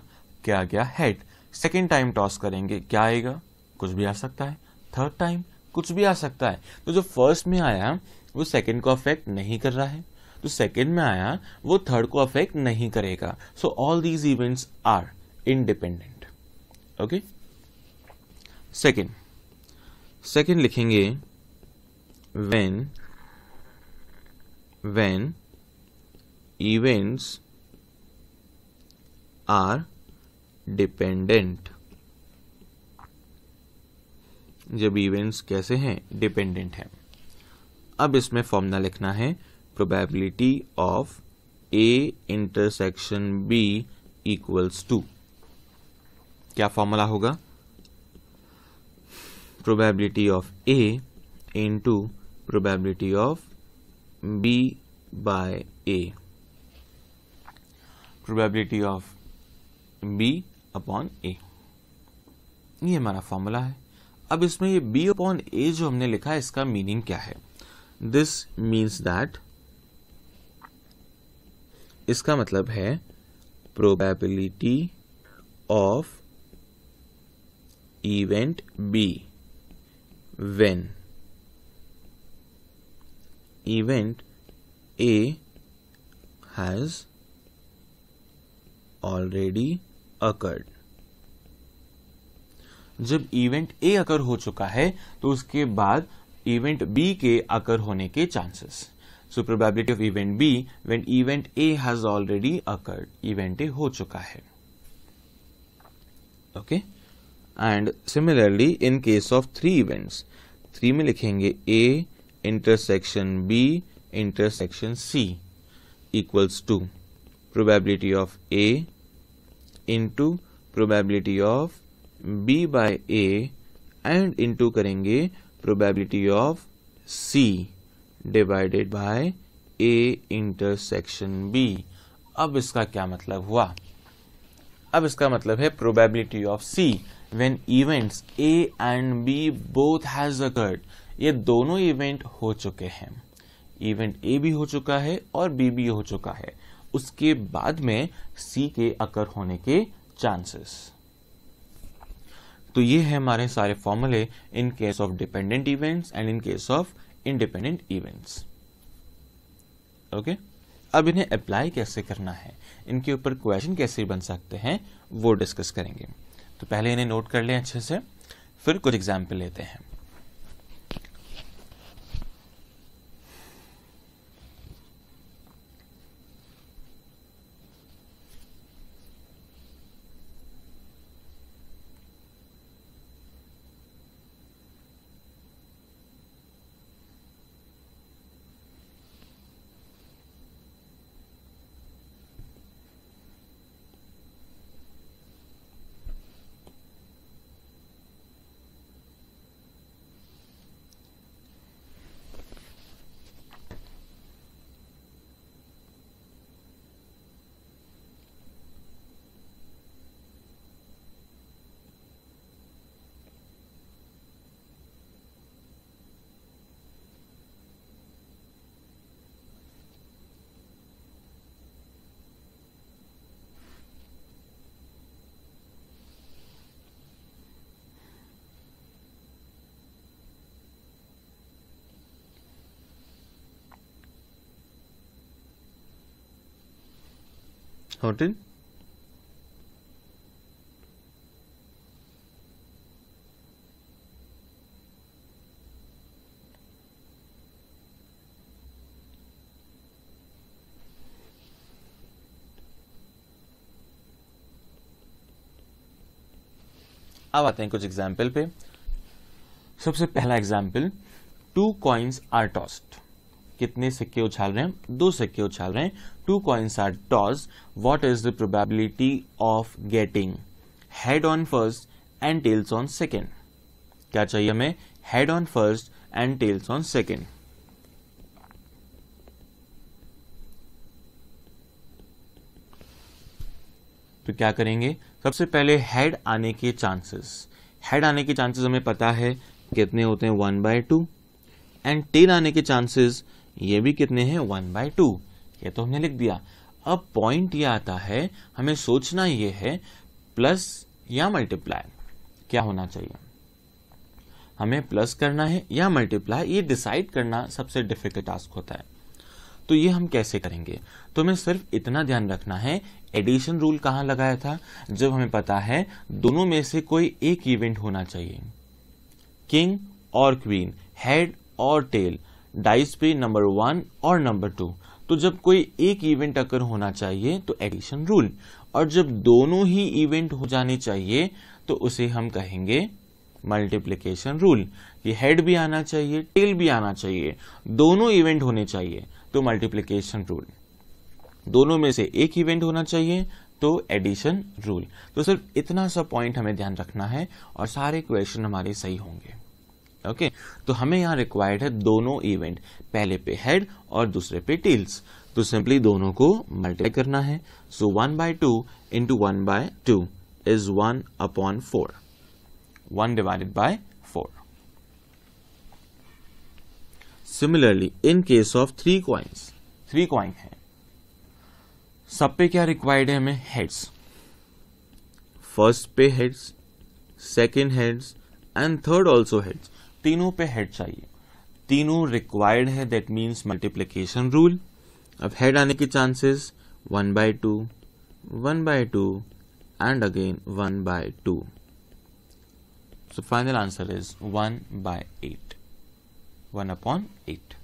क्या गया हेड सेकेंड टाइम टॉस करेंगे क्या आएगा कुछ भी आ सकता है थर्ड टाइम कुछ भी आ सकता है तो जो फर्स्ट में आया वो सेकेंड को अफेक्ट नहीं कर रहा है तो सेकेंड में आया वो थर्ड को अफेक्ट नहीं करेगा so all these events are independent okay second second लिखेंगे when when events are dependent जब इवेंट्स कैसे हैं डिपेंडेंट हैं अब इसमें फॉर्मूला लिखना है probability of A intersection B equals to क्या फॉर्मूला होगा probability of A into probability of B by A probability of B upon A ये हमारा फॉर्मूला है अब इसमें ये बी अपॉन ए जो हमने लिखा है इसका मीनिंग क्या है दिस मीन्स दैट इसका मतलब है probability of event B when event A has already occurred जब इवेंट ए अकर हो चुका है तो उसके बाद इवेंट बी के अकर होने के chances so probability of event B when event A has already occurred event A हो चुका है okay and similarly in case of three events three में लिखेंगे A intersection B intersection C equals to probability of A into probability of B by A and into करेंगे probability of C divided by A intersection B अब इसका क्या मतलब हुआ अब इसका मतलब है probability of C when events A and B both has occurred ये दोनों इवेंट हो चुके हैं इवेंट ए भी हो चुका है और बी भी हो चुका है उसके बाद में सी के अकर होने के चांसेस तो ये है हमारे सारे फॉर्मूले in case of dependent events and in case of independent events okay अब इन्हें अप्लाई कैसे करना है इनके ऊपर क्वेश्चन कैसे बन सकते हैं वो डिस्कस करेंगे तो पहले इन्हें नोट कर लें अच्छे से फिर कुछ एग्जाम्पल लेते हैं Got अब आते हैं कुछ एग्जाम्पल पे सबसे पहला example two coins are tossed कितने सिक्के उछाल रहे हैं दो सिक्के उछाल रहे हैं two coins are toss what is the probability of getting head on first and tails on second क्या चाहिए हमें head on first and tails on second तो क्या करेंगे सबसे पहले हेड आने के चांसेस हेड आने के चांसेस हमें पता है कितने होते हैं one by two and tail आने के चांसेस ये भी कितने हैं वन बाय टू ये तो हमने लिख दिया अब पॉइंट ये आता है हमें सोचना ये है प्लस या मल्टीप्लाई क्या होना चाहिए हमें प्लस करना है या मल्टीप्लाई ये डिसाइड करना सबसे डिफिकल्ट टास्क होता है तो ये हम कैसे करेंगे तो हमें सिर्फ इतना ध्यान रखना है एडिशन रूल कहाँ लगाया था जब हमें पता है दोनों में से कोई एक इवेंट होना चाहिए किंग और क्वीन हेड और टेल डाइस पे नंबर वन और नंबर टू तो जब कोई एक इवेंट अकर होना चाहिए तो एडिशन रूल और जब दोनों ही इवेंट हो जाने चाहिए तो उसे हम कहेंगे मल्टीप्लीकेशन रूल ये हेड भी आना चाहिए टेल भी आना चाहिए दोनों इवेंट होने चाहिए तो मल्टीप्लीकेशन रूल दोनों में से एक इवेंट होना चाहिए तो एडिशन रूल तो सिर्फ इतना सा पॉइंट हमें ध्यान रखना है और सारे क्वेश्चन हमारे सही होंगे ओके तो हमें यहाँ रिक्वायर्ड है दोनों इवेंट पहले पे हेड और दूसरे पे टेल्स तो सिंपली दोनों को मल्टीप्लाई करना है so one by two into one by two is one upon four one divided by four similarly in case of three coins three coin है सब पे क्या रिक्वायर्ड है हमें हेड्स फर्स्ट पे heads second heads and third also heads तीनों पे head चाहिए तीनों रिक्वायर्ड है दैट मीन्स मल्टीप्लीकेशन रूल अब हेड आने के chances one by two one by two and again one by two so final answer is one by eight one upon eight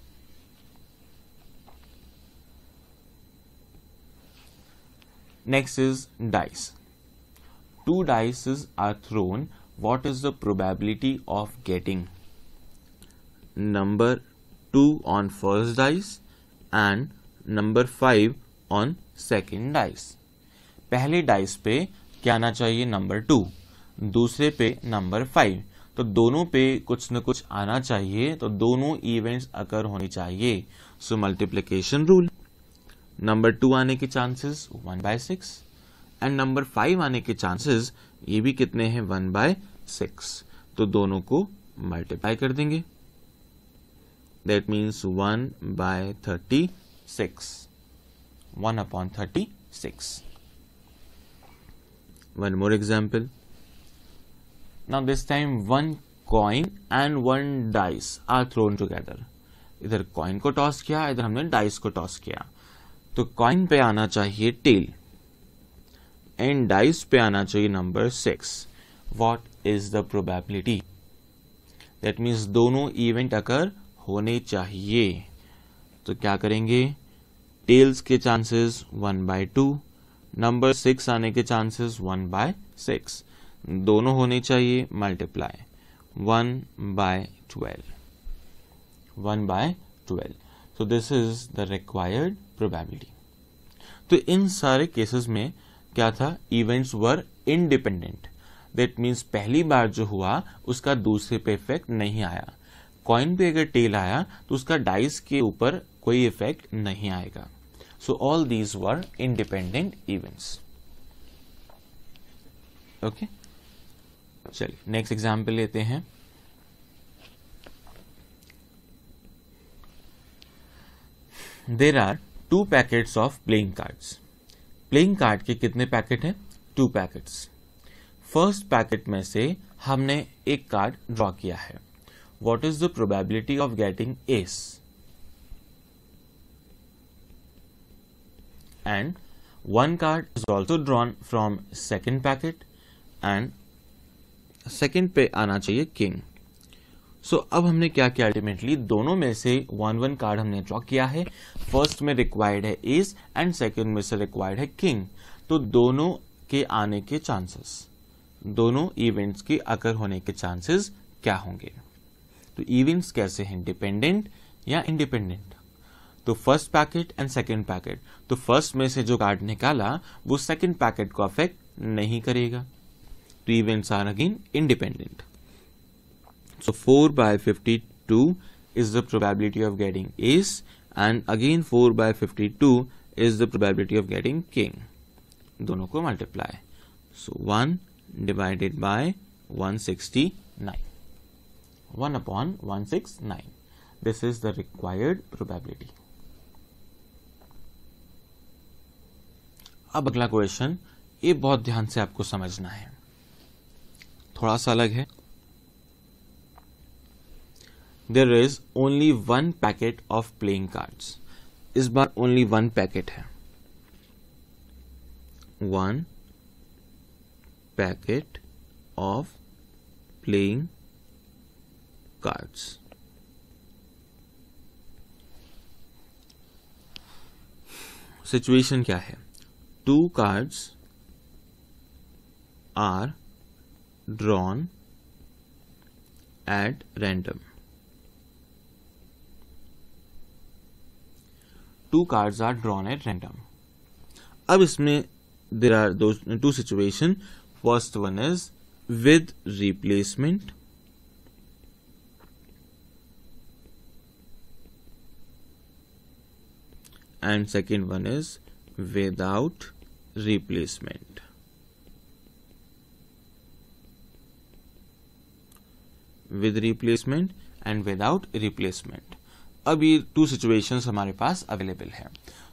next is dice two dice are thrown what is the probability of getting number 2 on first dice and number 5 on second dice. पहले dice पे क्या आना चाहिए number two दूसरे पे number five तो दोनों पे कुछ न कुछ आना चाहिए तो दोनों इवेंट्स अकर होने चाहिए so multiplication rule number two आने के chances one by six and number five आने के चांसेस ये भी कितने हैं वन बाय सिक्स तो दोनों को मल्टीप्लाई कर देंगे that means 1 by 36 1 upon 36 one more example now this time one coin and one dice are thrown together either coin ko toss kiya either humne dice ko toss kiya to coin pe aana chahiye tail and dice pe aana chahiye number 6 what is the probability that means dono event occur होने चाहिए तो क्या करेंगे tails के chances one by two number six आने के chances one by six दोनों होने चाहिए multiply one by twelve one by twelve so this is the required probability तो इन सारे केसेस में क्या था events were independent that means पहली बार जो हुआ उसका दूसरे पे इफेक्ट नहीं आया कॉइन पे अगर टेल आया तो उसका डाइस के ऊपर कोई इफेक्ट नहीं आएगा so all these were independent events okay चलिए नेक्स्ट एग्जाम्पल लेते हैं there are two packets of playing cards playing card के कितने पैकेट हैं टू पैकेट्स फर्स्ट पैकेट में से हमने एक कार्ड ड्रॉ किया है what is the probability of getting ace? And one card is also drawn from second packet and second पे आना चाहिए किंग सो so, अब हमने क्या किया अल्टीमेटली दोनों में से वन वन कार्ड हमने ड्रॉ किया है फर्स्ट में रिक्वायर्ड है एस एंड सेकेंड में से रिक्वायर्ड है किंग तो दोनों के आने के चांसेस दोनों इवेंट्स के अकर होने के चांसेस क्या होंगे तो इवेंट्स कैसे हैं डिपेंडेंट या इंडिपेंडेंट तो first packet and second packet तो फर्स्ट में से जो कार्ड निकाला वो सेकेंड पैकेट को अफेक्ट नहीं करेगा तो events are again independent so four by fifty two is the probability of getting ace and again four by fifty two is the probability of getting king दोनों को multiply so one divided by one sixty nine 1 upon 169. This is the required probability. अब अगला question ये बहुत ध्यान से आपको समझना है थोड़ा सा अलग है there is only one packet of playing cards इस बार ओनली वन पैकेट है one packet of playing cards. Situation क्या है two cards are drawn at random two cards are drawn at random अब इसमें देर आर दो two situation first one is with replacement and second one is without replacement. With replacement and without replacement. अब ये to situation हमारे पास available है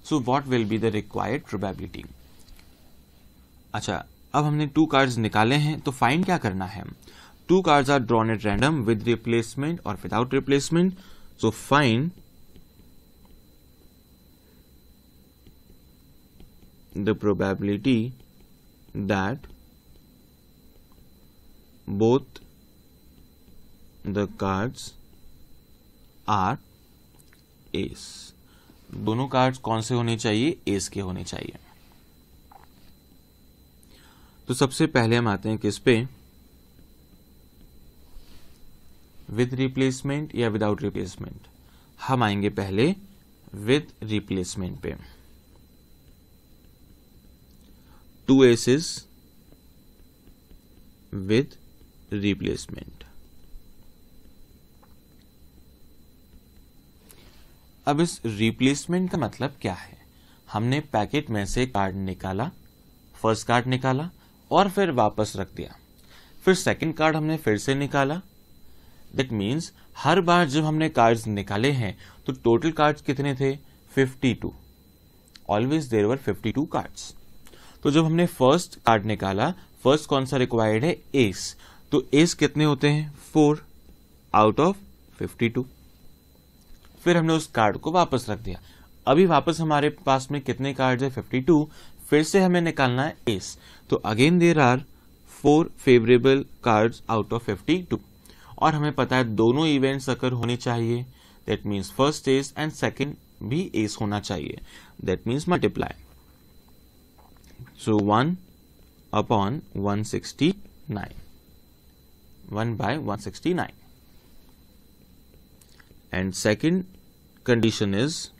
so what will be the required probability अच्छा अब हमने टू कार्ड निकाले हैं तो फाइन क्या करना है two card are drawn at random with replacement और without replacement so fine the probability that both the cards are ace. दोनों कार्ड्स कौन से होने चाहिए एस के होने चाहिए तो सबसे पहले हम आते हैं किस पे विथ रिप्लेसमेंट या विदाउट रिप्लेसमेंट हम आएंगे पहले विथ रिप्लेसमेंट पे two aces with replacement. अब इस रिप्लेसमेंट का मतलब क्या है हमने पैकेट में से कार्ड निकाला फर्स्ट कार्ड निकाला और फिर वापस रख दिया फिर सेकंड कार्ड हमने फिर से निकाला दैट मीन्स हर बार जब हमने कार्ड्स निकाले हैं तो टोटल कार्ड्स कितने थे 52 ऑलवेज देर वर 52 कार्ड्स तो जब हमने फर्स्ट कार्ड निकाला फर्स्ट कौन सा रिक्वायर्ड है एस तो एस कितने होते हैं four out of fifty two फिर हमने उस कार्ड को वापस रख दिया अभी वापस हमारे पास में कितने कार्ड है फिफ्टी टू फिर से हमें निकालना है एस तो again there are four favourable card out of fifty two और हमें पता है दोनों इवेंट्स अगर होने चाहिए that means first ace and second भी एस होना चाहिए that means multiply So 1 upon 169. 1 by 169. And second condition is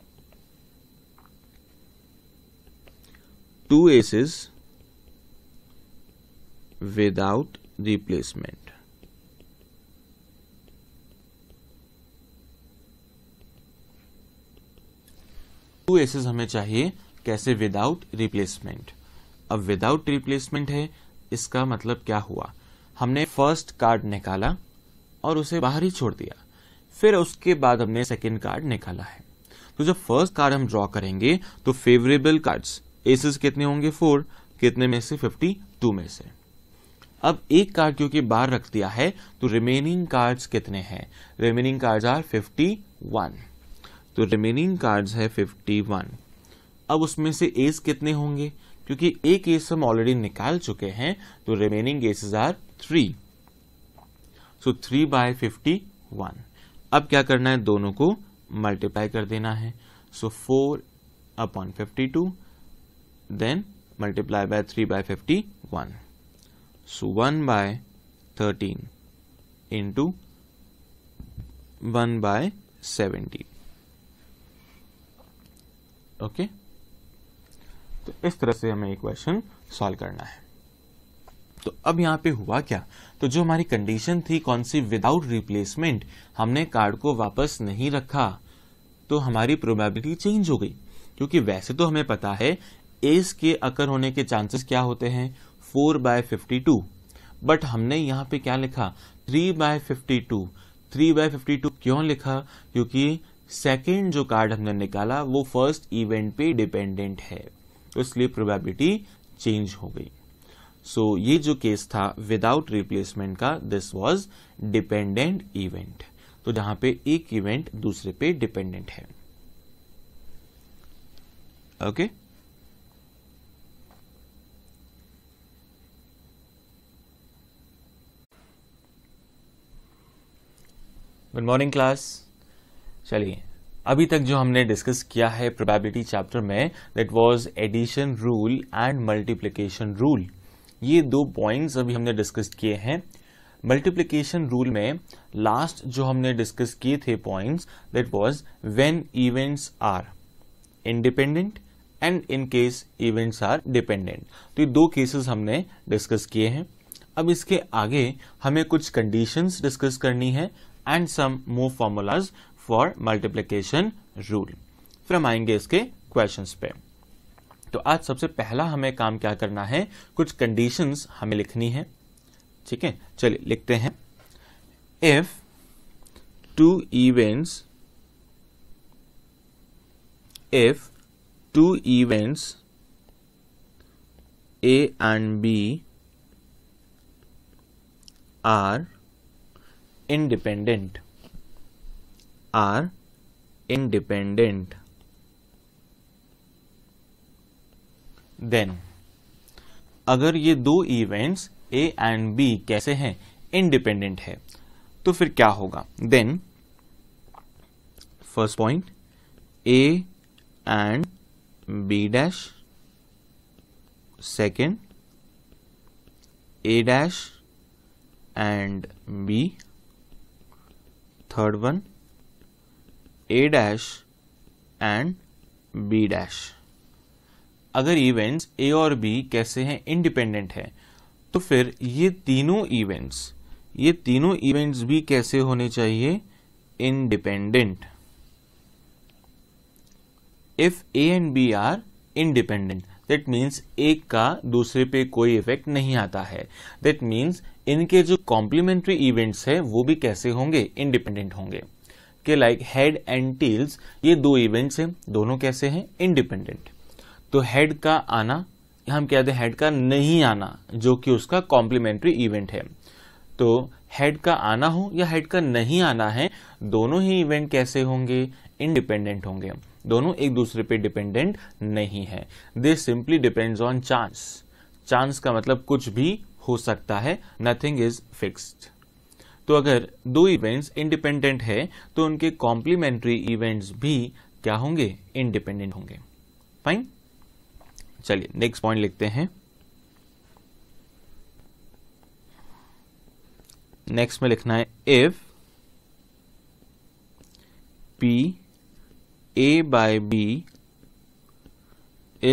two aces without replacement. Two aces हमें चाहिए कैसे विदाउट रिप्लेसमेंट अब विदाउट रिप्लेसमेंट है इसका मतलब क्या हुआ हमने फर्स्ट कार्ड निकाला और उसे बाहर ही छोड़ दिया फिर उसके बाद हमने सेकेंड कार्ड निकाला है तो जब फर्स्ट कार्ड हम ड्रॉ करेंगे तो फेवरेबल कार्ड्स एसेस कितने होंगे फोर कितने में से फिफ्टी टू में से अब एक कार्ड क्योंकि बाहर रख दिया है तो रिमेनिंग कार्ड्स कितने हैं remaining cards are fifty one तो रिमेनिंग कार्ड्स है फिफ्टी वन अब उसमें से एस कितने होंगे क्योंकि एक केस हम ऑलरेडी निकाल चुके हैं तो remaining cases are three so three by fifty one अब क्या करना है दोनों को मल्टीप्लाई कर देना है so four upon fifty two then multiply by three by fifty one so one by thirteen into one by seventy okay तो इस तरह से हमें ये क्वेश्चन सॉल्व करना है तो अब यहाँ पे हुआ क्या तो जो हमारी कंडीशन थी कौन सी विदाउट रिप्लेसमेंट हमने कार्ड को वापस नहीं रखा तो हमारी प्रोबेबिलिटी चेंज हो गई क्योंकि वैसे तो हमें पता है एस के अकर होने के चांसेस क्या होते हैं four by fifty two but हमने यहाँ पे क्या लिखा three by fifty two three by fifty two क्यों लिखा क्योंकि सेकेंड जो कार्ड हमने निकाला वो फर्स्ट इवेंट पे डिपेंडेंट है तो इसलिए प्रोबेबिलिटी चेंज हो गई सो so, ये जो केस था विदाउट रिप्लेसमेंट का दिस वॉज डिपेंडेंट इवेंट तो जहां पे एक इवेंट दूसरे पे डिपेंडेंट है okay okay? Good morning class चलिए अभी तक जो हमने डिस्कस किया है प्रोबेबिलिटी चैप्टर में that was addition rule and multiplication rule ये दो पॉइंट्स अभी हमने डिस्कस किए हैं मल्टीप्लिकेशन रूल में लास्ट जो हमने डिस्कस किए थे points that was when events are independent and in case events are dependent तो ये दो केसेस हमने डिस्कस किए हैं अब इसके आगे हमें कुछ कंडीशंस डिस्कस करनी है and some more formulas for multiplication rule फिर हम आएंगे इसके क्वेश्चन पे तो आज सबसे पहला हमें काम क्या करना है कुछ कंडीशंस हमें लिखनी है ठीक है चलिए लिखते हैं if two events if two events A and B are independent are independent then अगर ये दो इवेंट्स ए एंड बी कैसे हैं इंडिपेंडेंट है तो फिर क्या होगा then first point A and B dash second A dash and B third one A dash and B dash अगर इवेंट्स ए और बी कैसे हैं इंडिपेंडेंट हैं तो फिर ये तीनों इवेंट्स ये तीनों इवेंट्स भी कैसे होने चाहिए independent if A and B are independent that means एक का दूसरे पे कोई इफेक्ट नहीं आता है दैट मीन्स इनके जो कॉम्प्लीमेंट्री इवेंट्स है वो भी कैसे होंगे इंडिपेंडेंट होंगे के लाइक हेड एंड टेल्स ये दो इवेंट्स हैं दोनों कैसे हैं इंडिपेंडेंट तो हेड का आना हम कहते हैं हेड का नहीं आना जो कि उसका कॉम्प्लीमेंट्री इवेंट है तो हेड का आना हो या हेड का नहीं आना है दोनों ही इवेंट कैसे होंगे इंडिपेंडेंट होंगे दोनों एक दूसरे पे डिपेंडेंट नहीं है they simply depends on chance chance का मतलब कुछ भी हो सकता है नथिंग इज फिक्स्ड तो अगर दो इवेंट्स इंडिपेंडेंट है तो उनके कॉम्प्लीमेंट्री इवेंट्स भी क्या होंगे इंडिपेंडेंट होंगे फाइन चलिए नेक्स्ट पॉइंट लिखते हैं नेक्स्ट में लिखना है if P A by B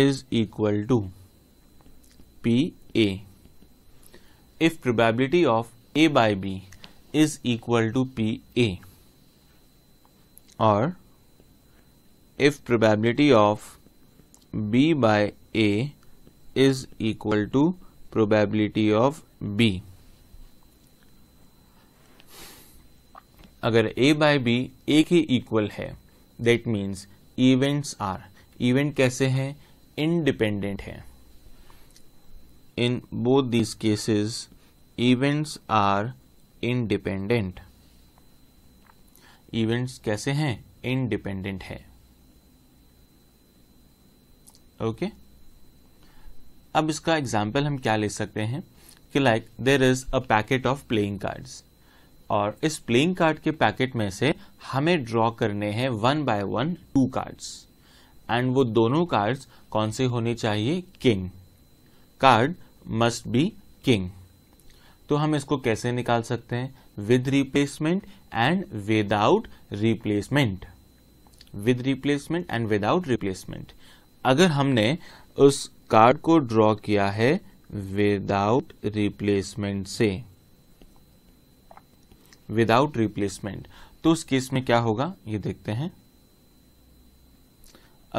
is equal to P A if probability of A by B is equal to PA or if probability of B by A is equal to probability of B. अगर A by B A के equal है that means events are event कैसे हैं independent हैं in both these cases events are independent events कैसे हैं independent है okay okay? अब इसका एग्जाम्पल हम क्या ले सकते हैं कि like there is a packet of playing cards और इस प्लेइंग कार्ड के पैकेट में से हमें ड्रॉ करने हैं one by one two cards and वो दोनों कार्ड्स कौन से होने चाहिए king card must be king तो हम इसको कैसे निकाल सकते हैं with replacement and without replacement with replacement and without replacement अगर हमने उस कार्ड को ड्रॉ किया है विदाउट रिप्लेसमेंट से विदाउट रिप्लेसमेंट तो उस केस में क्या होगा ये देखते हैं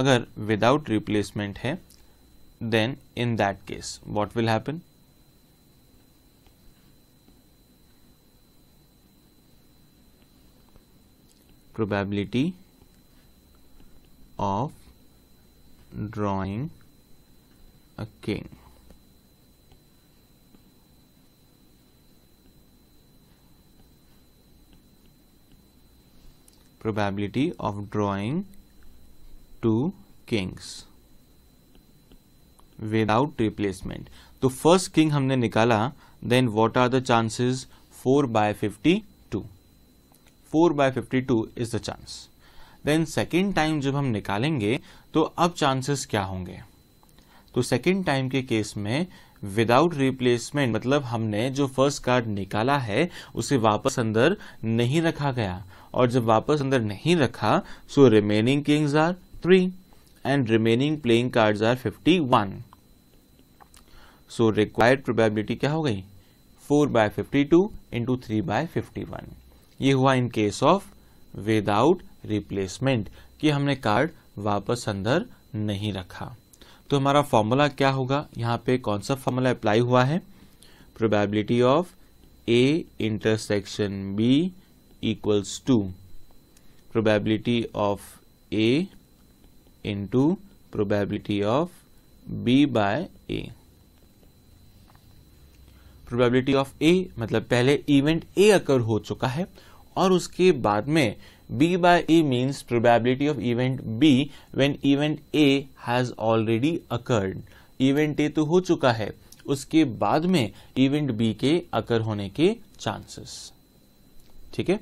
अगर विदाउट रिप्लेसमेंट है then in that case what will happen probability of drawing a king. probability of drawing two kings without replacement. The first king हमने nikala, Then what are the chances? 4 by 50 four by fifty two is the chance then second time जब हम निकालेंगे तो अब chances क्या होंगे तो second time के केस में विदाउट रिप्लेसमेंट मतलब हमने जो फर्स्ट कार्ड निकाला है उसे वापस अंदर नहीं रखा गया और जब वापस अंदर नहीं रखा so remaining kings are three and remaining playing cards are fifty one so required probability क्या हो गई four by fifty two into three by fifty one ये हुआ in case of without replacement कि हमने कार्ड वापस अंदर नहीं रखा तो हमारा फॉर्मूला क्या होगा यहाँ पे कौन सा फॉर्मूला अप्लाई हुआ है probability of A intersection B equals to probability of A into probability of B by A probability of A मतलब पहले इवेंट ए अकर हो चुका है और उसके बाद में B by A e means probability of event B when event A has already occurred. Event A तो हो चुका है उसके बाद में event B के अकर होने के chances. ठीक है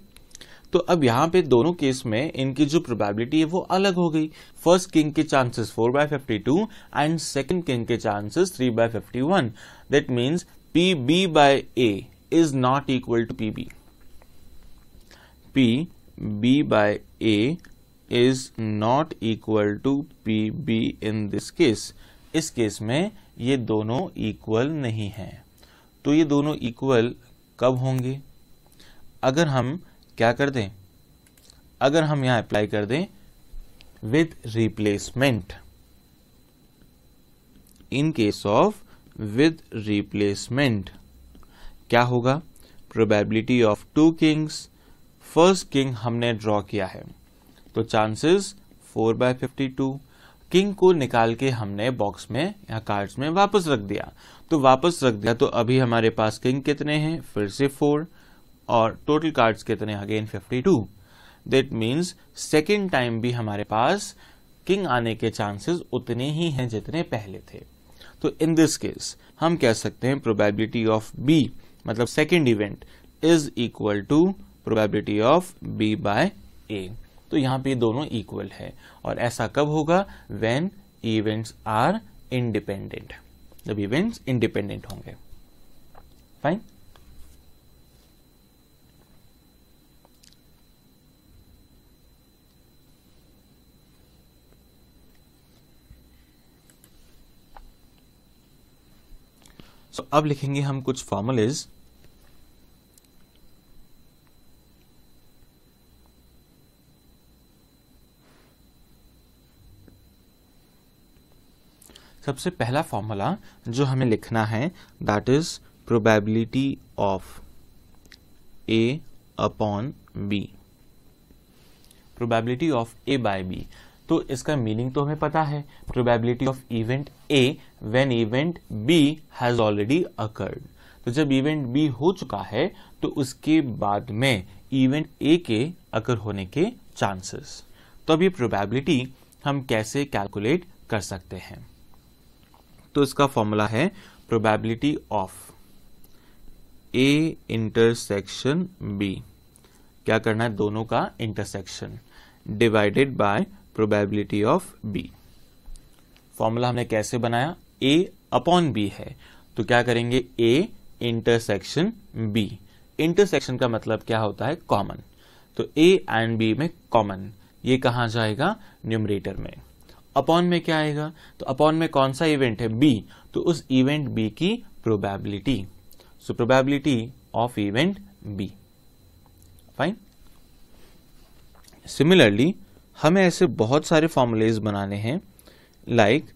तो अब यहां पे दोनों केस में इनकी जो प्रोबेबिलिटी है वो अलग हो गई फर्स्ट किंग के chances 4 by two and second king के chances 3 by one that means P B by A is not equal to P B P B by A is not equal to P B in this case इस case में ये दोनों equal नहीं हैं तो ये दोनों इक्वल कब होंगे अगर हम क्या कर दें अगर हम यहां अप्लाई कर दें with replacement in case of with replacement क्या होगा probability of two kings first king हमने ड्रॉ किया है तो chances four by fifty two king को निकाल के हमने बॉक्स में या कार्ड्स में वापस रख दिया तो वापस रख दिया तो अभी हमारे पास किंग कितने हैं फिर से फोर और टोटल कार्ड्स कितने again fifty two that means second time भी हमारे पास किंग आने के चांसेस उतने ही हैं जितने पहले थे तो इन दिस केस हम कह सकते हैं प्रोबेबिलिटी ऑफ बी मतलब second event is equal to probability of B by A तो यहां पे दोनों इक्वल है और ऐसा कब होगा व्हेन इवेंट्स आर इंडिपेंडेंट जब इवेंट्स इंडिपेंडेंट होंगे फाइन सो so, अब लिखेंगे हम कुछ फॉर्मुलेज सबसे पहला फॉर्मूला जो हमें लिखना है that is probability of A upon B probability of A by B तो इसका मीनिंग तो हमें पता है probability of event A when event B has already occurred तो जब इवेंट बी हो चुका है तो उसके बाद में इवेंट ए के अकर होने के चांसेस तो अब ये प्रोबेबिलिटी हम कैसे कैलकुलेट कर सकते हैं तो इसका फॉर्मूला है probability of A intersection B क्या करना है दोनों का intersection divided by probability of B formula हमने कैसे बनाया ए अपॉन बी है तो क्या करेंगे ए इंटरसेक्शन बी इंटरसेक्शन का मतलब क्या होता है कॉमन तो ए एंड बी में कॉमन ये कहा जाएगा न्यूमरेटर में अपॉन में क्या आएगा तो अपॉन में कौन सा इवेंट है बी तो उस इवेंट बी की probability so probability of event B fine similarly हमें ऐसे बहुत सारे फॉर्मुलेज बनाने हैं like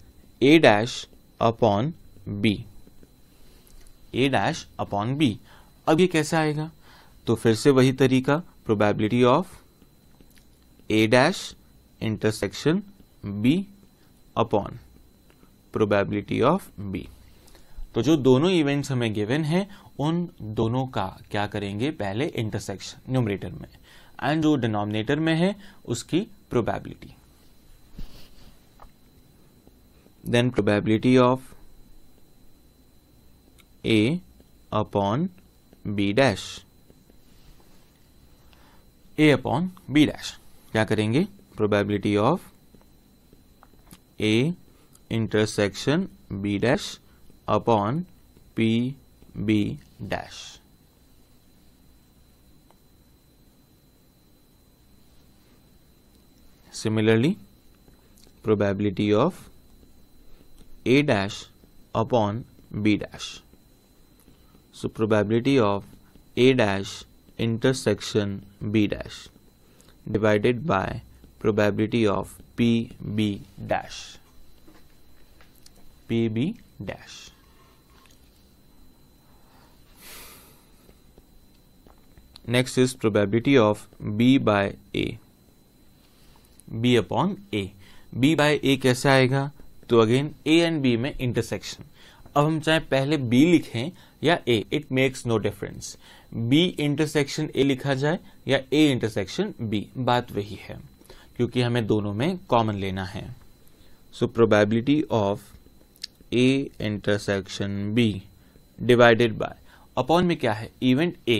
A dash upon B A dash upon B अब ये कैसे आएगा तो फिर से वही तरीका probability of A dash intersection b upon probability of b तो जो दोनों इवेंट्स हमें गिवन है उन दोनों का क्या करेंगे पहले इंटरसेक्शन न्यूमरेटर में एंड जो डिनोमिनेटर में है उसकी probability then probability of A upon B dash A upon B dash क्या करेंगे probability of A intersection B dash upon P B dash. Similarly, probability of A dash upon B dash. So, probability of A dash intersection B dash divided by probability of P B dash P B dash next is probability of B by A B upon A B by A कैसे आएगा तो again A and B में intersection अब हम चाहे पहले B लिखें या A it makes no difference B intersection A लिखा जाए या ए इंटरसेक्शन बी बात वही है क्योंकि हमें दोनों में कॉमन लेना है so probability of A intersection B divided by upon में क्या है इवेंट ए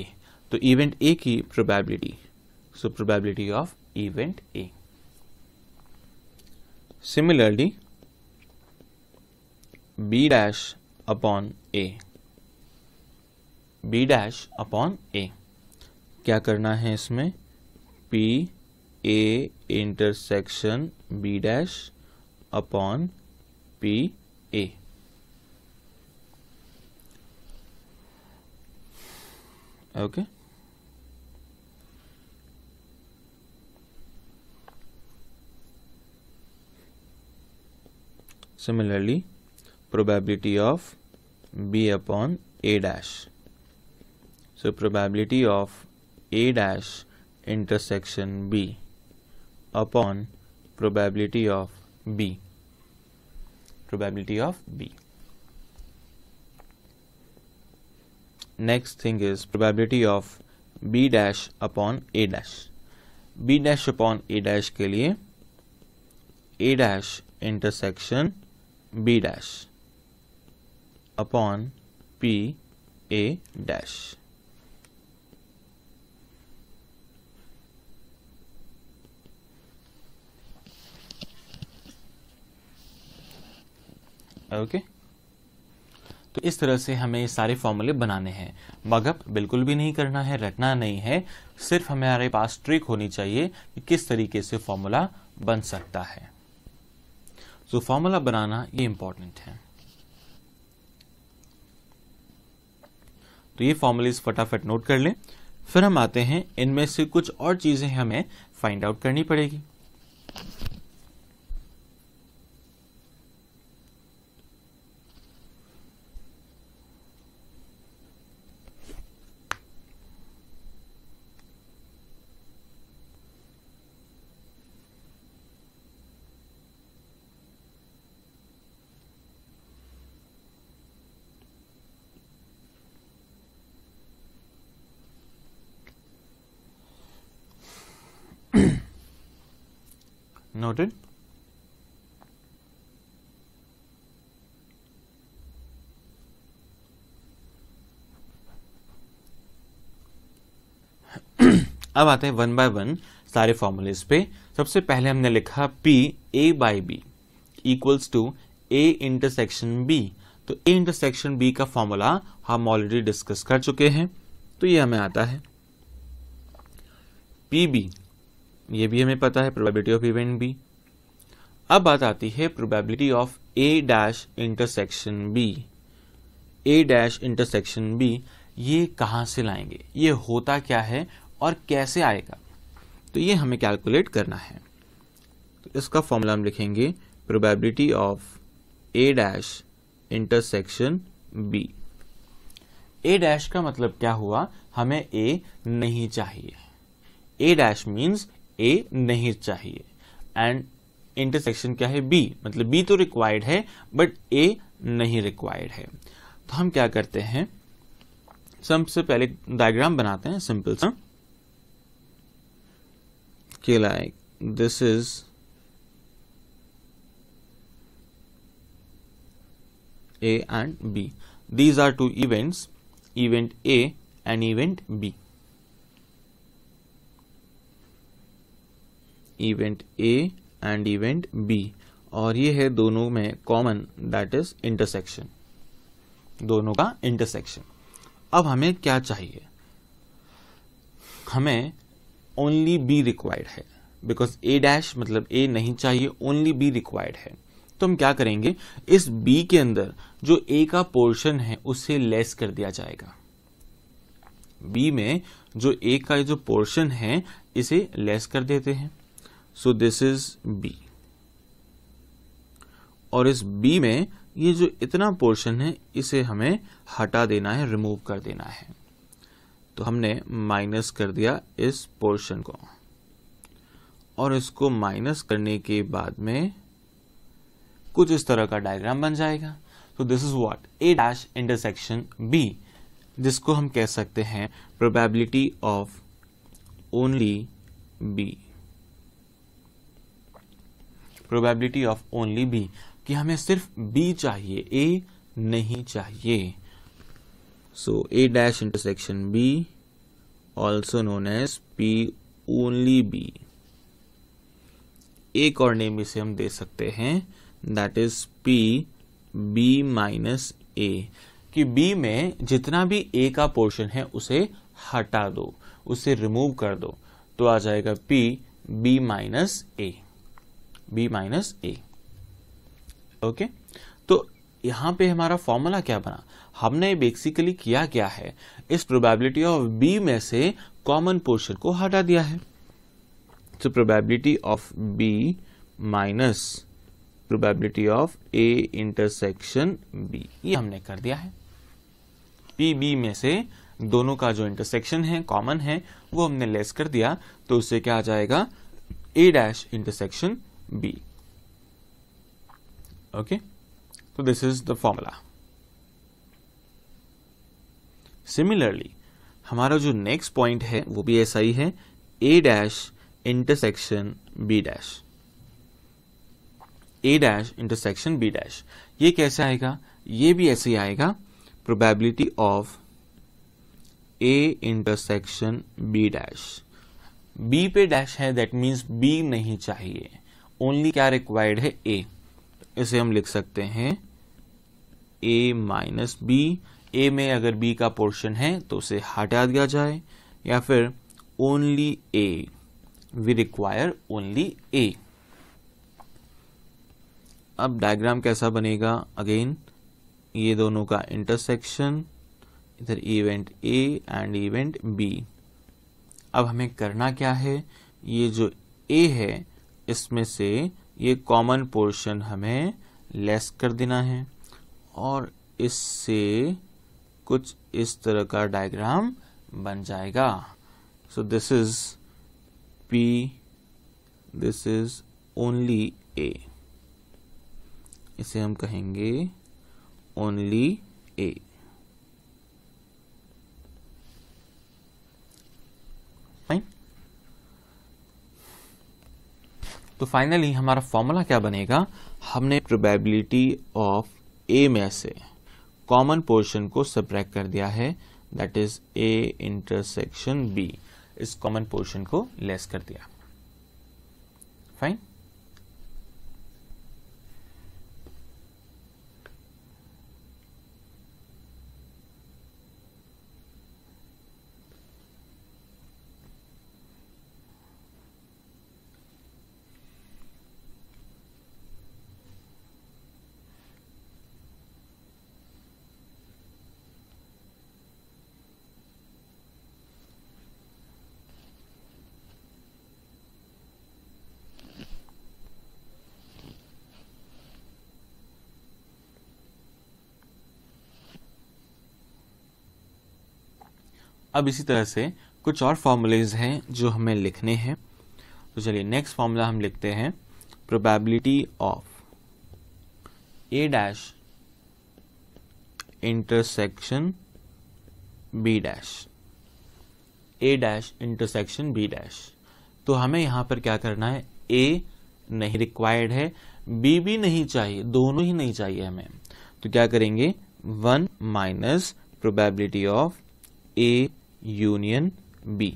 तो इवेंट ए की probability so probability of event A similarly B dash upon A B dash upon A क्या करना है इसमें P a intersection b dash upon p a. Okay. Similarly, probability of b upon a dash. So, probability of a dash intersection b upon probability of B. Probability of B. Next thing is probability of B dash upon A dash. B dash upon A dash के लिए A dash intersection B dash upon P A dash. Okay okay? तो इस तरह से हमें सारे फॉर्मूले बनाने हैं मगअप बिल्कुल भी नहीं करना है रटना नहीं है सिर्फ हमारे पास ट्रिक होनी चाहिए कि किस तरीके से फॉर्मूला बन सकता है तो फॉर्मूला बनाना ये इंपॉर्टेंट है तो ये फॉर्मूलेज फटाफट नोट कर लें फिर हम आते हैं इनमें से कुछ और चीजें हमें फाइंड आउट करनी पड़ेगी Noted. <clears throat> अब आते हैं वन बाय वन सारे फॉर्मूलेज पे सबसे पहले हमने लिखा P A by B equals to A intersection B तो A इंटरसेक्शन B का फॉर्मूला हम ऑलरेडी डिस्कस कर चुके हैं तो ये हमें आता है पी बी ये भी हमें पता है प्रोबेबिलिटी ऑफ इवेंट बी अब बात आती है probability of A dash intersection B A dash intersection B ये कहाँ से लाएंगे ये होता क्या है और कैसे आएगा तो ये हमें कैलकुलेट करना है तो इसका फॉर्मूला हम लिखेंगे probability of A dash intersection B A dash का मतलब क्या हुआ हमें ए नहीं चाहिए ए डैश मीन्स ए नहीं चाहिए एंड इंटरसेक्शन क्या है बी मतलब बी तो रिक्वायर्ड है बट ए नहीं रिक्वायर्ड है तो हम क्या करते हैं सबसे पहले डायग्राम बनाते हैं सिंपल सा के like this is A and B these are two events event A and event B event A and event B और ये है दोनों में कॉमन दैट इज इंटरसेक्शन दोनों का इंटरसेक्शन अब हमें क्या चाहिए हमें ओनली बी रिक्वायर्ड है बिकॉज ए डैश मतलब ए नहीं चाहिए ओनली बी रिक्वायर्ड है तो हम क्या करेंगे इस बी के अंदर जो ए का पोर्शन है उसे लेस कर दिया जाएगा बी में जो ए का जो पोर्शन है इसे लेस कर देते हैं सो दिस इज बी और इस बी में ये जो इतना पोर्शन है इसे हमें हटा देना है रिमूव कर देना है तो हमने माइनस कर दिया इस पोर्शन को और इसको माइनस करने के बाद में कुछ इस तरह का डायग्राम बन जाएगा तो this is what A dash intersection B जिसको हम कह सकते हैं probability of only B probability of only B कि हमें सिर्फ बी चाहिए ए नहीं चाहिए so A dash intersection B also known as P only B एक और नेम इसे हम दे सकते हैं that is P B minus A कि बी में जितना भी ए का पोर्शन है उसे हटा दो उसे रिमूव कर दो तो आ जाएगा P B minus A B minus A okay तो यहां पे हमारा फॉर्मूला क्या बना हमने बेसिकली किया क्या है इस प्रोबेबिलिटी ऑफ बी में से कॉमन पोर्शन को हटा दिया है तो probability of B minus probability of A intersection B ये हमने कर दिया है पी बी में से दोनों का जो इंटरसेक्शन है कॉमन है वो हमने लेस कर दिया तो उससे क्या आ जाएगा A dash intersection B. Okay, so this is the formula. Similarly हमारा जो नेक्स्ट पॉइंट है वो भी ऐसा ही है A dash intersection B dash A dash intersection B dash ये कैसे आएगा ये भी ऐसे ही आएगा probability of A intersection B dash B पे डैश है दैट मीन्स बी नहीं चाहिए ओनली क्या रिक्वायर्ड है ए इसे हम लिख सकते हैं ए माइनस बी ए में अगर बी का पोर्शन है तो उसे हटा दिया जाए या फिर only A we require only A अब डायग्राम कैसा बनेगा अगेन ये दोनों का इंटरसेक्शन इधर event A and event B अब हमें करना क्या है ये जो ए है इसमें से ये कॉमन पोर्शन हमें लेस कर देना है और इससे कुछ इस तरह का डायग्राम बन जाएगा so this is P this is only A इसे हम कहेंगे ओनली ए तो फाइनली हमारा फॉर्मूला क्या बनेगा हमने प्रोबेबिलिटी ऑफ ए में से कॉमन पोर्शन को सब्रैक कर दिया है that is A intersection B इस कॉमन पोर्शन को लेस कर दिया फाइन अब इसी तरह से कुछ और फॉर्मूलेज हैं जो हमें लिखने हैं तो चलिए नेक्स्ट फॉर्मूला हम लिखते हैं probability of A dash intersection B dash A dash intersection B dash तो हमें यहां पर क्या करना है ए नहीं रिक्वायर्ड है बी भी नहीं चाहिए दोनों ही नहीं चाहिए हमें तो क्या करेंगे one minus probability of A union B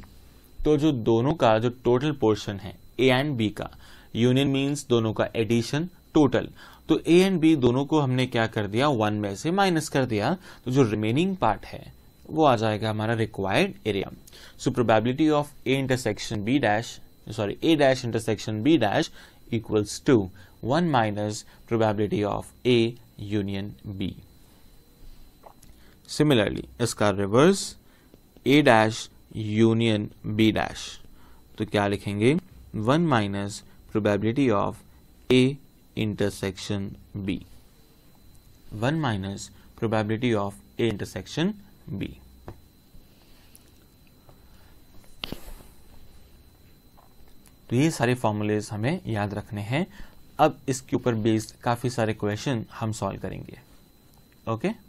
तो जो दोनों का जो टोटल पोर्शन है ए एंड बी का यूनियन मीन्स दोनों का एडिशन टोटल तो ए एंड बी दोनों को हमने क्या कर दिया वन में से माइनस कर दिया तो जो रिमेनिंग पार्ट है वो आ जाएगा हमारा required area so probability of A intersection B dash sorry A dash intersection B dash equals to one minus probability of A union B similarly इसका reverse A dash union B dash तो क्या लिखेंगे one minus probability of A intersection B one minus probability of A intersection B तो ये सारे formulas हमें याद रखने हैं अब इसके ऊपर बेस्ड काफ़ी सारे क्वेश्चन हम सॉल्व करेंगे ओके okay?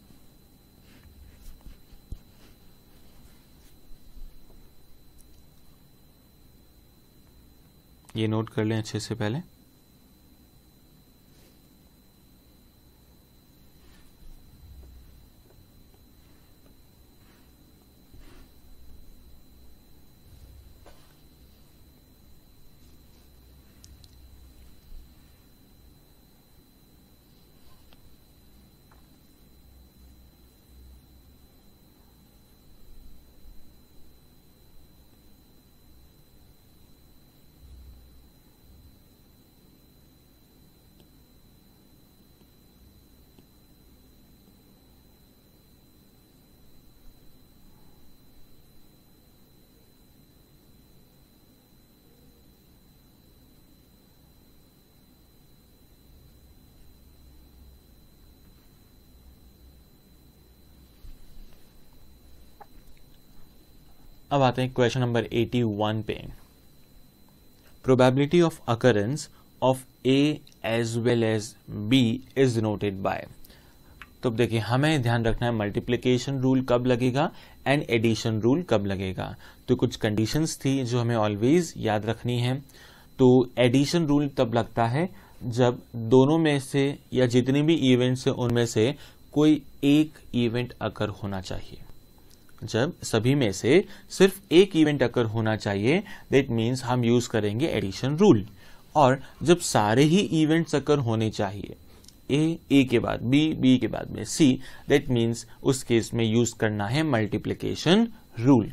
ये नोट कर लें अच्छे से पहले अब आते हैं क्वेश्चन नंबर 81 पे probability of occurrence of A as well as B is noted by तो देखिए हमें ध्यान रखना है मल्टीप्लीकेशन रूल कब लगेगा एंड एडिशन रूल कब लगेगा तो कुछ कंडीशंस थी जो हमें ऑलवेज याद रखनी है तो एडिशन रूल तब लगता है जब दोनों में से या जितने भी इवेंट्स हैं उनमें से कोई एक इवेंट अकर होना चाहिए जब सभी में से सिर्फ एक इवेंट अकर होना चाहिए दैट मीन्स हम यूज करेंगे एडिशन रूल और जब सारे ही इवेंट्स अकर होने चाहिए ए ए के बाद बी बी के बाद में सी दैट मीन्स उस केस में यूज करना है multiplication rule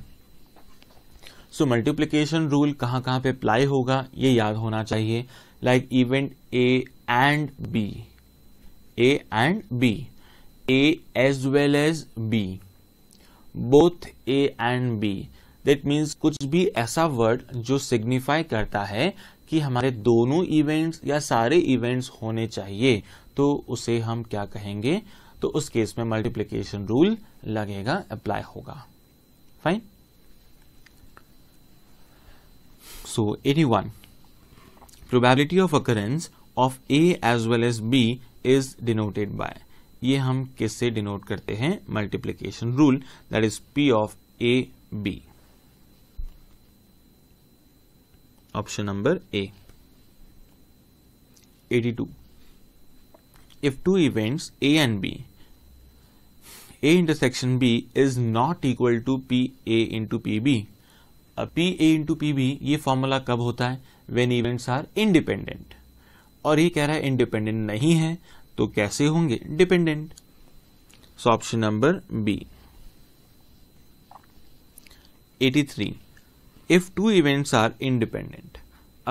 so multiplication rule कहाँ कहाँ पे अप्लाई होगा ये याद होना चाहिए like event A and B A and B A as well as B both A and B that means कुछ भी ऐसा वर्ड जो सिग्निफाई करता है कि हमारे दोनों इवेंट्स या सारे इवेंट्स होने चाहिए तो उसे हम क्या कहेंगे तो उस केस में मल्टीप्लीकेशन रूल लगेगा अप्लाई होगा fine so any one probability of occurrence of A as well as B is denoted by ये हम किससे डिनोट करते हैं multiplication rule that is P of A B option number A 82 if two events A and B, A intersection B is not equal to PA into PB. अब PA into PB ये formula कब होता है when events are independent और ये कह रहा है independent नहीं है तो कैसे होंगे dependent so option number B 83 if two events are independent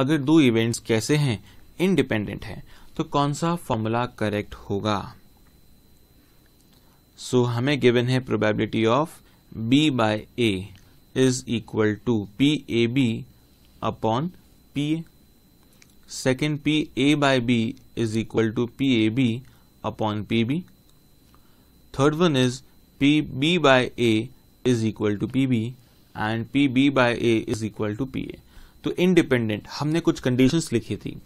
अगर दो इवेंट्स कैसे हैं इंडिपेंडेंट हैं तो कौन सा फॉर्मूला करेक्ट होगा सो so, हमें गिवन है probability of B by A is equal to P A B upon P A second P A by B is equal to P A B upon P B third one is P B by A is equal to P B and P B by A is equal to P A तो independent हमने कुछ conditions लिखी थी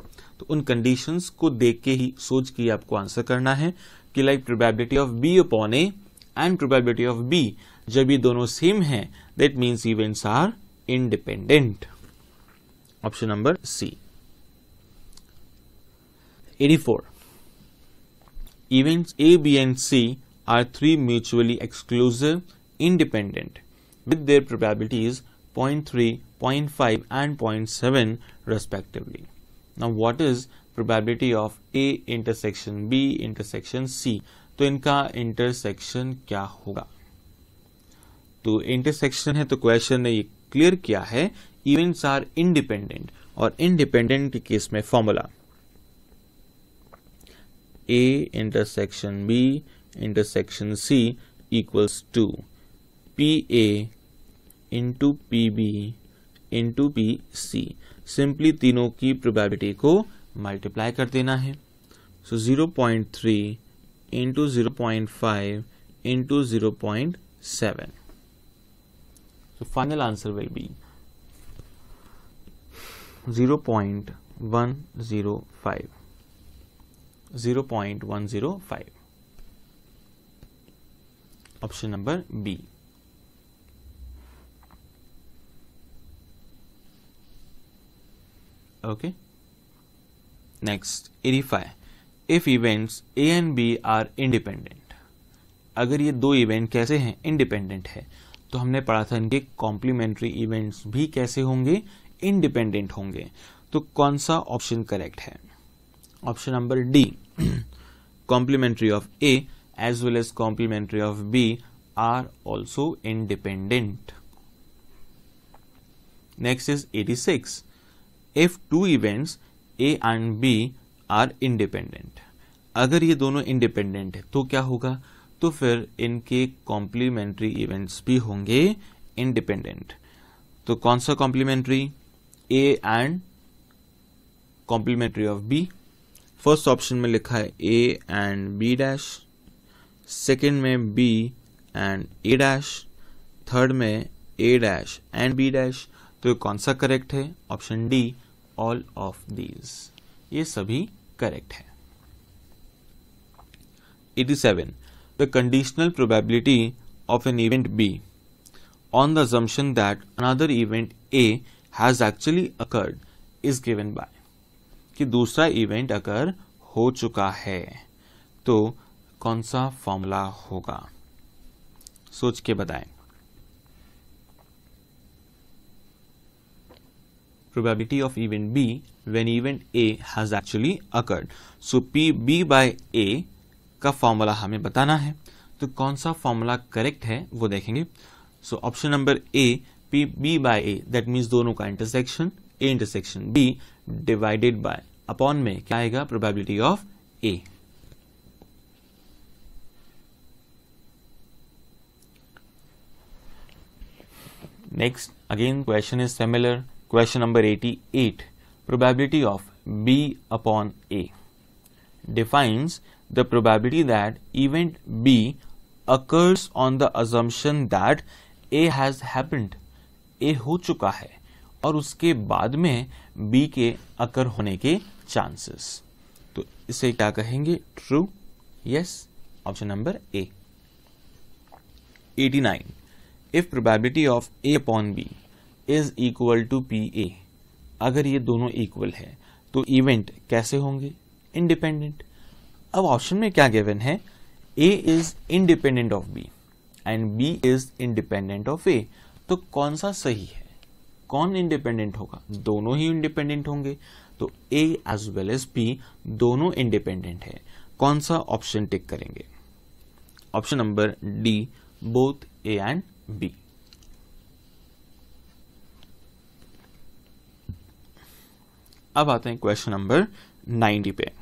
तो उन conditions को देख के ही सोच के आपको आंसर करना है कि like probability of B upon A and probability of B जब ये दोनों सेम हैं that means events are independent option number C 84. Events A, B and C are three mutually exclusive independent with their probabilities 0.3, 0.5 and 0.7 respectively. Now what is probability of A intersection B intersection C? तो इनका intersection क्या होगा तो intersection है तो question ने ये clear किया है इवेंट्स आर इंडिपेंडेंट और इंडिपेंडेंट केस में formula A intersection B intersection C equals to PA into PB into PC simply तीनों की प्रोबेबिलिटी को मल्टीप्लाई कर देना है so zero point three into zero point five into zero point seven so final answer will be zero point one zero five 0.105 option number B okay next verify if events A and B are independent अगर ये दो event कैसे हैं independent है तो हमने पढ़ा था इनके कॉम्प्लीमेंट्री इवेंट्स भी कैसे होंगे इंडिपेंडेंट होंगे तो कौन सा ऑप्शन करेक्ट है option number D complementary of A as well as complementary of B are also independent. Next is 86. If two events A and B are independent, अगर ये दोनों independent है तो क्या होगा तो फिर इनके complementary events भी होंगे independent. तो कौन सा complementary A and complementary of B? First option में लिखा है A and B dash second में B and A dash third में A dash and B dash तो कौन सा करेक्ट है option D all of these ये सभी करेक्ट है eighty seven the conditional probability of an event B on the assumption that another event A has actually occurred is given by कि दूसरा event अगर हो चुका है तो कौन सा फॉर्मूला होगा सोच के बताएं probability of event B when event A has actually occurred so P B by A का फॉर्मूला हमें बताना है तो कौन सा फॉर्मूला करेक्ट है वो देखेंगे so option number A P B by A that means दोनों का intersection A intersection B divided by upon में क्या आएगा probability of A next again question is similar question number 88 probability of B upon A defines the probability that event B occurs on the assumption that A has happened A हो चुका है और उसके बाद में बी के occur होने के चांसेस तो इसे क्या कहेंगे true yes option number A 89 if probability of A upon B is equal to P A अगर ये दोनों इक्वल है तो इवेंट कैसे होंगे इंडिपेंडेंट अब ऑप्शन में क्या गिवन है A is independent of B and B is independent of A तो कौन सा सही है कौन इंडिपेंडेंट होगा दोनों ही इंडिपेंडेंट होंगे तो A as well as B दोनों इंडिपेंडेंट है कौन सा ऑप्शन टिक करेंगे option number D both A and B अब आते हैं क्वेश्चन नंबर 90 पे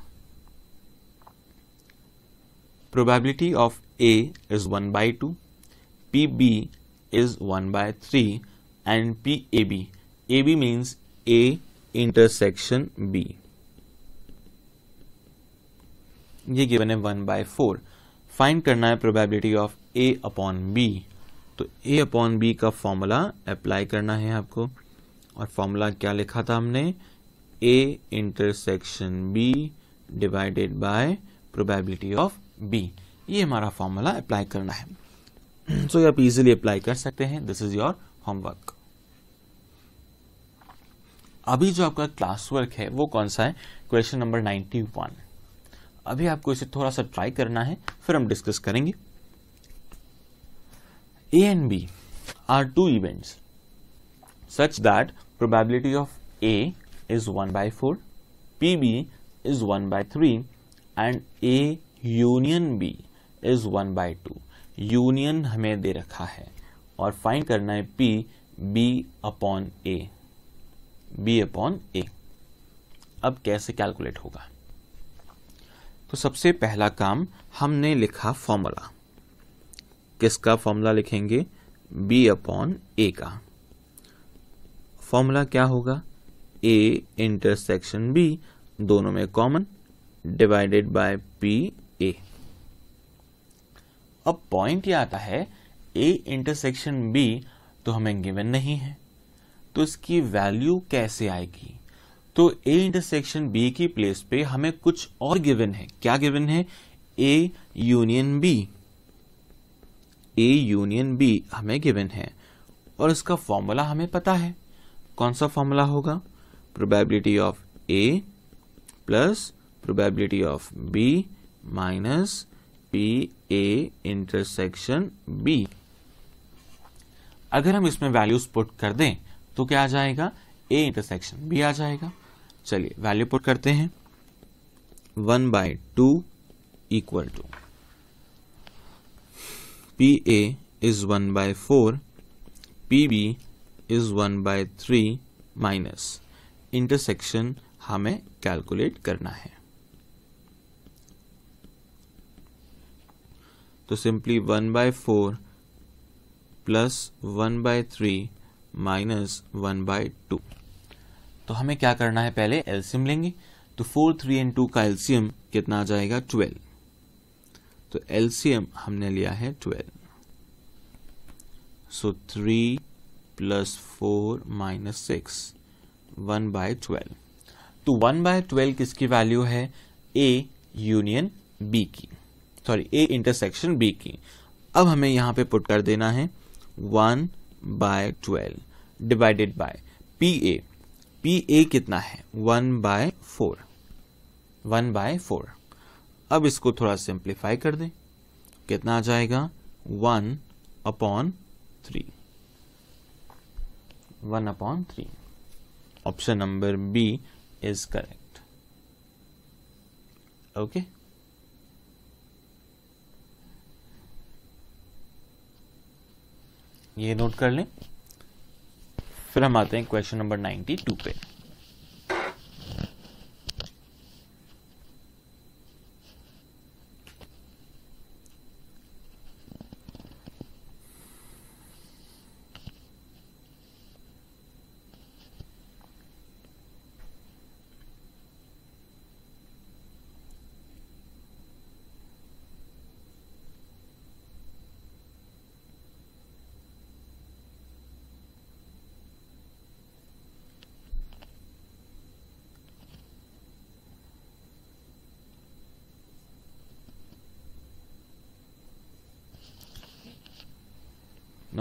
of A is one 1 two P B is 1 by three and PAB. AB means A intersection B. ये गिवन है वन बाय फोर फाइंड करना है probability of A upon B तो A upon B का formula apply करना है आपको और फॉर्मूला क्या लिखा था हमने A intersection B divided by probability of B ये हमारा फॉर्मूला अप्लाई करना है सो <clears throat> so, आप इजीली अप्लाई कर सकते हैं दिस इज योर होमवर्क अभी जो आपका क्लास वर्क है वो कौन सा है क्वेश्चन नंबर 91 अभी आपको इसे थोड़ा सा ट्राई करना है फिर हम डिस्कस करेंगे A and B are two events such that probability of A is one bye four P B is one by three and A union B is one by two union हमें दे रखा है और find करना है P B upon A B upon A अब कैसे calculate होगा तो सबसे पहला काम हमने लिखा फॉर्मूला किसका फॉर्मूला लिखेंगे बी अपॉन ए का फॉर्मूला क्या होगा ए इंटरसेक्शन बी दोनों में common divided by P A अब पॉइंट ये आता है ए इंटरसेक्शन बी तो हमें गिवन नहीं है तो इसकी वैल्यू कैसे आएगी तो ए इंटरसेक्शन बी की प्लेस पे हमें कुछ और गिवन है क्या गिवन है A union B A union B हमें गिवन है और इसका फॉर्मूला हमें पता है कौन सा फॉर्मूला होगा probability of A plus probability of B minus P A intersection B अगर हम इसमें वैल्यूज पुट कर दें तो क्या आ जाएगा ए इंटरसेक्शन बी आ जाएगा चलिए वैल्यू पुट करते हैं one by two equal to P A is one bye four P B is one by three minus intersection हमें कैलकुलेट करना है तो simply one bye four plus one by three minus one by two तो हमें क्या करना है पहले एल्सियम लेंगे तो फोर थ्री एंड टू का एल्सियम कितना आ जाएगा ट्वेल्व तो एल्सियम हमने लिया है twelve so three plus four minus six one by twelve तो वन बाय ट्वेल्व किसकी वैल्यू है ए यूनियन बी की सॉरी ए इंटरसेक्शन बी की अब हमें यहां पे पुट कर देना है one by twelve divided by P A P A कितना है one bye four one bye four अब इसको थोड़ा सिंप्लीफाई कर दें कितना आ जाएगा one upon three one upon three option number B is correct okay ये नोट कर लें फिर हम आते हैं क्वेश्चन नंबर नाइन्टी टू पे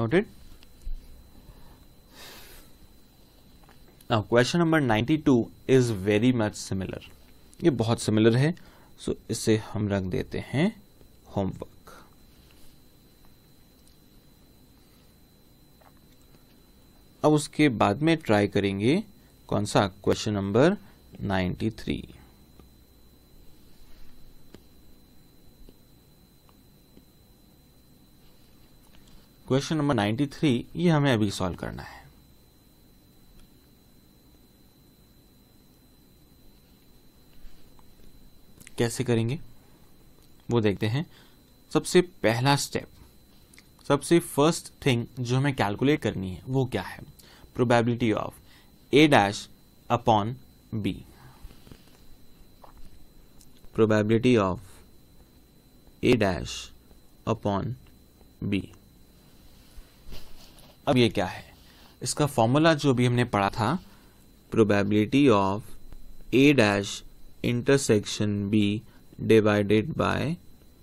noted now question number 92 is very much similar ये बहुत similar है so इसे हम रख देते हैं homework अब उसके बाद में ट्राई करेंगे कौन सा क्वेश्चन नंबर 93 क्वेश्चन नंबर 93 ये हमें अभी सॉल्व करना है कैसे करेंगे वो देखते हैं सबसे पहला स्टेप सबसे फर्स्ट थिंग जो हमें कैलकुलेट करनी है वो क्या है probability of A dash upon B probability of A dash upon B अब ये क्या है इसका फॉर्मूला जो भी हमने पढ़ा था probability of A dash intersection B divided by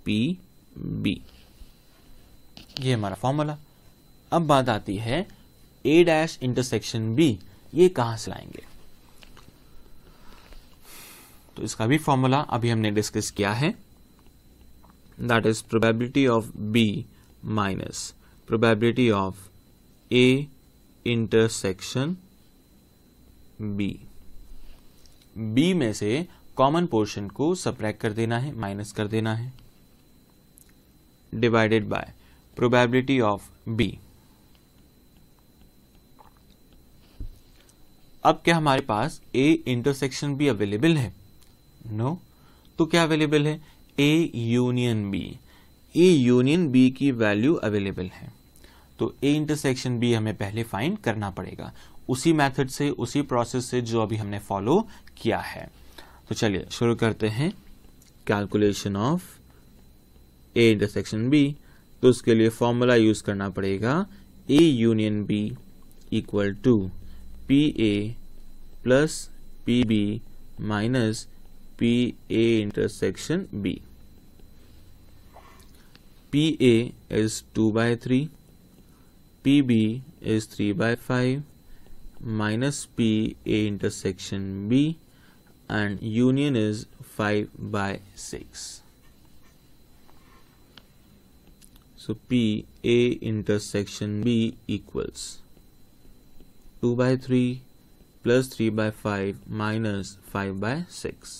P B ये हमारा फॉर्मूला अब बात आती है ए डैश इंटरसेक्शन बी ये कहां से लाएंगे तो इसका भी फॉर्मूला अभी हमने डिस्कस किया है that is probability of B minus probability of A intersection B B में से कॉमन पोर्शन को सप्रैक कर देना है माइनस कर देना है divided by probability of B अब क्या हमारे पास ए इंटरसेक्शन बी अवेलेबल है नो no? तो क्या अवेलेबल है A union B A union B की वैल्यू अवेलेबल है तो ए इंटरसेक्शन बी हमें पहले फाइंड करना पड़ेगा उसी मेथड से उसी प्रोसेस से जो अभी हमने फॉलो किया है तो चलिए शुरू करते हैं calculation of A intersection B तो उसके लिए फॉर्मूला यूज करना पड़ेगा A union B equal to P A plus P B minus P A intersection B P A is two by three PB is 3 by 5 minus PA intersection B and union is 5 by 6. So PA intersection B equals 2 by 3 plus three by five minus five by six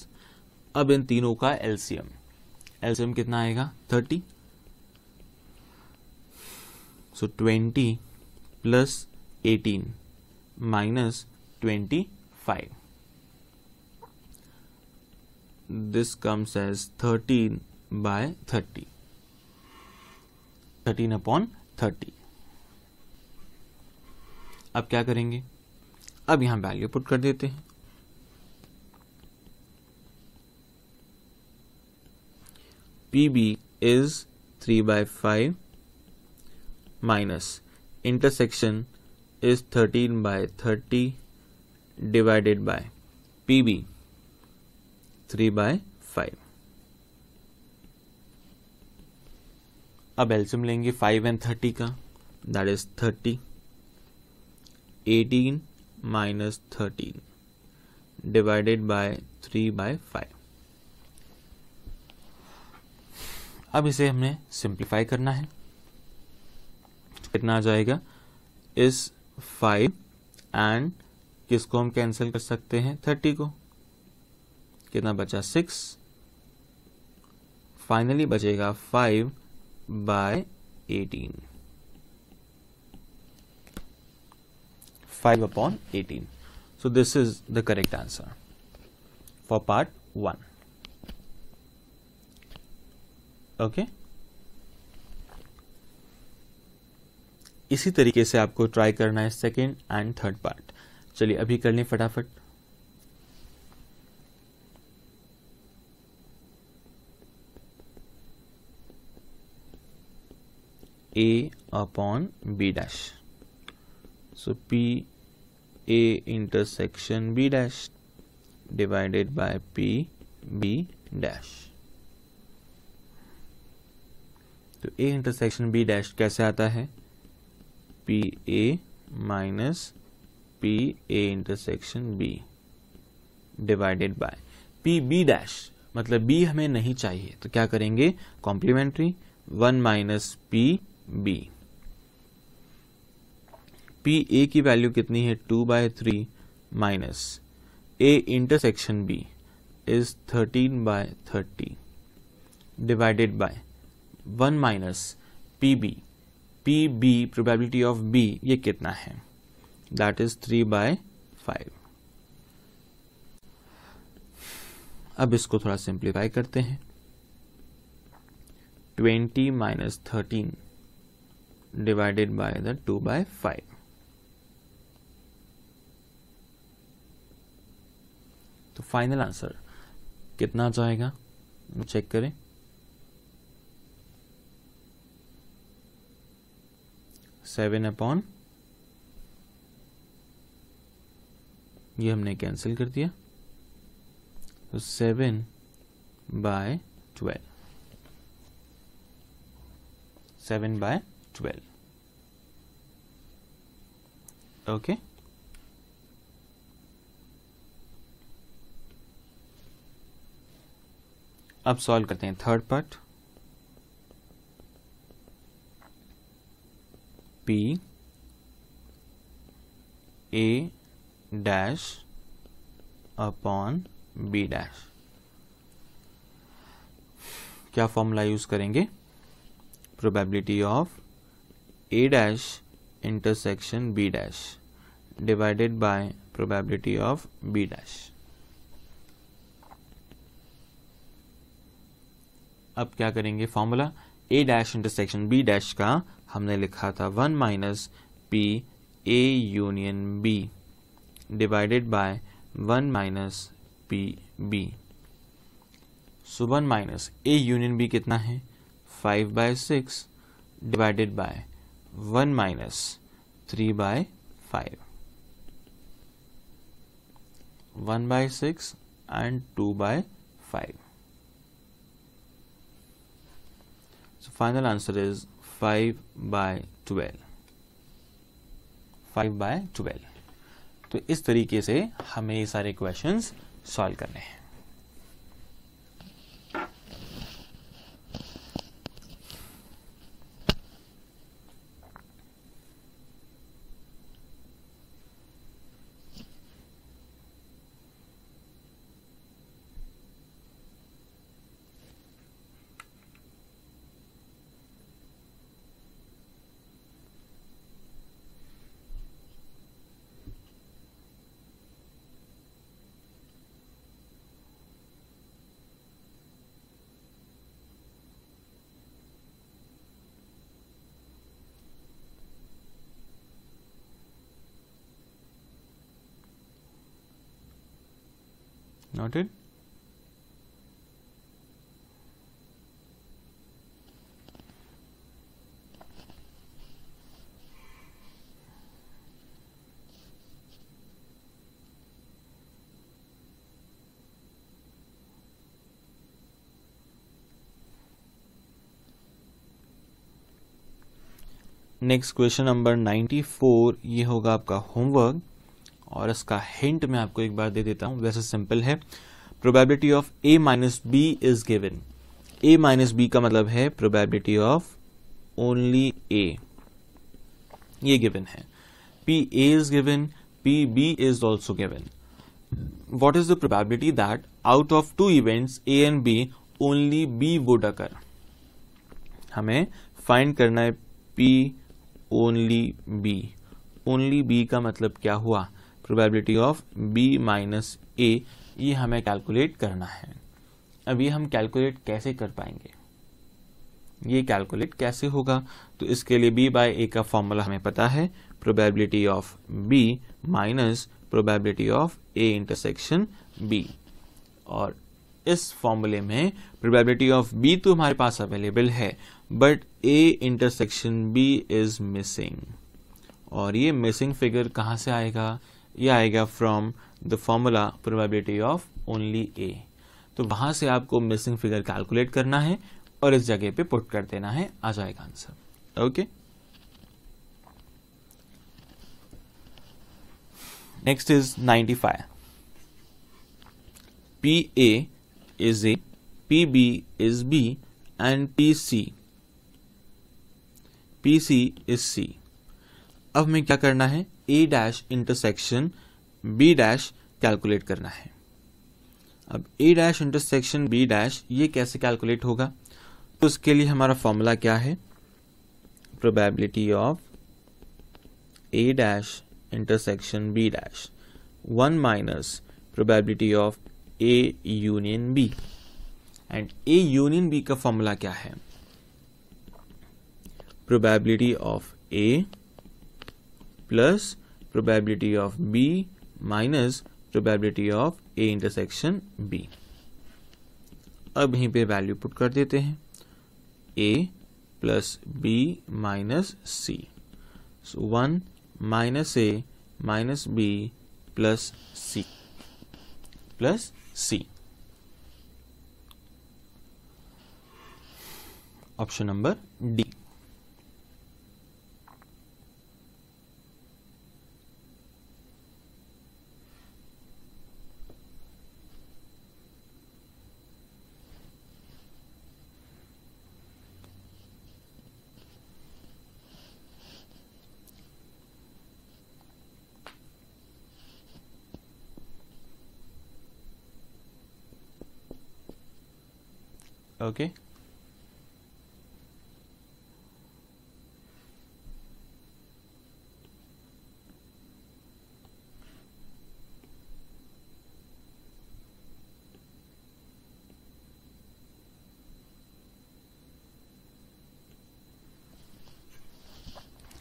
अब इन तीनों का LCM LCM कितना आएगा thirty so twenty plus eighteen minus twenty five this comes as thirteen by thirty thirteen upon thirty अब क्या करेंगे अब यहां वैल्यू पुट कर देते हैं P B is three by five minus intersection is 13 by 30 divided by PB 3 by 5 अब एल्सियम लेंगे 5 एंड 30 का that is 30 18 minus thirteen divided by three by five अब इसे हमने सिंप्लीफाई करना है कितना आ जाएगा इस फाइव एंड किसको हम कैंसिल कर सकते हैं थर्टी को कितना बचा सिक्स फाइनली बचेगा five by eighteen five upon eighteen so this is the correct answer part one okay okay इसी तरीके से आपको ट्राई करना है सेकेंड एंड थर्ड पार्ट चलिए अभी कर लें फटाफट A upon B dash so P A intersection B dash divided by P B dash तो ए इंटरसेक्शन बी डैश कैसे आता है P A minus P A intersection B divided by P B dash मतलब B हमें नहीं चाहिए तो क्या करेंगे complementary one minus P B P A की वैल्यू कितनी है two by three minus A intersection B is thirteen by thirty divided by one minus P B P B probability of B ये कितना है that is three by five अब इसको थोड़ा simplify करते हैं twenty minus thirteen divided by the two by five तो final answer कितना जाएगा चेक करें सेवन अपॉन ये हमने कैंसिल कर दिया तो seven by twelve seven by twelve okay अब सॉल्व करते हैं third part P A dash upon B dash क्या फॉर्मूला यूज करेंगे probability of A dash intersection B dash divided by probability of B dash अब क्या करेंगे formula A dash intersection B dash का हमने लिखा था one minus P A union B divided by one minus P B so one minus A union B कितना है five by six divided by one minus three by five one by six and two by five final answer is five by twelve five by twelve तो इस तरीके से हमें ये सारे questions solve करने हैं wanted. नेक्स्ट क्वेश्चन नंबर 94 ये होगा आपका होमवर्क और इसका हिंट मैं आपको एक बार दे देता हूं वैसे सिंपल है probability of A minus B is given A minus B का मतलब है प्रोबेबिलिटी ऑफ ओनली ए ये गिवन है P A is given P B is also given what is the probability that out of two events A and B only B would occur हमें find करना है P only B only B का मतलब क्या हुआ probability of B minus A ये हमें calculate करना है अब ये हम कैलकुलेट कैसे कर पाएंगे ये कैलकुलेट कैसे होगा तो इसके लिए बी बाय ए का फॉर्मूला हमें पता है probability of B minus probability of A intersection B और इस फॉर्मूले में प्रोबेबिलिटी ऑफ बी तो हमारे पास अवेलेबल है but A intersection B is missing और ये मिसिंग फिगर कहाँ से आएगा ये आएगा from the formula probability of only A तो वहां से आपको मिसिंग फिगर कैलकुलेट करना है और इस जगह पे पुट कर देना है आ जाएगा answer okay next is 95 P A is A P B is B and P C P C is C अब हमें क्या करना है A dash intersection B dash calculate करना है अब A dash intersection B dash ये कैसे कैलकुलेट होगा तो उसके लिए हमारा फॉर्मूला क्या है probability of A dash intersection B dash one minus probability of A union B and A union B का फॉर्मूला क्या है probability of A plus probability of B minus probability of A intersection B अब यहीं पे value put कर देते हैं A plus B minus C so one minus A minus B plus C plus C option number D okay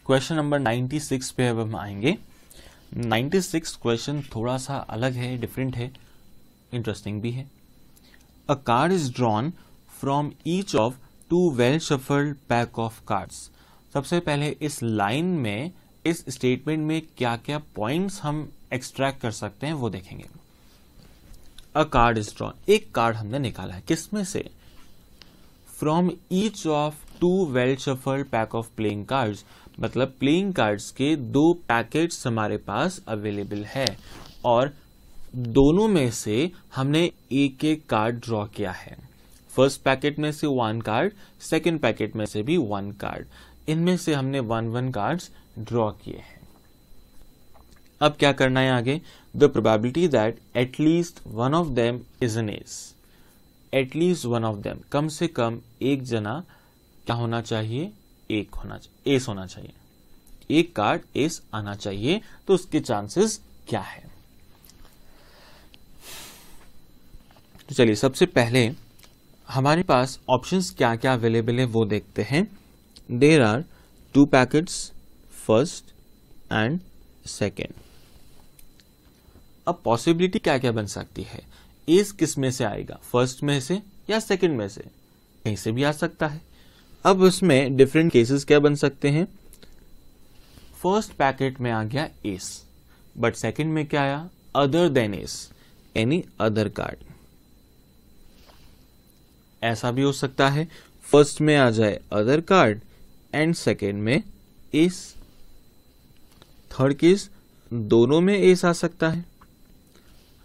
question number 96 पे अब हम आएंगे 96 क्वेश्चन थोड़ा सा अलग है डिफरेंट है इंटरेस्टिंग भी है a card is drawn from each of two well shuffled pack of cards सबसे पहले इस लाइन में इस स्टेटमेंट में क्या क्या पॉइंट्स हम एक्सट्रैक्ट कर सकते हैं वो देखेंगे अ कार्ड इज ड्रॉ एक कार्ड हमने निकाला है किसमें से from each of two well shuffled pack of playing cards मतलब प्लेइंग कार्ड्स के दो पैकेट्स हमारे पास अवेलेबल है और दोनों में से हमने एक एक कार्ड ड्रॉ किया है फर्स्ट पैकेट में से वन कार्ड सेकेंड पैकेट में से भी वन कार्ड इनमें से हमने वन वन कार्ड ड्रॉ किए हैं अब क्या करना है आगे the probability that at least one of them is an ace at least one of them कम से कम एक जना क्या होना चाहिए एक होना चाहिए एस होना चाहिए एक कार्ड एस आना चाहिए तो उसके चांसेस क्या है तो चलिए सबसे पहले हमारे पास ऑप्शंस क्या क्या अवेलेबल है वो देखते हैं there are two packets first and second अब पॉसिबिलिटी क्या क्या बन सकती है एस किस में से आएगा फर्स्ट में से या सेकेंड में से कहीं से भी आ सकता है अब उसमें डिफरेंट केसेस क्या बन सकते हैं फर्स्ट पैकेट में आ गया एस बट सेकेंड में क्या आया other than ace any other card ऐसा भी हो सकता है फर्स्ट में आ जाए अदर कार्ड एंड सेकेंड में एस थर्ड केस दोनों में एस आ सकता है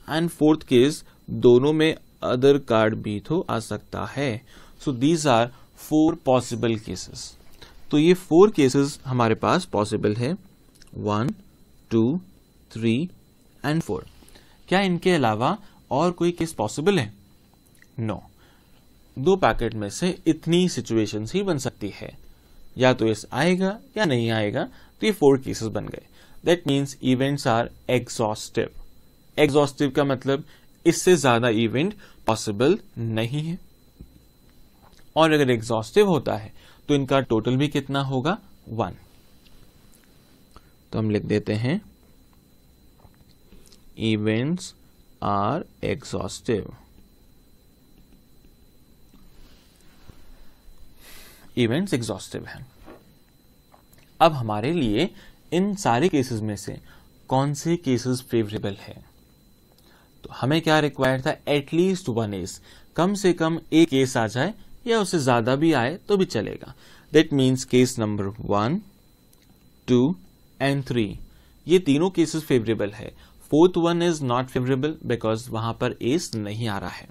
एंड फोर्थ केस दोनों में अदर कार्ड भी तो आ सकता है so these are four possible cases तो ये फोर केसेस हमारे पास पॉसिबल है one two three and four क्या इनके अलावा और कोई केस पॉसिबल है नो no. दो पैकेट में से इतनी सिचुएशंस ही बन सकती है या तो इस आएगा या नहीं आएगा तो ये फोर केसेस बन गए that means events are exhaustive exhaustive का मतलब इससे ज्यादा इवेंट पॉसिबल नहीं है और अगर एग्जॉस्टिव होता है तो इनका टोटल भी कितना होगा वन तो हम लिख देते हैं events are exhaustive events exhaustive हैं अब हमारे लिए इन सारे केसेस में से कौन से केसेस फेवरेबल है तो हमें क्या रिक्वायर्ड था एटलीस्ट वन एस कम से कम एक केस आ जाए या उससे ज्यादा भी आए तो भी चलेगा that means case number one two and three ये तीनों केसेस फेवरेबल है fourth one is not favourable because वहां पर एस नहीं आ रहा है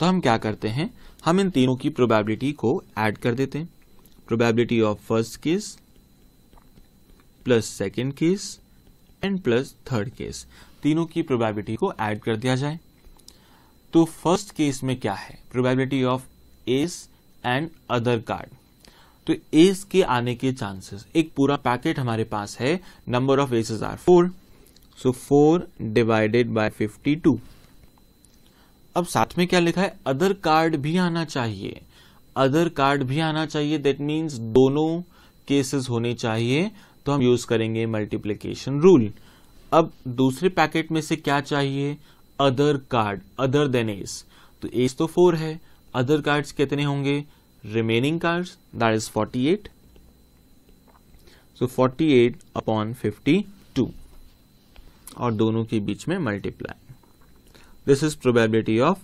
तो हम क्या करते हैं हम इन तीनों की प्रोबेबिलिटी को ऐड कर देते हैं probability of first case plus second case and plus third case तीनों की प्रोबेबिलिटी को ऐड कर दिया जाए तो फर्स्ट केस में क्या है probability of ace and other card तो एस के आने के चांसेस एक पूरा पैकेट हमारे पास है number of aces are four so four divided by fifty two अब साथ में क्या लिखा है अदर कार्ड भी आना चाहिए अदर कार्ड भी आना चाहिए दैट मीन्स दोनों केसेस होने चाहिए तो हम यूज करेंगे मल्टीप्लीकेशन रूल अब दूसरे पैकेट में से क्या चाहिए other card other than ace तो एस तो फोर है अदर कार्ड्स कितने होंगे remaining cards that is forty eight so forty eight upon fifty two और दोनों के बीच में multiply This is probability of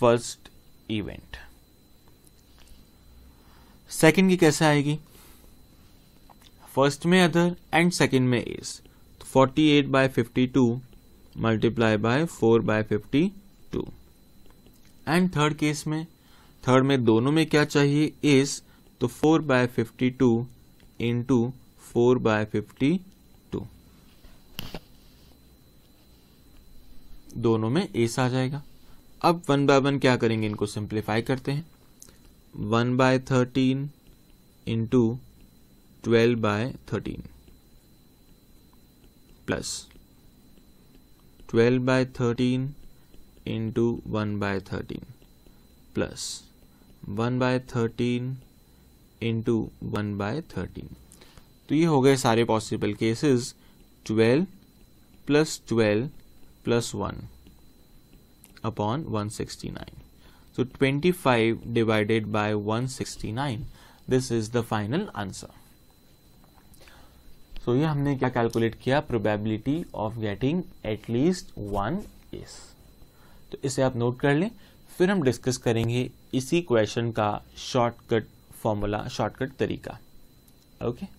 first event. Second की कैसे आएगी फर्स्ट में अदर एंड सेकेंड में इज तो 48 eight by fifty two multiply by four by fifty two and third case में थर्ड में दोनों में क्या चाहिए इज तो four by fifty two into four by fifty दोनों में एस आ जाएगा अब वन बाय वन क्या करेंगे इनको सिंप्लीफाई करते हैं one by thirteen into twelve by thirteen plus twelve by thirteen into one by thirteen plus one by thirteen into one by thirteen तो ये हो गए सारे possible cases twelve plus twelve plus 1 upon 169. So 25 divided by 169. This is the final answer. So ये हमने क्या calculate किया probability of getting at least one ace तो इसे आप नोट कर लें फिर हम डिस्कस करेंगे इसी क्वेश्चन का शॉर्टकट फॉर्मूला शॉर्टकट तरीका ओके okay?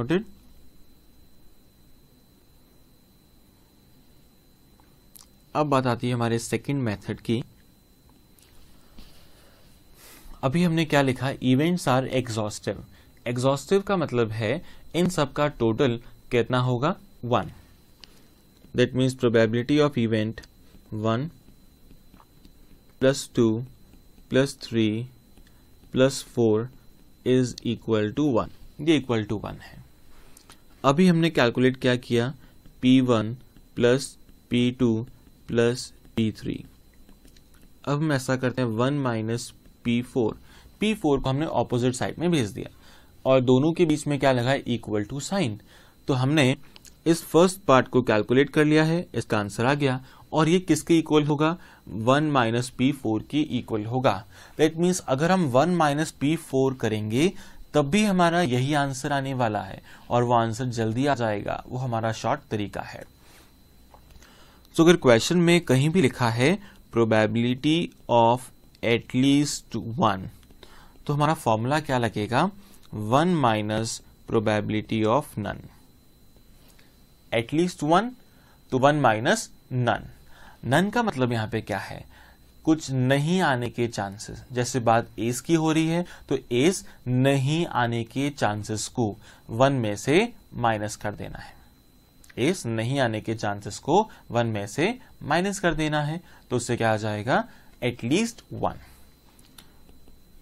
noted अब बात आती है हमारे सेकंड मेथड की अभी हमने क्या लिखा इवेंट्स आर एग्जॉस्टिव एग्जॉस्टिव का मतलब है इन सब का टोटल कितना होगा one that means probability of event one plus two plus three plus four is equal to one ये इक्वल टू वन है अभी हमने कैलकुलेट क्या किया P1 one plus P two plus P three अब हम ऐसा करते हैं one minus P four P four को हमने ऑपोजिट साइड में भेज दिया और दोनों के बीच में क्या लगा है इक्वल टू साइन तो हमने इस फर्स्ट पार्ट को कैलकुलेट कर लिया है इसका आंसर आ गया और ये किसके इक्वल होगा वन माइनस पी फोर की इक्वल होगा दैट मीन्स अगर हम वन माइनस पी फोर करेंगे तब भी हमारा यही आंसर आने वाला है और वो आंसर जल्दी आ जाएगा वो हमारा शॉर्ट तरीका है तो अगर क्वेश्चन में कहीं भी लिखा है प्रोबेबिलिटी ऑफ एटलीस्ट वन तो हमारा फॉर्मूला क्या लगेगा one minus probability of none at least one तो वन माइनस नन नन का मतलब यहां पे क्या है कुछ नहीं आने के चांसेस जैसे बात एस की हो रही है तो एस नहीं आने के चांसेस को वन में से माइनस कर देना है एस नहीं आने के चांसेस को वन में से माइनस कर देना है तो उससे क्या आ जाएगा एटलीस्ट वन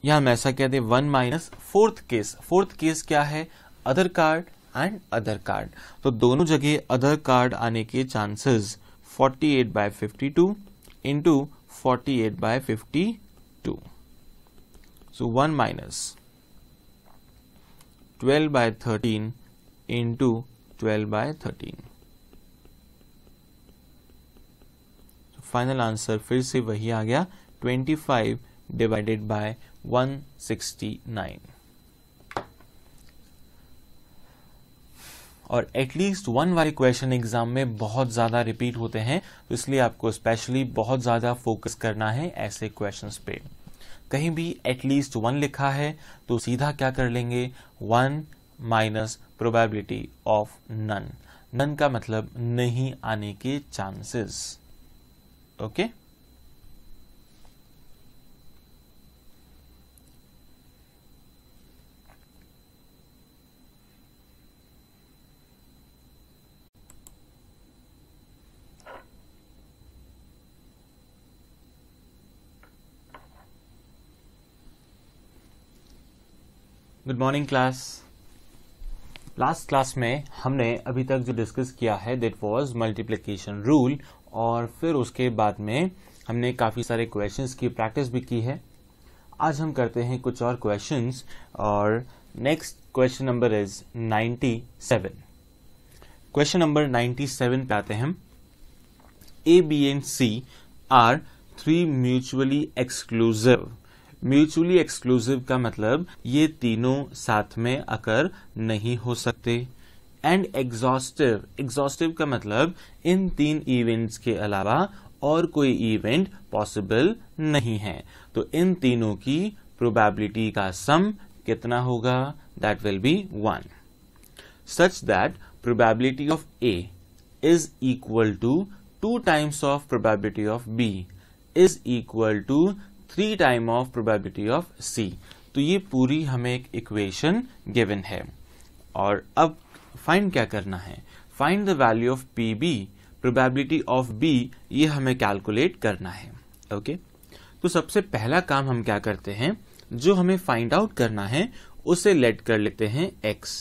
यहां मैं ऐसा कहते one minus fourth case fourth case क्या है other card and other card तो दोनों जगह अदर कार्ड आने के chances 48 eight by fifty two into 48 by 52. So 1 minus 12 by 13 into 12 by 13. So final answer फिर से वही आ गया 25 डिवाइडेड बाय 169. और एटलीस्ट वन वाले क्वेश्चन एग्जाम में बहुत ज़्यादा रिपीट होते हैं तो इसलिए आपको स्पेशली बहुत ज़्यादा फोकस करना है ऐसे क्वेश्चन पे कहीं भी एटलीस्ट वन लिखा है तो सीधा क्या कर लेंगे one minus probability of none none का मतलब नहीं आने के chances okay okay? Good morning class last class में हमने अभी तक जो डिस्कस किया है दैट वाज मल्टीप्लिकेशन रूल और फिर उसके बाद में हमने काफ़ी सारे क्वेश्चंस की प्रैक्टिस भी की है आज हम करते हैं कुछ और क्वेश्चंस और next question number is 97 question number 97 पे आते हैं A B and C are three mutually exclusive mutually exclusive का मतलब ये तीनों साथ में अकर नहीं हो सकते एंड एग्जॉस्टिव एग्जॉस्टिव का मतलब इन तीन इवेंट्स के अलावा और कोई इवेंट पॉसिबल नहीं है तो इन तीनों की प्रोबेबिलिटी का सम कितना होगा that will be one such that probability of A is equal to two times of probability of B is equal to three time of probability of C तो ये पूरी हमें एक इक्वेशन गिवन है और अब फाइंड क्या करना है find the value of P B probability of B ये हमें कैलकुलेट करना है ओके okay? तो सबसे पहला काम हम क्या करते हैं जो हमें फाइंड आउट करना है उसे लेट कर लेते हैं X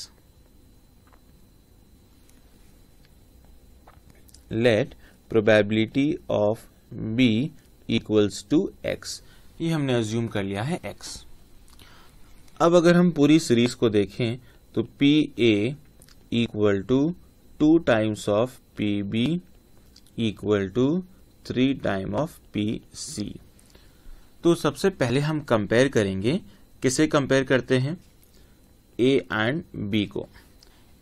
let probability of B equals to X ये हमने एज्यूम कर लिया है एक्स अब अगर हम पूरी सीरीज को देखें तो P A equal to two times of P B equal to three time of P C तो सबसे पहले हम कंपेयर करेंगे किसे कंपेयर करते हैं ए एंड बी को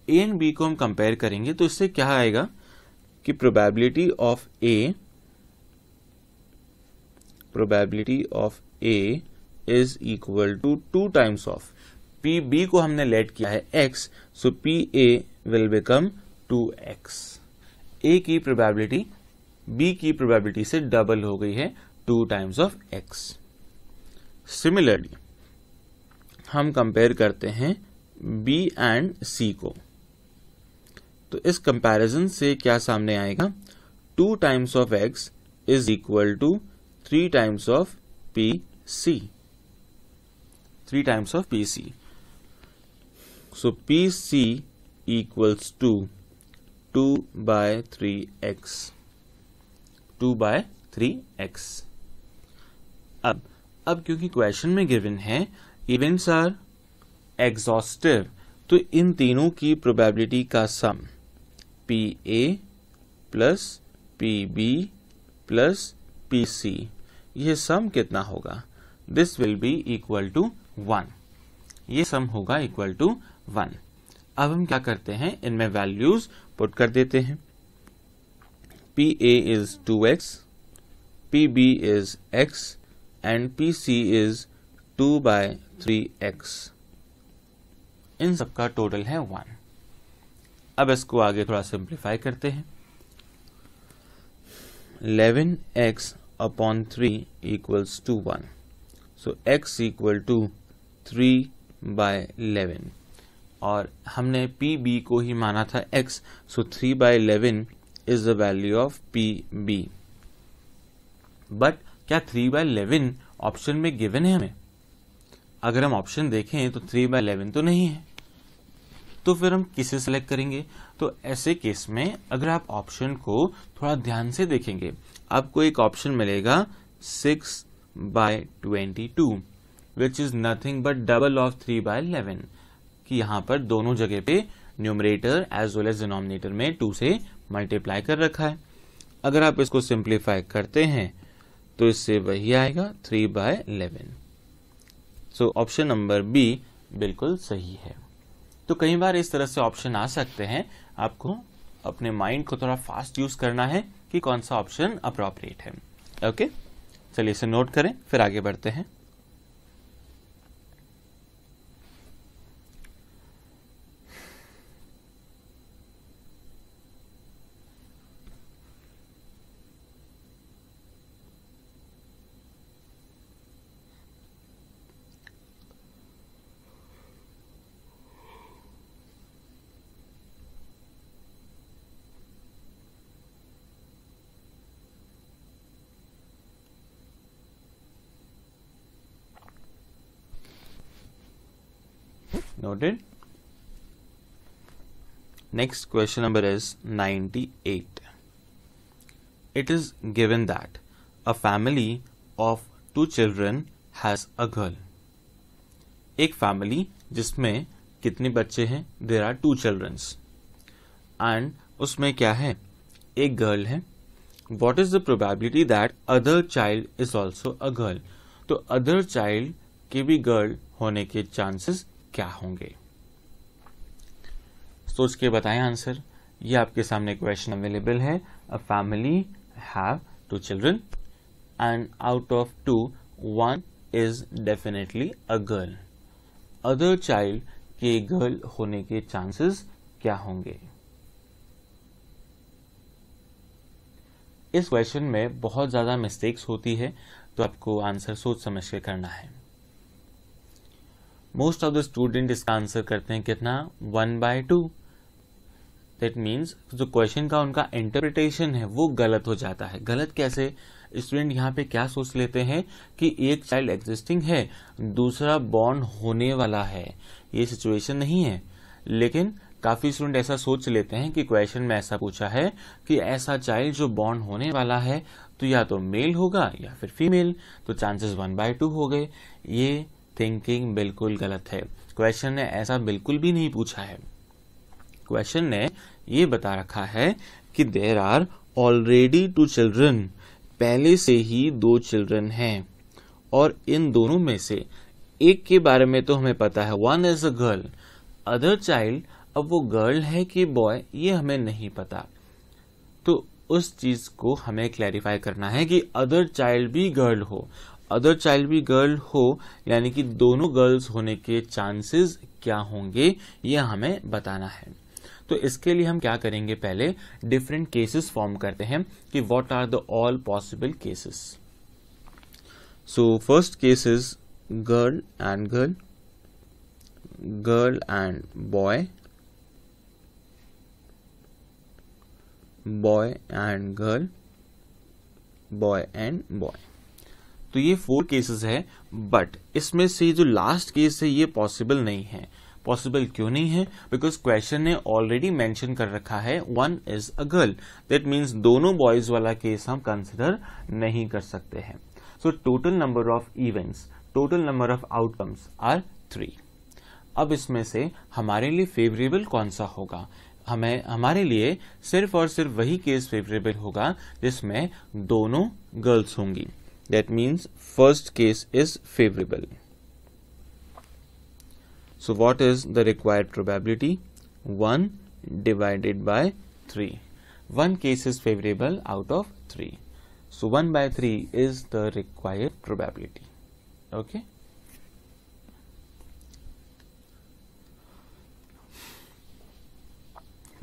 ए एंड बी को हम कंपेयर करेंगे तो इससे क्या आएगा कि probability of A probability of A is equal to two times of P B को हमने लेट किया है X so P A will become two X A की प्रोबेबिलिटी बी की प्रोबेबिलिटी से डबल हो गई है two times of X similarly हम कंपेयर करते हैं बी एंड सी को तो इस कंपैरिजन से क्या सामने आएगा two times of x is equal to three times of PC. Three times of PC. So PC equals to three by two by by X अब अब क्योंकि क्वेश्चन में गिवन है इवेंट्स आर एग्जॉस्टिव तो इन तीनों की प्रोबेबिलिटी का sum P A plus P B plus P C ये सम कितना होगा this will be equal to one ये सम होगा इक्वल टू वन अब हम क्या करते हैं इनमें वैल्यूज पुट कर देते हैं P A is two X P B is X and P C is two by three X इन सबका टोटल है वन अब इसको आगे थोड़ा सिंप्लीफाई करते हैं 11x upon three equals to one so X equal to three by 11 और हमने पी बी को ही माना था X so three by eleven is the value of P B but क्या थ्री बाय इलेवन ऑप्शन में गिवन है हमें अगर हम ऑप्शन देखें तो थ्री बाय इलेवन तो नहीं है तो फिर हम किसे सेलेक्ट करेंगे तो ऐसे केस में अगर आप ऑप्शन को थोड़ा ध्यान से देखेंगे आपको एक ऑप्शन मिलेगा six by twenty two which is nothing but double of three by eleven कि यहां पर दोनों जगह पे numerator as well as denominator में टू से मल्टीप्लाई कर रखा है अगर आप इसको सिंप्लीफाई करते हैं तो इससे वही आएगा three by eleven so option number B बिल्कुल सही है तो कई बार इस तरह से ऑप्शन आ सकते हैं आपको अपने माइंड को थोड़ा फास्ट यूज करना है कि कौन सा ऑप्शन अप्रोप्रिएट है ओके चलिए इसे नोट करें फिर आगे बढ़ते हैं noted next question number is 98 it is given that a family of two children has a girl एक फैमिली जिसमें कितने बच्चे हैं there are two childrens and उसमें क्या है एक गर्ल है what is the probability that other child is also a girl तो अदर चाइल्ड की भी गर्ल होने के चांसेस क्या होंगे तो सोच के बताएं आंसर ये आपके सामने क्वेश्चन अवेलेबल है a family have two children and out of two one is definitely a girl other child के गर्ल होने के चांसेस क्या होंगे इस क्वेश्चन में बहुत ज़्यादा मिस्टेक्स होती है तो आपको आंसर सोच समझ के करना है मोस्ट ऑफ द स्टूडेंट इसका आंसर करते हैं कितना one by two that means जो क्वेश्चन का उनका इंटरप्रिटेशन है वो गलत हो जाता है गलत कैसे स्टूडेंट यहाँ पे क्या सोच लेते हैं कि एक चाइल्ड एग्जिस्टिंग है दूसरा बॉर्न होने वाला है ये सिचुएशन नहीं है लेकिन काफी स्टूडेंट ऐसा सोच लेते हैं कि क्वेश्चन में ऐसा पूछा है कि ऐसा चाइल्ड जो बॉर्न होने वाला है तो या तो मेल होगा या फिर फीमेल तो चांसेस वन बाय टू हो गए ये थिंकिंग बिल्कुल गलत है क्वेश्चन ने ऐसा बिल्कुल भी नहीं पूछा है क्वेश्चन ने ये बता रखा है कि there are already two children पहले से ही दो चिल्ड्रन हैं और इन दोनों में से एक के बारे में तो हमें पता है one is a girl other child अब वो गर्ल है कि बॉय ये हमें नहीं पता तो उस चीज को हमें क्लैरिफाई करना है कि अदर चाइल्ड भी गर्ल हो अदर चाइल्ड भी गर्ल हो यानी कि दोनों गर्ल्स होने के चांसेस क्या होंगे ये हमें बताना है तो इसके लिए हम क्या करेंगे पहले डिफरेंट केसेस फॉर्म करते हैं कि what are the all possible cases so first cases girl and girl girl and boy boy and girl boy and boy तो ये फोर केसेस है बट इसमें से जो लास्ट केस है ये पॉसिबल नहीं है पॉसिबल क्यों नहीं है बिकॉज क्वेश्चन ने ऑलरेडी मेंशन कर रखा है one is a girl that means दोनों बॉयज वाला केस हम कंसिडर नहीं कर सकते हैं so total number of events total number of outcomes are three अब इसमें से हमारे लिए फेवरेबल कौन सा होगा हमें हमारे लिए सिर्फ और सिर्फ वही केस फेवरेबल होगा जिसमें दोनों गर्ल्स होंगी that means first case is favorable so what is the required probability 1 divided by 3 1 case is favorable out of 3 so 1 by 3 is the required probability okay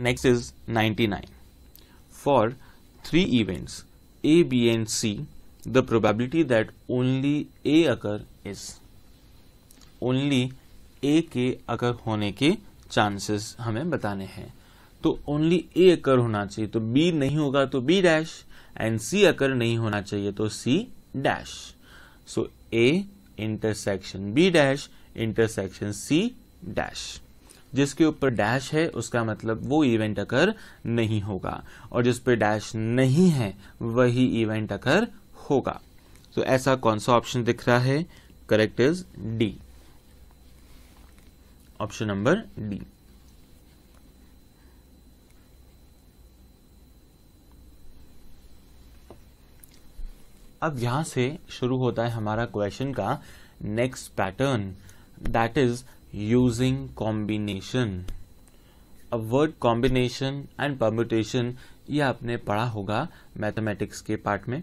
next is 99 for three events a b and c the probability that only A occur is only A के occur होने के chances हमें बताने हैं तो only ए अकर होना चाहिए तो बी नहीं होगा तो B dash and C occur नहीं होना चाहिए तो C dash so A intersection B dash intersection C dash जिसके ऊपर डैश है उसका मतलब वो इवेंट अकर नहीं होगा और जिस पे डैश नहीं है वही इवेंट अकर होगा तो ऐसा कौन सा ऑप्शन दिख रहा है correct is D option number D अब यहां से शुरू होता है हमारा क्वेश्चन का next pattern that is using combination अब वर्ड कॉम्बिनेशन एंड परम्यूटेशन ये आपने पढ़ा होगा मैथमेटिक्स के पार्ट में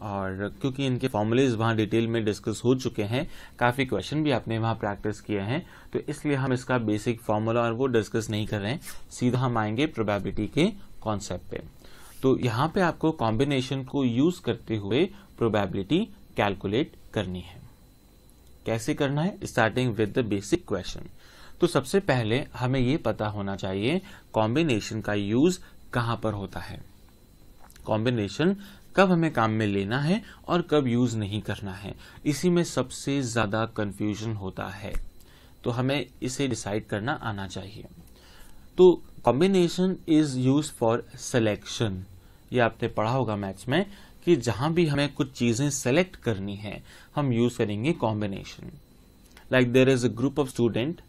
और क्योंकि इनके फॉर्मूलेज वहाँ डिटेल में डिस्कस हो चुके हैं काफ़ी क्वेश्चन भी आपने वहाँ प्रैक्टिस किए हैं तो इसलिए हम इसका बेसिक फार्मूला और वो डिस्कस नहीं कर रहे हैं सीधा हम आएंगे प्रोबेबिलिटी के कॉन्सेप्ट पे तो यहाँ पे आपको कॉम्बिनेशन को यूज करते हुए प्रोबेबिलिटी कैलकुलेट करनी है कैसे करना है starting with the basic question तो सबसे पहले हमें ये पता होना चाहिए कॉम्बिनेशन का यूज कहाँ पर होता है कॉम्बिनेशन कब हमें काम में लेना है और कब यूज़ नहीं करना है इसी में सबसे ज़्यादा कंफ्यूजन होता है तो हमें इसे डिसाइड करना आना चाहिए तो combination is use for selection ये आपने पढ़ा होगा मैथ्स में कि जहां भी हमें कुछ चीजें सेलेक्ट करनी है हम यूज करेंगे combination like there is a group of student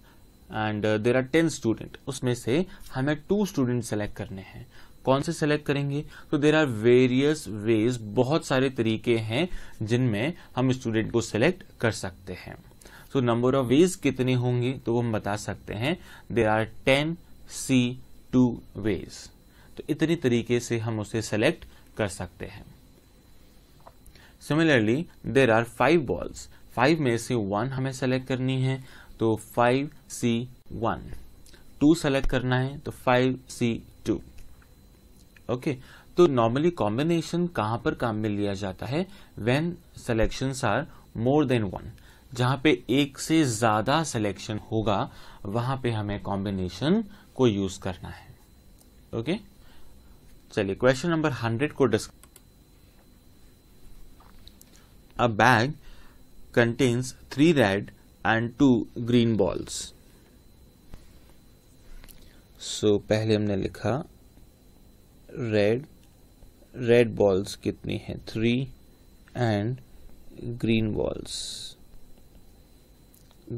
and there are ten student उसमें से हमें टू स्टूडेंट सेलेक्ट करने हैं कौन से सेलेक्ट करेंगे तो देर आर वेरियस वेज बहुत सारे तरीके हैं जिनमें हम स्टूडेंट को सेलेक्ट कर सकते हैं सो नंबर ऑफ वेज कितने होंगे तो हम बता सकते हैं there are ten C two ways तो इतने तरीके से हम उसे सेलेक्ट कर सकते हैं similarly there are five balls five में से वन हमें सेलेक्ट करनी है तो five C one two select करना है तो फाइव सी टू ओके तो नॉर्मली कॉम्बिनेशन कहां पर काम में लिया जाता है when selection are more than one जहां पे एक से ज्यादा सिलेक्शन होगा वहां पे हमें कॉम्बिनेशन को यूज करना है ओके चलिए क्वेश्चन नंबर हंड्रेड को discuss a bag contains three red and two green balls so पहले हमने लिखा रेड रेड बॉल्स कितनी हैं three and green balls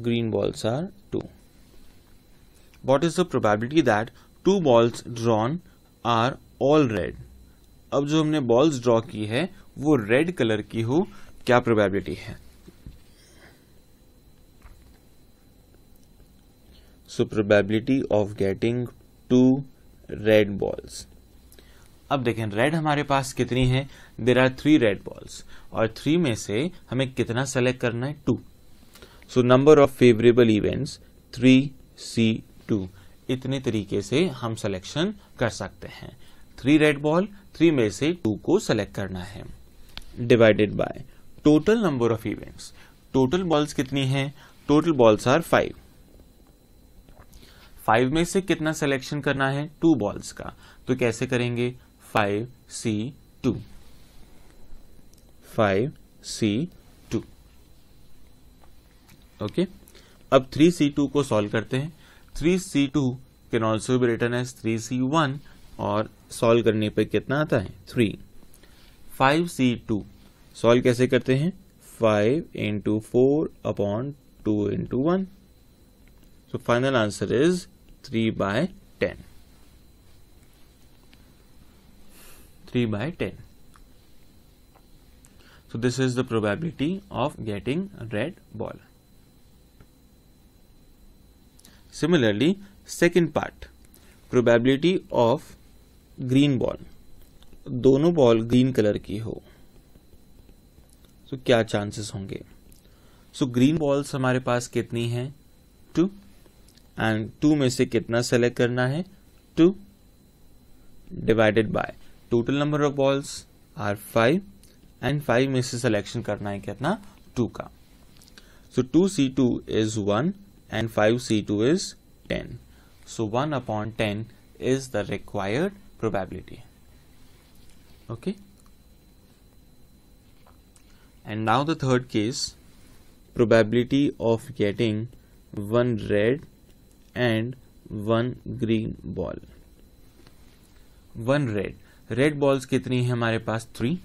green balls are two what is the probability that two balls drawn are all red अब जो हमने balls draw की है वो रेड कलर की हो क्या प्रोबेबिलिटी है so probability of getting two red balls अब देखें रेड हमारे पास कितनी है there are three red balls और थ्री में से हमें कितना सेलेक्ट करना है two so number of favourable events three C two इतने तरीके से हम सिलेक्शन कर सकते हैं थ्री रेड बॉल थ्री में से टू को सेलेक्ट करना है divided by total number of events total balls कितनी है total balls are five five में से कितना सिलेक्शन करना है टू बॉल्स का तो कैसे करेंगे five C two five C two okay अब थ्री सी टू को सॉल्व करते हैं three C two can also be written as three C one और सॉल्व करने पर कितना आता है three five C two solve कैसे करते हैं five into four upon two into one so final answer is three by ten 3 by 10. So this is the probability of getting a red ball. Similarly, second part probability of green ball. Dono ball green color ki ho. so, kya chances honge? So green balls hamare paas kitni hai? 2. And 2 में se kitna select karna hai? 2 divided by total number of balls are five and five में से selection करना है कितना two का so two C two is one and five C two is ten so one upon ten is the required probability okay and now the third case probability of getting one red and one green ball one red red balls कितनी है हमारे पास three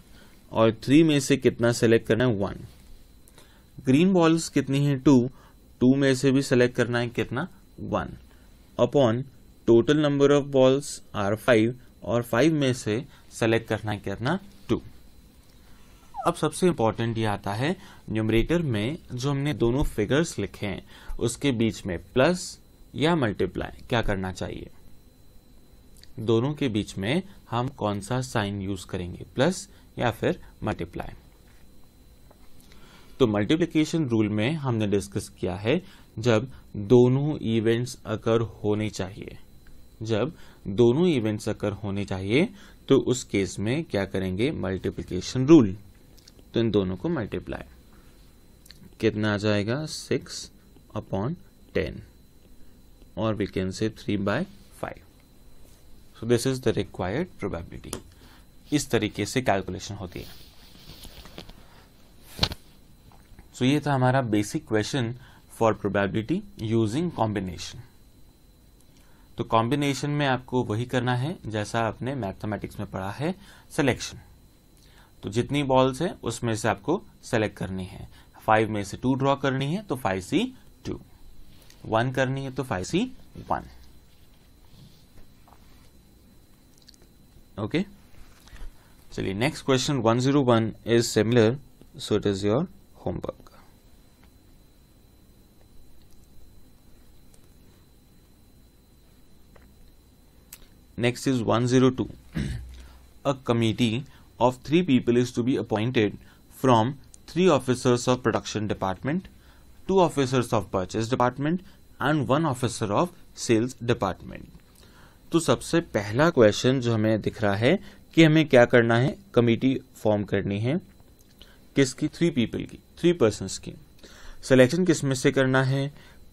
और three में से कितना select करना है one green balls कितनी है टू टू में से भी सेलेक्ट करना है कितना one upon total number of balls are five और फाइव में से सेलेक्ट करना है कितना टू अब सबसे इम्पोर्टेंट ये आता है न्यूमरेटर में जो हमने दोनों फिगर्स लिखे हैं उसके बीच में प्लस या मल्टीप्लाई क्या करना चाहिए दोनों के बीच में हम कौन सा साइन यूज करेंगे प्लस या फिर मल्टीप्लाई तो मल्टीप्लीकेशन रूल में हमने डिस्कस किया है जब दोनों इवेंट्स अकर होने चाहिए जब दोनों इवेंट्स अकर होने चाहिए तो उस केस में क्या करेंगे मल्टीप्लीकेशन रूल तो इन दोनों को मल्टीप्लाई कितना आ जाएगा सिक्स अपॉन टेन और we can say three by so this is the required probability इस तरीके से कैलकुलेशन होती है सो so, ये था हमारा basic question for probability using combination तो कॉम्बिनेशन में आपको वही करना है जैसा आपने मैथमेटिक्स में पढ़ा है सिलेक्शन तो जितनी बॉल्स है उसमें से आपको सेलेक्ट करनी है फाइव में से टू ड्रॉ करनी है तो फाइव सी टू वन करनी है तो five C one okay so next question 101 is similar so it is your homework Next is 102. a committee of three people is to be appointed from three officers of production department, two officers of purchase department, and one officer of sales department. तो सबसे पहला question जो हमें दिख रहा है कि हमें क्या करना है कमेटी फॉर्म करनी है किसकी थ्री पीपल की थ्री पर्सन की सिलेक्शन किस में से करना है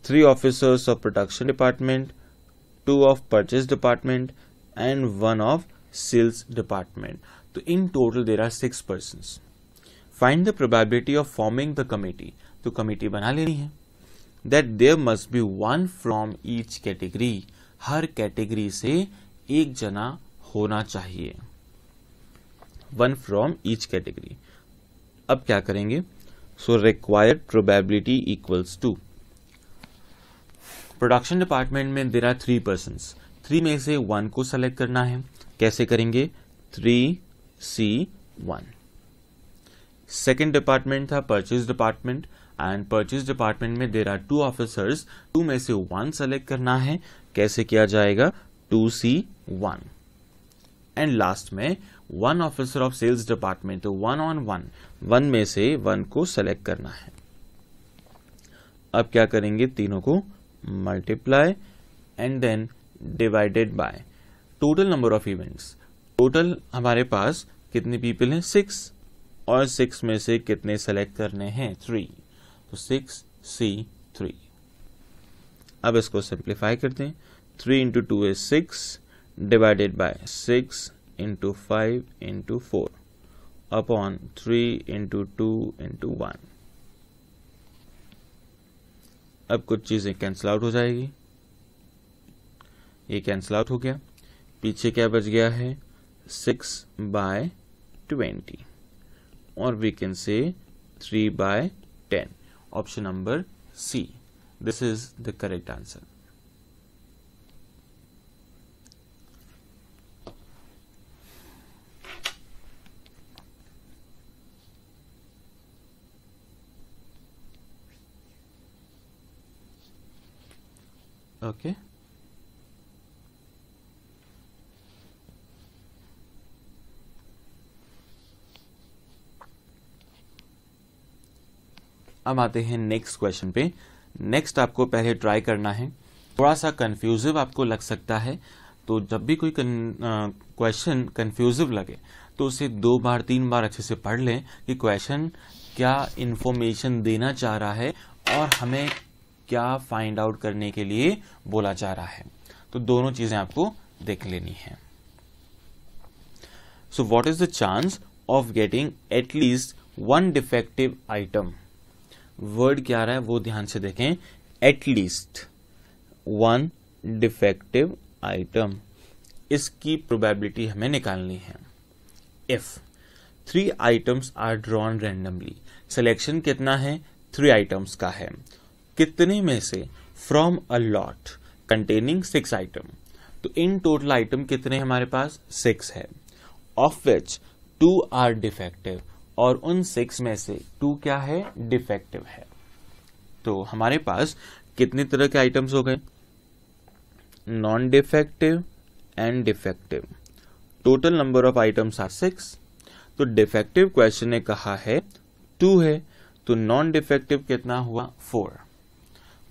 three officers of production department two of purchase department and one of sales department तो in total there are six person find the probability of forming the committee तो committee बना लेनी है that there must be one from each category हर category से एक जना होना चाहिए वन फ्रॉम ईच कैटेगरी अब क्या करेंगे so required probability equals to production department में there are three person three में से वन को सेलेक्ट करना है कैसे करेंगे three C one second department था purchase department and purchase department में there are two officers two में से वन सेलेक्ट करना है कैसे किया जाएगा two C one and last में one officer of sales department तो वन ऑन वन वन में से वन को सेलेक्ट करना है अब क्या करेंगे तीनों को multiply and then divided by total number of events total हमारे पास कितने पीपल हैं सिक्स और सिक्स में से कितने सेलेक्ट करने हैं थ्री तो सिक्स सी थ्री अब इसको सिंप्लीफाई करते हैं three into two is six divided by six into five into four upon three into two into one अब कुछ चीज़ें कैंसिल आउट हो जाएगी ये कैंसिल आउट हो गया पीछे क्या बच गया है सिक्स बाय ट्वेंटी और we can say three by ten option number C This is the correct answer. Okay. अब आते हैं नेक्स्ट क्वेश्चन पे नेक्स्ट आपको पहले ट्राई करना है थोड़ा सा कन्फ्यूजिव आपको लग सकता है तो जब भी कोई क्वेश्चन कन्फ्यूजिव लगे तो उसे दो बार तीन बार अच्छे से पढ़ लें कि क्वेश्चन क्या इन्फॉर्मेशन देना चाह रहा है और हमें क्या फाइंड आउट करने के लिए बोला जा रहा है तो दोनों चीजें आपको देख लेनी है so what is the chance of getting at least one defective item word क्या आ रहा है वो ध्यान से देखें एटलीस्ट वन डिफेक्टिव आइटम इसकी प्रोबेबिलिटी हमें निकालनी है if three items are drawn randomly selection कितना है थ्री आइटम्स का है कितने में से from a lot containing six item तो इन टोटल आइटम कितने हमारे पास सिक्स है of which two are defective और उन सिक्स में से टू क्या है डिफेक्टिव है तो हमारे पास कितने तरह के आइटम्स हो गए non defective and defective total number of items are six तो डिफेक्टिव क्वेश्चन ने कहा है टू है तो नॉन डिफेक्टिव कितना हुआ फोर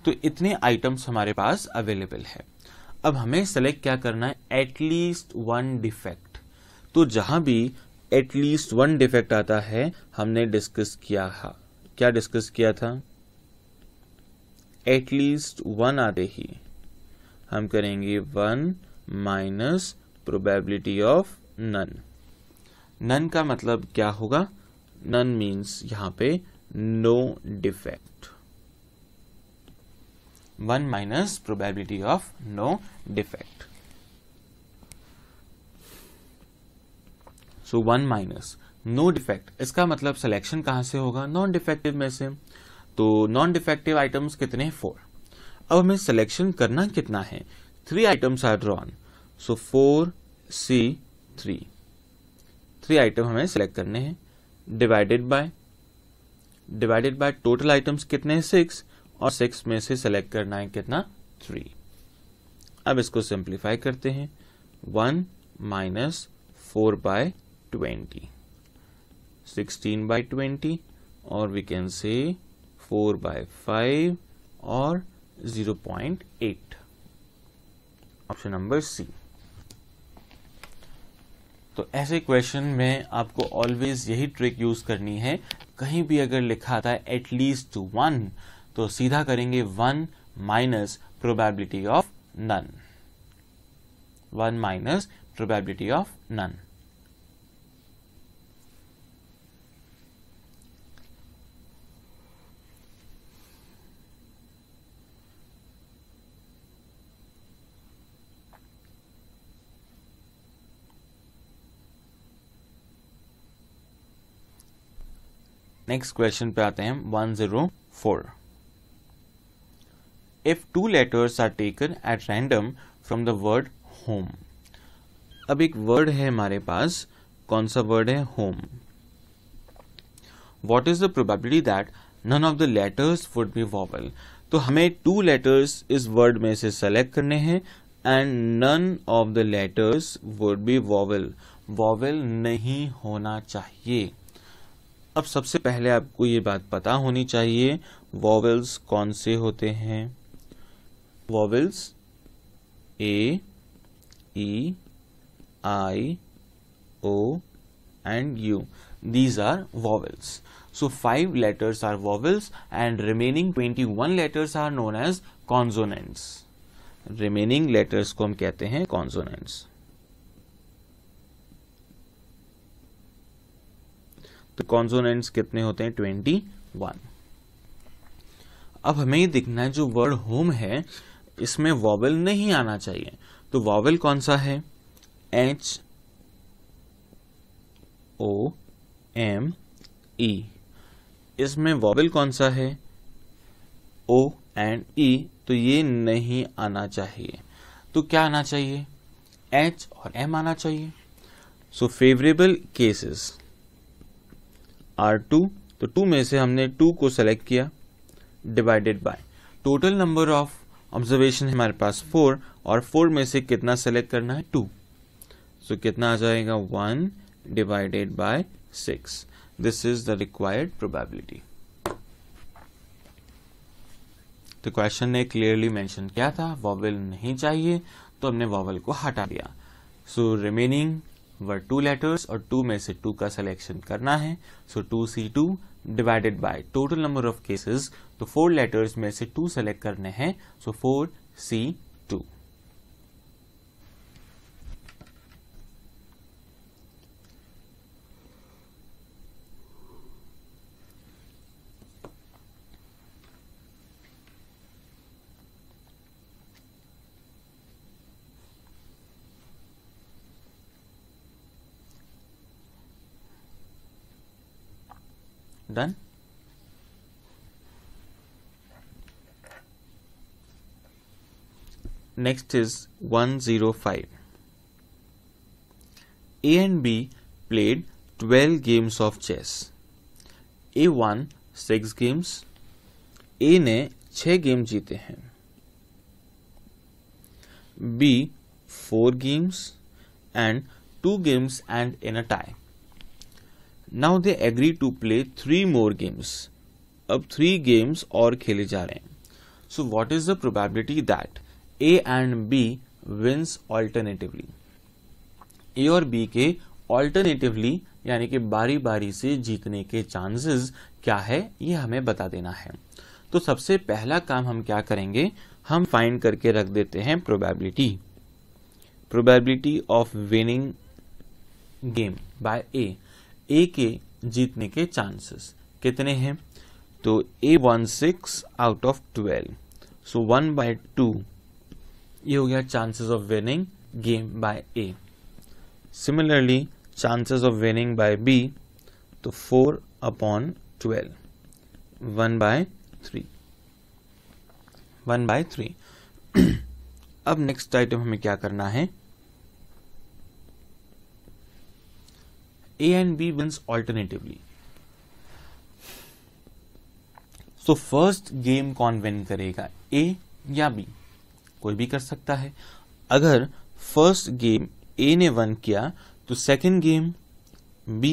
तो इतने आइटम्स हमारे पास अवेलेबल है अब हमें सेलेक्ट क्या करना है एटलीस्ट वन डिफेक्ट तो जहां भी एटलीस्ट वन डिफेक्ट आता है हमने डिस्कस किया था क्या डिस्कस किया था एटलीस्ट वन आते ही हम करेंगे one minus probability of none none का मतलब क्या होगा नन मीन्स यहां पे no defect one minus probability of no defect so one minus no defect इसका मतलब सिलेक्शन कहाँ से होगा नॉन डिफेक्टिव में से तो नॉन डिफेक्टिव आइटम्स कितने हैं फोर अब हमें सिलेक्शन करना कितना है three items are drawn so four C three three item हमें सिलेक्ट करने हैं divided by divided by total items कितने हैं सिक्स और सिक्स में से सिलेक्ट करना है कितना थ्री अब इसको सिंप्लीफाई करते हैं one minus four by 20 16 by 20 or we can say 4 by 5 or 0 0.8 option number C तो ऐसे क्वेश्चन में आपको ऑलवेज यही ट्रिक यूज करनी है कहीं भी अगर लिखा था एटलीस्ट वन तो सीधा करेंगे one minus probability of none one minus probability of none next question पे आते हैं one zero four if two letters are taken at random from the word home अब एक वर्ड है हमारे पास कौन सा वर्ड है home what is the probability that none of the letters would be vowel तो हमें टू लेटर्स इस वर्ड में से सेलेक्ट करने हैं and none of the letters would be vowel vowel नहीं होना चाहिए अब सबसे पहले आपको ये बात पता होनी चाहिए वॉवल्स कौन से होते हैं vowels A E I O and U these are vowels so five letters are vowels and remaining twenty one letters are known as consonants remaining letters को हम कहते हैं कॉन्जोनेंट्स तो कॉन्सोनेंट्स कितने होते हैं ट्वेंटी वन अब हमें ये देखना है जो वर्ड होम है इसमें वॉवल नहीं आना चाहिए तो वॉवल कौन सा है एच ओ एम ई इसमें वॉवल कौन सा है ओ एंड ई तो ये नहीं आना चाहिए तो क्या आना चाहिए एच और एम आना चाहिए so favourable cases are two तो टू में से हमने टू को सेलेक्ट किया divided by total number of observation हमारे पास फोर और फोर में से कितना सेलेक्ट करना है टू सो so, कितना आ जाएगा one divided by six this is the required probability तो क्वेश्चन ने क्लियरली मेंशन किया था वॉवल नहीं चाहिए तो हमने वॉवल को हटा दिया so remaining were two letters और टू में से टू का सिलेक्शन करना है so two C two divided by total number of cases तो फोर लेटर्स में से टू सेलेक्ट करने हैं so four C done next is 105 a and b played 12 games of chess a one 6 games a ne 6 games jeete hain b 4 games and 2 games and in a tie now they agree to play three more games अब three games और खेले जा रहे हैं so what is the probability that A and B wins alternatively A और B के alternatively यानी कि बारी बारी से जीतने के चांसेस क्या है ये हमें बता देना है तो सबसे पहला काम हम क्या करेंगे हम फाइंड करके रख देते हैं probability probability of winning game by A A के जीतने के चांसेस कितने हैं तो A one six out of twelve so one by two ये हो गया chances of winning game by A similarly chances of winning by B तो four upon twelve one by three one by three अब next item हमें क्या करना है A and B wins alternatively. So first game कौन win करेगा A या B कोई भी कर सकता है अगर फर्स्ट गेम ए ने वन किया तो second game B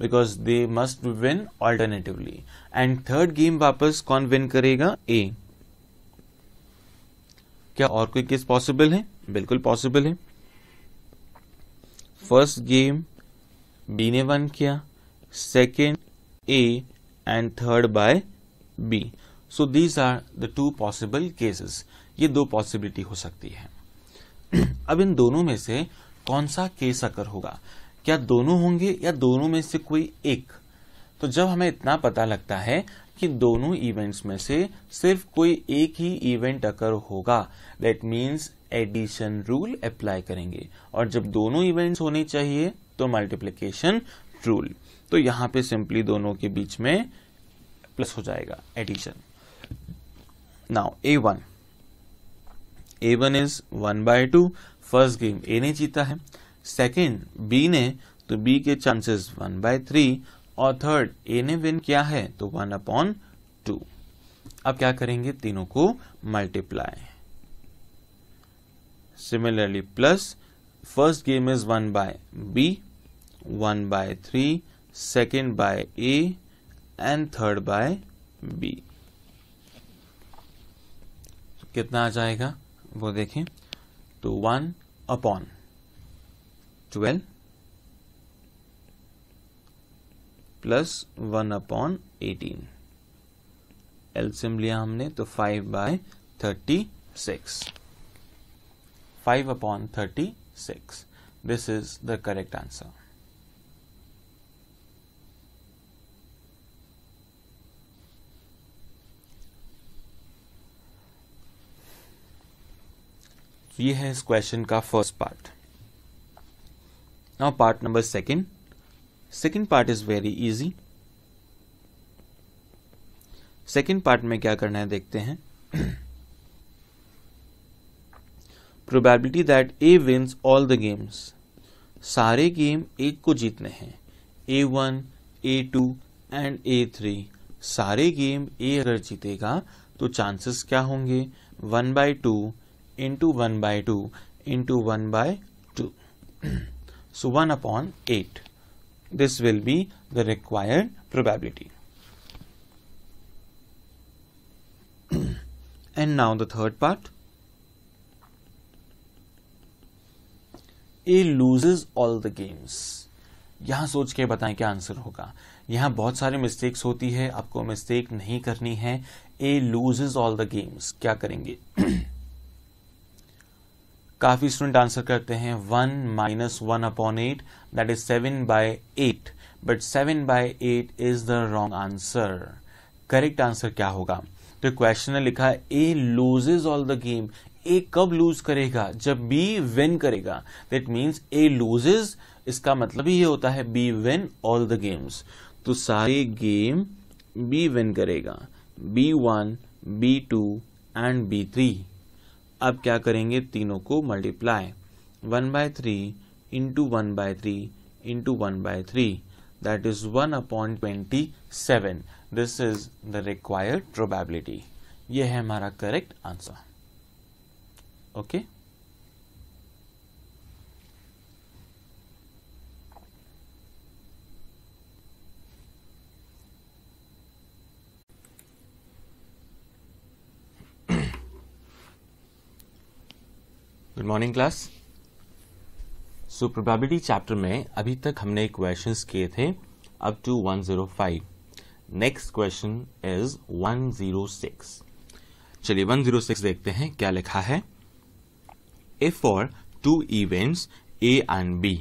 because they must win alternatively and third game वापस कौन विन करेगा ए क्या और कोई केस पॉसिबल है बिल्कुल पॉसिबल है फर्स्ट गेम बी ने वन किया second A and third by B so these are the two possible cases ये दो पॉसिबिलिटी हो सकती है अब इन दोनों में से कौन सा केस अकर होगा क्या दोनों होंगे या दोनों में से कोई एक तो जब हमें इतना पता लगता है कि दोनों इवेंट्स में से सिर्फ कोई एक ही इवेंट अकर होगा that means addition rule apply करेंगे और जब दोनों इवेंट्स होने चाहिए तो मल्टीप्लीकेशन रूल तो यहाँ पे सिंपली दोनों के बीच में प्लस हो जाएगा addition now A one A one is one by two first game A ने जीता है सेकेंड बी ने तो बी के चांसेस वन बाय थ्री और थर्ड ए ने विन किया है तो वन अपॉन टू अब क्या करेंगे तीनों को multiply similarly plus first game is one by B one by three second by A and third by B कितना आ जाएगा वो देखें तो one upon twelve plus one upon eighteen LCM लिया हमने तो five by thirty six five upon thirty six this is the correct answer ये है इस क्वेश्चन का first part now part number second second part is very easy second part में क्या करना है देखते हैं probability that A wins all the games सारे गेम एक को जीतने हैं A one A two and A three सारे गेम ए अगर जीतेगा तो चांसेस क्या होंगे one by two into one by two into one by two so one upon eight this will be the required probability and now the third part A loses all the games यहां सोच के बताएं क्या answer होगा यहां बहुत सारी mistakes होती है आपको मिस्टेक नहीं करनी है A loses all the games क्या करेंगे <clears throat> काफ़ी स्टूडेंट आंसर करते हैं one minus one upon eight that is seven by eight but seven by eight is the wrong answer correct answer क्या होगा तो क्वेश्चन ने लिखा A loses all the game A कब लूज करेगा जब बी विन करेगा दैट मीन्स ए लूजेज इसका मतलब ही ये होता है B win all the games तो सारे गेम बी विन करेगा B one B two and B three अब क्या करेंगे तीनों को multiply one by three into one by three into one by three that is one upon twenty seven this is the required probability ये है हमारा correct answer okay okay? Good morning class so probability chapter में अभी तक हमने question किए थे up to 105 next question is 106 चलिए 106 देखते हैं क्या लिखा है if for two events A and B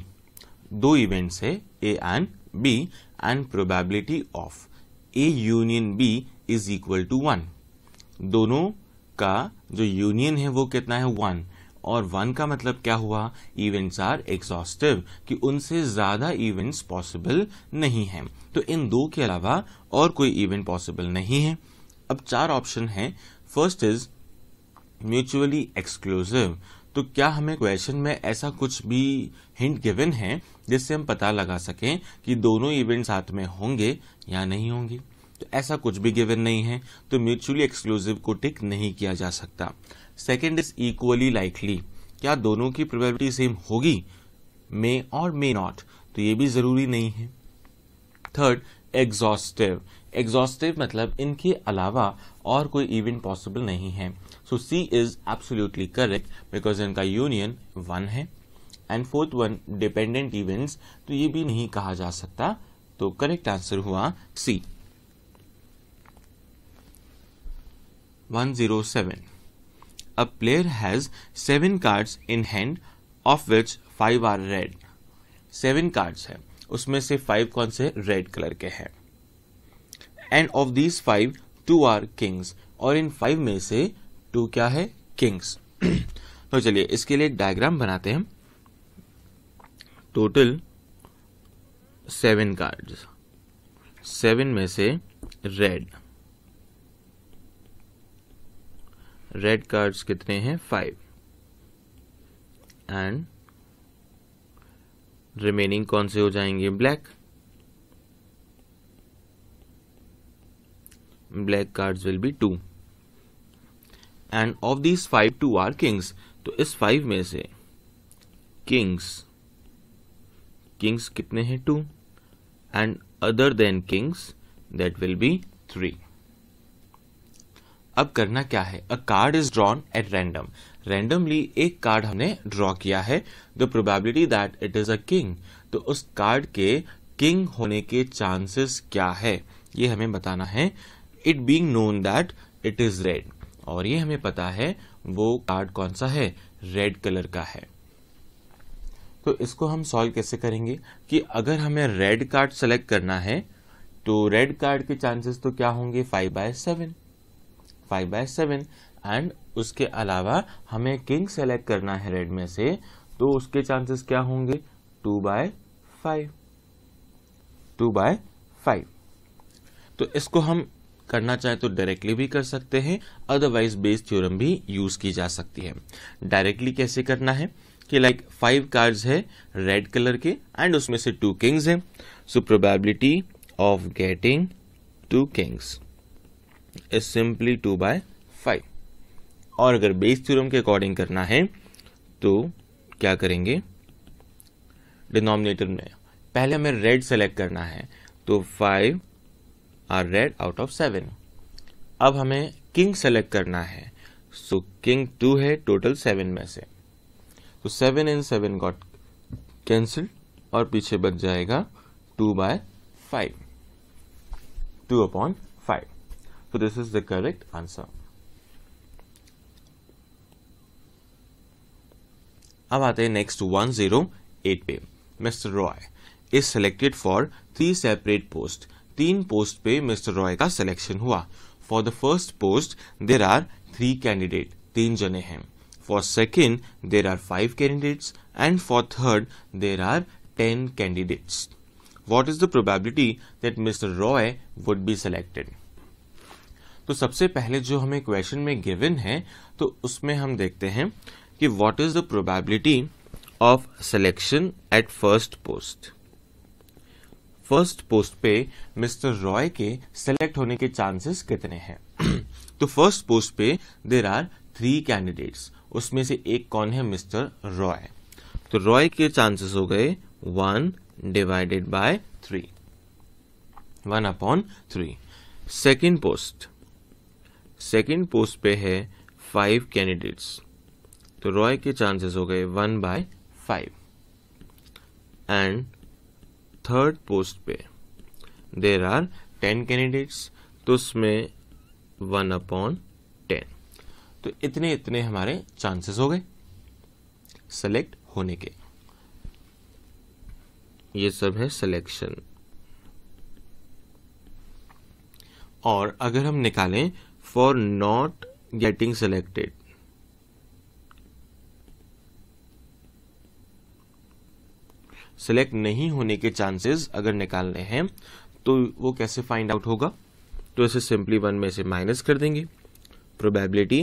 दो इवेंट्स है A and B and probability of A union B is equal to one दोनों का जो यूनियन है वो कितना है वन और वन का मतलब क्या हुआ इवेंट्स आर एग्जॉस्टिव कि उनसे ज्यादा इवेंट्स पॉसिबल नहीं है तो इन दो के अलावा और कोई इवेंट पॉसिबल नहीं है अब चार ऑप्शन है फर्स्ट इज म्यूचुअली एक्सक्लूसिव तो क्या हमें क्वेश्चन में ऐसा कुछ भी हिंट गिवन है जिससे हम पता लगा सकें कि दोनों इवेंट साथ में होंगे या नहीं होंगे तो ऐसा कुछ भी गिवन नहीं है तो म्यूचुअली एक्सक्लूसिव को टिक नहीं किया जा सकता सेकेंड इज इक्वली लाइकली क्या दोनों की प्रोबेबिलिटी सेम होगी मे और मे नॉट तो ये भी जरूरी नहीं है थर्ड एग्जॉस्टिव एग्जॉस्टिव मतलब इनके अलावा और कोई इवेंट पॉसिबल नहीं है so C is absolutely correct because इनका यूनियन वन है and fourth one dependent events तो ये भी नहीं कहा जा सकता तो करेक्ट आंसर हुआ C one zero seven a player has 7 cards in hand of which 5 are red. 7 cards हैं उसमें से फाइव कौन से रेड कलर के हैं and of these five two are kings और इन फाइव में से टू क्या है किंग्स <clears throat> तो चलिए इसके लिए डायग्राम बनाते हैं टोटल सेवन कार्ड्स सेवन में से रेड रेड कार्ड्स कितने हैं फाइव एंड रिमेनिंग कौन से हो जाएंगे black black cards will be two and of these five two are kings तो इस फाइव में से किंग्स किंग्स कितने हैं two and other than kings that will be three अब करना क्या है a card is drawn at random randomly एक कार्ड हमने ड्रॉ किया है the probability that it is a king तो उस कार्ड के किंग होने के चांसेस क्या है ये हमें बताना है it being known that it is red और ये हमें पता है वो कार्ड कौन सा है रेड कलर का है तो इसको हम सॉल्व कैसे करेंगे कि अगर हमें रेड कार्ड सेलेक्ट करना है तो रेड कार्ड के चांसेस तो क्या होंगे five by seven five by seven and उसके अलावा हमें किंग सेलेक्ट करना है रेड में से तो उसके चांसेस क्या होंगे two by five two by five तो इसको हम करना चाहे तो डायरेक्टली भी कर सकते हैं अदरवाइज बेस थ्योरम भी यूज की जा सकती है डायरेक्टली कैसे करना है कि लाइक फाइव कार्ड्स है रेड कलर के एंड उसमें से टू किंग्स हैं so probability of getting two kings is simply two by five और अगर बेस थ्योरम के अकॉर्डिंग करना है तो क्या करेंगे डिनोमिनेटर में पहले हमें रेड सेलेक्ट करना है तो five are red out of seven अब हमें किंग सेलेक्ट करना है सो किंग टू है टोटल सेवन में से तो seven and seven got cancel और पीछे बच जाएगा two by five two upon So this is the correct answer. अब आते हैं नेक्स्ट वन जीरो एट पे mister Roy is selected for three separate post तीन पोस्ट पे मिस्टर रॉय का सिलेक्शन हुआ for the first post there are three candidate तीन जने हैं for second there are five candidates and for third there are ten candidates what is the probability that mister Roy would be selected तो सबसे पहले जो हमें question में given है तो उसमें हम देखते हैं कि what is the probability of selection at first post first post पे मिस्टर रॉय के सेलेक्ट होने के चांसेस कितने हैं <clears throat> तो फर्स्ट पोस्ट पे देर आर थ्री कैंडिडेट्स उसमें से एक कौन है मिस्टर रॉय तो रॉय के चांसेस हो गए one divided by three one upon three second post second post पे है फाइव कैंडिडेट्स तो रॉय के चांसेस हो गए one by five and third post पे देर आर टेन कैंडिडेट्स तो उसमें वन अपॉन टेन तो इतने इतने हमारे चांसेस हो गए सेलेक्ट होने के ये सब है सिलेक्शन और अगर हम निकालें for not getting selected. Select नहीं होने के चांसेस अगर निकालने हैं तो वो कैसे फाइंड आउट होगा तो इसे सिंपली वन में से माइनस कर देंगे probability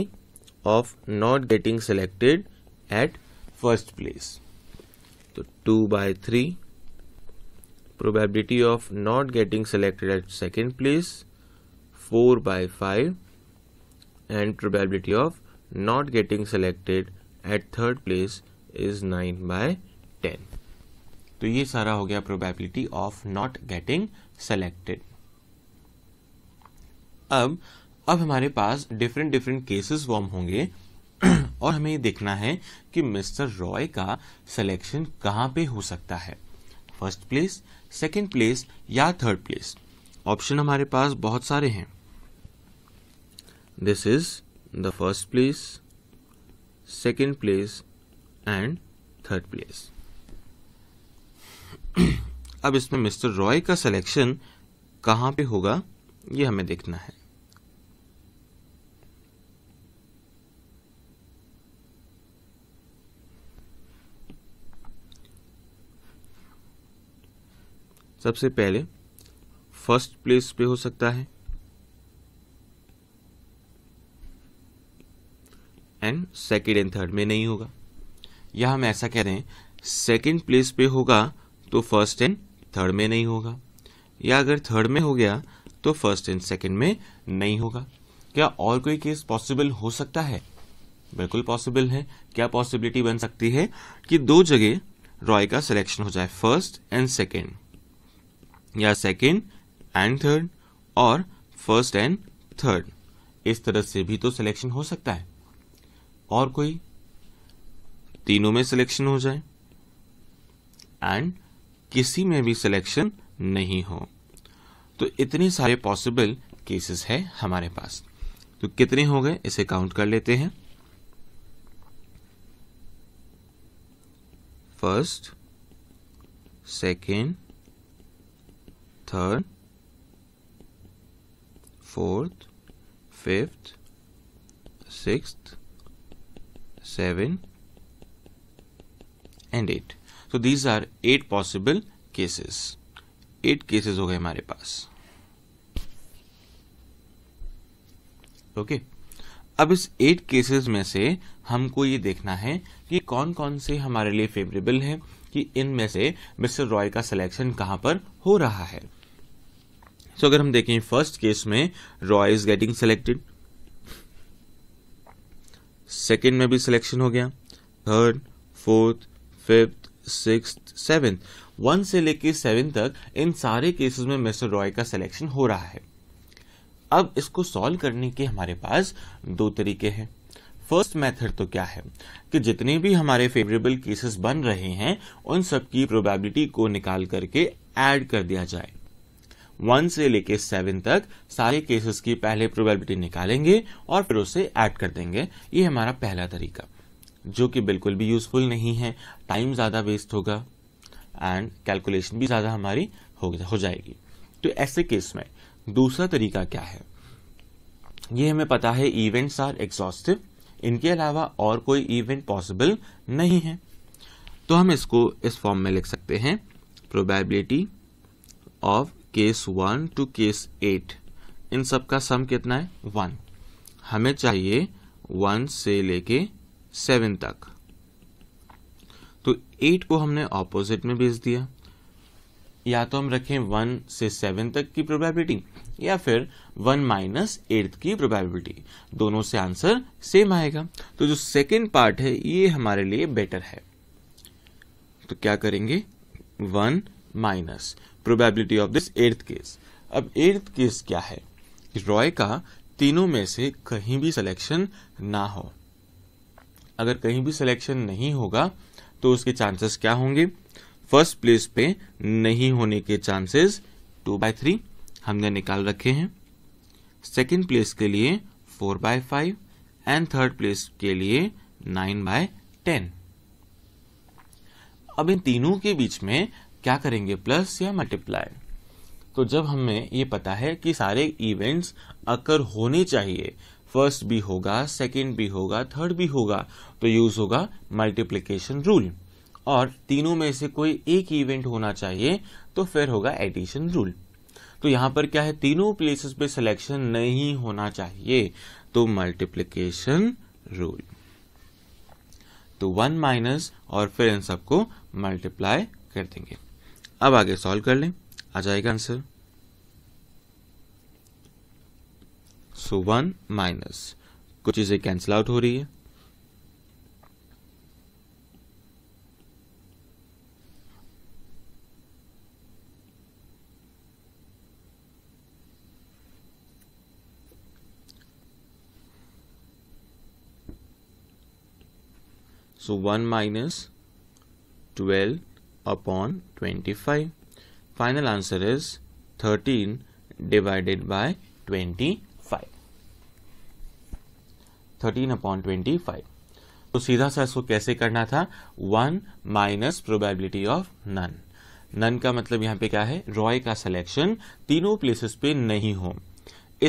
of not getting selected at first place तो two by three probability of not getting selected at second place four by five and probability of not getting selected at third place is 9 by 10. तो ये सारा हो गया probability of not getting selected अब अब हमारे पास डिफरेंट डिफरेंट केसेस फॉर्म होंगे <clears throat> और हमें ये देखना है कि मिस्टर रॉय का सिलेक्शन कहाँ पे हो सकता है फर्स्ट प्लेस सेकंड प्लेस या थर्ड प्लेस ऑप्शन हमारे पास बहुत सारे हैं This is the first place, second place and third place <clears throat> अब इसमें मिस्टर रॉय का सिलेक्शन कहां पे होगा ये हमें देखना है सबसे पहले फर्स्ट प्लेस पे हो सकता है एंड सेकेंड एंड थर्ड में नहीं होगा या हम ऐसा कह रहे हैं सेकेंड प्लेस पे होगा तो फर्स्ट एंड थर्ड में नहीं होगा या अगर थर्ड में हो गया तो फर्स्ट एंड सेकेंड में नहीं होगा क्या और कोई केस पॉसिबल हो सकता है बिल्कुल पॉसिबल है क्या पॉसिबिलिटी बन सकती है कि दो जगह रॉय का सिलेक्शन हो जाए फर्स्ट एंड सेकेंड या सेकेंड एंड थर्ड और फर्स्ट एंड थर्ड इस तरह से भी तो सिलेक्शन हो सकता है और कोई तीनों में सिलेक्शन हो जाए एंड किसी में भी सिलेक्शन नहीं हो तो इतने सारे पॉसिबल केसेस है हमारे पास तो कितने हो गए इसे काउंट कर लेते हैं first second third fourth fifth sixth 7 and 8 so these are 8 possible cases 8 cases हो गए हमारे पास ओके okay. अब इस एट केसेस में से हमको ये देखना है कि कौन कौन से हमारे लिए फेवरेबल है कि इनमें से मिस्टर रॉय का सिलेक्शन कहां पर हो रहा है सो so, अगर हम देखें फर्स्ट केस में Roy is getting selected second में भी सिलेक्शन हो गया third fourth fifth six seventh one से लेकर सेवन तक इन सारे केसेस में मिस्टर रॉय का सिलेक्शन हो रहा है अब इसको सॉल्व करने के हमारे पास दो तरीके हैं फर्स्ट मेथड तो क्या है कि जितने भी हमारे फेवरेबल केसेस बन रहे हैं उन सब की प्रोबेबिलिटी को निकाल करके ऐड कर दिया जाए वन से लेके सेवन तक सारे केसेस की पहले प्रोबेबिलिटी निकालेंगे और फिर उसे ऐड कर देंगे ये हमारा पहला तरीका जो कि बिल्कुल भी यूजफुल नहीं है टाइम ज़्यादा वेस्ट होगा एंड कैलकुलेशन भी ज़्यादा हमारी हो, जाएगी तो ऐसे केस में दूसरा तरीका क्या है ये हमें पता है इवेंट्स आर एग्जॉस्टिव इनके अलावा और कोई इवेंट पॉसिबल नहीं है तो हम इसको इस फॉर्म में लिख सकते हैं probability of case one two case eight इन सब का सम कितना है वन हमें चाहिए वन से लेके सेवन तक तो एट को हमने ऑपोजिट में भेज दिया या तो हम रखें वन से सेवन तक की प्रोबेबिलिटी या फिर वन माइनस एट की प्रोबेबिलिटी दोनों से आंसर सेम आएगा तो जो सेकेंड पार्ट है ये हमारे लिए बेटर है तो क्या करेंगे one minus probability of this eighth case अब एर्थ केस क्या है रॉय का तीनों में से कहीं भी सिलेक्शन ना हो अगर कहीं भी सिलेक्शन नहीं होगा तो उसके चांसेस क्या होंगे फर्स्ट प्लेस पे नहीं होने के चांसेस टू बाय थ्री हमने निकाल रखे हैं सेकेंड प्लेस के लिए four by five and third place के लिए नाइन बाय टेन अब इन तीनों के बीच में क्या करेंगे प्लस या मल्टीप्लाई तो जब हमें ये पता है कि सारे इवेंट्स अकर होने चाहिए फर्स्ट भी होगा सेकंड भी होगा थर्ड भी होगा तो यूज होगा मल्टीप्लीकेशन रूल और तीनों में से कोई एक इवेंट होना चाहिए तो फिर होगा एडिशन रूल तो यहां पर क्या है तीनों प्लेसेस पे सिलेक्शन नहीं होना चाहिए तो मल्टीप्लीकेशन रूल तो वन माइनस और फिर इन सबको मल्टीप्लाई कर देंगे अब आगे सॉल्व कर लें आ जाएगा आंसर सो वन माइनस कुछ चीजें कैंसिल आउट हो रही है so one minus twelve upon 25. Final answer is 13 divided by 25. 13 upon 25. तो सीधा सा इसको कैसे करना था one minus probability of none none का मतलब यहाँ पे क्या है रॉय का सिलेक्शन तीनों प्लेसेस पे नहीं हो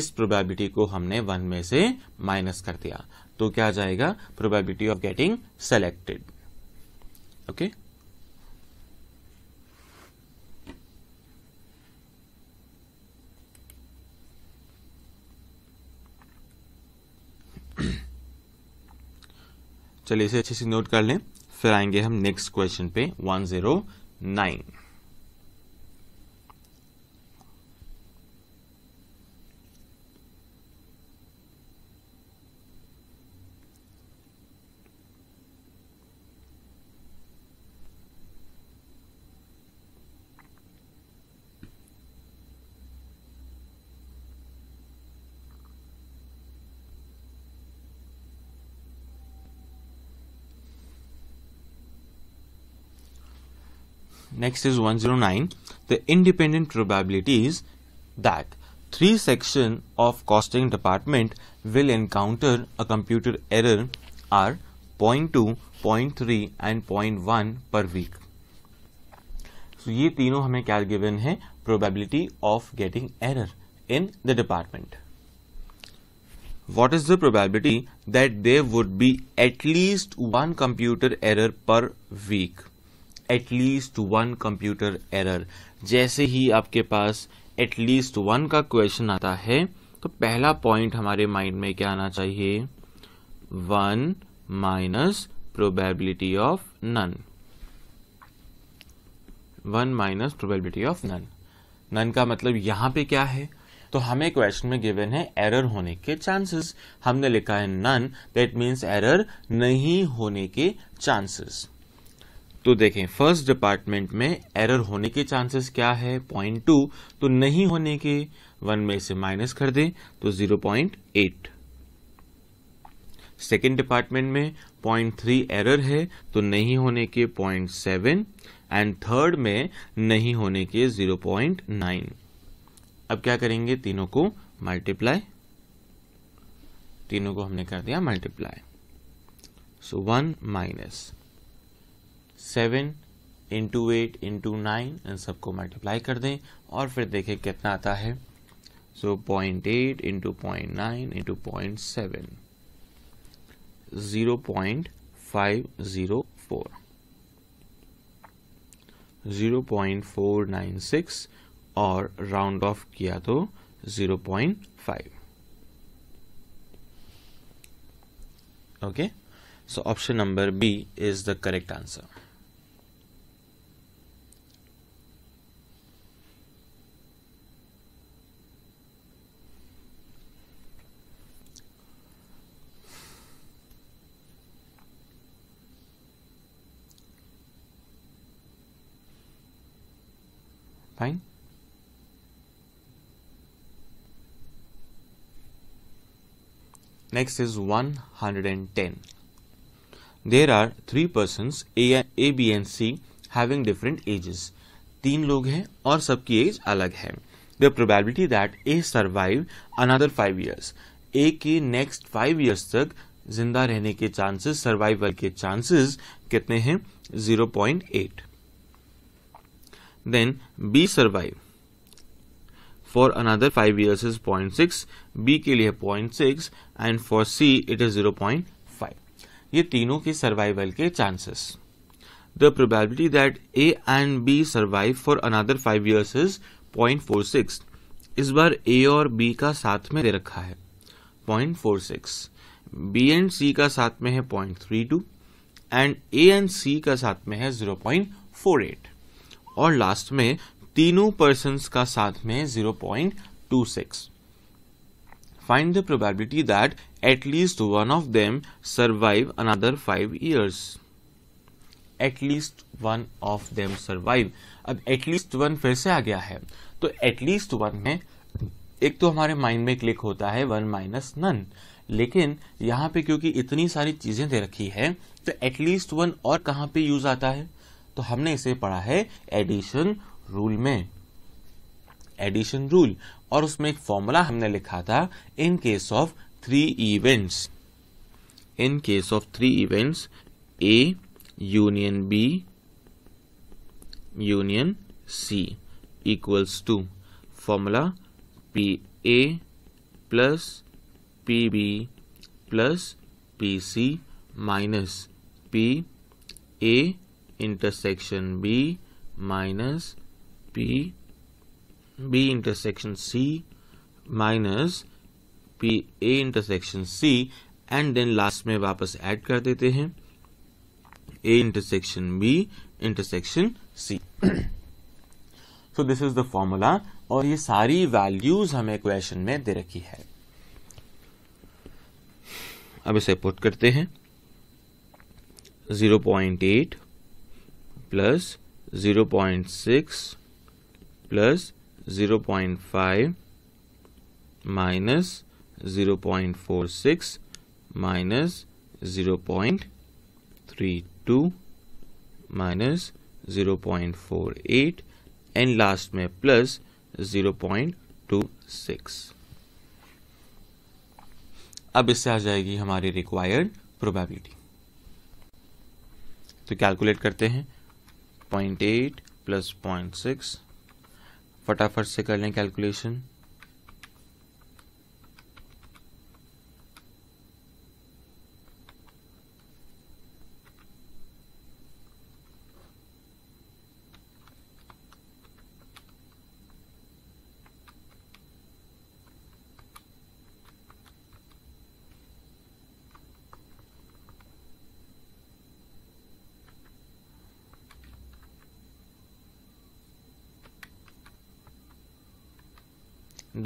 इस प्रोबेबिलिटी को हमने वन में से माइनस कर दिया तो क्या जाएगा probability of getting selected okay okay? चलिए इसे अच्छे से नोट कर लें फिर आएंगे हम नेक्स्ट क्वेश्चन पे one zero nine Next is 109. The independent probability is that three section of costing department will encounter a computer error are 0.2, 0.3 and 0.1 per week. So ये तीनों हमें क्या given है probability of getting error in the department. What is the probability that there would be at least one computer error per week? At least one computer error जैसे ही आपके पास at least one का क्वेश्चन आता है तो पहला पॉइंट हमारे माइंड में क्या आना चाहिए one minus probability of none one minus probability of none none का मतलब यहां पे क्या है तो हमें क्वेश्चन में गिवन है एरर होने के चांसेस हमने लिखा है नन दैट मीन्स एरर नहीं होने के चांसेस तो देखें फर्स्ट डिपार्टमेंट में एरर होने के चांसेस क्या है पॉइंट टू तो नहीं होने के वन में से माइनस कर दें तो zero point eight second department में पॉइंट थ्री एरर है तो नहीं होने के पॉइंट सेवन एंड थर्ड में नहीं होने के जीरो पॉइंट नाइन अब क्या करेंगे तीनों को मल्टीप्लाई तीनों को हमने कर दिया multiply so one minus seven into eight into nine इन सबको मल्टीप्लाई कर दें और फिर देखें कितना आता है so point eight into point nine into point seven zero point five zero four zero point four nine six और राउंड ऑफ किया तो ज़ीरो पॉइंट फाइव okay so option number B is the correct answer fine next is 110 there are three persons a, a b and c having different ages तीन लोग हैं और सबकी एज अलग है the probability that A survive another five years A के next five years तक जिंदा रहने के चांसेस सर्वाइवल के चांसेस कितने हैं 0.8 then B survive for another 5 years is 0.6 B के लिए 0.6 and for C it is 0.5 ये तीनों के survival के chances the probability that A and B survive for another 5 years is 0.46 इस बार A और B का साथ में दे रखा है 0.46 B and C का साथ में है 0.32 and A and C का साथ में है 0.48 और लास्ट में तीनों पर्सन का साथ में zero point two six find the probability that at least one of them survive another five years at least one of them survive अब एटलीस्ट वन फिर से आ गया है तो एटलीस्ट वन में एक तो हमारे माइंड में क्लिक होता है वन माइनस नन लेकिन यहां पे क्योंकि इतनी सारी चीजें दे रखी है तो एटलीस्ट वन और कहां पे यूज आता है तो हमने इसे पढ़ा है एडिशन रूल में एडिशन रूल और उसमें एक फॉर्मूला हमने लिखा था in case of three events in case of three events A union B union C equals to formula P A plus P B plus P C minus P A intersection B minus P B intersection C minus P A intersection C and then last में वापस add कर देते हैं A intersection B intersection C so this is the formula और ये सारी values हमें question में दे रखी है अब इसे पुट करते हैं 0.8 plus zero point six plus zero point five minus zero point four six minus zero point three two minus zero point four eight and last में plus zero point two six अब इससे आ जाएगी हमारी required probability तो calculate करते हैं point eight plus point six फटाफट से कर लें कैलकुलेशन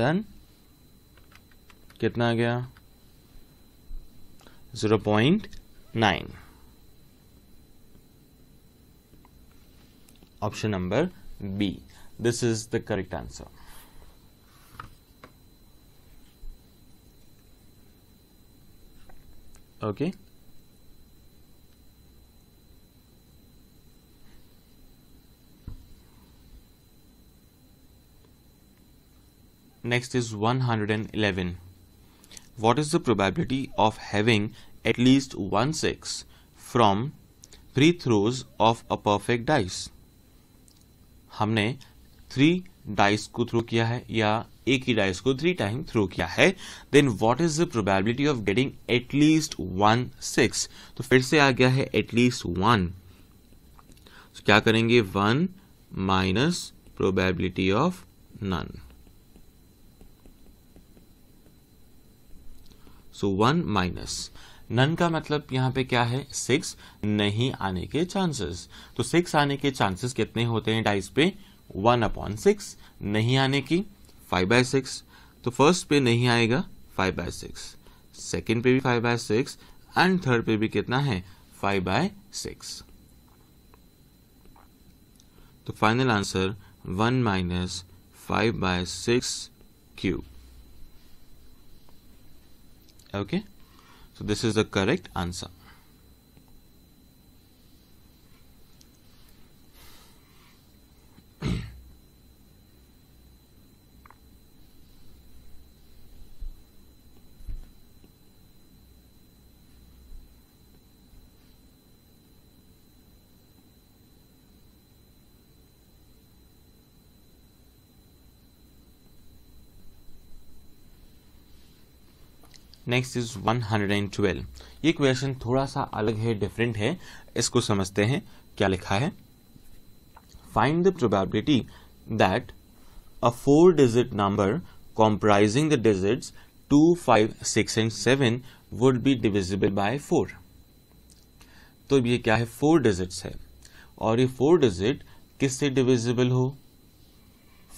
देन कितना आ गया zero point nine option number B this is the correct answer okay Next is 111. What is the probability of having at least one six from free throws of a perfect dice? हमने three dice को throw किया है या एक ही dice को three time throw किया है then what is the probability of getting at least one six तो फिर से आ गया है एटलीस्ट वन so क्या करेंगे one minus probability of none so तो वन माइनस नन का मतलब यहाँ पे क्या है सिक्स नहीं आने के चांसेस तो सिक्स आने के चांसेस कितने होते हैं डाइस पे वन अपॉन सिक्स नहीं आने की फाइव बाय सिक्स तो फर्स्ट पे नहीं आएगा फाइव बाय सिक्स सेकेंड पे भी five by six and third पे भी कितना है फाइव बाय सिक्स तो final answer one minus five by six cube okay so this is the correct answer <clears throat> next is 112 ये क्वेश्चन थोड़ा सा अलग है डिफरेंट है इसको समझते हैं क्या लिखा है find the probability that a four digit number comprising the digit two five six and seven would be divisible by four तो ये क्या है फोर डिजिट्स है और ये फोर डिजिट किससे डिविजिबल हो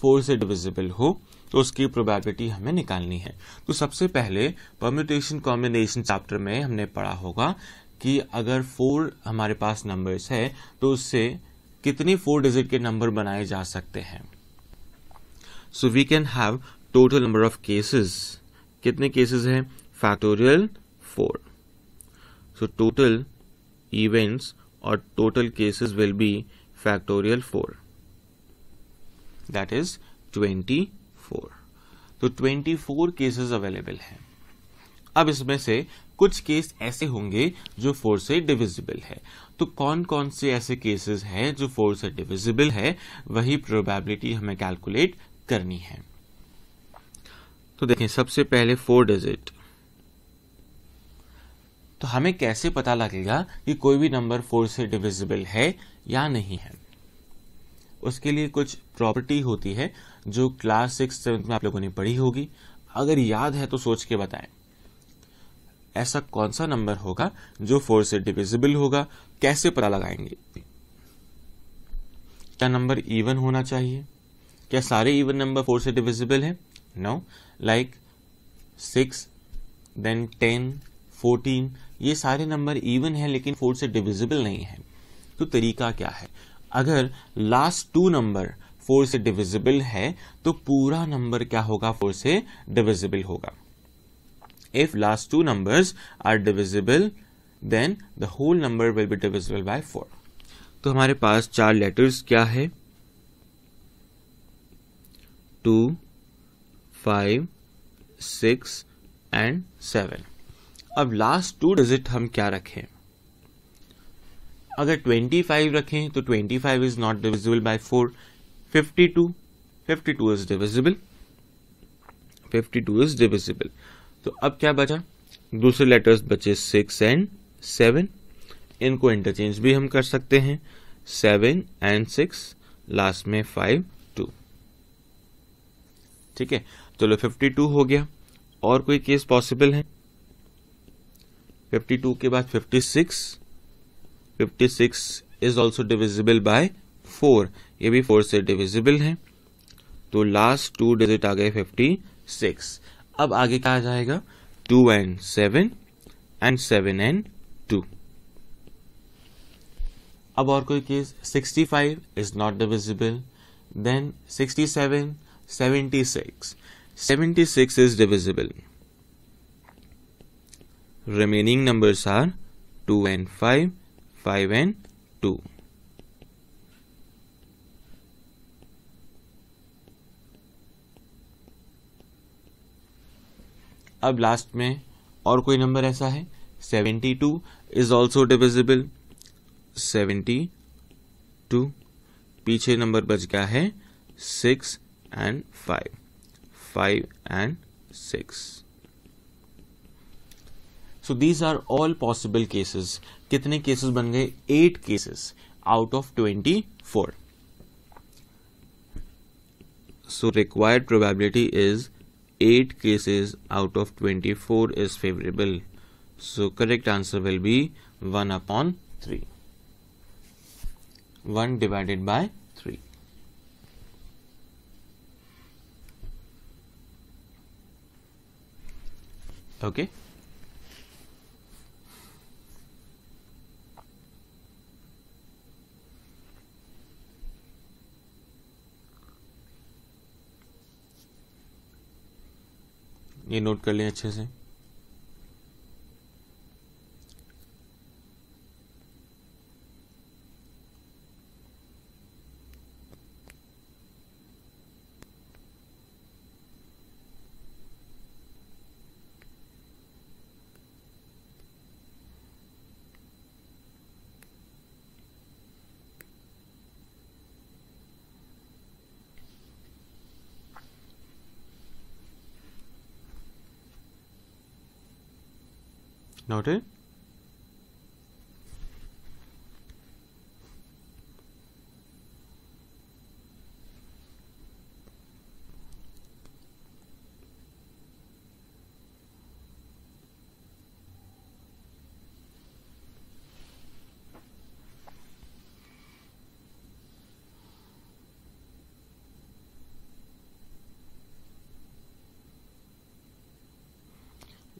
फोर से डिविजिबल हो तो उसकी प्रोबेबिलिटी हमें निकालनी है तो सबसे पहले परम्यूटेशन कॉम्बिनेशन चैप्टर में हमने पढ़ा होगा कि अगर फोर हमारे पास नंबर्स है तो उससे कितने फोर डिजिट के नंबर बनाए जा सकते हैं so we can have total number of cases कितने केसेस हैं factorial four so total events और total cases will be factorial four that is twenty four तो ट्वेंटी फोर केसेस अवेलेबल हैं अब इसमें से कुछ केस ऐसे होंगे जो फोर से डिविजिबल है तो कौन कौन से ऐसे केसेस हैं जो फोर से डिविजिबल है वही प्रोबेबिलिटी हमें कैलकुलेट करनी है तो देखें सबसे पहले फोर डिजिट तो हमें कैसे पता लगेगा कि कोई भी नंबर फोर से डिविजिबल है या नहीं है उसके लिए कुछ प्रॉपर्टी होती है जो क्लास सिक्स सेवन्थ में आप लोगों ने पढ़ी होगी अगर याद है तो सोच के बताएं ऐसा कौन सा नंबर होगा जो फोर से डिविजिबल होगा कैसे पता लगाएंगे क्या नंबर इवन होना चाहिए क्या सारे इवन नंबर फोर से डिविजिबल है no like six then ten fourteen ये सारे नंबर इवन है लेकिन फोर से डिविजिबल नहीं है तो तरीका क्या है अगर लास्ट टू नंबर फोर से डिविजिबल है तो पूरा नंबर क्या होगा फोर से डिविजिबल होगा if last two numbers are divisible then the whole number will be divisible by four तो हमारे पास चार लेटर्स क्या है two five six and seven अब लास्ट टू डिजिट हम क्या रखें अगर 25 रखें तो 25 is not divisible by two 52 52 is divisible 52 is divisible तो अब क्या बचा दूसरे लेटर्स बचे सिक्स एंड सेवन इनको इंटरचेंज भी हम कर सकते हैं सेवन एंड सिक्स लास्ट में फाइव टू ठीक है चलो फिफ्टी टू हो गया और कोई केस पॉसिबल है फिफ्टी टू के बाद fifty six fifty six is also divisible by four ये भी फोर से डिविजिबल है तो लास्ट टू डिजिट आ गए फिफ्टी सिक्स अब आगे क्या आ जाएगा two and seven and seven and two अब और कोई case sixty five is not divisible then sixty seven seventy six seventy six is divisible remaining numbers are 2 and 5 5 and 2. अब लास्ट में और कोई नंबर ऐसा है 72 इज ऑल्सो डिविजिबल 72 पीछे नंबर बच गया है 6 and 5 5 and 6 so these are all possible cases कितने cases बन 8 cases out of 24 so required probability is 8 cases out of 24 is favorable so correct answer will be 1 upon 3 1 divided by 3 okay ये note कर लें अच्छे से noted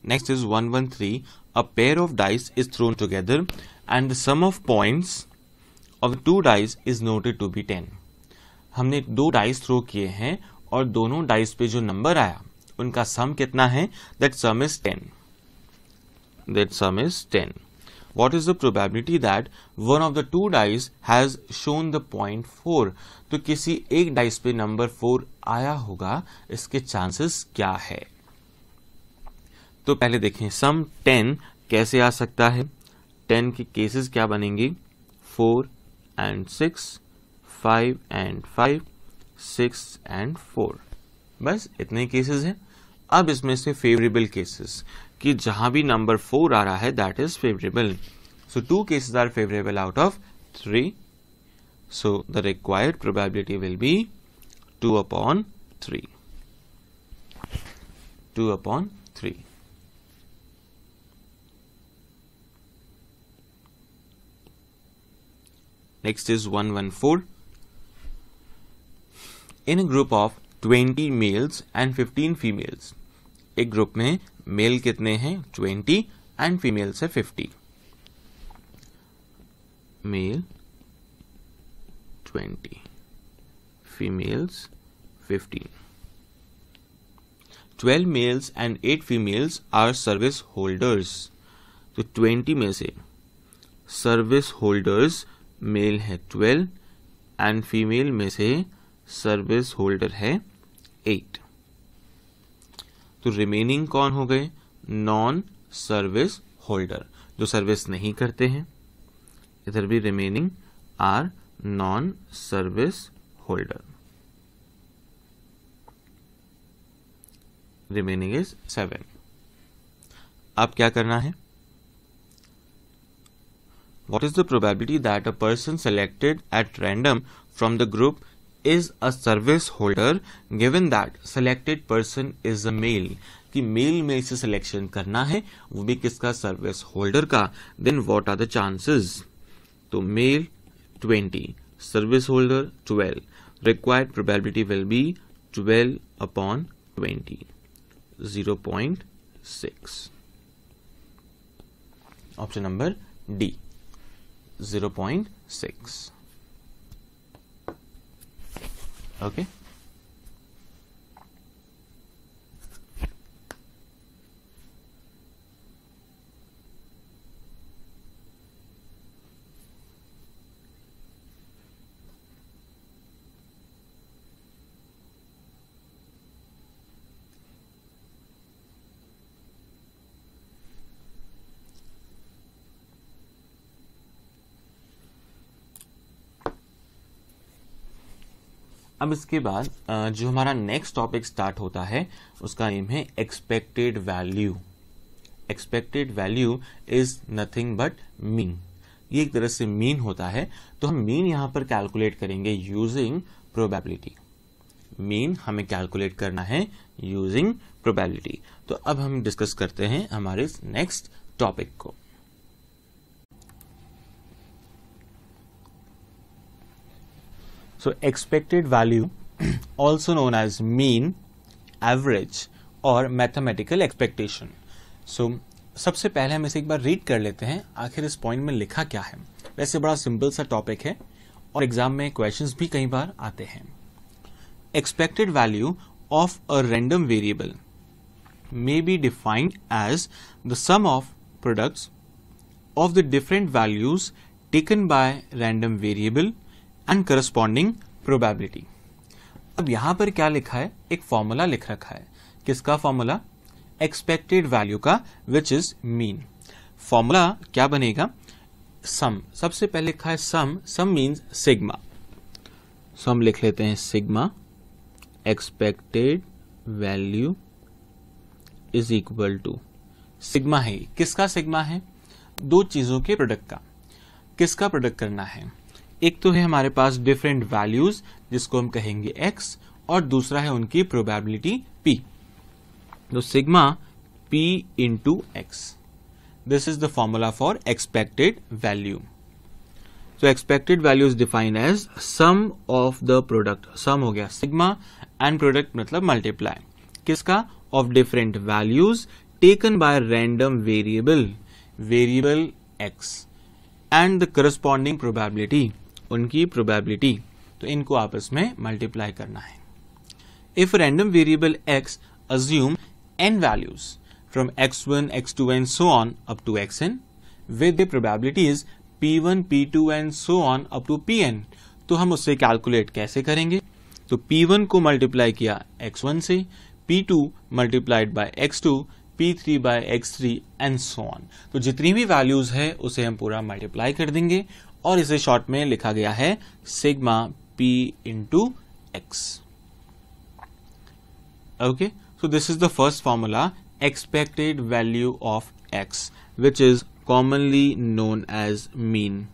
Next is 113. A pair of dice is thrown together and the sum of points of the two dice is noted to be 10. humne do dice throw kiye hain aur dono dice pe jo number aaya unka sum kitna hai that sum is 10. that sum is 10. what is the probability that one of the two dice has shown the point four तो किसी एक dice पे number four आया होगा इसके chances क्या है तो पहले देखें सम टेन कैसे आ सकता है टेन के केसेस क्या बनेंगे four and six five and five six and four बस इतने केसेस हैं अब इसमें से फेवरेबल केसेस कि जहां भी नंबर फोर आ रहा है that is favourable so two cases are favourable out of three so the required probability will be two upon three two upon three Next is 114. In a group of 20 males and 15 females. एक group में male कितने हैं 20 and females है 50. Male 20. Females 15. 12 males and 8 females are service holders. So 20 में service holders. Male है twelve and female में से service holder है एट तो रिमेनिंग कौन हो गए नॉन सर्विस होल्डर जो सर्विस नहीं करते हैं इधर भी remaining are non service holder remaining is seven अब क्या करना है what is the probability that a person selected at random from the group is a service holder given that selected person is a male ki male mein se selection karna hai wo bhi kiska service holder ka then what are the chances to male 20 service holder 12 required probability will be 12 upon 20 0.6 option number d 0.6 okay अब इसके बाद जो हमारा next topic start होता है उसका aim है expected value expected value is nothing but mean ये एक तरह से मीन होता है तो हम मीन यहां पर कैलकुलेट करेंगे यूजिंग प्रोबेबिलिटी मीन हमें कैलकुलेट करना है यूजिंग प्रोबेबिलिटी तो अब हम डिस्कस करते हैं हमारे नेक्स्ट टॉपिक को so expected value <clears throat> also known as mean average or mathematical expectation so सबसे पहले हम इसे एक बार रीड कर लेते हैं आखिर इस पॉइंट में लिखा क्या है वैसे बड़ा सिंपल सा टॉपिक है और एग्जाम में क्वेश्चंस भी कई बार आते हैं expected value of a random variable may be defined as the sum of products of the different values taken by random variable and corresponding probability अब यहां पर क्या लिखा है एक फॉर्मूला लिख रखा है किसका फॉर्मूला एक्सपेक्टेड वैल्यू का विच इज मीन फॉर्मूला क्या बनेगा सम सबसे पहले लिखा है सम सम मीन्स सिग्मा सो हम लिख लेते हैं sigma expected value is equal to sigma है किसका सिग्मा है दो चीजों के प्रोडक्ट का किसका प्रोडक्ट करना है एक तो है हमारे पास डिफरेंट वैल्यूज जिसको हम कहेंगे एक्स और दूसरा है उनकी प्रोबेबिलिटी पी तो sigma p into x this is the formula for expected value तो expected value is defined as sum of the product sum हो गया सिग्मा एंड प्रोडक्ट मतलब मल्टीप्लाई किसका of different values taken by random variable variable x and the corresponding probability उनकी probability तो इनको आपस में मल्टीप्लाई करना है if random variable x assume n values from x one x to n so on up to x n with probabilities p one p two n so on up to p n तो हम उससे calculate कैसे करेंगे तो p one को multiply किया x one से p two multiplied by x two p three by x three and so on तो जितनी भी वैल्यूज है उसे हम पूरा मल्टीप्लाई कर देंगे और इसे शॉर्ट में लिखा गया है sigma p into x okay so this is the first formula expected value of x which is commonly known as mean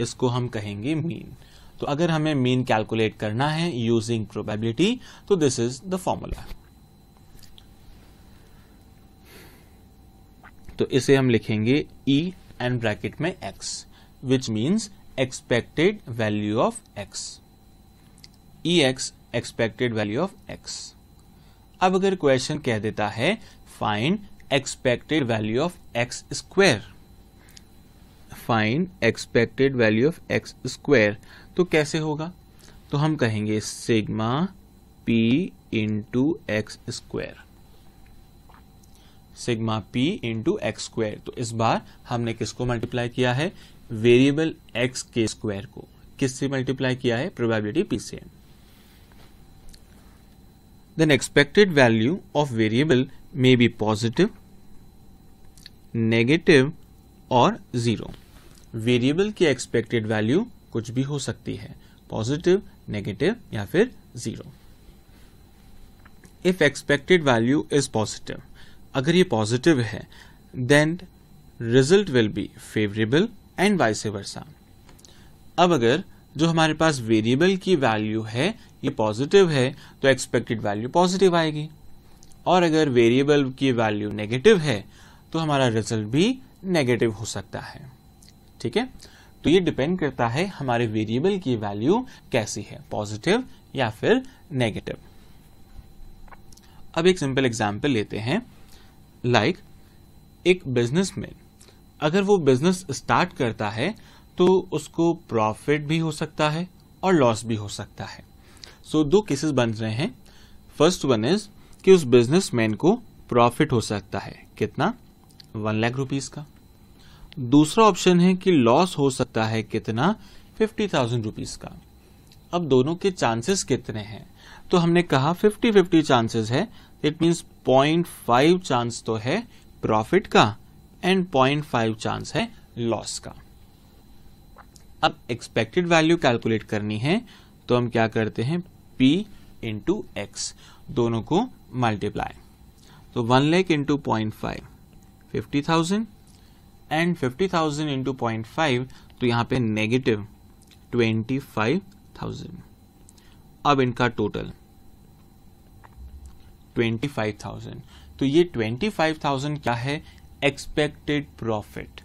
इसको हम कहेंगे मीन तो अगर हमें मीन कैलकुलेट करना है यूजिंग प्रोबेबिलिटी तो दिस इज द फॉर्मूला तो इसे हम लिखेंगे ई एंड ब्रैकेट में x which means expected value of x. ex expected value of x. अब अगर क्वेश्चन कह देता है find expected value of x square find expected value of x square तो कैसे होगा तो हम कहेंगे sigma p into x square sigma p into x square तो इस बार हमने किसको मल्टीप्लाई किया है वेरिएबल एक्स के स्क्वायर को किससे मल्टीप्लाई किया है प्रोबेबिलिटी पी से then expected value of variable may be positive negative और जीरो वेरिएबल की एक्सपेक्टेड वैल्यू कुछ भी हो सकती है पॉजिटिव नेगेटिव या फिर zero if expected value is positive अगर ये पॉजिटिव है then result will be favourable and vice versa अब अगर जो हमारे पास वेरिएबल की वैल्यू है ये पॉजिटिव है तो एक्सपेक्टेड वैल्यू पॉजिटिव आएगी और अगर वेरिएबल की वैल्यू नेगेटिव है तो हमारा रिजल्ट भी नेगेटिव हो सकता है ठीक है तो ये डिपेंड करता है हमारे वेरिएबल की वैल्यू कैसी है पॉजिटिव या फिर नेगेटिव अब एक सिंपल एग्जाम्पल लेते हैं लाइक like, एक बिजनेसमैन अगर वो बिजनेस स्टार्ट करता है तो उसको प्रॉफिट भी हो सकता है और लॉस भी हो सकता है सो so, दो केसेस बन रहे हैं फर्स्ट वन इज कि उस बिजनेसमैन को प्रॉफिट हो सकता है कितना वन लाख रुपीज का दूसरा ऑप्शन है कि लॉस हो सकता है कितना फिफ्टी थाउजेंड रुपीज का अब दोनों के चांसेस कितने हैं तो हमने कहा फिफ्टी फिफ्टी चांसेस है it means point five chance तो है प्रॉफिट का एंड पॉइंट फाइव चांस है लॉस का अब एक्सपेक्टेड वैल्यू कैलकुलेट करनी है तो हम क्या करते हैं पी इंटू एक्स दोनों को मल्टीप्लाई तो one lakh into point five fifty thousand and fifty thousand into point five तो यहां पे नेगेटिव ट्वेंटी फाइव थाउजेंड अब इनका टोटल ट्वेंटी फाइव थाउजेंड तो ये ट्वेंटी फाइव थाउजेंड क्या है एक्सपेक्टेड प्रॉफिट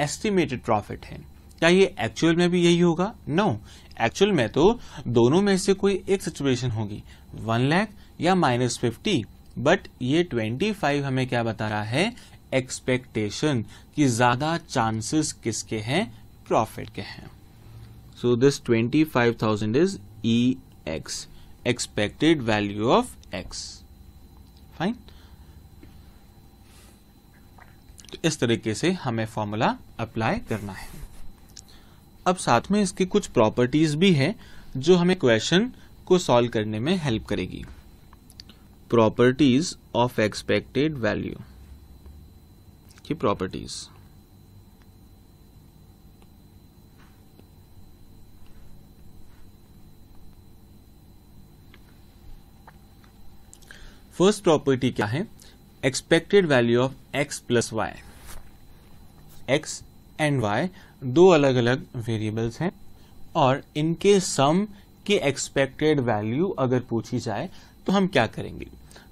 एस्टिमेटेड प्रॉफिट है क्या ये एक्चुअल में भी यही होगा नो no. एक्चुअल में तो दोनों में से कोई एक सिचुएशन होगी वन लैख या माइनस फिफ्टी बट ये ट्वेंटी फाइव हमें क्या बता रहा है एक्सपेक्टेशन कि ज्यादा चांसेस किसके हैं प्रॉफिट के हैं so this twenty five thousand is e x expected value of x fine तो इस तरीके से हमें फॉर्मूला अप्लाई करना है अब साथ में इसकी कुछ प्रॉपर्टीज भी है जो हमें क्वेश्चन को सॉल्व करने में हेल्प करेगी प्रॉपर्टीज ऑफ एक्सपेक्टेड वैल्यू की प्रॉपर्टीज फर्स्ट प्रॉपर्टी क्या है expected value of x plus y x and y दो अलग अलग वेरिएबल्स हैं और इनके सम की एक्सपेक्टेड वैल्यू अगर पूछी जाए तो हम क्या करेंगे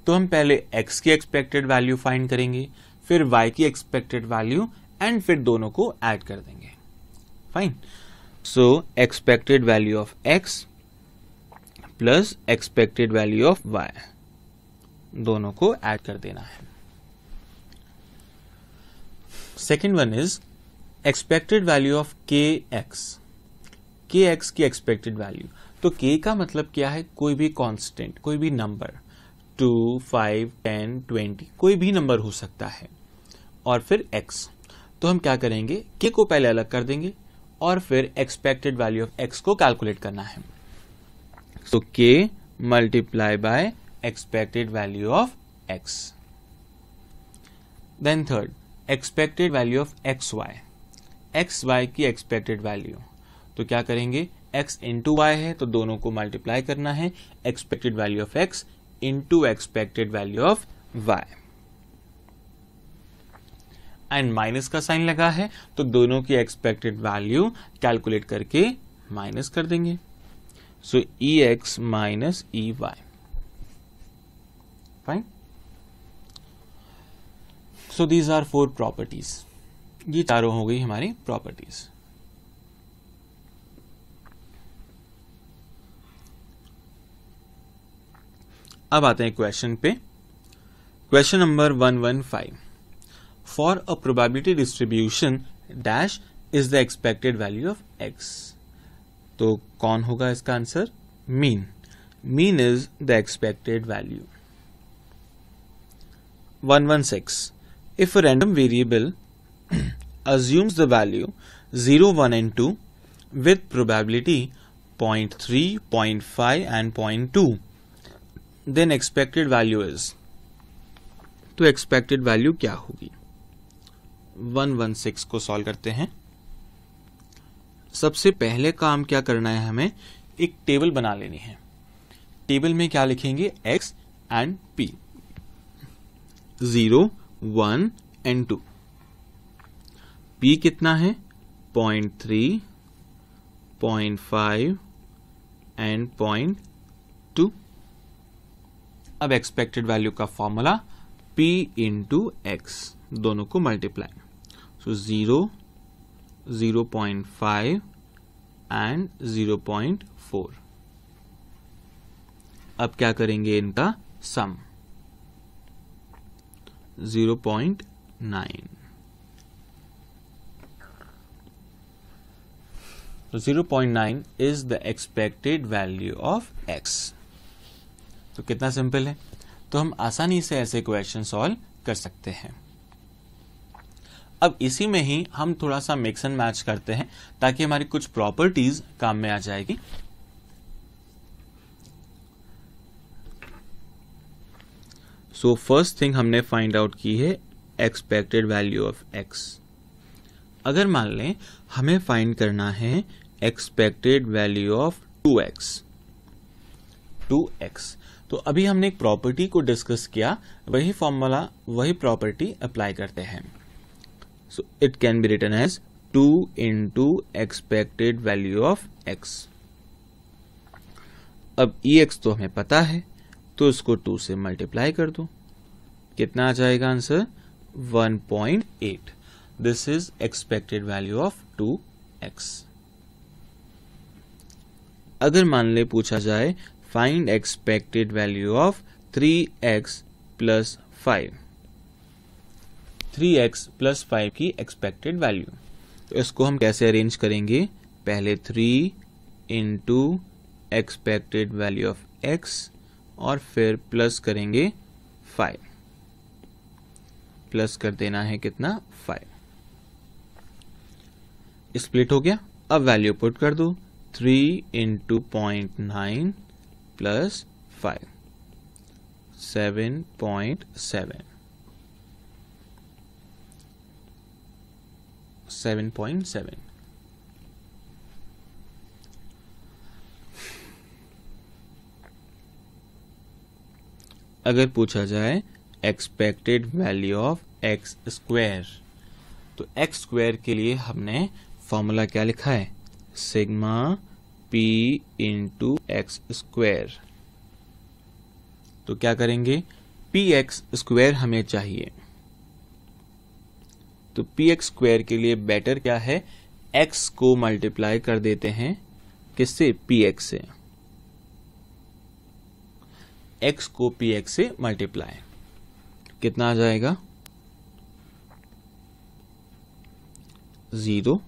तो हम पहले x की एक्सपेक्टेड वैल्यू फाइंड करेंगे फिर y की एक्सपेक्टेड वैल्यू एंड फिर दोनों को ऐड कर देंगे fine so expected value of x plus expected value of y दोनों को ऐड कर देना है second one is expected value of k x k x की एक्सपेक्टेड वैल्यू तो के का मतलब क्या है कोई भी कांस्टेंट कोई भी number two five ten twenty कोई भी नंबर हो सकता है और फिर एक्स तो हम क्या करेंगे के को पहले अलग कर देंगे और फिर एक्सपेक्टेड वैल्यू ऑफ एक्स को कैलकुलेट करना है so k multiply by expected value of x. Expected value of x y x y की एक्सपेक्टेड वैल्यू तो क्या करेंगे x इंटू वाई है तो दोनों को मल्टीप्लाई करना है expected value of x into expected value of y and minus का साइन लगा है तो दोनों की एक्सपेक्टेड वैल्यू कैलकुलेट करके माइनस कर देंगे so e x minus e y fine so these are four properties ये चारों हो गई हमारी प्रॉपर्टीज अब आते हैं क्वेश्चन पे question number one one five for a probability distribution dash is the expected value of x तो कौन होगा इसका answer mean mean is the expected value 116. If a random variable assumes the value 0, 1 and 2 with probability 0.3, 0.5 and 0.2, then expected value is. तो expected value क्या होगी 116 को solve करते हैं सबसे पहले काम क्या करना है हमें एक टेबल बना लेनी है टेबल में क्या लिखेंगे x and p zero one and two p कितना है point three point five and point two अब एक्सपेक्टेड वैल्यू का फॉर्मूला पी इंटू एक्स दोनों को multiply so zero zero point five and zero point four अब क्या करेंगे इनका सम जीरो पॉइंट नाइन तो nine is the expected value of x तो कितना सिंपल है तो हम आसानी से ऐसे क्वेश्चन सॉल्व कर सकते हैं अब इसी में ही हम थोड़ा सा मिक्स एंड मैच करते हैं ताकि हमारी कुछ प्रॉपर्टीज काम में आ जाएगी सो फर्स्ट थिंग हमने फाइंड आउट की है एक्सपेक्टेड वैल्यू ऑफ एक्स अगर मान लें हमें फाइंड करना है expected value of two x two x तो अभी हमने एक प्रॉपर्टी को डिस्कस किया वही फॉर्मूला वही प्रॉपर्टी अप्लाई करते हैं so it can be written as two into expected value of x अब ई e एक्स तो हमें पता है तो इसको टू से मल्टीप्लाई कर दो कितना आ जाएगा answer 1.8 this is expected value of 2x अगर मान ले पूछा जाए find expected value of 3x plus five three x plus five की एक्सपेक्टेड वैल्यू तो इसको हम कैसे अरेंज करेंगे पहले three into expected value of x और फिर प्लस करेंगे फाइव प्लस कर देना है कितना फाइव स्प्लिट हो गया अब वैल्यू पुट कर दो three into point nine plus five seven point seven seven point seven अगर पूछा जाए expected value of x square तो एक्स स्क्वायर के लिए हमने फॉर्मूला क्या लिखा है sigma p into x square तो क्या करेंगे पी एक्स स्क्वायर हमें चाहिए तो पी एक्स स्क्वायर के लिए बेटर क्या है एक्स को मल्टीप्लाई कर देते हैं किससे पी एक्स से एक्स को पी एक्स से मल्टीप्लाई कितना आ जाएगा zero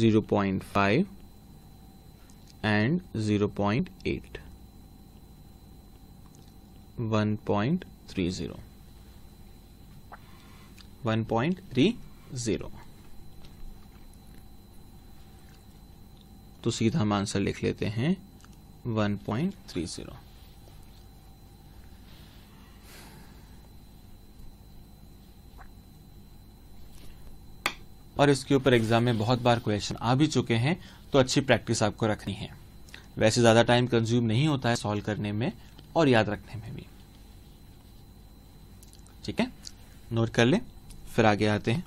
zero point five and zero point eight one point three zero one point three zero तो सीधा हम आंसर लिख लेते हैं वन पॉइंट थ्री ज़ीरो और इसके ऊपर एग्जाम में बहुत बार क्वेश्चन आ भी चुके हैं तो अच्छी प्रैक्टिस आपको रखनी है वैसे ज़्यादा टाइम कंज्यूम नहीं होता है सॉल्व करने में और याद रखने में भी ठीक है नोट कर ले फिर आगे आते हैं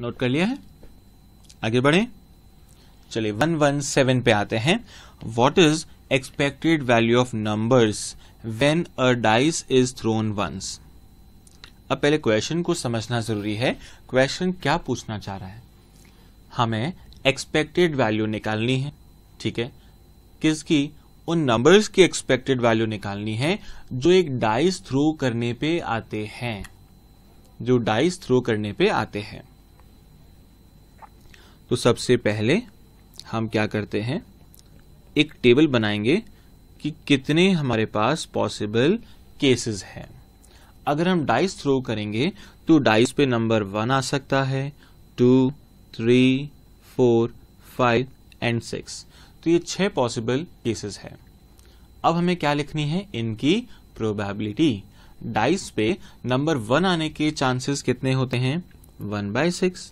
नोट कर लिया है आगे बढ़े चलिए 117 पे आते हैं what is expected value of numbers when a dice is thrown once अब पहले क्वेश्चन को समझना जरूरी है क्वेश्चन क्या पूछना चाह रहा है हमें एक्सपेक्टेड वैल्यू निकालनी है ठीक है किसकी उन नंबर्स की एक्सपेक्टेड वैल्यू निकालनी है जो एक डाइस थ्रो करने पे आते हैं जो डाइस थ्रो करने पे आते हैं तो सबसे पहले हम क्या करते हैं एक टेबल बनाएंगे कि कितने हमारे पास पॉसिबल केसेस हैं अगर हम डाइस थ्रो करेंगे तो डाइस पे नंबर वन आ सकता है two three four five and six तो ये छह पॉसिबल केसेस हैं अब हमें क्या लिखनी है इनकी प्रोबेबिलिटी डाइस पे नंबर वन आने के चांसेस कितने होते हैं वन बाय सिक्स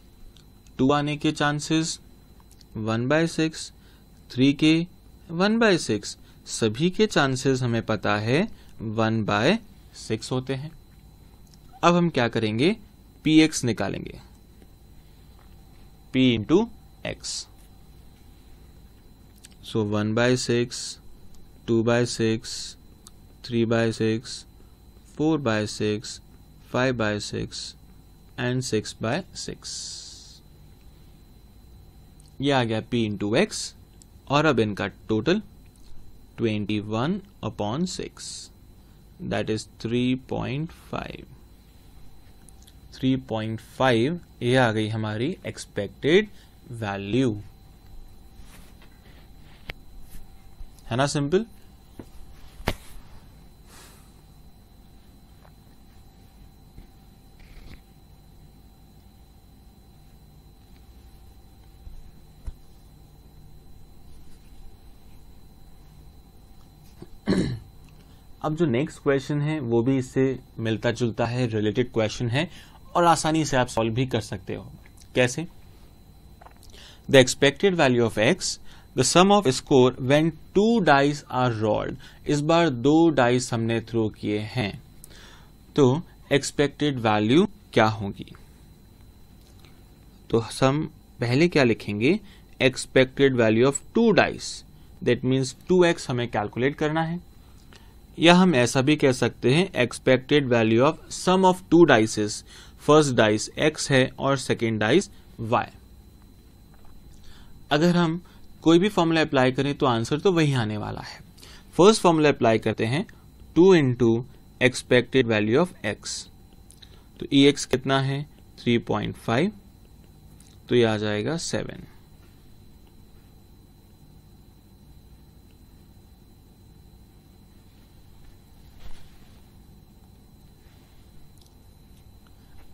टू आने के chances one by six three के वन बाय सिक्स सभी के चांसेस हमें पता है वन बाय सिक्स होते हैं अब हम क्या करेंगे पी एक्स निकालेंगे p into x so one by six two by six three by six four by six five by six and six by six ये आ गया p इंटू एक्स और अब इनका total 21 upon six that is 3.5 five ये आ गई हमारी एक्सपेक्टेड वैल्यू है ना सिंपल अब जो नेक्स्ट क्वेश्चन है वो भी इससे मिलता जुलता है रिलेटेड क्वेश्चन है और आसानी से आप सॉल्व भी कर सकते हो कैसे the expected value of x the sum of score when two dice are rolled इस बार दो डाइस हमने थ्रो किए हैं तो एक्सपेक्टेड वैल्यू क्या होगी तो हम पहले क्या लिखेंगे expected value of two dice that means two x हमें कैलकुलेट करना है या हम ऐसा भी कह सकते हैं expected value of sum of two dices first dice x है और सेकेंड डाइस वाई अगर हम कोई भी फॉर्मूला अप्लाई करें तो आंसर तो वही आने वाला है फर्स्ट फॉर्मूला अप्लाई करते हैं two into expected value of x तो ई e एक्स कितना है थ्री पॉइंट फाइव तो ये आ जाएगा सेवन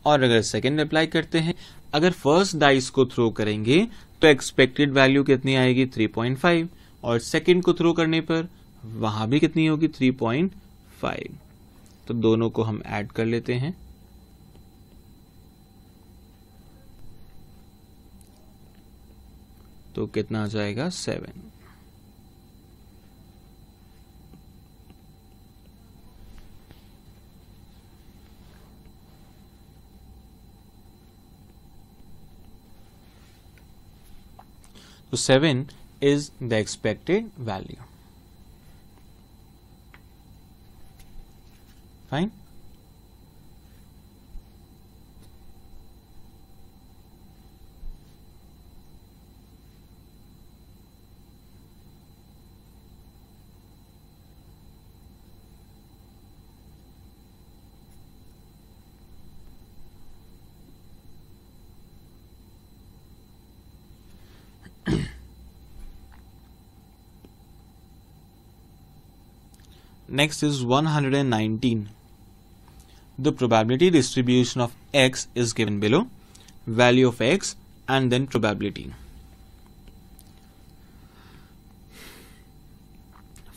और अगर सेकेंड अप्लाई करते हैं अगर फर्स्ट डाइस को थ्रो करेंगे तो एक्सपेक्टेड वैल्यू कितनी आएगी 3.5 और सेकेंड को थ्रो करने पर वहां भी कितनी होगी 3.5 तो दोनों को हम ऐड कर लेते हैं तो कितना आ जाएगा seven So 7 is the expected value. Fine. Next is 119. The probability distribution of x is given below, value of x and then probability.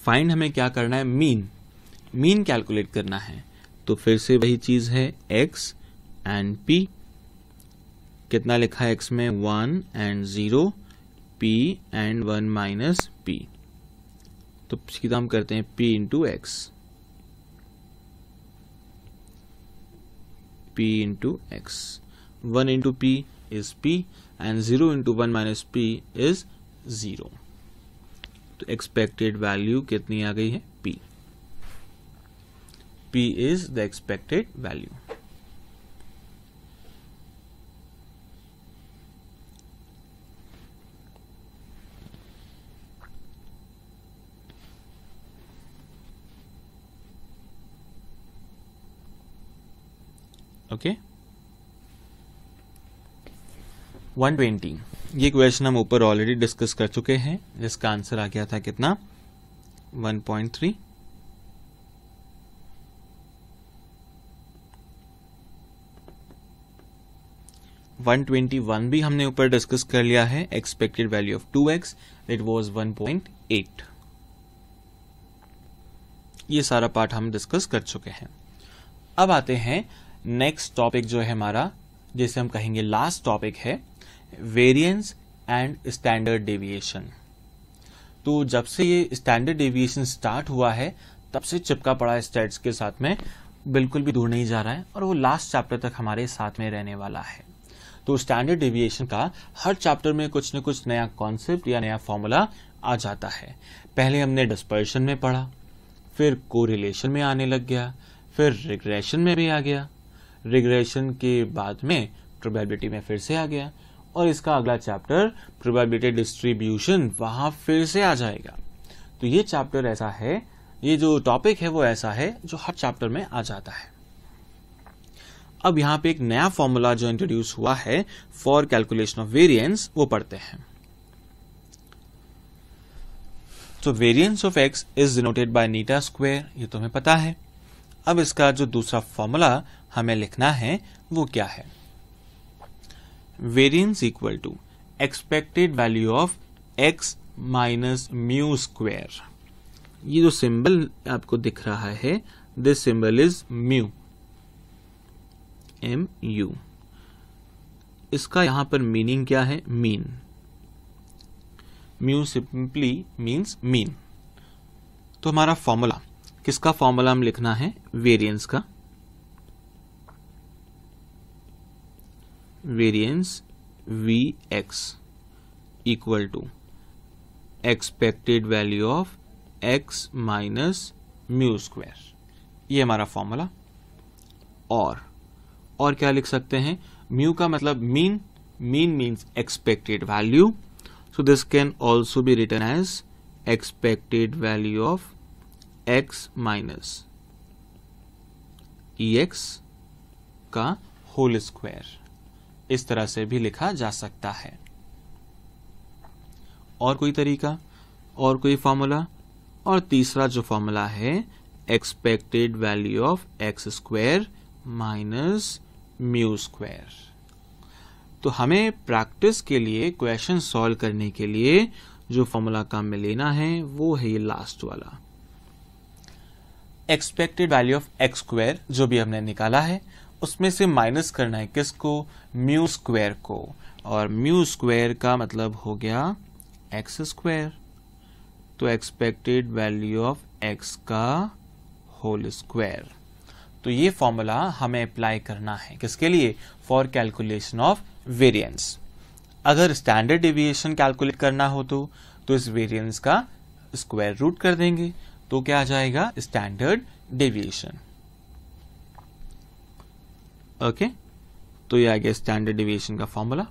Find हमें क्या करना है मीन मीन कैलकुलेट करना है तो फिर से वही चीज है x एंड p कितना लिखा है x में one and zero p and one minus p तो सीधा तो हम करते हैं p into x p into x one into p is P and zero into one minus p is zero तो एक्सपेक्टेड वैल्यू कितनी आ गई है p P is the expected value okay twenty ये क्वेश्चन हम ऊपर ऑलरेडी डिस्कस कर चुके हैं जिसका आंसर आ गया था कितना वन ट्वेंटी वन भी हमने ऊपर डिस्कस कर लिया है expected value of two x it was one point eight ये सारा पार्ट हम डिस्कस कर चुके हैं अब आते हैं नेक्स्ट टॉपिक जो है हमारा जिसे हम कहेंगे लास्ट टॉपिक है वेरिएंस एंड स्टैंडर्ड डेविएशन तो जब से ये स्टैंडर्ड डेविएशन स्टार्ट हुआ है तब से चिपका पड़ा है स्टेट्स के साथ में बिल्कुल भी दूर नहीं जा रहा है और वो लास्ट चैप्टर तक हमारे साथ में रहने वाला है तो स्टैंडर्ड डेविएशन का हर चैप्टर में कुछ न कुछ नया कॉन्सेप्ट या नया फॉर्मूला आ जाता है पहले हमने डिस्पर्शन में पढ़ा फिर कोरिलेशन में आने लग गया फिर रिग्रेशन में भी आ गया रिग्रेशन के बाद में प्रोबेबिलिटी में फिर से आ गया और इसका अगला चैप्टर प्रोबेबिलिटी डिस्ट्रीब्यूशन वहाँ फिर से आ जाएगा तो ये चैप्टर ऐसा है ये जो टॉपिक है वो ऐसा है जो हर चैप्टर में आ जाता है अब यहाँ पे एक नया फॉर्मूला जो इंट्रोड्यूस हुआ है फॉर कैलकुलेशन ऑफ वेरिएंस वो पढ़ते हैं तो variance of x is denoted by theta square ये तुम्हें पता है अब इसका जो दूसरा फॉर्मूला हमें लिखना है वो क्या है variance equal to expected value of x minus mu square ये जो सिंबल आपको दिख रहा है this symbol is mu m u इसका यहां पर मीनिंग क्या है mean mu simply means mean तो हमारा फॉर्मूला किसका फॉर्मूला हम लिखना है वेरियंस का v x equal to expected value of x minus mu square ये हमारा फॉर्मूला और और क्या लिख सकते हैं म्यू का मतलब mean mean means expected value so this can also be written as expected value of x minus e x का होल स्क्वायर इस तरह से भी लिखा जा सकता है और कोई तरीका और कोई फॉर्मूला और तीसरा जो फॉर्मूला है expected value of x square minus mu square तो हमें प्रैक्टिस के लिए क्वेश्चन सॉल्व करने के लिए जो फॉर्मूला काम में लेना है वो है ये लास्ट वाला expected value of x square जो भी हमने निकाला है उसमें से माइनस करना है किसको म्यू स्क्वायर को और म्यू स्क्वायर का मतलब हो गया एक्स स्क्वायर तो एक्सपेक्टेड वैल्यू ऑफ एक्स का होल स्क्वायर तो ये फॉर्मूला हमें अप्लाई करना है किसके लिए फॉर कैलकुलेशन ऑफ वेरिएंस अगर स्टैंडर्ड डेविएशन कैलकुलेट करना हो तो तो इस वेरिएंस का स्क्वायर रूट कर देंगे तो क्या आ जाएगा स्टैंडर्ड डेविएशन ओके तो ये आ गया स्टैंडर्ड डिविएशन का formula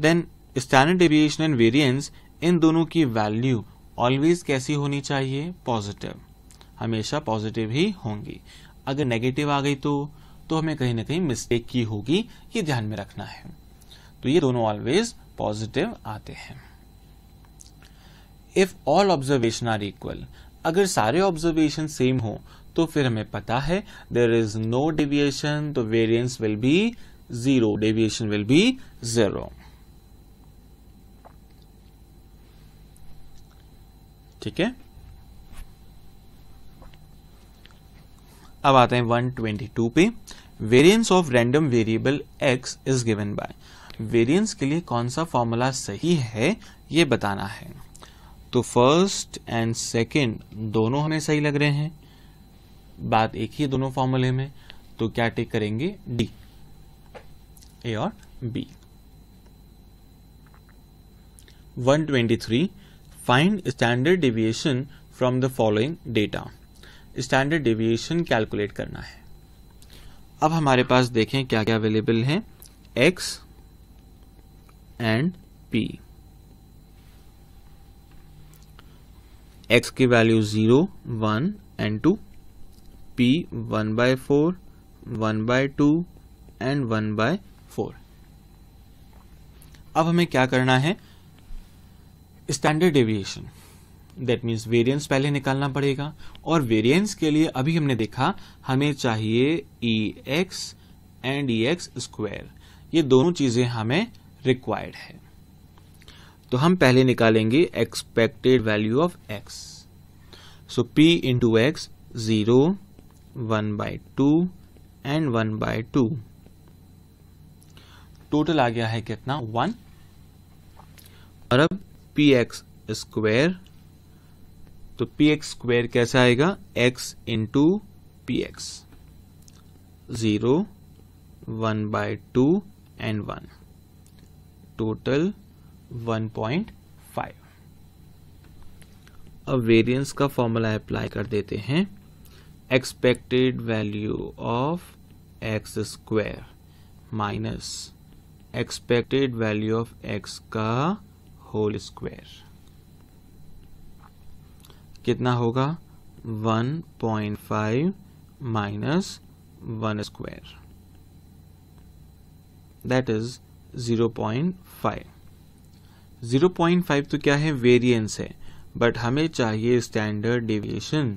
then standard deviation and variance इन दोनों की वैल्यू ऑलवेज कैसी होनी चाहिए पॉजिटिव हमेशा पॉजिटिव ही होंगी अगर नेगेटिव आ गई तो तो हमें कहीं ना कहीं मिस्टेक की होगी ये ध्यान में रखना है तो ये दोनों ऑलवेज पॉजिटिव आते हैं if all observation are equal अगर सारे ऑब्जर्वेशन सेम हो तो फिर हमें पता है देर इज नो डेविएशन तो variance will be zero deviation will be zero ठीक है अब आते हैं 122 पे variance of random variable x is given by variance के लिए कौन सा फॉर्मूला सही है ये बताना है तो फर्स्ट एंड सेकंड दोनों हमें सही लग रहे हैं बात एक ही दोनों फॉर्मूले में तो क्या टेक करेंगे डी ए और b 123 find standard deviation from the following data standard deviation calculate करना है अब हमारे पास देखें क्या क्या अवेलेबल है एक्स एंड पी एक्स की value zero one and two p one bye four one by two and one bye four अब हमें क्या करना है standard deviation that means variance पहले निकालना पड़ेगा और वेरियंस के लिए अभी हमने देखा हमें चाहिए e x and e x square ये दोनों चीजें हमें रिक्वायर्ड है तो हम पहले निकालेंगे expected value of x so p into x zero one by two and one by two total आ गया है कितना वन और अब पी एक्स स्क्वेर तो पी एक्स स्क्वेर कैसे आएगा x into p x zero one by two and one total one point five अब वेरिएंस का फॉर्मूला अप्लाई कर देते हैं expected value of x square minus expected value of x का whole square कितना होगा 1.5 point five minus one square that is zero point five zero point five तो क्या है वेरियंस है बट हमें चाहिए standard deviation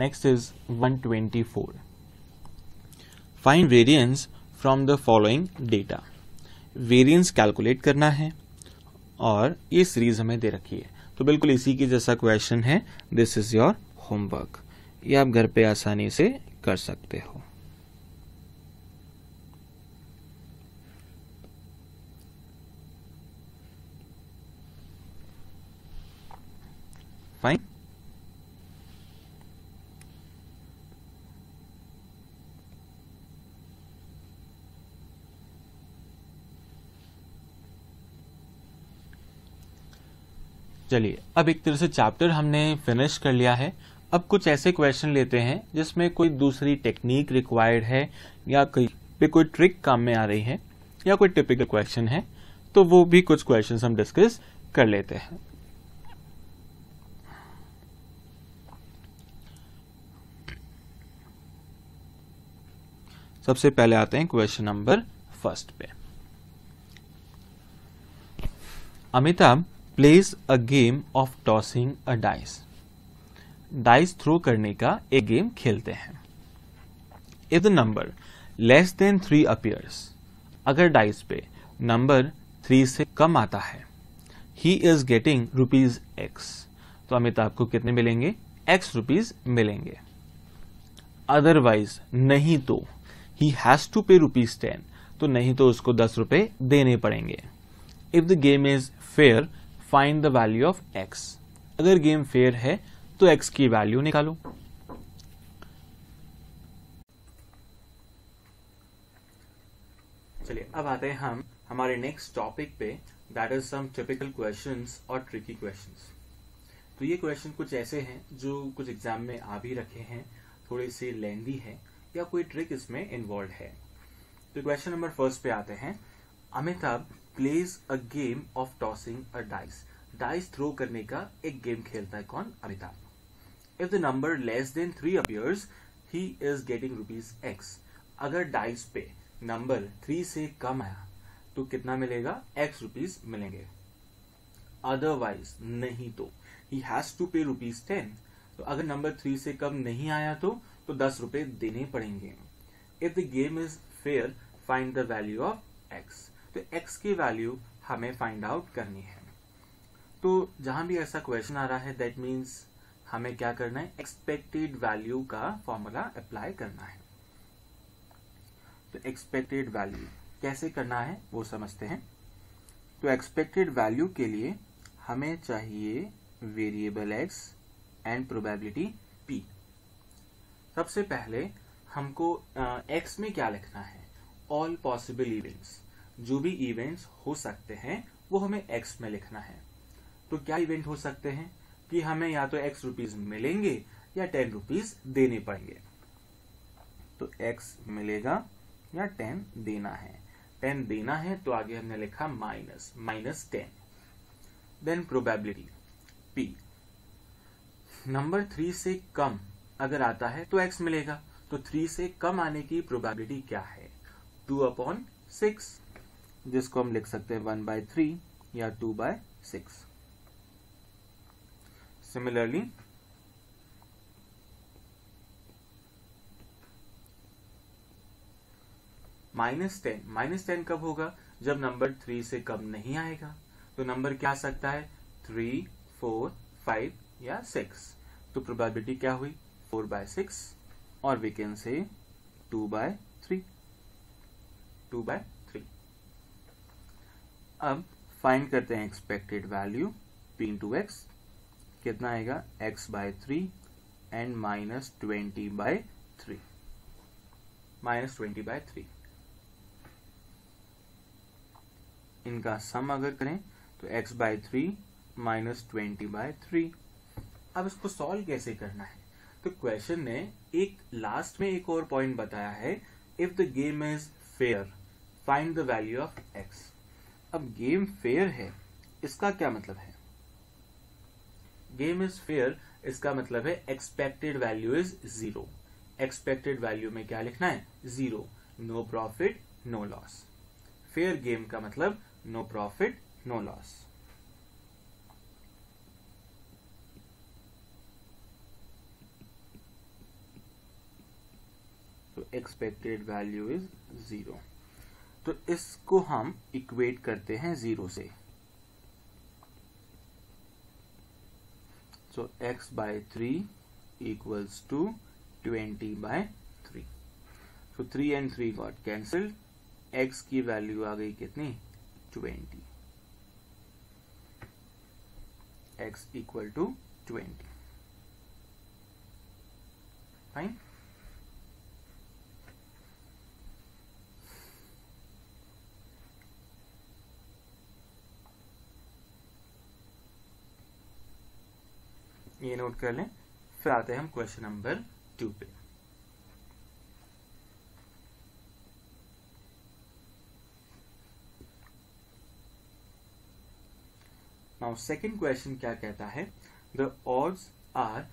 Next is 124. Find variance from the following data. Variance calculate करना है और ये सीरीज हमें दे रखी है तो बिल्कुल इसी की जैसा क्वेश्चन है दिस इज योर होमवर्क ये आप घर पे आसानी से कर सकते हो चलिए अब एक तरह से चैप्टर हमने फिनिश कर लिया है अब कुछ ऐसे क्वेश्चन लेते हैं जिसमें कोई दूसरी टेक्निक रिक्वायर्ड है या कोई पे कोई ट्रिक काम में आ रही है या कोई टिपिकल क्वेश्चन है तो वो भी कुछ क्वेश्चन हम डिस्कस कर लेते हैं सबसे पहले आते हैं क्वेश्चन नंबर फर्स्ट पे Amitabh plays a game of tossing a dice dice throw करने का एक गेम खेलते हैं if the number less than three appears अगर डाइस पे नंबर थ्री से कम आता है he is getting rupees x तो अमिताभ को कितने मिलेंगे एक्स रुपीज मिलेंगे अदरवाइज नहीं तो he has to pay rupees ten तो नहीं तो उसको दस रुपए देने पड़ेंगे if the game is fair find the value of x अगर गेम फेयर है तो एक्स की वैल्यू निकालो चलिए अब आते हैं हम हमारे नेक्स्ट टॉपिक पे that is some typical questions और ट्रिकी क्वेश्चंस तो ये क्वेश्चन कुछ ऐसे हैं जो कुछ एग्जाम में आ भी रखे हैं थोड़े से लेंदी है या कोई ट्रिक इसमें इन्वॉल्व है तो क्वेश्चन नंबर फर्स्ट पे आते हैं Amitabh plays a game of tossing a dice dice throw करने का एक गेम खेलता है कौन Amitabh if the number less than three appears he is getting rupees x अगर डाइस पे नंबर थ्री से कम आया तो कितना मिलेगा एक्स रुपीज मिलेंगे अदरवाइज नहीं तो he has to pay rupees ten तो अगर नंबर थ्री से कम नहीं आया तो तो दस रुपए देने पड़ेंगे if the game is fair find the value of x पे x की वैल्यू हमें फाइंड आउट करनी है तो जहां भी ऐसा क्वेश्चन आ रहा है दैट मीन्स हमें क्या करना है एक्सपेक्टेड वैल्यू का फॉर्मूला अप्लाई करना है तो एक्सपेक्टेड वैल्यू कैसे करना है वो समझते हैं तो एक्सपेक्टेड वैल्यू के लिए हमें चाहिए variable x and probability p सबसे पहले हमको uh, x में क्या लिखना है ऑल पॉसिबल इवेंट्स जो भी इवेंट्स हो सकते हैं वो हमें एक्स में लिखना है तो क्या इवेंट हो सकते हैं कि हमें या तो एक्स रुपीज मिलेंगे या टेन रुपीज देने पड़ेंगे तो एक्स मिलेगा या टेन देना है टेन देना है तो आगे हमने लिखा minus minus ten then probability p number three से कम अगर आता है तो एक्स मिलेगा तो थ्री से कम आने की प्रोबेबिलिटी क्या है टू अपॉन सिक्स जिसको हम लिख सकते हैं वन बाय थ्री या two by six similarly minus ten minus ten कब होगा जब नंबर थ्री से कम नहीं आएगा तो नंबर क्या आ सकता है थ्री फोर फाइव या सिक्स तो प्रोबेबिलिटी क्या हुई फोर बाय सिक्स और we can say two by three two by अब फाइंड करते हैं expected value p into x कितना आएगा x by three and minus twenty by three minus twenty by three इनका सम अगर करें तो x by three minus twenty by three अब इसको सॉल्व कैसे करना है तो क्वेश्चन ने एक लास्ट में एक और पॉइंट बताया है if the game is fair find the value of x अब गेम फेयर है इसका क्या मतलब है गेम इज फेयर इसका मतलब है expected value is zero expected value में क्या लिखना है zero no profit no loss fair game का मतलब नो प्रॉफिट नो लॉस तो एक्सपेक्टेड वैल्यू इज जीरो तो इसको हम इक्वेट करते हैं जीरो से so x by three equals to twenty by three so three and three got cancel x की वैल्यू आ गई कितनी twenty x equal to twenty fine ये नोट कर लें फिर आते हैं हम क्वेश्चन नंबर टू पे नाउ सेकंड क्वेश्चन क्या कहता है the odds are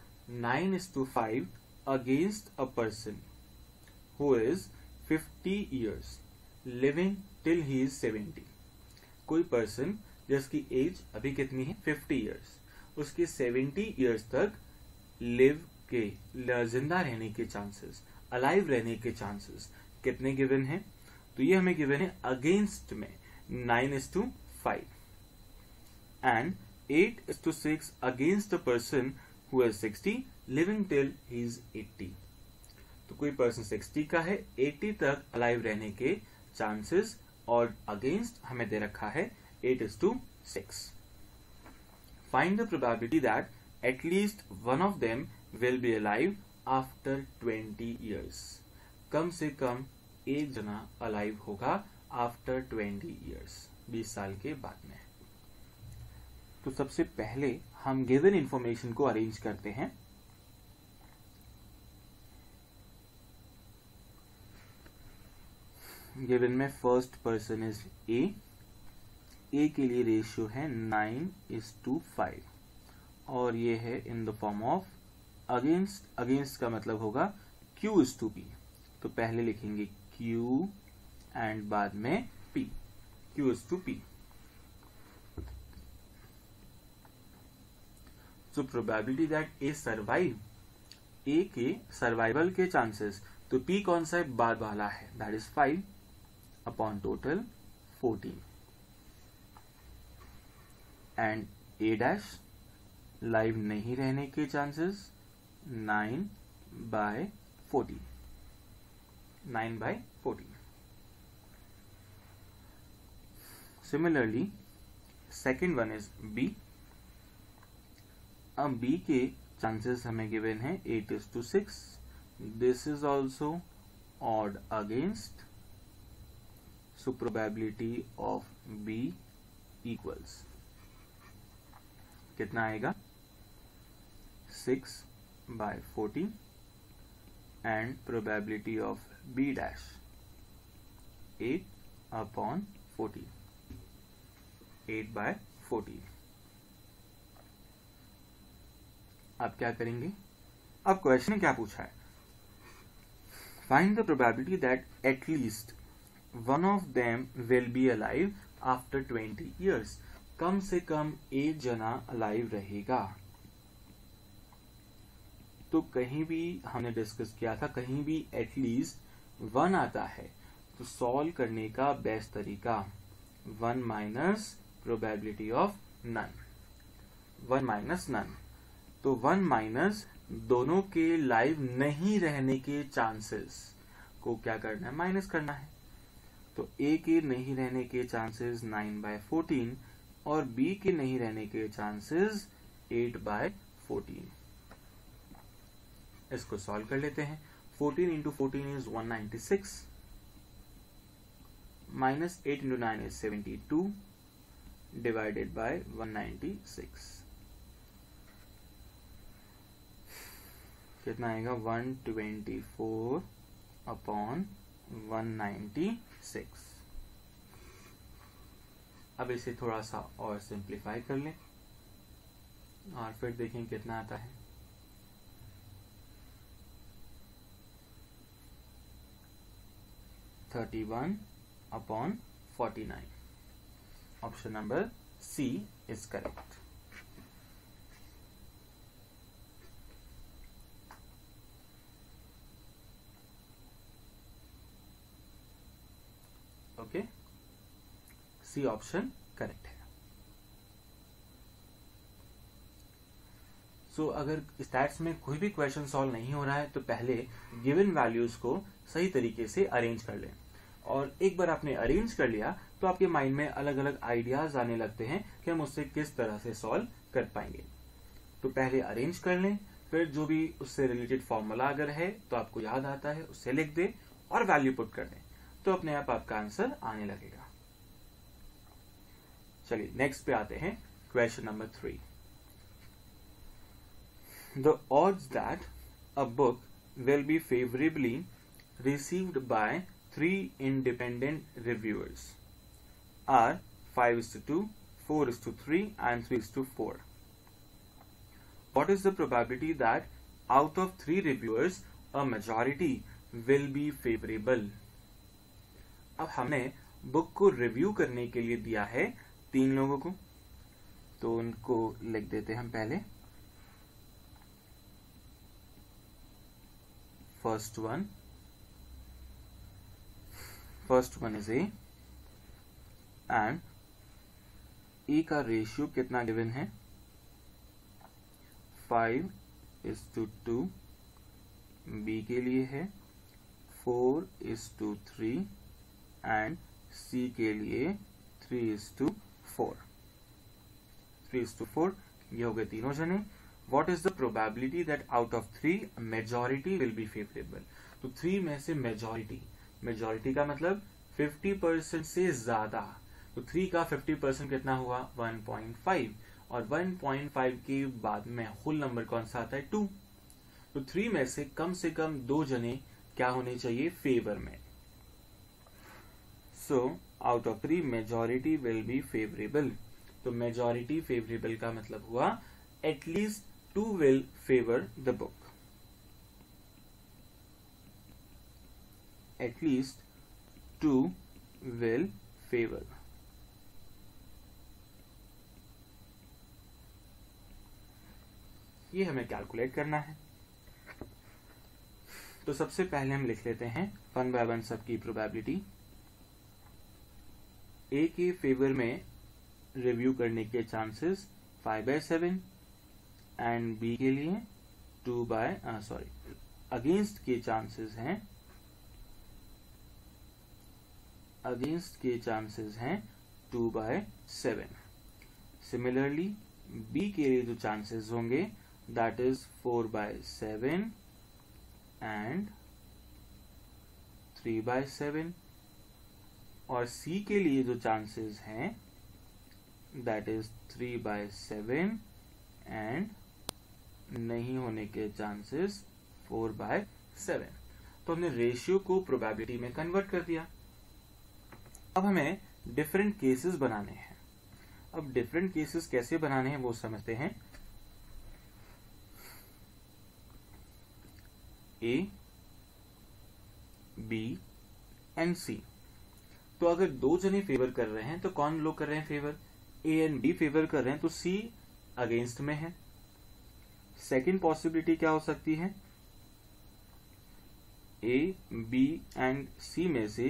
nine is to five against a person who is fifty years living till he is seventy कोई पर्सन जिसकी एज अभी कितनी है फिफ्टी ईयर्स उसके 70 इयर्स तक लिव के जिंदा रहने के चांसेस अलाइव रहने के चांसेस कितने गिवन है तो ये हमें गिवन है अगेंस्ट में nine is to five and eight is to six against the person who sixty living till he is eighty तो कोई पर्सन सिक्सटी का है एट्टी तक अलाइव रहने के चांसेस और अगेंस्ट हमें दे रखा है eight is to six find the probability that at least one of them will be alive after 20 years. कम से कम एक जना अलाइव होगा आफ्टर 20 years, 20 साल के बाद में तो सबसे पहले हम गिवन इंफॉर्मेशन को अरेंज करते हैं गिवन में first person is A A के लिए रेशियो है नाइन इज टू फाइव और ये है in the form of against against का मतलब होगा क्यू इज टू पी तो पहले लिखेंगे क्यू एंड बाद में P Q is to P so probability that A survive A के सर्वाइवल के चांसेस तो पी कौन सा है बाद वाला है that is five upon total fourteen and A dash live नहीं रहने के chances nine by fourteen nine by fourteen similarly second one is B अब बी के चांसेस हमें गिवेन है eight is to six this is also odd against so probability of B equals कितना आएगा six by forty and probability of B dash eight upon forty eight by forty आप क्या करेंगे अब question क्या पूछा है find the probability that at least one of them will be alive after twenty years कम से कम एक जना अलाइव रहेगा तो कहीं भी हमने डिस्कस किया था कहीं भी एटलीस्ट वन आता है तो सॉल्व करने का बेस्ट तरीका one minus probability of none one minus none तो वन माइनस दोनों के लाइव नहीं रहने के चांसेस को क्या करना है माइनस करना है तो ए के नहीं रहने के चांसेस नाइन बाय फोर्टीन और बी के नहीं रहने के चांसेस एट बाय फोर्टीन इसको सॉल्व कर लेते हैं fourteen into fourteen is one ninety six minus eight into nine is seventy two divided by one ninety six कितना आएगा one twenty four upon one ninety six अब इसे थोड़ा सा और सिंप्लीफाई कर लें और फिर देखें कितना आता है thirty one upon forty nine option number C is correct okay C option correct है सो so, अगर स्टैट्स में कोई भी क्वेश्चन सॉल्व नहीं हो रहा है तो पहले गिवन वैल्यूज को सही तरीके से अरेंज कर लें और एक बार आपने अरेंज कर लिया तो आपके माइंड में अलग अलग आइडियाज आने लगते हैं कि हम उससे किस तरह से सॉल्व कर पाएंगे तो पहले अरेंज कर लें फिर जो भी उससे रिलेटेड फॉर्मूला अगर है तो आपको याद आता है उससे लिख दें और वैल्यू पुट कर दें तो अपने आप आपका आंसर आने लगेगा चलिए नेक्स्ट पे आते हैं क्वेश्चन नंबर थ्री द ऑर्ड that a book will be favourably received by three independent reviewers are five is to two four is to three and three is to four what is the probability that out of three reviewers a majority will be favourable अब हमने book को review करने के लिए दिया है तीन लोगों को तो उनको लिख देते हैं हम पहले first one first one is A and A का रेशियो कितना गिवन है five is to two B के लिए है four is to three and C के लिए three is to four three is to four ये हो गए तीनों जने what is the probability that out of three majority will be favourable तो थ्री में से मेजोरिटी मेजोरिटी का मतलब फिफ्टी परसेंट से ज्यादा तो थ्री का फिफ्टी परसेंट कितना हुआ वन पॉइंट फाइव और वन पॉइंट फाइव के बाद में होल नंबर कौन सा आता है टू तो थ्री में से कम से कम दो जने क्या होने चाहिए फेवर में so so, out of three majority will be favourable तो मेजोरिटी फेवरेबल का मतलब हुआ at least two will favour the book at least two will favour ये हमें कैलकुलेट करना है तो सबसे पहले हम लिख लेते हैं वन बाय वन सबकी प्रोबेबिलिटी ए के फेवर में रिव्यू करने के chances five by seven and B के लिए टू बाय सॉरी अगेंस्ट के चांसेस हैं अगेंस्ट के चांसेस हैं two by seven similarly B के लिए जो चांसेस होंगे that is four by seven and three by seven और सी के लिए जो चांसेस हैं that is three by seven and नहीं होने के चांसेस फोर बाय सेवन तो हमने रेशियो को प्रोबेबिलिटी में कन्वर्ट कर दिया अब हमें डिफरेंट केसेस बनाने हैं अब डिफरेंट केसेस कैसे बनाने हैं वो समझते हैं ए बी एंड सी तो अगर दो जने फेवर कर रहे हैं तो कौन लोग कर रहे हैं favour A and B favour कर रहे हैं तो सी अगेंस्ट में है सेकेंड पॉसिबिलिटी क्या हो सकती है ए बी एंड सी में से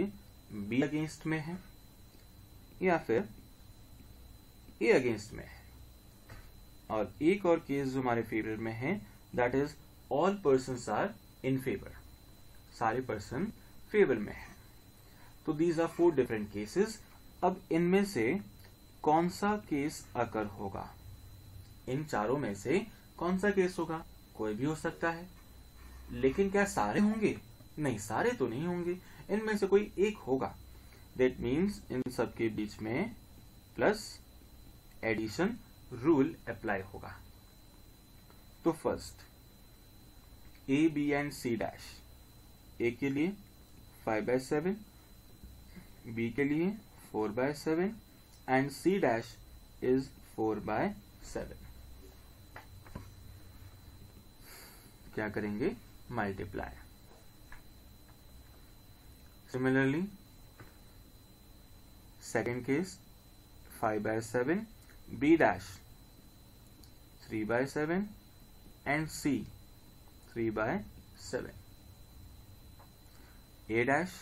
बी अगेंस्ट में है या फिर ए अगेंस्ट में है और एक और केस जो हमारे फेवर में है that is all person are in favour सारे पर्सन फेवर में है तो these are four different cases अब इनमें से कौन सा केस अकर होगा इन चारों में से कौन सा केस होगा कोई भी हो सकता है लेकिन क्या सारे होंगे नहीं सारे तो नहीं होंगे इनमें से कोई एक होगा देट मीन्स इन सबके बीच में प्लस एडिशन रूल अप्लाई होगा तो first A B and C dash A के लिए फाइव बाय सेवन बी के लिए four by seven and C dash is four by seven क्या करेंगे multiply similarly second case five by seven B dash three by seven and C three by seven A dash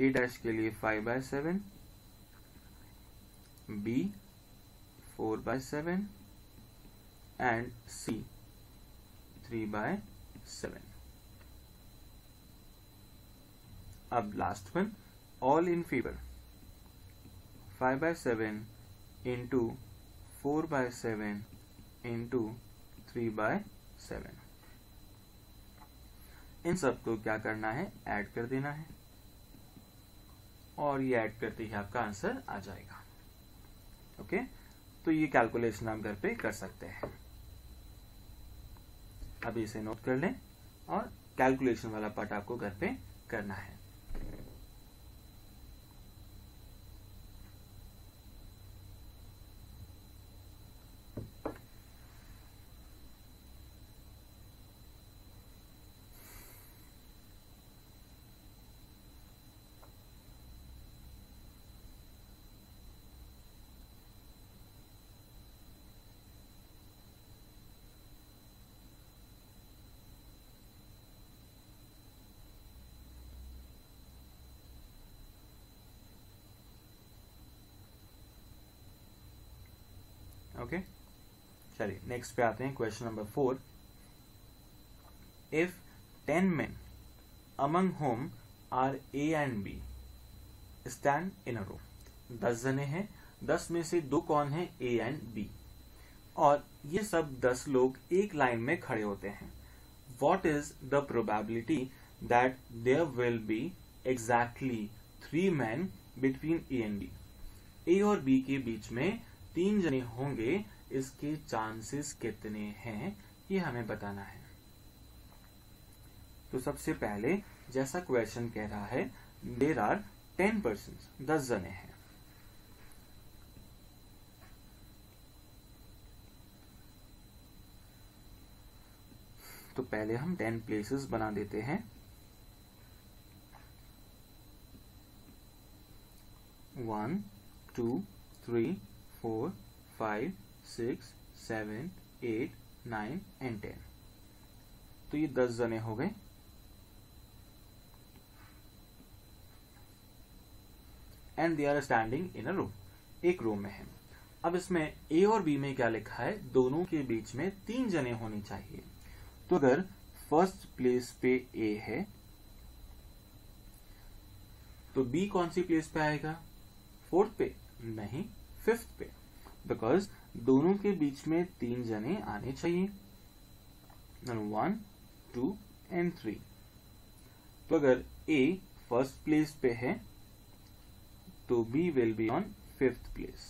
A dash के लिए five by seven B four by seven and C three by seven अब last one all in favour five by seven into four by seven into three by seven इन सबको क्या करना है add कर देना है और ये ऐड करते ही आपका आंसर आ जाएगा ओके तो ये कैलकुलेशन आप घर पे कर सकते हैं अभी इसे नोट कर लें और कैलकुलेशन वाला पार्ट आपको घर पे करना है ओके चलिए नेक्स्ट पे आते हैं question number four if ten men among whom are A and B stand in a row दस जने हैं दस में से दो कौन है ए एंड बी और ये सब दस लोग एक लाइन में खड़े होते हैं what is the probability that there will be exactly three man between A and B A और बी के बीच में तीन जने होंगे इसके चांसेस कितने हैं ये हमें बताना है तो सबसे पहले जैसा क्वेश्चन कह रहा है देर आर टेन पर्सन दस जने हैं तो पहले हम टेन प्लेसेस बना देते हैं one two three four five six seven eight nine and ten तो ये दस जने हो गए and they are standing in a room एक रूम में है अब इसमें ए और बी में क्या लिखा है दोनों के बीच में तीन जने होने चाहिए तो अगर फर्स्ट प्लेस पे ए है तो बी कौन सी प्लेस पे आएगा फोर्थ पे नहीं फिफ्थ पे बिकॉज दोनों के बीच में तीन जने आने चाहिए वन टू एंड थ्री तो अगर ए फर्स्ट प्लेस पे है तो B will be on fifth place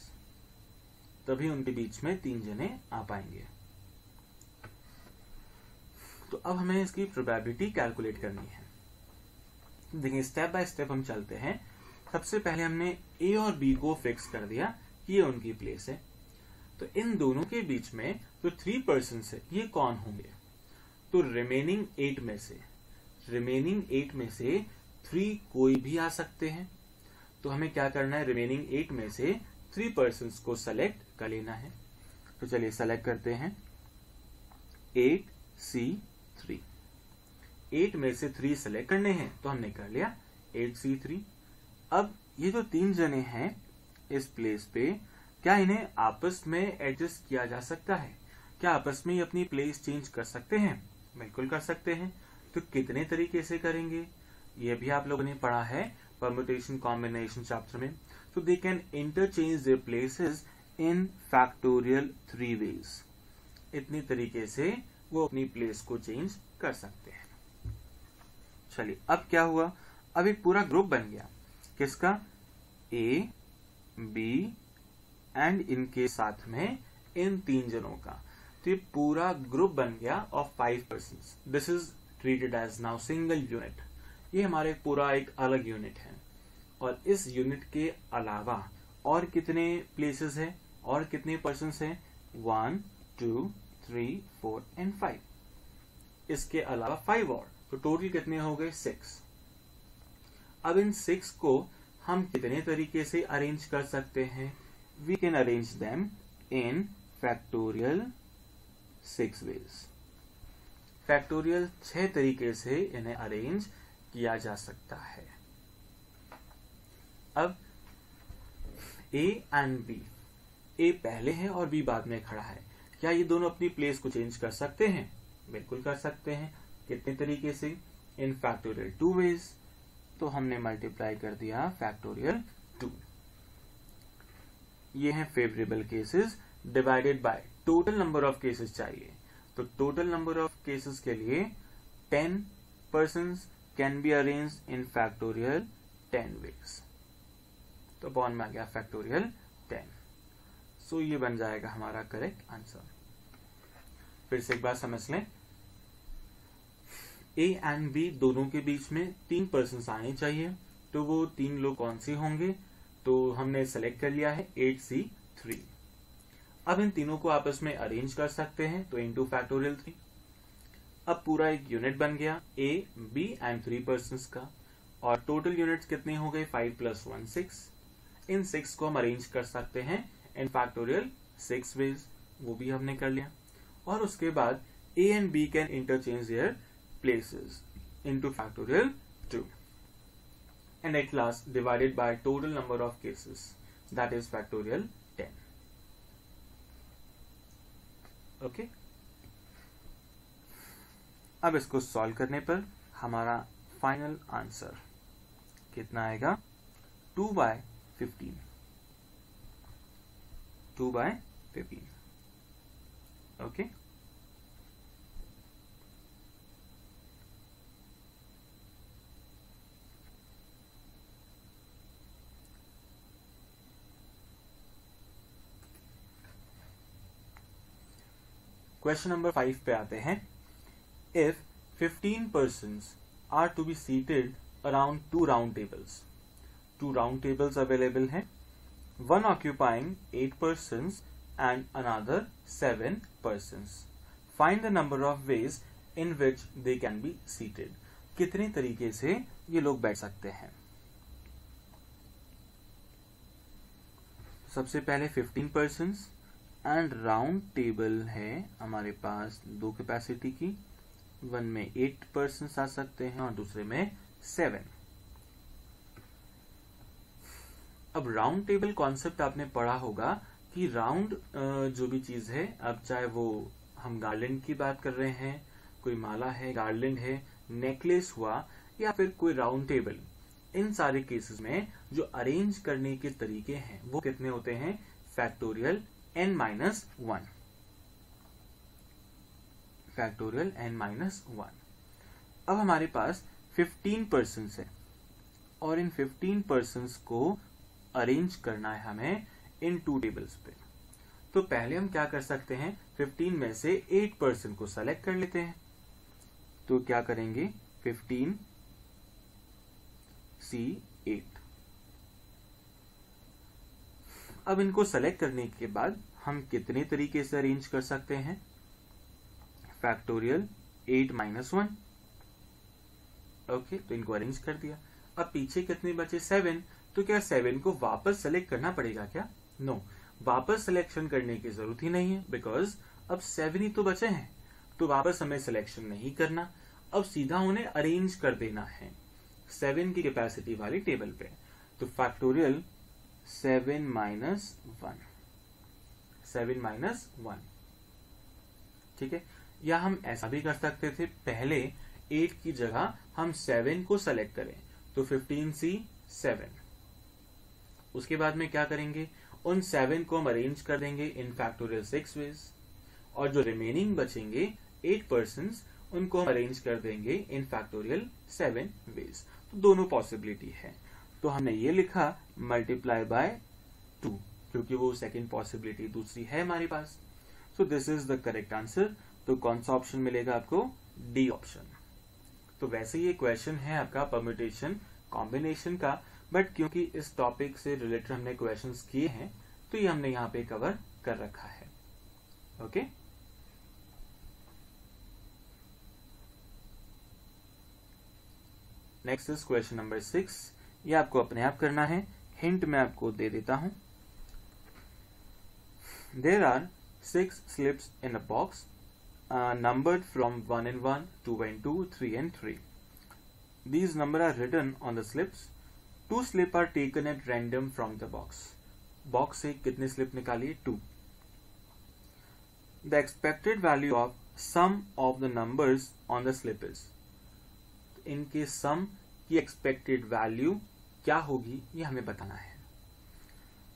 तभी उनके बीच में तीन जने आ पाएंगे तो अब हमें इसकी प्रोबेबिलिटी कैलकुलेट करनी है देखिए स्टेप बाय स्टेप हम चलते हैं सबसे पहले हमने ए और बी को फिक्स कर दिया ये उनकी प्लेस है तो इन दोनों के बीच में जो थ्री पर्सन है ये कौन होंगे तो रिमेनिंग एट में से रिमेनिंग एट में से थ्री कोई भी आ सकते हैं तो हमें क्या करना है रिमेनिंग एट में से थ्री पर्सन को सेलेक्ट कर लेना है तो चलिए सेलेक्ट करते हैं एट सी थ्री एट में से थ्री सेलेक्ट करने हैं तो हमने कर लिया एट सी थ्री अब ये जो तीन जने हैं इस प्लेस पे क्या इन्हें आपस में एडजस्ट किया जा सकता है क्या आपस में ही अपनी प्लेस चेंज कर सकते हैं बिल्कुल कर सकते हैं तो कितने तरीके से करेंगे ये भी आप लोगों ने पढ़ा है परम्यूटेशन कॉम्बिनेशन चैप्टर में तो they can interchange their places in factorial three ways इतने तरीके से वो अपनी प्लेस को चेंज कर सकते हैं चलिए अब क्या हुआ अब एक पूरा ग्रुप बन गया किसका ए बी एंड इनके साथ में इन तीन जनों का तो ये पूरा ग्रुप बन गया of five person this is treated as now single unit ये हमारे पूरा एक अलग यूनिट है और इस यूनिट के अलावा और कितने प्लेसेस है और कितने पर्सन है one two three four and five इसके अलावा फाइव और तो टोटल कितने हो गए सिक्स अब इन सिक्स को हम कितने तरीके से अरेंज कर सकते हैं we can arrange them in factorial six ways factorial छह तरीके से इन्हें अरेंज किया जा सकता है अब ए एंड बी ए पहले है और बी बाद में खड़ा है क्या ये दोनों अपनी प्लेस को चेंज कर सकते हैं बिल्कुल कर सकते हैं कितने तरीके से इन फैक्टोरियल टू वेज तो हमने मल्टीप्लाई कर दिया फैक्टोरियल टू ये है favourable cases divided by total number of cases चाहिए तो टोटल नंबर ऑफ केसेस के लिए ten person can be arrange in factorial ten ways तो बॉन में आ गया फैक्टोरियल टेन सो ये बन जाएगा हमारा करेक्ट आंसर फिर से एक बार समझ लें ए एंड बी दोनों के बीच में तीन पर्सन आने चाहिए तो वो तीन लोग कौन से होंगे तो हमने सेलेक्ट कर लिया है एट सी थ्री अब इन तीनों को आपस में अरेंज कर सकते हैं तो इन टू फैक्टोरियल थ्री अब पूरा एक यूनिट बन गया A B and three person का और टोटल यूनिट कितने हो गए फाइव प्लस वन सिक्स इन सिक्स को हम अरेंज कर सकते हैं इन फैक्टोरियल सिक्स वेज वो भी हमने कर लिया और उसके बाद A and B can interchange their places into factorial 2 and at last divided by total number of cases that is factorial 10 okay अब इसको सॉल्व करने पर हमारा फाइनल आंसर कितना आएगा two by fifteen two by fifteen okay question number five पे आते हैं if fifteen person are to be seated around two round tables two round tables available हैं one occupying eight person and another seven person find the number of ways in which they can be seated कितने तरीके से ये लोग बैठ सकते हैं सबसे पहले fifteen person and round table है हमारे पास दो कैपेसिटी की वन में एट पर्सन आ सकते हैं और दूसरे में सेवन अब राउंड टेबल कॉन्सेप्ट आपने पढ़ा होगा कि राउंड जो भी चीज है अब चाहे वो हम गार्लैंड की बात कर रहे हैं कोई माला है गार्लैंड है नेकलेस हुआ या फिर कोई राउंड टेबल इन सारे केसेस में जो अरेंज करने के तरीके हैं वो कितने होते हैं factorial N minus one factorial N minus one अब हमारे पास 15 पर्सन है और इन 15 पर्सन को अरेंज करना है हमें इन टू टेबल्स पे तो पहले हम क्या कर सकते हैं 15 में से 8 पर्सन को सेलेक्ट कर लेते हैं तो क्या करेंगे 15 सी अब इनको सेलेक्ट करने के बाद हम कितने तरीके से अरेंज कर सकते हैं factorial eight minus one okay तो इनको अरेंज कर दिया अब पीछे कितने बचे सेवन तो क्या सेवन को वापस सेलेक्ट करना पड़ेगा क्या नो no, वापस सिलेक्शन करने की जरूरत ही नहीं है बिकॉज अब सेवन ही तो बचे हैं तो वापस हमें सिलेक्शन नहीं करना अब सीधा उन्हें अरेंज कर देना है सेवन की कैपेसिटी वाली टेबल पे तो factorial seven minus one seven minus one ठीक है या हम ऐसा भी कर सकते थे पहले एट की जगह हम सेवन को सेलेक्ट करें तो फिफ्टीन सी सेवन उसके बाद में क्या करेंगे उन सेवन को हम अरेंज कर देंगे इन फैक्टोरियल सिक्स वेज और जो रिमेनिंग बचेंगे एट पर्सन उनको हम अरेंज कर देंगे इन फैक्टोरियल सेवन वेज तो दोनों पॉसिबिलिटी है तो हमने ये लिखा मल्टीप्लाई बाय टू क्योंकि वो सेकेंड पॉसिबिलिटी दूसरी है हमारे पास so this is the correct answer तो कौन सा ऑप्शन मिलेगा आपको डी ऑप्शन तो वैसे ये क्वेश्चन है आपका परम्यूटेशन कॉम्बिनेशन का बट क्योंकि इस टॉपिक से रिलेटेड हमने क्वेश्चन किए हैं तो ये हमने यहाँ पे कवर कर रखा है okay next is question number six ये आपको अपने आप करना है हिंट मैं आपको दे देता हूं there are six slips in a box number from one and one two one two three and three these number are written on the slips two slip are taken at random from the box box से कितने slip निकालिए two the expected value of sum of the numbers on the slip is इनके sum की expected value क्या होगी ये हमें बताना है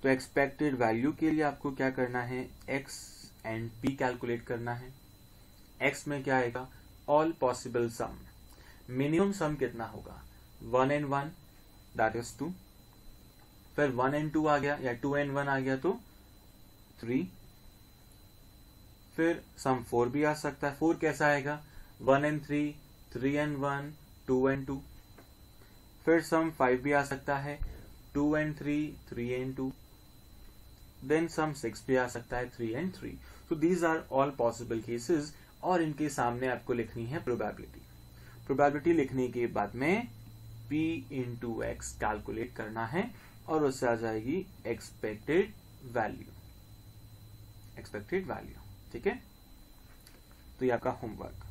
तो एक्सपेक्टेड वैल्यू के लिए आपको क्या करना है एक्स एंड पी कैलकुलेट करना है एक्स में क्या आएगा all possible sum minimum sum कितना होगा one and one that is two फिर वन एंड टू आ गया या टू एंड वन आ गया तो थ्री फिर सम फोर भी आ सकता है फोर कैसा आएगा one and three three and one two and two फिर सम फाइव भी आ सकता है two and three three and two then sum six भी आ सकता है three and three so these are all possible cases और इनके सामने आपको लिखनी है प्रोबेबिलिटी प्रोबेबिलिटी लिखने के बाद में P into X calculate करना है और उससे आ जाएगी एक्सपेक्टेड वैल्यू एक्सपेक्टेड वैल्यू ठीक है तो ये आपका होमवर्क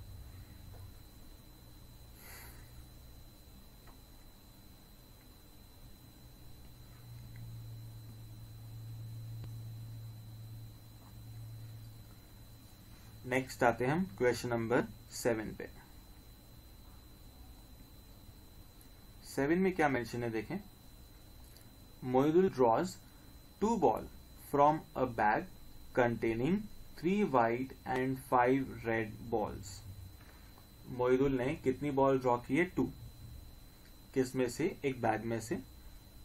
नेक्स्ट आते हैं हम क्वेश्चन नंबर सेवन पे सेवन में क्या मेंशन है देखें Moidul draws two ball from a bag containing three white and five red balls Moidul ने कितनी बॉल ड्रॉ की है टू किसमें से एक बैग में से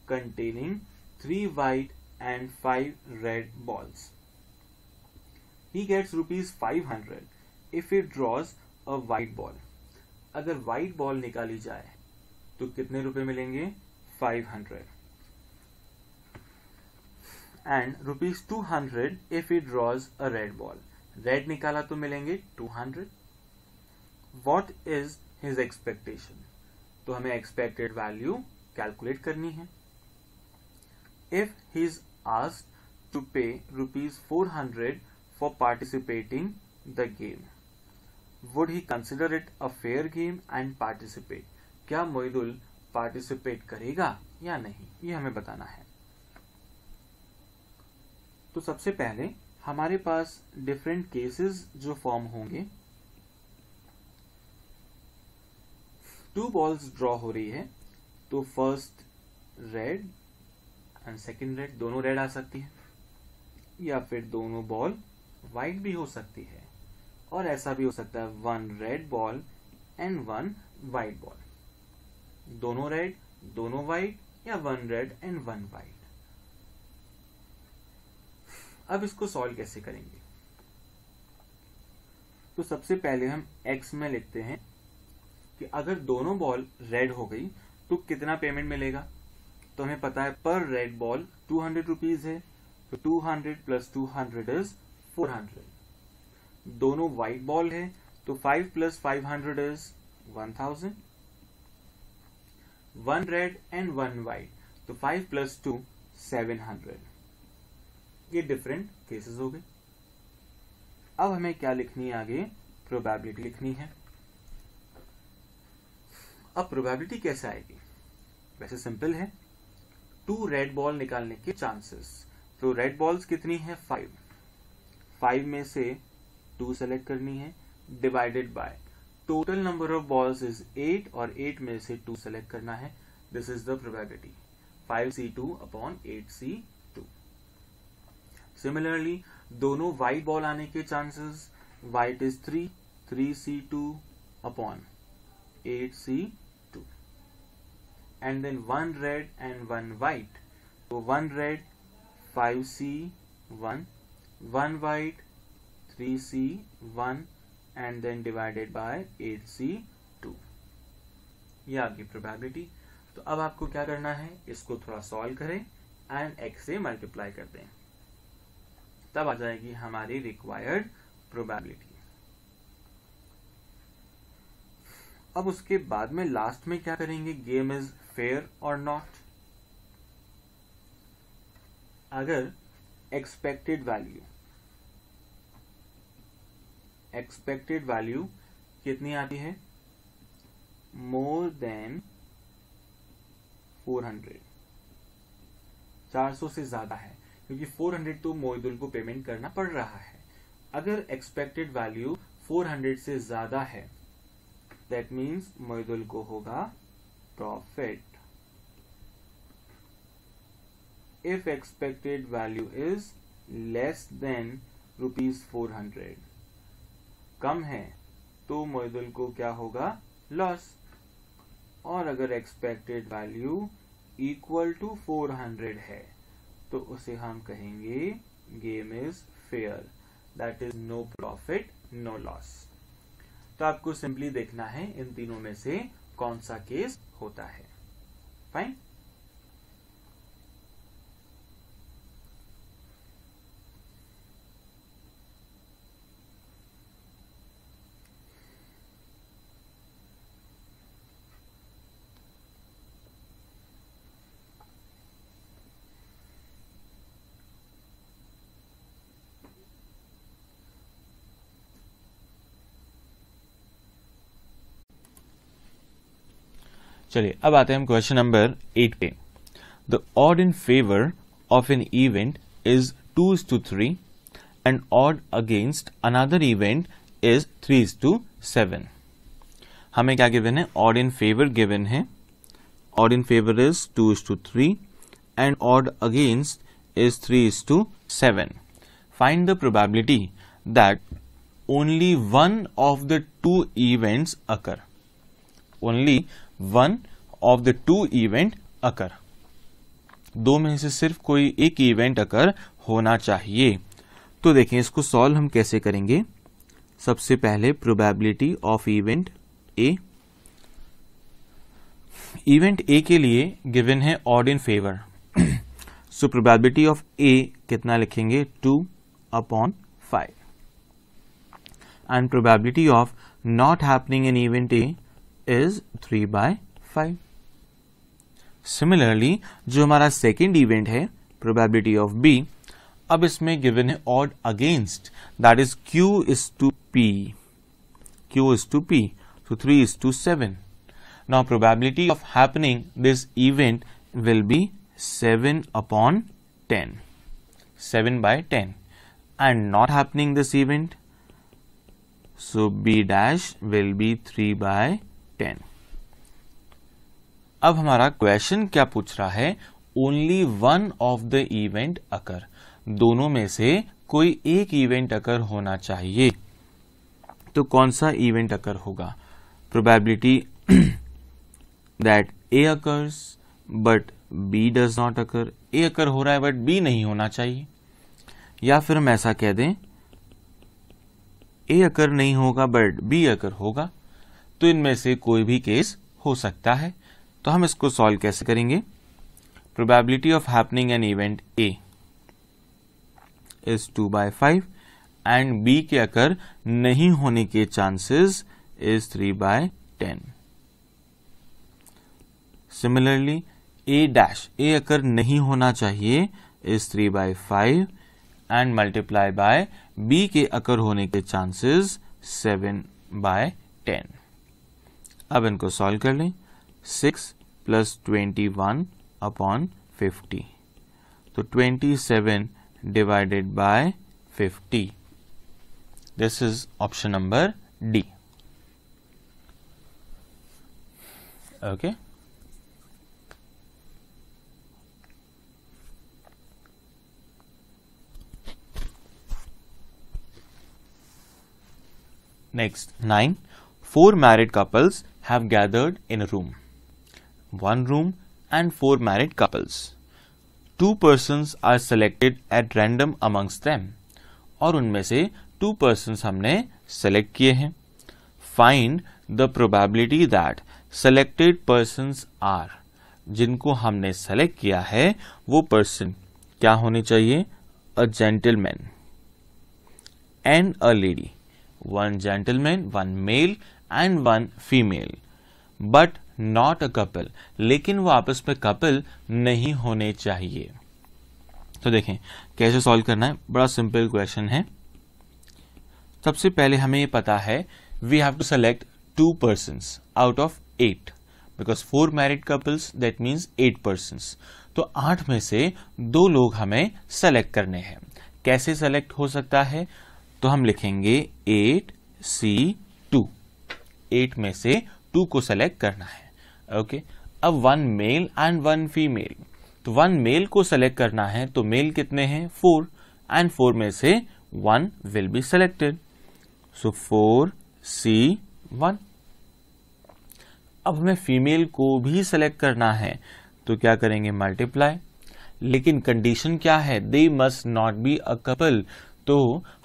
containing three white and five red balls he gets rupees five hundred if it draws a white ball अगर वाइट बॉल निकाली जाए तो कितने रुपए मिलेंगे five hundred and rupees two hundred if it draws a red ball red निकाला तो मिलेंगे two hundred what is his expectation तो हमें एक्सपेक्टेड वैल्यू कैलकुलेट करनी है if he is asked to pay rupees four hundred for participating the game would he consider it a fair game and participate क्या moidul participate करेगा या नहीं ये हमें बताना है तो सबसे पहले हमारे पास डिफरेंट केसेस जो फॉर्म होंगे टू बॉल्स ड्रॉ हो रही है तो first red and second red दोनों रेड आ सकती है या फिर दोनों बॉल वाइट भी हो सकती है और ऐसा भी हो सकता है one red ball and one white ball दोनों रेड दोनों वाइट या one red and one white अब इसको सॉल्व कैसे करेंगे तो सबसे पहले हम x में लिखते हैं कि अगर दोनों बॉल रेड हो गई तो कितना पेमेंट मिलेगा तो हमें पता है पर red ball two hundred rupees है तो two hundred plus two hundred is four hundred दोनों वाइट बॉल है तो five plus five hundred is one thousand one red and one white तो five plus two seven hundred ये different cases हो गए अब हमें क्या लिखनी है आगे प्रोबेबिलिटी लिखनी है अब प्रोबेबिलिटी कैसे आएगी वैसे सिंपल है टू रेड बॉल निकालने के चांसेस तो रेड बॉल्स कितनी है फाइव फाइव में से टू सेलेक्ट करनी है divided by total number of balls is eight और एट में से टू सेलेक्ट करना है this is the probability five C two upon eight C two similarly दोनों वाइट बॉल आने के chances white is three three C two upon eight C two and then one red and one white तो one red five C one one white three C one and then divided by eight C two ये आपकी probability तो अब आपको क्या करना है इसको थोड़ा सॉल्व करें एंड x से मल्टीप्लाई कर दें तब आ जाएगी हमारी रिक्वायर्ड प्रोबेबिलिटी अब उसके बाद में लास्ट में क्या करेंगे गेम इज फेयर और नॉट अगर एक्सपेक्टेड वैल्यू एक्सपेक्टेड वैल्यू कितनी आती है मोर देन 400 400 से ज्यादा है क्योंकि 400 तो मोहिदुल को पेमेंट करना पड़ रहा है अगर एक्सपेक्टेड वैल्यू 400 से ज्यादा है दैट मीन्स मोहिदुल को होगा profit if expected value is less than rupees four hundred कम है तो मोइदुल को क्या होगा लॉस और अगर expected value equal to four hundred है तो उसे हम कहेंगे game is fair that is no profit no loss तो आपको सिंपली देखना है इन तीनों में से कौन सा केस होता है फाइन चलिए अब आते हैं हम क्वेश्चन नंबर एट पे the odd in favour of an event is two is to three and odd against another event is three is two seven हमें क्या गिवन है ऑड इन फेवर गिवन है odd in favour is two is to three and odd against is three is two seven find the probability that only one of the two events occur only one of the to event occur दो में से सिर्फ कोई एक event occur होना चाहिए तो देखें इसको सॉल्व हम कैसे करेंगे सबसे पहले probability of event A event A के लिए गिवन है odd in favour so probability of A कितना लिखेंगे two upon five and probability of not happening in event A is 3 by 5. Similarly, जो हमारा second event है probability of B. अब इसमें given है odd against that is q is to p. q is to p. so 3 is to 7. Now probability of happening this event will be 7 upon 10, 7 by 10 and not happening this event. So B dash will be 3 by ten अब हमारा question क्या पूछ रहा है only one of the event occur दोनों में से कोई एक इवेंट अकर होना चाहिए तो कौन सा इवेंट अकर होगा probability that A occurs but B does not occur A occur हो रहा है बट बी नहीं होना चाहिए या फिर हम ऐसा कह दें ए अकर नहीं होगा बट बी अकर होगा तो इनमें से कोई भी केस हो सकता है तो हम इसको सॉल्व कैसे करेंगे probability of happening an event A is two by five and B के अगर नहीं होने के chances is three by ten similarly A dash A अगर नहीं होना चाहिए is three by five and multiply by B के अकर होने के चांसेस सेवन बाय टेन अब इनको सॉल्व कर लें six plus twenty one upon fifty तो twenty seven divided by fifty this is option number D okay next nine four married couples have gathered in a room. One room and four married couples. Two persons are selected at random amongst them. और उनमें से two persons हमने select किए हैं. Find the probability that selected persons are. जिनको हमने select किया है वो person क्या होने चाहिए A gentleman and a lady. One gentleman, one male and one female but not a couple लेकिन वो आपस में कपल नहीं होने चाहिए तो देखें कैसे सॉल्व करना है बड़ा सिंपल क्वेश्चन है सबसे पहले हमें ये पता है we have to select two person out of eight because four married couples that means eight person तो आठ में से दो लोग हमें सेलेक्ट करने हैं कैसे सेलेक्ट हो सकता है तो हम लिखेंगे एट सी एट में से टू को सेलेक्ट करना है ओके okay? अब one male and one female तो वन मेल को सेलेक्ट करना है तो मेल कितने हैं फोर एंड फोर में से one will be selected so four C one अब हमें फीमेल को भी सेलेक्ट करना है तो क्या करेंगे मल्टीप्लाई लेकिन कंडीशन क्या है they must not be a couple तो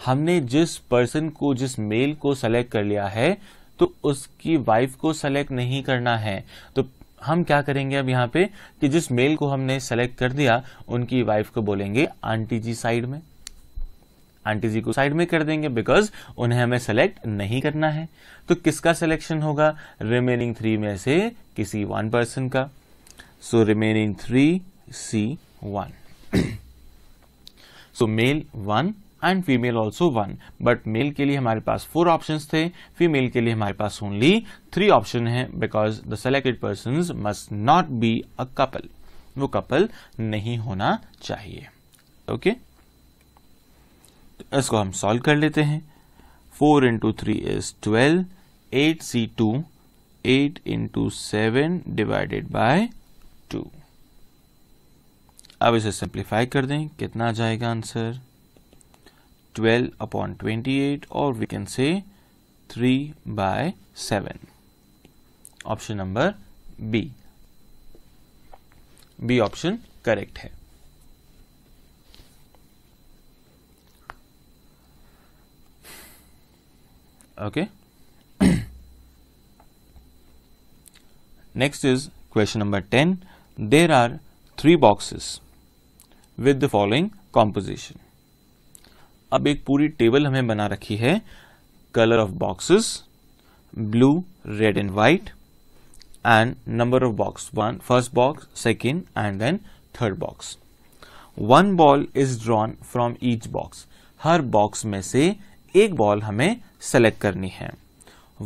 हमने जिस पर्सन को जिस मेल को सेलेक्ट कर लिया है तो उसकी वाइफ को सेलेक्ट नहीं करना है तो हम क्या करेंगे अब यहाँ पे कि जिस मेल को हमने सेलेक्ट कर दिया उनकी वाइफ को बोलेंगे आंटी जी साइड में आंटी जी को साइड में कर देंगे बिकॉज उन्हें हमें सेलेक्ट नहीं करना है तो किसका सिलेक्शन होगा रिमेनिंग थ्री में से किसी वन पर्सन का so remaining three C one so male one and female also one but male के लिए हमारे पास फोर ऑप्शन थे फीमेल के लिए हमारे पास ओनली थ्री ऑप्शन है because the selected person must not be a couple वो कपल नहीं होना चाहिए ओके okay? तो इसको हम सॉल्व कर लेते हैं four into three is twelve eight C two eight into seven divided by two अब इसे सिंप्लीफाई कर दें कितना आ जाएगा answer 12 upon 28 or we can say 3 by 7. Option number B. B option correct है. Okay. <coughs> Next is question number 10. There are three boxes with the following composition. अब एक पूरी टेबल हमें बना रखी है colour of boxes blue red and white and number of box one first box second and then third box one ball is drawn from each box हर बॉक्स में से एक बॉल हमें सेलेक्ट करनी है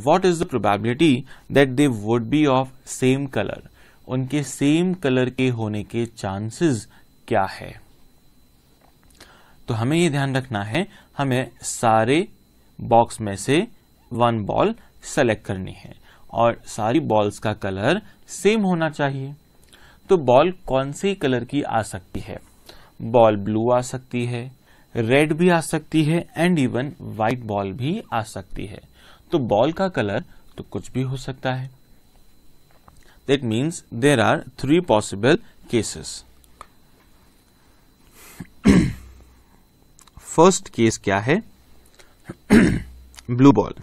what is the probability that they would be of same colour उनके same colour के होने के चांसेस क्या है तो हमें ये ध्यान रखना है हमें सारे बॉक्स में से वन बॉल सेलेक्ट करनी है और सारी बॉल्स का कलर सेम होना चाहिए तो बॉल कौन से कलर की आ सकती है बॉल ब्लू आ सकती है रेड भी आ सकती है एंड इवन व्हाइट बॉल भी आ सकती है तो बॉल का कलर तो कुछ भी हो सकता है that means there are three possible cases first case क्या है blue ball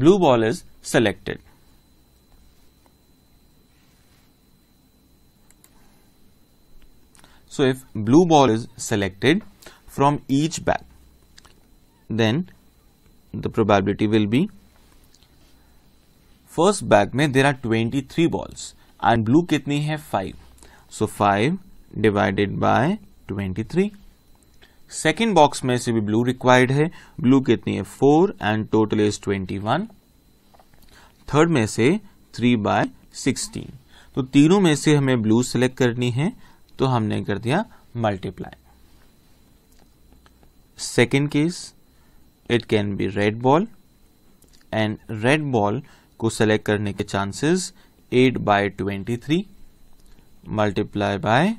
blue ball is selected so if blue ball is selected from each bag then the probability will be first bag में there are twenty three balls and blue कितनी है five so five divided by twenty three second box में से भी blue required है blue कितनी है four and total is twenty one third में से थ्री बाय सिक्सटीन तो तीनों में से हमें ब्लू सेलेक्ट करनी है तो हमने कर दिया multiply second case it can be red ball and red ball को सेलेक्ट करने के chances eight by twenty three multiply by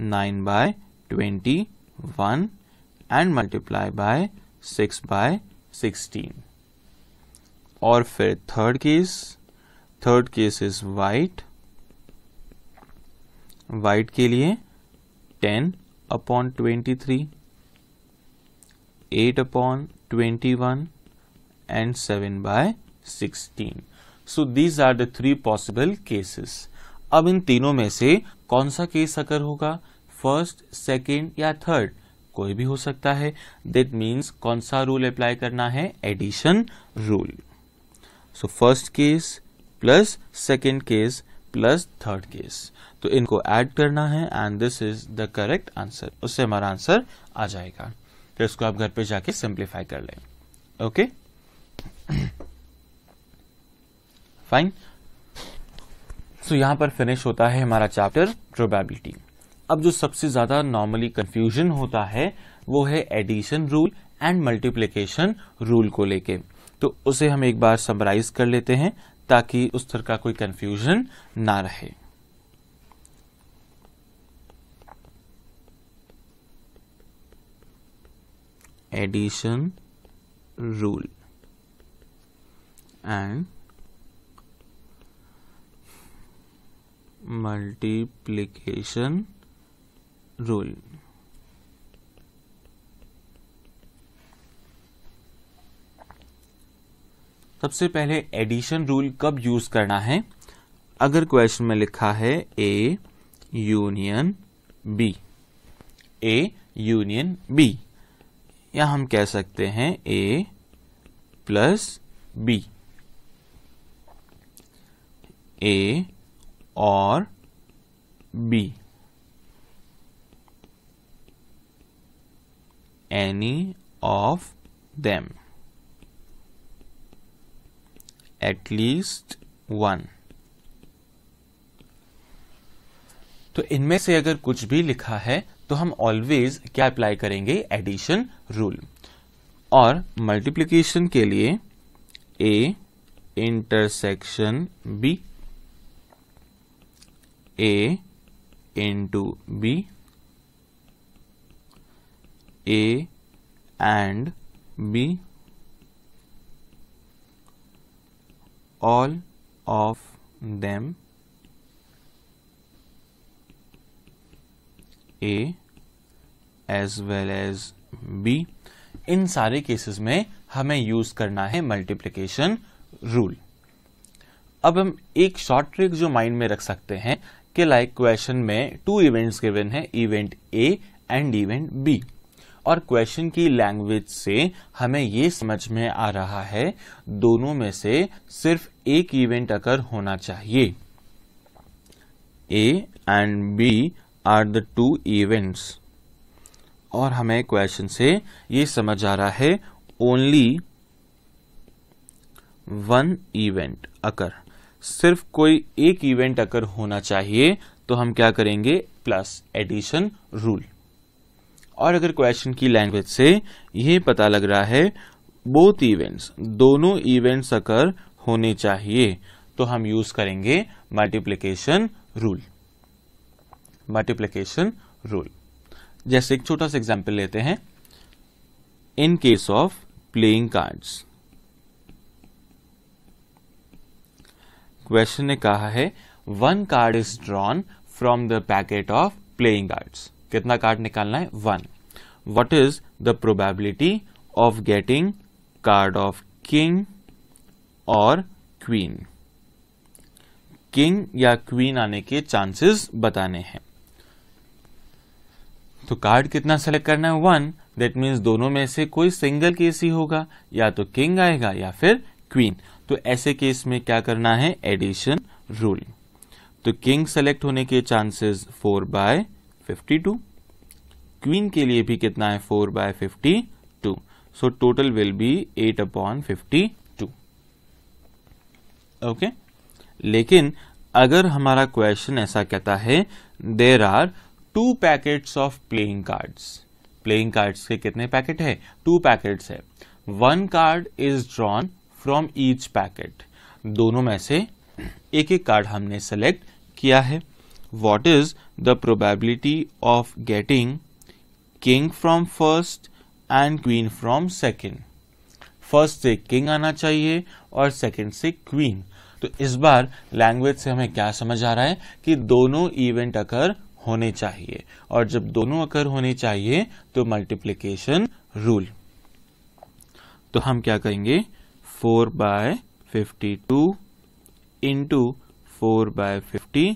nine by twenty 1 and multiply by 6 by 16 Or फिर third case, third case is white, white ke liye 10 upon 23 8 upon 21 and 7 by 16. So these are the three possible cases. अब इन तीनों में से कौन सा case अगर होगा फर्स्ट सेकेंड या थर्ड कोई भी हो सकता है दैट मीन्स कौन सा रूल अप्लाई करना है addition rule so first case plus second case plus third case तो इनको ऐड करना है and this is the correct answer उससे हमारा आंसर आ जाएगा तो इसको आप घर पे जाके सिंप्लीफाई कर लें ओके फाइन सो यहां पर फिनिश होता है हमारा चैप्टर प्रोबेबिलिटी अब जो सबसे ज़्यादा नॉर्मली कन्फ्यूजन होता है वो है addition rule and multiplication rule को लेके तो उसे हम एक बार समराइज कर लेते हैं ताकि उस तरह का कोई कन्फ्यूजन ना रहे addition rule and multiplication rule सबसे पहले एडिशन रूल कब यूज करना है अगर क्वेश्चन में लिखा है A union B A union B या हम कह सकते हैं ए प्लस बी ए और B any of them at least one तो इनमें से अगर कुछ भी लिखा है तो हम ऑलवेज क्या अप्लाई करेंगे एडिशन रूल और मल्टीप्लीकेशन के लिए A intersection B A into B A and B. All of them A as well as B. इन सारे केसेस में हमें यूज करना है मल्टीप्लीकेशन रूल अब हम एक शॉर्ट ट्रिक जो माइंड में रख सकते हैं कि लाइक क्वेश्चन में टू इवेंट्स गिवन है event A and event B और क्वेश्चन की लैंग्वेज से हमें ये समझ में आ रहा है दोनों में से सिर्फ एक इवेंट अकर होना चाहिए A and B are the two events और हमें क्वेश्चन से ये समझ आ रहा है ओनली वन इवेंट अकर सिर्फ कोई एक इवेंट अकर होना चाहिए तो हम क्या करेंगे प्लस एडिशन रूल और अगर क्वेश्चन की लैंग्वेज से ये पता लग रहा है बोथ इवेंट्स दोनों इवेंट्स अकर होने चाहिए तो हम यूज करेंगे मल्टीप्लीकेशन रूल मल्टीप्लीकेशन रूल जैसे एक छोटा सा एग्जाम्पल लेते हैं in case of playing cards question ने कहा है one card is drawn from the packet of playing cards कितना कार्ड निकालना है one what is the probability of getting card of king और क्वीन किंग या क्वीन आने के चांसेस बताने हैं तो कार्ड कितना सेलेक्ट करना है वन दैट मीन्स दोनों में से कोई सिंगल केस ही होगा या तो किंग आएगा या फिर क्वीन तो ऐसे केस में क्या करना है एडिशन रूल तो किंग सेलेक्ट होने के chances four by fifty two queen के लिए भी कितना है four by fifty two so total will be eight upon fifty two okay लेकिन अगर हमारा क्वेश्चन ऐसा कहता है there are two packets of playing cards playing cards के कितने पैकेट है टू पैकेट्स है one card is drawn from each packet दोनों में से एक एक कार्ड हमने सेलेक्ट किया है what is the probability of getting king from first and queen from second first से किंग आना चाहिए और सेकेंड से क्वीन तो इस बार लैंग्वेज से हमें क्या समझ आ रहा है कि दोनों इवेंट अकर होने चाहिए और जब दोनों अकर होने चाहिए तो मल्टीप्लीकेशन रूल तो हम क्या कहेंगे four by fifty two into four by fifty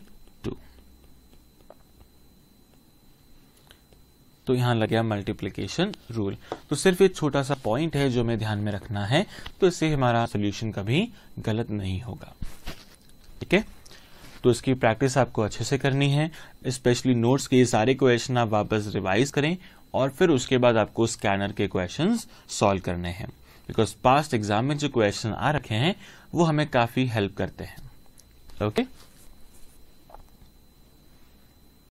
two यहां लग गया मल्टीप्लीकेशन रूल तो सिर्फ एक छोटा सा पॉइंट है जो हमें ध्यान में रखना है तो इससे हमारा सोल्यूशन कभी गलत नहीं होगा ठीक है तो इसकी प्रैक्टिस आपको अच्छे से करनी है स्पेशली नोट्स के ये सारे क्वेश्चन आप वापस रिवाइज करें और फिर उसके बाद आपको स्कैनर के क्वेश्चन सॉल्व करने हैं बिकॉज पास्ट एग्जाम में जो क्वेश्चन आ रखे हैं वो हमें काफ़ी हेल्प करते हैं ओके okay?